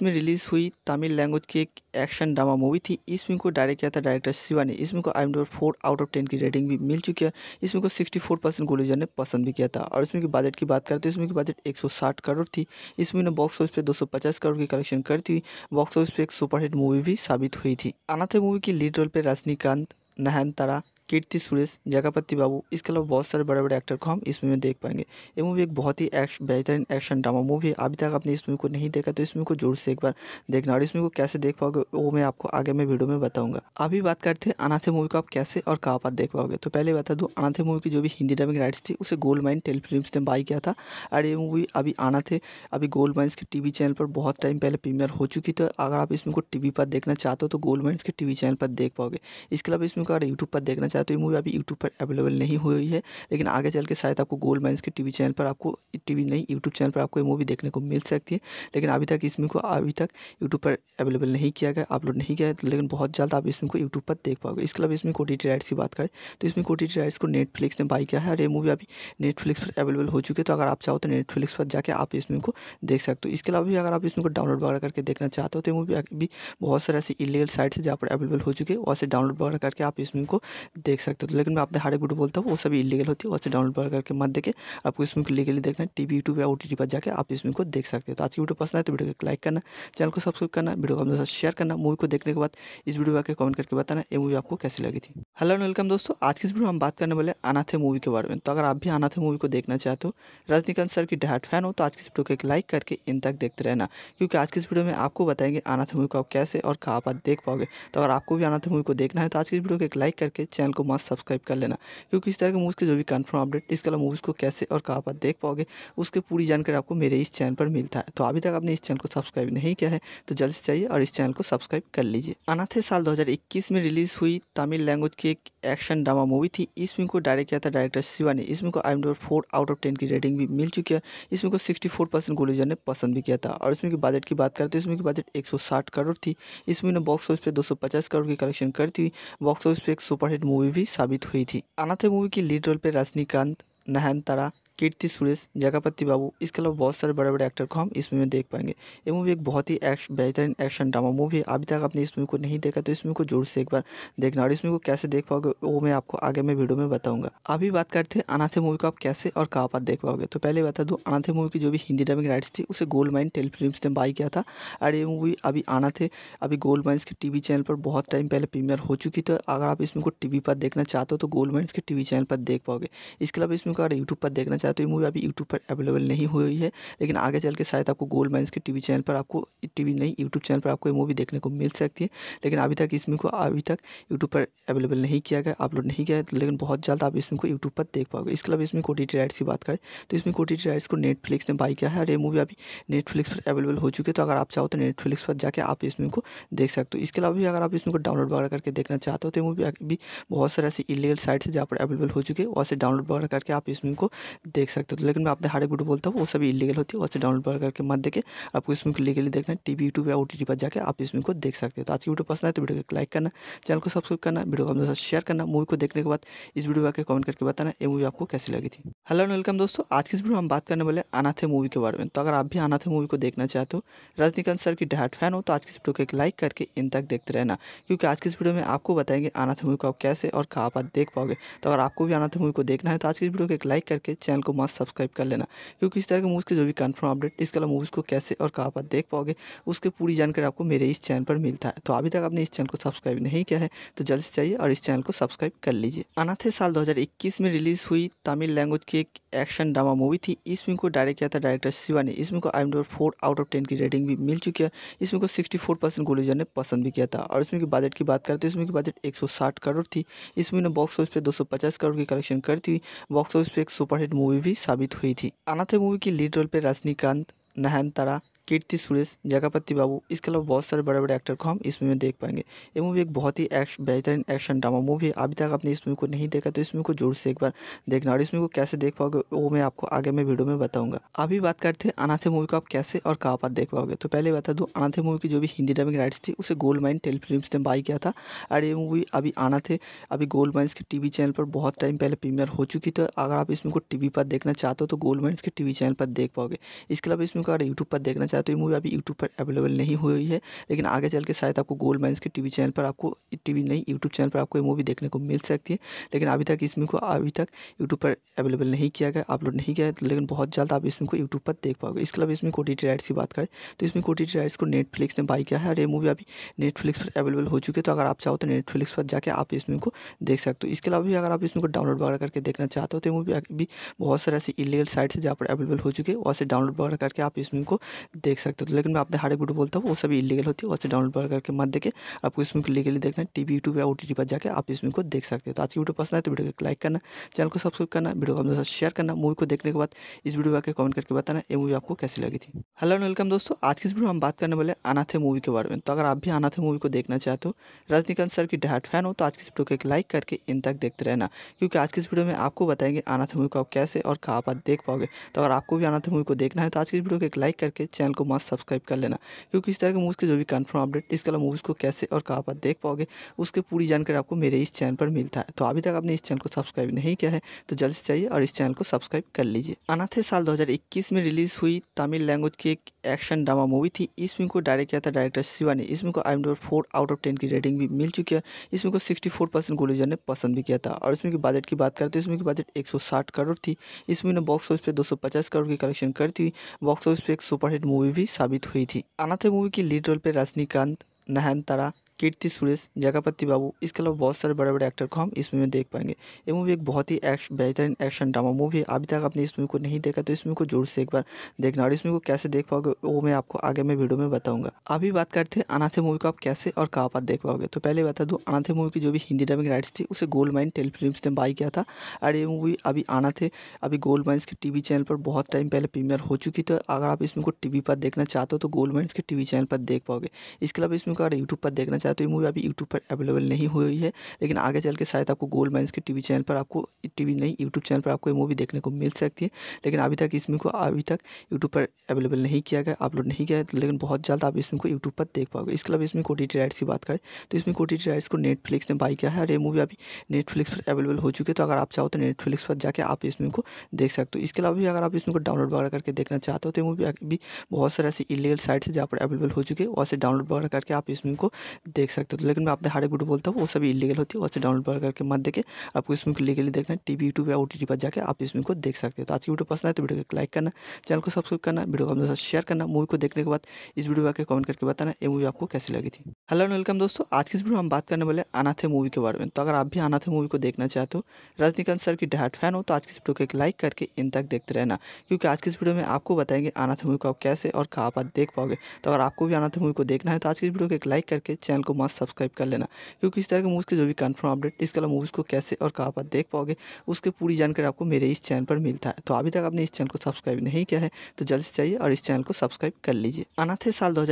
में रिलीज़ हुई तमिल लैंग्वेज की एक एक्शन ड्रामा मूवी थी इस फिल्म को डायरेक्ट किया था डायरेक्टर शिवा ने इसमें को I M four out of ten की रेटिंग भी मिल चुकी है इसमें को सिक्सटी फोर परसेंट गोलूजन ने पसंद भी किया था और इसमें की बजट की बात करते हैं इसमें की बजट एक सौ साठ करोड़ थी इसमें ने बॉक्स ऑफिस पर दो सौ पचास करोड़ की कलेक्शन करती हुई बॉक्स ऑफिस पर एक सुपरहिट मूवी मूवी भी साबित हुई थी अनाथे मूवी की लीड रोल पे रजनीकांत नहन तारा कीर्ति सुरेश जगापति बाबू इसके अलावा बहुत सारे बड़े बड़े एक्टर को हम इस मूवी में देख पाएंगे ये मूवी एक बहुत ही बेहतरीन एक्शन ड्रामा मूवी है अभी तक आपने इस मूवी को नहीं देखा तो इस मूवी को जोर से एक बार देखना और इस मूवी को कैसे देख पाओगे वो मैं आपको आगे मैं वीडियो में बताऊंगा अभी बात करते हैं अनाथे मूवी को आप कैसे और कहाँ पर देख पाओगे तो पहले बता दूँ अनाथे मूवी की जो भी हिंदी डबिंग राइट्स थी उसे गोल्ड माइन टेल फिल्म ने बाई किया था और ये मूवी अभी अनाथे अभी गोल्ड माइन्स के टीवी चैनल पर बहुत टाइम पहले प्रीमियर हो चुकी तो अगर आप इस को टीवी पर देखना चाहते हो तो गोल्ड माइन्स के टीवी चैनल पर देख पाओगे इसके अलावा इसमें को अगर यूट्यूब पर देखना है तो ये मूवी अभी यूट्यूब पर अवेलेबल नहीं हुई है लेकिन आगे चल के शायद आपको गोल्ड माइंस के टीवी चैनल पर आपको टीवी नहीं यूट्यूब चैनल पर आपको ये मूवी देखने को मिल सकती है लेकिन अभी तक इसमें को अभी तक यूट्यूब पर अवेलेबल नहीं किया गया अपलोड नहीं किया गया लेकिन बहुत जल्द आप इसमें को यूट्यूब पर देख पाओगे इसके अलावा इसमें कोटी राइट्स की बात करें तो इसमें कोटी राइट्स को नेटफ्लिक्स ने बाई किया है और ये मूवी अभी नेटफ्लिक्स पर अवेलेबल हो चुकी है तो अगर आप चाहो तो नेटफ्लिक्स पर जाकर आप इसमें को देख सकते हो इसके अलावा भी अगर आप इसमें को डाउनलोड वगैरह करके देखना चाहते हो तो मूवी अभी बहुत सारे ऐसे इलीगल साइट्स है जहाँ पर अवेलेबल हो चुके हैं वहाँ से डाउनलोड वगैरह करके आप इसमें को देख सकते हो तो लेकिन मैं हर हार्ड वीडियो बोलता हूँ वो सभी इलीगल होती है वैसे डाउनलोड करके मत देखें आपको इसमें लीगली देखना टीवी यूट्यूब या ओ टी पर जाकर आप इसमें को देख सकते हो तो आज की वीडियो पसंद है तो वीडियो को लाइक करना चैनल को सब्सक्राइब करना वीडियो को अपने साथ शेयर करना मूवी को देखने के बाद इस वीडियो में आकर कमेंट करके बताना ये मूवी आपको कैसी लगी थी हेलो एंड वेलकम दोस्तों आज की इस वीडियो हम बात करने वाले अनाथे मूवी के बारे में तो अगर आप भी अनाथे मूवी को देखना चाहते हो रजनीकांत सर की डहाट फैन हो तो आज की इस वीडियो को एक लाइक करके इन तक देखते रहना क्योंकि आज की इस वीडियो में आपको बताएंगे अनाथे मूवी को आप कैसे और कहाँ पर देख पाओगे तो अगर आपको भी अनाथे मूवी को देखना है तो आज की इस वीडियो को एक लाइक करके चैनल को मास्क सब्सक्राइब कर लेना क्योंकि इस तरह के मूवीज़ के जो भी कन्फर्म अपडेट इसके अलावा मूवीज़ को कैसे और कहाँ पर देख पाओगे उसके पूरी जानकारी आपको मेरे इस चैनल पर मिलता है तो अभी तक आपने इस चैनल को सब्सक्राइब नहीं किया है तो जल्द से चाहिए और इस चैनल को सब्सक्राइब कर लीजिए अनाथे साल दो में रिलीज़ हुई तमिल लैंग्वेज की एक एक्शन ड्रामा मूवी थी इस फिल्म को डायरेक्ट किया था डायरेक्टर शिवा ने इस को I M four out of ten की रेटिंग भी मिल चुकी है इसमें को सिक्सटी फोर परसेंट गुलूजन ने पसंद भी किया था और इसमें की बजट की बात करते हैं तो इसमें की बजट एक सौ साठ करोड़ थी इसमें ने बॉक्स ऑफिस पे दो सौ पचास करोड़ की कलेक्शन करती हुई बॉक्स ऑफिस पे एक सुपरहिट मूवी मूवी भी साबित हुई थी अनाथे मूवी की लीड रोल पर रजनीकांत नहन तारा कीर्ति सुरेश जगापति बाबू इसके अलावा बहुत सारे बड़े बड़े एक्टर को हम इस मूवी में देख पाएंगे ये मूवी एक बहुत ही एक्श बेहतरीन एक्शन ड्रामा मूवी है अभी तक आपने इस मूवी को नहीं देखा तो इस मूवी को जोर से एक बार देखना और इस मूवी को कैसे देख पाओगे वो मैं आपको आगे मैं वीडियो में बताऊंगा अभी बात करते हैं अनाथे मूवी को आप कैसे और कहाँ पर देख पाओगे तो पहले बता दूँ अनाथे मूवी की जो भी हिंदी डबिंग राइट्स थी उसे गोल्ड माइन टेल ने बाई किया था और ये मूवी अभी अनाथे अभी गोल्ड माइन्स के टी चैनल पर बहुत टाइम पहले प्रीमियर हो चुकी तो अगर आप इस को टी पर देखना चाहते हो तो गोल्ड माइन्स के टी चैनल पर देख पाओगे इसके अलावा इसमें को अगर यूट्यूब पर देखना है तो ये मूवी अभी यूट्यूब पर अवेलेबल नहीं हुई है लेकिन आगे चल के शायद आपको गोल्ड माइंस के टीवी चैनल पर आपको टीवी नहीं यूट्यूब चैनल पर आपको ये मूवी देखने को मिल सकती है लेकिन अभी तक इसमें को अभी तक यूट्यूब पर अवेलेबल नहीं किया गया अपलोड नहीं किया लेकिन बहुत जल्द आप इसमें को यूट्यूब पर देख पाओगे इसके अलावा इसमें कोटी राइट्स की बात करें तो इसमें कोटी राइट्स को नेटफ्लिक्स ने बाई किया है और ये मूवी अभी नेटफ्लिक्स पर अवेलेबल हो चुकी है तो अगर आप चाहो तो नेटफ्लिक्स पर जाकर आप इसमें को देख सकते हो इसके अलावा भी अगर आप इसमें को डाउनलोड वगैरह करके देखना चाहते हो तो मूवी अभी बहुत सारे ऐसे इलीगल साइट्स है जहाँ पर अवेलेबल हो चुकी है वहाँ से डाउनलोड वगैरह करके आप इसमें को देख सकते हो तो लेकिन मैं हर हार्ड वीडियो बोलता हूँ वो सभी इलीगल होती है वैसे डाउनलोड करके मत देखे आपको इसमें लीगली देखना है टीवी यूट्यूब या ओ पर जाकर आप इसमें को देख सकते हो तो आज की वीडियो पसंद है तो वीडियो को लाइक करना चैनल को सब्सक्राइब करना वीडियो को अपने साथ शेयर करना मूवी को देखने के बाद इस वीडियो आकर कमेंट करके बताना ये मूवी आपको कैसी लगी थी हेलो एंड वेलकम दोस्तों आज की इस वीडियो हम बात करने वाले अनाथे मूवी के बारे में तो अगर आप भी अनाथे मूवी को देखना चाहते हो रजनीकांत सर की डायट फैन हो तो आज की इस वीडियो को एक लाइक करके इन तक देखते रहना क्योंकि आज की इस वीडियो में आपको बताएंगे अनाथे मूवी को आप कैसे और कहाँ पर देख पाओगे तो अगर आपको भी अनाथे मूवी को देखना है तो आज की इस वीडियो को एक लाइक करके चैनल को मस्त सब्सक्राइब कर लेना क्योंकि इस तरह के मूवीज़ के जो भी कन्फर्म अपडेट इसके अलावा मूवीज़ को कैसे और कहाँ पर देख पाओगे उसकी पूरी जानकारी आपको मेरे इस चैनल पर मिलता है तो अभी तक आपने इस चैनल को सब्सक्राइब नहीं किया है तो जल्द से चाहिए और इस चैनल को सब्सक्राइब कर लीजिए अनाथे साल दो में रिलीज़ हुई तमिल लैंग्वेज की एक एक्शन ड्रामा मूवी थी इस फिल्म को डायरेक्ट किया था डायरेक्टर शिवा ने इसमें को I M four out of ten की रेटिंग भी मिल चुकी है इसमें को सिक्सटी फोर परसेंट गुलूजन ने पसंद भी किया था और इसमें की बजट की बात करते हैं तो इसमें की बजट एक सौ साठ करोड़ थी इसमें ने बॉक्स ऑफिस पर दो सौ पचास करोड़ की कलेक्शन करती हुई बॉक्स ऑफिस पर एक सुपरहिट मूवी मूवी भी साबित हुई थी अनाथे मूवी की लीड रोल पर रजनीकांत नहन तारा कीर्ति सुरेश जगापति बाबू इसके अलावा बहुत सारे बड़े बड़े एक्टर को हम इस मूवी में देख पाएंगे ये मूवी एक बहुत ही एक्श, बेहतरीन एक्शन ड्रामा मूवी है अभी तक आपने इस मूवी को नहीं देखा तो इस मूवी को जोर से एक बार देखना और इस मूवी को कैसे देख पाओगे वो मैं आपको आगे मैं वीडियो में बताऊंगा अभी बात करते हैं अनाथे मूवी को आप कैसे और कहाँ पर देख पाओगे तो पहले बता दूँ अनाथे मूवी की जो भी हिंदी ड्रामिंग राइट्स थी उसे गोल्ड माइन टेल ने बाई किया था और ये मूवी अभी अनाथे अभी गोल्ड माइन्स के वी चैनल पर बहुत टाइम पहले प्रीमियर हो चुकी तो अगर आप इसमें को टी पर देखना चाहते हो तो गोल्ड माइन्स के टी चैनल पर देख पाओगे इसके अलावा इसमें को अगर यूट्यूब पर देखना है तो ये मूवी अभी यूट्यूब पर अवेलेबल नहीं हुई है लेकिन आगे चल के शायद आपको गोल्ड माइंस के टीवी चैनल पर आपको टीवी नहीं यूट्यूब चैनल पर आपको ये मूवी देखने को मिल सकती है लेकिन अभी तक इसमें को अभी तक यूट्यूब पर अवेलेबल नहीं किया गया अपलोड नहीं किया लेकिन बहुत जल्द आप इसमें को यूट्यूब पर देख पाओगे इसके अलावा इसमें कोटिटी राइट्स की बात करें तो इसमें कोटिटी राइट्स को नेटफ्लिक्स ने बाई किया है और ये मूवी अभी नेटफ्लिक्स पर अवेलेबल हो चुकी है तो अगर आप चाहो तो नेटफ्लिक्स पर जाकर आप इसमें को देख सकते हो इसके अलावा भी अगर आप इसमें को डाउनलोड वगैरह करके देखना चाहते हो तो मूवी अभी बहुत सारे ऐसे इलीगल साइट्स है जहाँ पर अवेलेबल हो चुकी है वहाँ से डाउनलोड वगैरह करके आप इसमें को देख सकते हो तो लेकिन मैं अपने हर एक वीडियो बोलता हूँ वो सभी इलीगल होती है वैसे डाउनलोड करके मत देखे आपको इसमें को लीगली देखना है वी यूट्यूब या ओ टी पर जाकर आप इसमें को देख सकते हो तो आज की वीडियो पसंद आए तो वीडियो को लाइक करना चैनल को सब्सक्राइब करना वीडियो को अपने साथ शेयर करना मूवी को देखने के बाद इस वीडियो आकर कमेंट करके बताना ये मूवी आपको कैसी लगी थी हेलो एंड वेलकम दोस्तों आज की इस वीडियो हम बात करने वाले अनाथे मूवी के बारे में तो अगर आप भी अनाथे मूवी को देखना चाहते हो रजनीकांत सर की डहाट फैन हो तो आज की इस वीडियो को एक लाइक करके इन तक देखते रहना क्योंकि आज की इस वीडियो में आपको बताएंगे अनाथे मूवी को आप कैसे और कहाँ पर देख पाओगे तो अगर आपको भी अनाथे मूवी को देखना है तो आज की इस वीडियो को एक लाइक करके चैनल को मस्त सब्सक्राइब कर लेना क्योंकि इस तरह के मूवीज़ के जो भी कन्फर्म अपडेट इसके अलावा मूवीज़ को कैसे और कहाँ पर देख पाओगे उसकी पूरी जानकारी आपको मेरे इस चैनल पर मिलता है तो अभी तक आपने इस चैनल को सब्सक्राइब नहीं किया है तो जल्द से चाहिए और इस चैनल को सब्सक्राइब कर लीजिए अनाथे साल दो में रिलीज़ हुई तमिल लैंग्वेज की एक एक्शन ड्रामा मूवी थी इस फिल्म को डायरेक्ट किया था डायरेक्टर शिवा ने इस को I M four out of ten की रेटिंग भी मिल चुकी है इसमें को सिक्सटी फोर परसेंट गोलीजर ने पसंद भी किया था और इसमें की बजट की बात करते हैं तो इसमें की बजट एक सौ साठ करोड़ थी इसमें ने बॉक्स ऑफिस पे दो सौ पचास करोड़ की कलेक्शन करती हुई बॉक्स ऑफिस पे एक सुपरहिट मूवी मूवी भी साबित हुई थी अनाथे मूवी की लीड रोल पे रजनीकांत नहन तारा कीर्ति सुरेश जगापति बाबू इसके अलावा बहुत सारे बड़े बड़े एक्टर को हम इस मूवी में देख पाएंगे ये मूवी एक बहुत ही बेहतरीन एक्शन ड्रामा मूवी है अभी तक आपने इस मूवी को नहीं देखा तो इस मूवी को जोर से एक बार देखना और इस मूवी को कैसे देख पाओगे वो मैं आपको आगे मैं वीडियो में बताऊंगा अभी बात करते हैं अनाथे मूवी को आप कैसे और कहाँ पर देख पाओगे तो पहले बता दूँ अनाथे मूवी की जो भी हिंदी डबिंग राइट्स थी उसे गोल्ड माइन टेल फिल्म ने बाई किया था और ये मूवी अभी अनाथे अभी गोल्ड माइन्स के वी चैनल पर बहुत टाइम पहले प्रीमियर हो चुकी तो अगर आप इस मूवी को वी पर देखना चाहते हो तो गोल्ड माइन्स के वी चैनल पर देख पाओगे इसके अलावा इसमें को अगर यूट्यूब पर देखना है तो ये मूवी अभी यूट्यूब पर अवेलेबल नहीं हुई है लेकिन आगे चल के शायद आपको गोल्ड माइंस के टीवी चैनल पर आपको टीवी नहीं यूट्यूब चैनल पर आपको ये मूवी देखने को मिल सकती है लेकिन अभी तक इसमें को अभी तक यूट्यूब पर अवेलेबल नहीं किया गया अपलोड नहीं किया लेकिन बहुत जल्द आप इसमें को यूट्यूब पर देख पाओगे इसके अलावा इसमें कोटी राइट्स की बात करें तो इसमें कोटी राइट्स को नेटफ्लिक्स ने बाई किया है और ये मूवी अभी नेटफ्लिक्स पर अवेलेबल हो चुकी है तो अगर आप चाहो तो नेटफ्लिक्स पर जाकर आप इसमें को देख सकते हो इसके अलावा भी अगर आप इसमें को डाउनलोड वगैरह करके देखना चाहते हो तो मूवी अभी बहुत सारे ऐसे इलीगल साइट्स है जहाँ पर अवेलेबल हो चुके हैं वहाँ से डाउनलोड वगैरह करके आप इसमें को देख सकते हो तो लेकिन मैं आपने हार्ड वीडियो बोलता हूँ वो सभी इलीगल होती है वैसे डाउनलोड करके मत देखे आपको इसमें लीगली देखना टीवी यूट्यूब या ओ पर जाकर आप इसमें को देख सकते हो तो आज की वीडियो पसंद है तो वीडियो को लाइक करना चैनल को सब्सक्राइब करना वीडियो को अपने साथ शेयर करना मूवी को देखने के बाद इस वीडियो में आकर कमेंट करके बताना ये मूवी आपको कैसी लगी थी हेलो वेलकम दोस्तों आज की इस वीडियो हम बात करने वाले अनाथे मूवी के बारे में तो अगर आप भी अनाथे मूवी को देखना चाहते हो रजनीकांत सर की डहाट फैन हो तो आज की इस वीडियो को एक लाइक करके इन तक देखते रहना क्योंकि आज की इस वीडियो में आपको बताएंगे अनाथे मूवी को आप कैसे और कहाँ पर देख पाओगे तो अगर आपको भी अनाथे मूवी को देखना है तो आज की इस वीडियो को एक लाइक करके चैनल को मास्क सब्सक्राइब कर लेना क्योंकि इस तरह के मूवीज़ के जो भी कन्फर्म अपडेट इसके अलावा मूवीज़ को कैसे और कहाँ पर देख पाओगे उसके पूरी जानकारी आपको मेरे इस चैनल पर मिलता है तो अभी तक आपने इस चैनल को सब्सक्राइब नहीं किया है तो जल्द से चाहिए और इस चैनल को सब्सक्राइब कर लीजिए अनाथे साल दो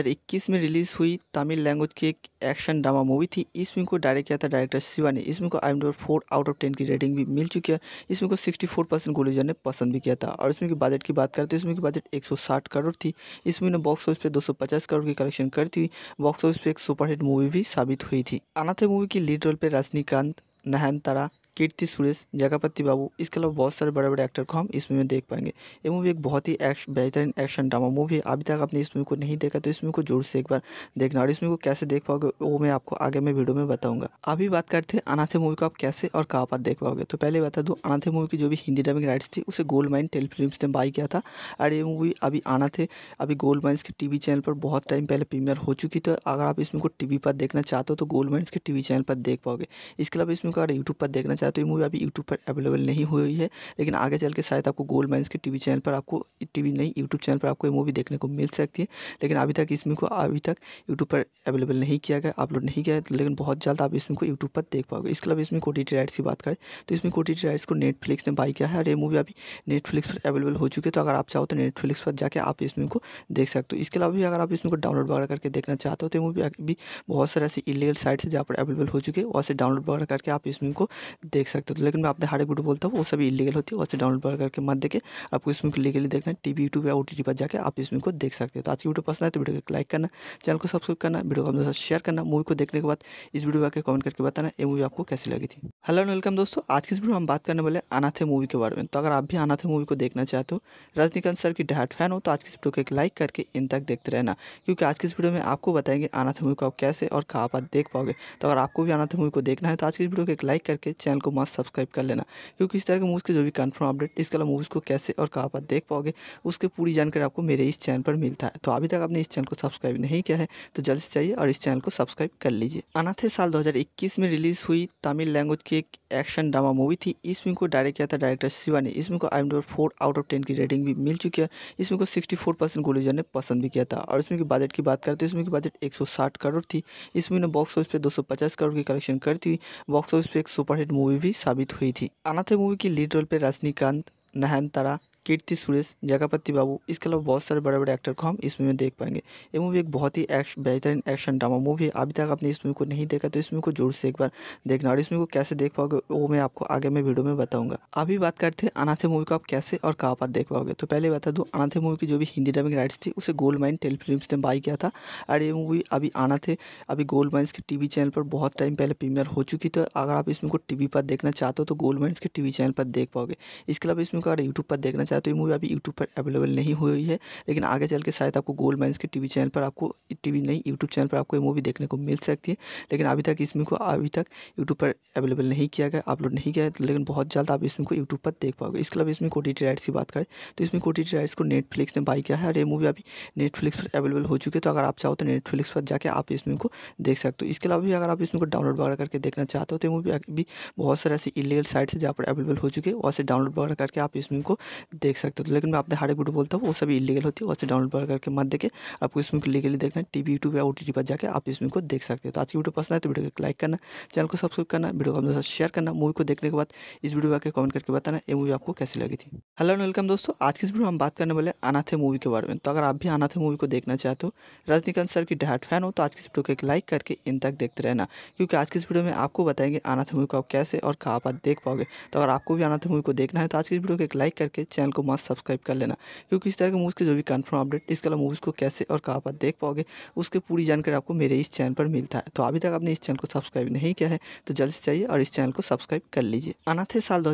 में रिलीज़ हुई तमिल लैंग्वेज की एक एक्शन ड्रामा मूवी थी इस फिल्म को डायरेक्ट किया था डायरेक्टर शिवा ने इसमें को I M four out of ten की रेटिंग भी मिल चुकी है इसमें को सिक्सटी फोर परसेंट गुलूजन ने पसंद भी किया था और इसमें की बजट की बात करते हैं तो इसमें की बजट एक सौ साठ करोड़ थी इसमें ने बॉक्स ऑफिस पर दो सौ पचास करोड़ की कलेक्शन करती हुई बॉक्स ऑफिस पर एक सुपरहिट मूवी मूवी भी साबित हुई थी अनाथे मूवी की लीड रोल पर रजनीकांत नहन तारा कीर्ति सुरेश जगापति बाबू इसके अलावा बहुत सारे बड़े बड़े एक्टर को हम इस मूवी में देख पाएंगे ये मूवी एक बहुत ही एक्श बेहतरीन एक्शन ड्रामा मूवी है अभी तक आपने इस मूवी को नहीं देखा तो इस मूवी को जोर से एक बार देखना और इस मूवी को कैसे देख पाओगे वो मैं आपको आगे मैं वीडियो में बताऊंगा अभी बात करते हैं अनाथे मूवी को आप कैसे और कहाँ पर देख पाओगे तो पहले बता दूँ अनाथे मूवी की जो भी हिंदी डबिंग राइट्स थी उसे गोल्ड माइन टेल फिल्म ने बाई किया था और ये मूवी अभी अनाथे अभी गोल्ड माइन्स के टी चैनल पर बहुत टाइम पहले प्रीमियर हो चुकी तो अगर आप इस को टी पर देखना चाहते हो तो गोल्ड माइन्स के टी चैनल पर देख पाओगे इसके अलावा इसमें को अगर यूट्यूब पर देखना है तो ये मूवी अभी यूट्यूब पर अवेलेबल नहीं हुई है लेकिन आगे चल के शायद आपको गोल्ड माइंस के टीवी चैनल पर आपको टीवी नहीं यूट्यूब चैनल पर आपको ये मूवी देखने को मिल सकती है लेकिन अभी तक इसमें को अभी तक यूट्यूब पर अवेलेबल नहीं किया गया अपलोड नहीं किया लेकिन बहुत जल्द आप इसमें को यूट्यूब पर देख पाओगे इसके अलावा इसमें कोटी राइट्स की बात करें तो इसमें कोटी राइट्स को नेटफ्लिक्स ने बाई किया है और ये मूवी अभी नेटफ्लिक्स पर अवेलेबल हो चुकी है तो अगर आप चाहो तो नेटफ्लिक्स पर जाकर आप इसमें को देख सकते हो इसके अलावा भी अगर आप इसमें को डाउनलोड वगैरह करके देखना चाहते हो तो मूवी अभी बहुत सारे ऐसे इलीगल साइट्स है जहाँ पर अवेलेबल हो चुकी है वहाँ से डाउनलोड वगैरह करके आप इसमें को देख सकते हो तो लेकिन मैं हर हार्ड वीडियो बोलता हूँ वो सभी इलीगल होती है वैसे डाउनलोड करके मत देखे आपको इसमें लीगली देखना है टीवी यूट्यूब या ओ पर जाकर आप इसमें को देख सकते हो तो आज की वीडियो पसंद है तो वीडियो को लाइक करना चैनल को सब्सक्राइब करना वीडियो को अपने साथ शेयर करना मूवी को देखने के बाद इस वीडियो आकर कमेंट करके बताना ये मूवी आपको कैसी लगी थी हेलो एंड वेलकम दोस्तों आज की इस वीडियो हम बात करने वाले अनाथे मूवी के बारे में तो अगर आप भी अनाथे मूवी को देखना चाहते हो रजनीकांत सर की डायट फैन हो तो आज की इस वीडियो को एक लाइक करके इन तक देखते रहना क्योंकि आज की इस वीडियो में आपको बताएंगे अनाथे मूवी को आप कैसे और कहाँ पर देख पाओगे तो अगर आपको भी अनाथे मूवी को देखना है तो आज की इस वीडियो को एक लाइक करके चैनल को मस्त सब्सक्राइब कर लेना क्योंकि इस तरह के मूवीज़ के जो भी कन्फर्म अपडेट इसके अलावा मूवीज़ को कैसे और कहाँ पर देख पाओगे उसकी पूरी जानकारी आपको मेरे इस चैनल पर मिलता है तो अभी तक आपने इस चैनल को सब्सक्राइब नहीं किया है तो जल्द से चाहिए और इस चैनल को सब्सक्राइब कर लीजिए अनाथे साल दो में रिलीज हुई तमिल लैंग्वेज की एक एक्शन ड्रामा मूवी थी इस फिल्म को डायरेक्ट किया था डायरेक्टर शिवा ने इसमें को I M four out of ten की रेटिंग भी मिल चुकी है इसमें को सिक्सटी फोर परसेंट गुलूजर ने पसंद भी किया था और इसमें की बजट की बात करते हैं तो इसमें की बजट एक सौ साठ करोड़ थी इसमें ने बॉक्स ऑफिस पर दो सौ पचास करोड़ की कलेक्शन करती हुई बॉक्स ऑफिस पर एक सुपरहिट मूवी मूवी भी साबित हुई थी अनाथे मूवी की लीड रोल पर रजनीकांत नहन तारा कीर्ति सुरेश जगापति बाबू इसके अलावा बहुत सारे बड़े बड़े एक्टर को हम इस मूवी में देख पाएंगे ये मूवी एक बहुत ही एक्श, बेहतरीन एक्शन ड्रामा मूवी है अभी तक आपने इस मूवी को नहीं देखा तो इस मूवी को जोर से एक बार देखना और इस मूवी को कैसे देख पाओगे वो मैं आपको आगे मैं वीडियो में बताऊंगा अभी बात करते हैं अनाथे मूवी को आप कैसे और कहाँ पर देख पाओगे तो पहले बता दूँ अनाथे मूवी की जो भी हिंदी ड्रामिंग राइट्स थी उसे गोल्ड माइन टेल ने बाई किया था और ये मूवी अभी अनाथे अभी गोल्ड माइन्स के वी चैनल पर बहुत टाइम पहले प्रीमियर हो चुकी तो अगर आप इसमें को टीवी पर देखना चाहते हो तो गोल्ड माइन्स के वी चैनल पर देख पाओगे इसके अलावा इसमें को अगर यूट्यूब पर देखना है तो ये मूवी अभी यूट्यूब पर अवेलेबल नहीं हुई है लेकिन आगे चल के शायद आपको गोल्ड माइंस के टीवी चैनल पर आपको टीवी नहीं यूट्यूब चैनल पर आपको ये मूवी देखने को मिल सकती है लेकिन अभी तक इसमें को अभी तक यूट्यूब पर अवेलेबल नहीं किया गया अपलोड नहीं किया लेकिन बहुत जल्द आप इसमें को यूट्यूब पर देख पाओगे इसके अलावा इसमें कोटिटी राइट्स की बात करें तो इसमें कोटिटी राइट्स को नेटफ्लिक्स ने बाई किया है और ये मूवी अभी नेटफ्लिक्स पर अवेलेबल हो चुकी है तो अगर आप चाहो तो नेटफ्लिक्स पर जाकर आप इसमें को देख सकते हो इसके अलावा भी अगर आप इसमें को डाउनलोड वगैरह करके देखना चाहते हो तो मूवी अभी बहुत सारे ऐसे इलीगल साइट्स है जहाँ पर अवेलेबल हो चुकी है वहाँ से डाउनलोड वगैरह करके आप इसमें को देख सकते हो तो लेकिन मैं हर हार्ड वीडियो बोलता हूँ वो सभी इलीगल होती है वैसे डाउनलोड करके मत देखे आपको इसमें लीगली देखना है वी यूट्यूब या ओ पर जाकर आप इसमें को देख सकते हो तो आज की वीडियो पसंद आए तो वीडियो को लाइक करना चैनल को सब्सक्राइब करना वीडियो को अपने साथ शेयर करना मूवी को देखने के बाद इस वीडियो आकर कमेंट करके बताना ये मूवी आपको कैसी लगी थी हेलो एंड वेलकम दोस्तों आज की इस वीडियो हम बात करने वाले अनाथे मूवी के बारे में तो अगर आप भी अनाथे मूवी को देखना चाहते हो रजनीकांत सर की डायट फैन हो तो आज की इस वीडियो को एक लाइक करके इन तक देखते रहना क्योंकि आज की इस वीडियो में आपको बताएंगे अनाथे मूवी को आप कैसे और कहाँ पर देख पाओगे तो अगर आपको भी अनाथे मूवी को देखना है तो आज की इस वीडियो को एक लाइक करके चैनल को मस्त सब्सक्राइब कर लेना क्योंकि इस तरह के मूवीज़ के जो भी कन्फर्म अपडेट इसके अलावा मूवीज़ को कैसे और कहाँ पर देख पाओगे उसकी पूरी जानकारी आपको मेरे इस चैनल पर मिलता है तो अभी तक आपने इस चैनल को सब्सक्राइब नहीं किया है तो जल्द से चाहिए और इस चैनल को सब्सक्राइब कर लीजिए अनाथे साल दो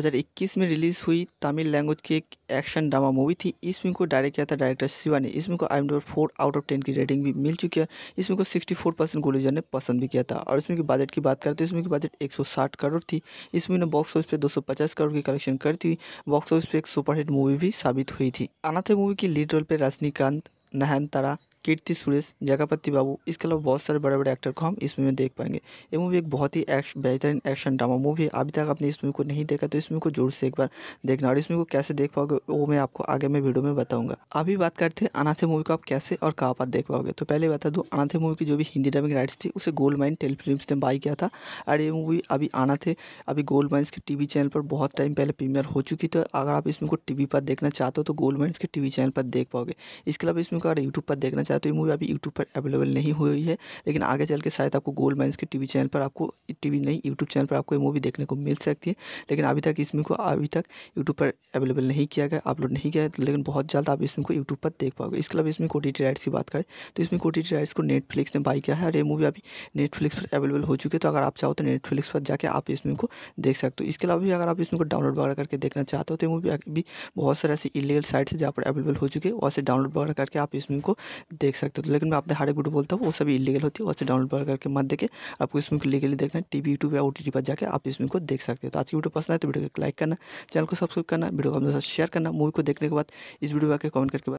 में रिलीज़ हुई तमिल लैंग्वेज की एक एक्शन ड्रामा मूवी थी इस फिल्म को डायरेक्ट किया था डायरेक्टर शिवा ने इसमें को I M four out of ten की रेटिंग भी मिल चुकी है इसमें को सिक्सटी फोर परसेंट गोलीजर ने पसंद भी किया था और इसमें की बजट की बात करते तो इसमें की बजट एक सौ साठ करोड़ थी इसमें ने बॉक्स ऑफिस पर दो सौ पचास करोड़ की कलेक्शन करती हुई बॉक्स ऑफिस पे एक सुपरहिट मूवी मूवी भी साबित हुई थी अनाथे मूवी की लीड रोल पे रजनीकांत नहन तारा कीर्ति सुरेश जगापति बाबू इसके अलावा बहुत सारे बड़े बड़े एक्टर को हम इस मूवी में देख पाएंगे ये मूवी एक बहुत ही एक्श बेहतरीन एक्शन ड्रामा मूवी है अभी तक आपने इस मूवी को नहीं देखा तो इस मूवी को जोर से एक बार देखना और इस मूवी को कैसे देख पाओगे वो मैं आपको आगे मैं वीडियो में बताऊंगा अभी बात करते हैं अनाथे मूवी को आप कैसे और कहाँ पर देख पाओगे तो पहले बता दूँ अनाथे मूवी की जो भी हिंदी ड्रामिंग राइट्स थी उसे गोल्ड माइन टेल फिल्म ने बाई किया था और ये मूवी अभी अनाथे अभी गोल्ड माइन्स के वी चैनल पर बहुत टाइम पहले प्रीमियर हो चुकी तो अगर आप इस मूवी को वी पर देखना चाहते हो तो गोल्ड माइन्स के वी चैनल पर देख पाओगे इसके अलावा इसमें को अगर यूट्यूब पर देखना साथ तो ये मूवी अभी यूट्यूब पर अवेलेबल नहीं हुई है लेकिन आगे चल के शायद आपको गोल्ड माइंस के टीवी चैनल पर आपको टीवी नहीं यूट्यूब चैनल पर आपको ये मूवी देखने को मिल सकती है लेकिन अभी तक इसमें को अभी तक यूट्यूब पर अवेलेबल नहीं किया गया अपलोड नहीं किया लेकिन बहुत जल्द आप इसमें को यूट्यूब पर देख पाओगे इसके अलावा इसमें कोटिटी राइट्स की बात करें तो इसमें टी राइट्स को नेटफ्लिक्स ने बाई किया है और ये मूवी अभी नेटफ्लिक्स पर अवेलेबल हो चुकी है तो अगर आप चाहो तो नेटफ्लिक्स पर जाकर आप इसमें को देख सकते हो इसके अलावा भी अगर आप इसमें को डाउनलोड वगैरह करके देखना चाहते हो तो मूवी अभी बहुत सारे ऐसे इलीगल साइट्स है जहाँ पर अवेलेबल हो चुके हैं वहाँ से डाउनलोड वगैरह करके आप इसमें को देख सकते हो तो लेकिन मैं आपने एक वीडियो बोलता हूँ वो सभी इलीगल होती है वैसे डाउनलोड करके मत देखे आपको इसमें लीगली देखना टी टीवी यूट्यूब या ओ पर जाकर आप इसमें को देख सकते हो तो आज की वीडियो पसंद है तो वीडियो को लाइक करना चैनल को सब्सक्राइब करना वीडियो को अपने साथ शेयर करना मूवी को देखने के बाद इस वीडियो में आकर कमेंट करके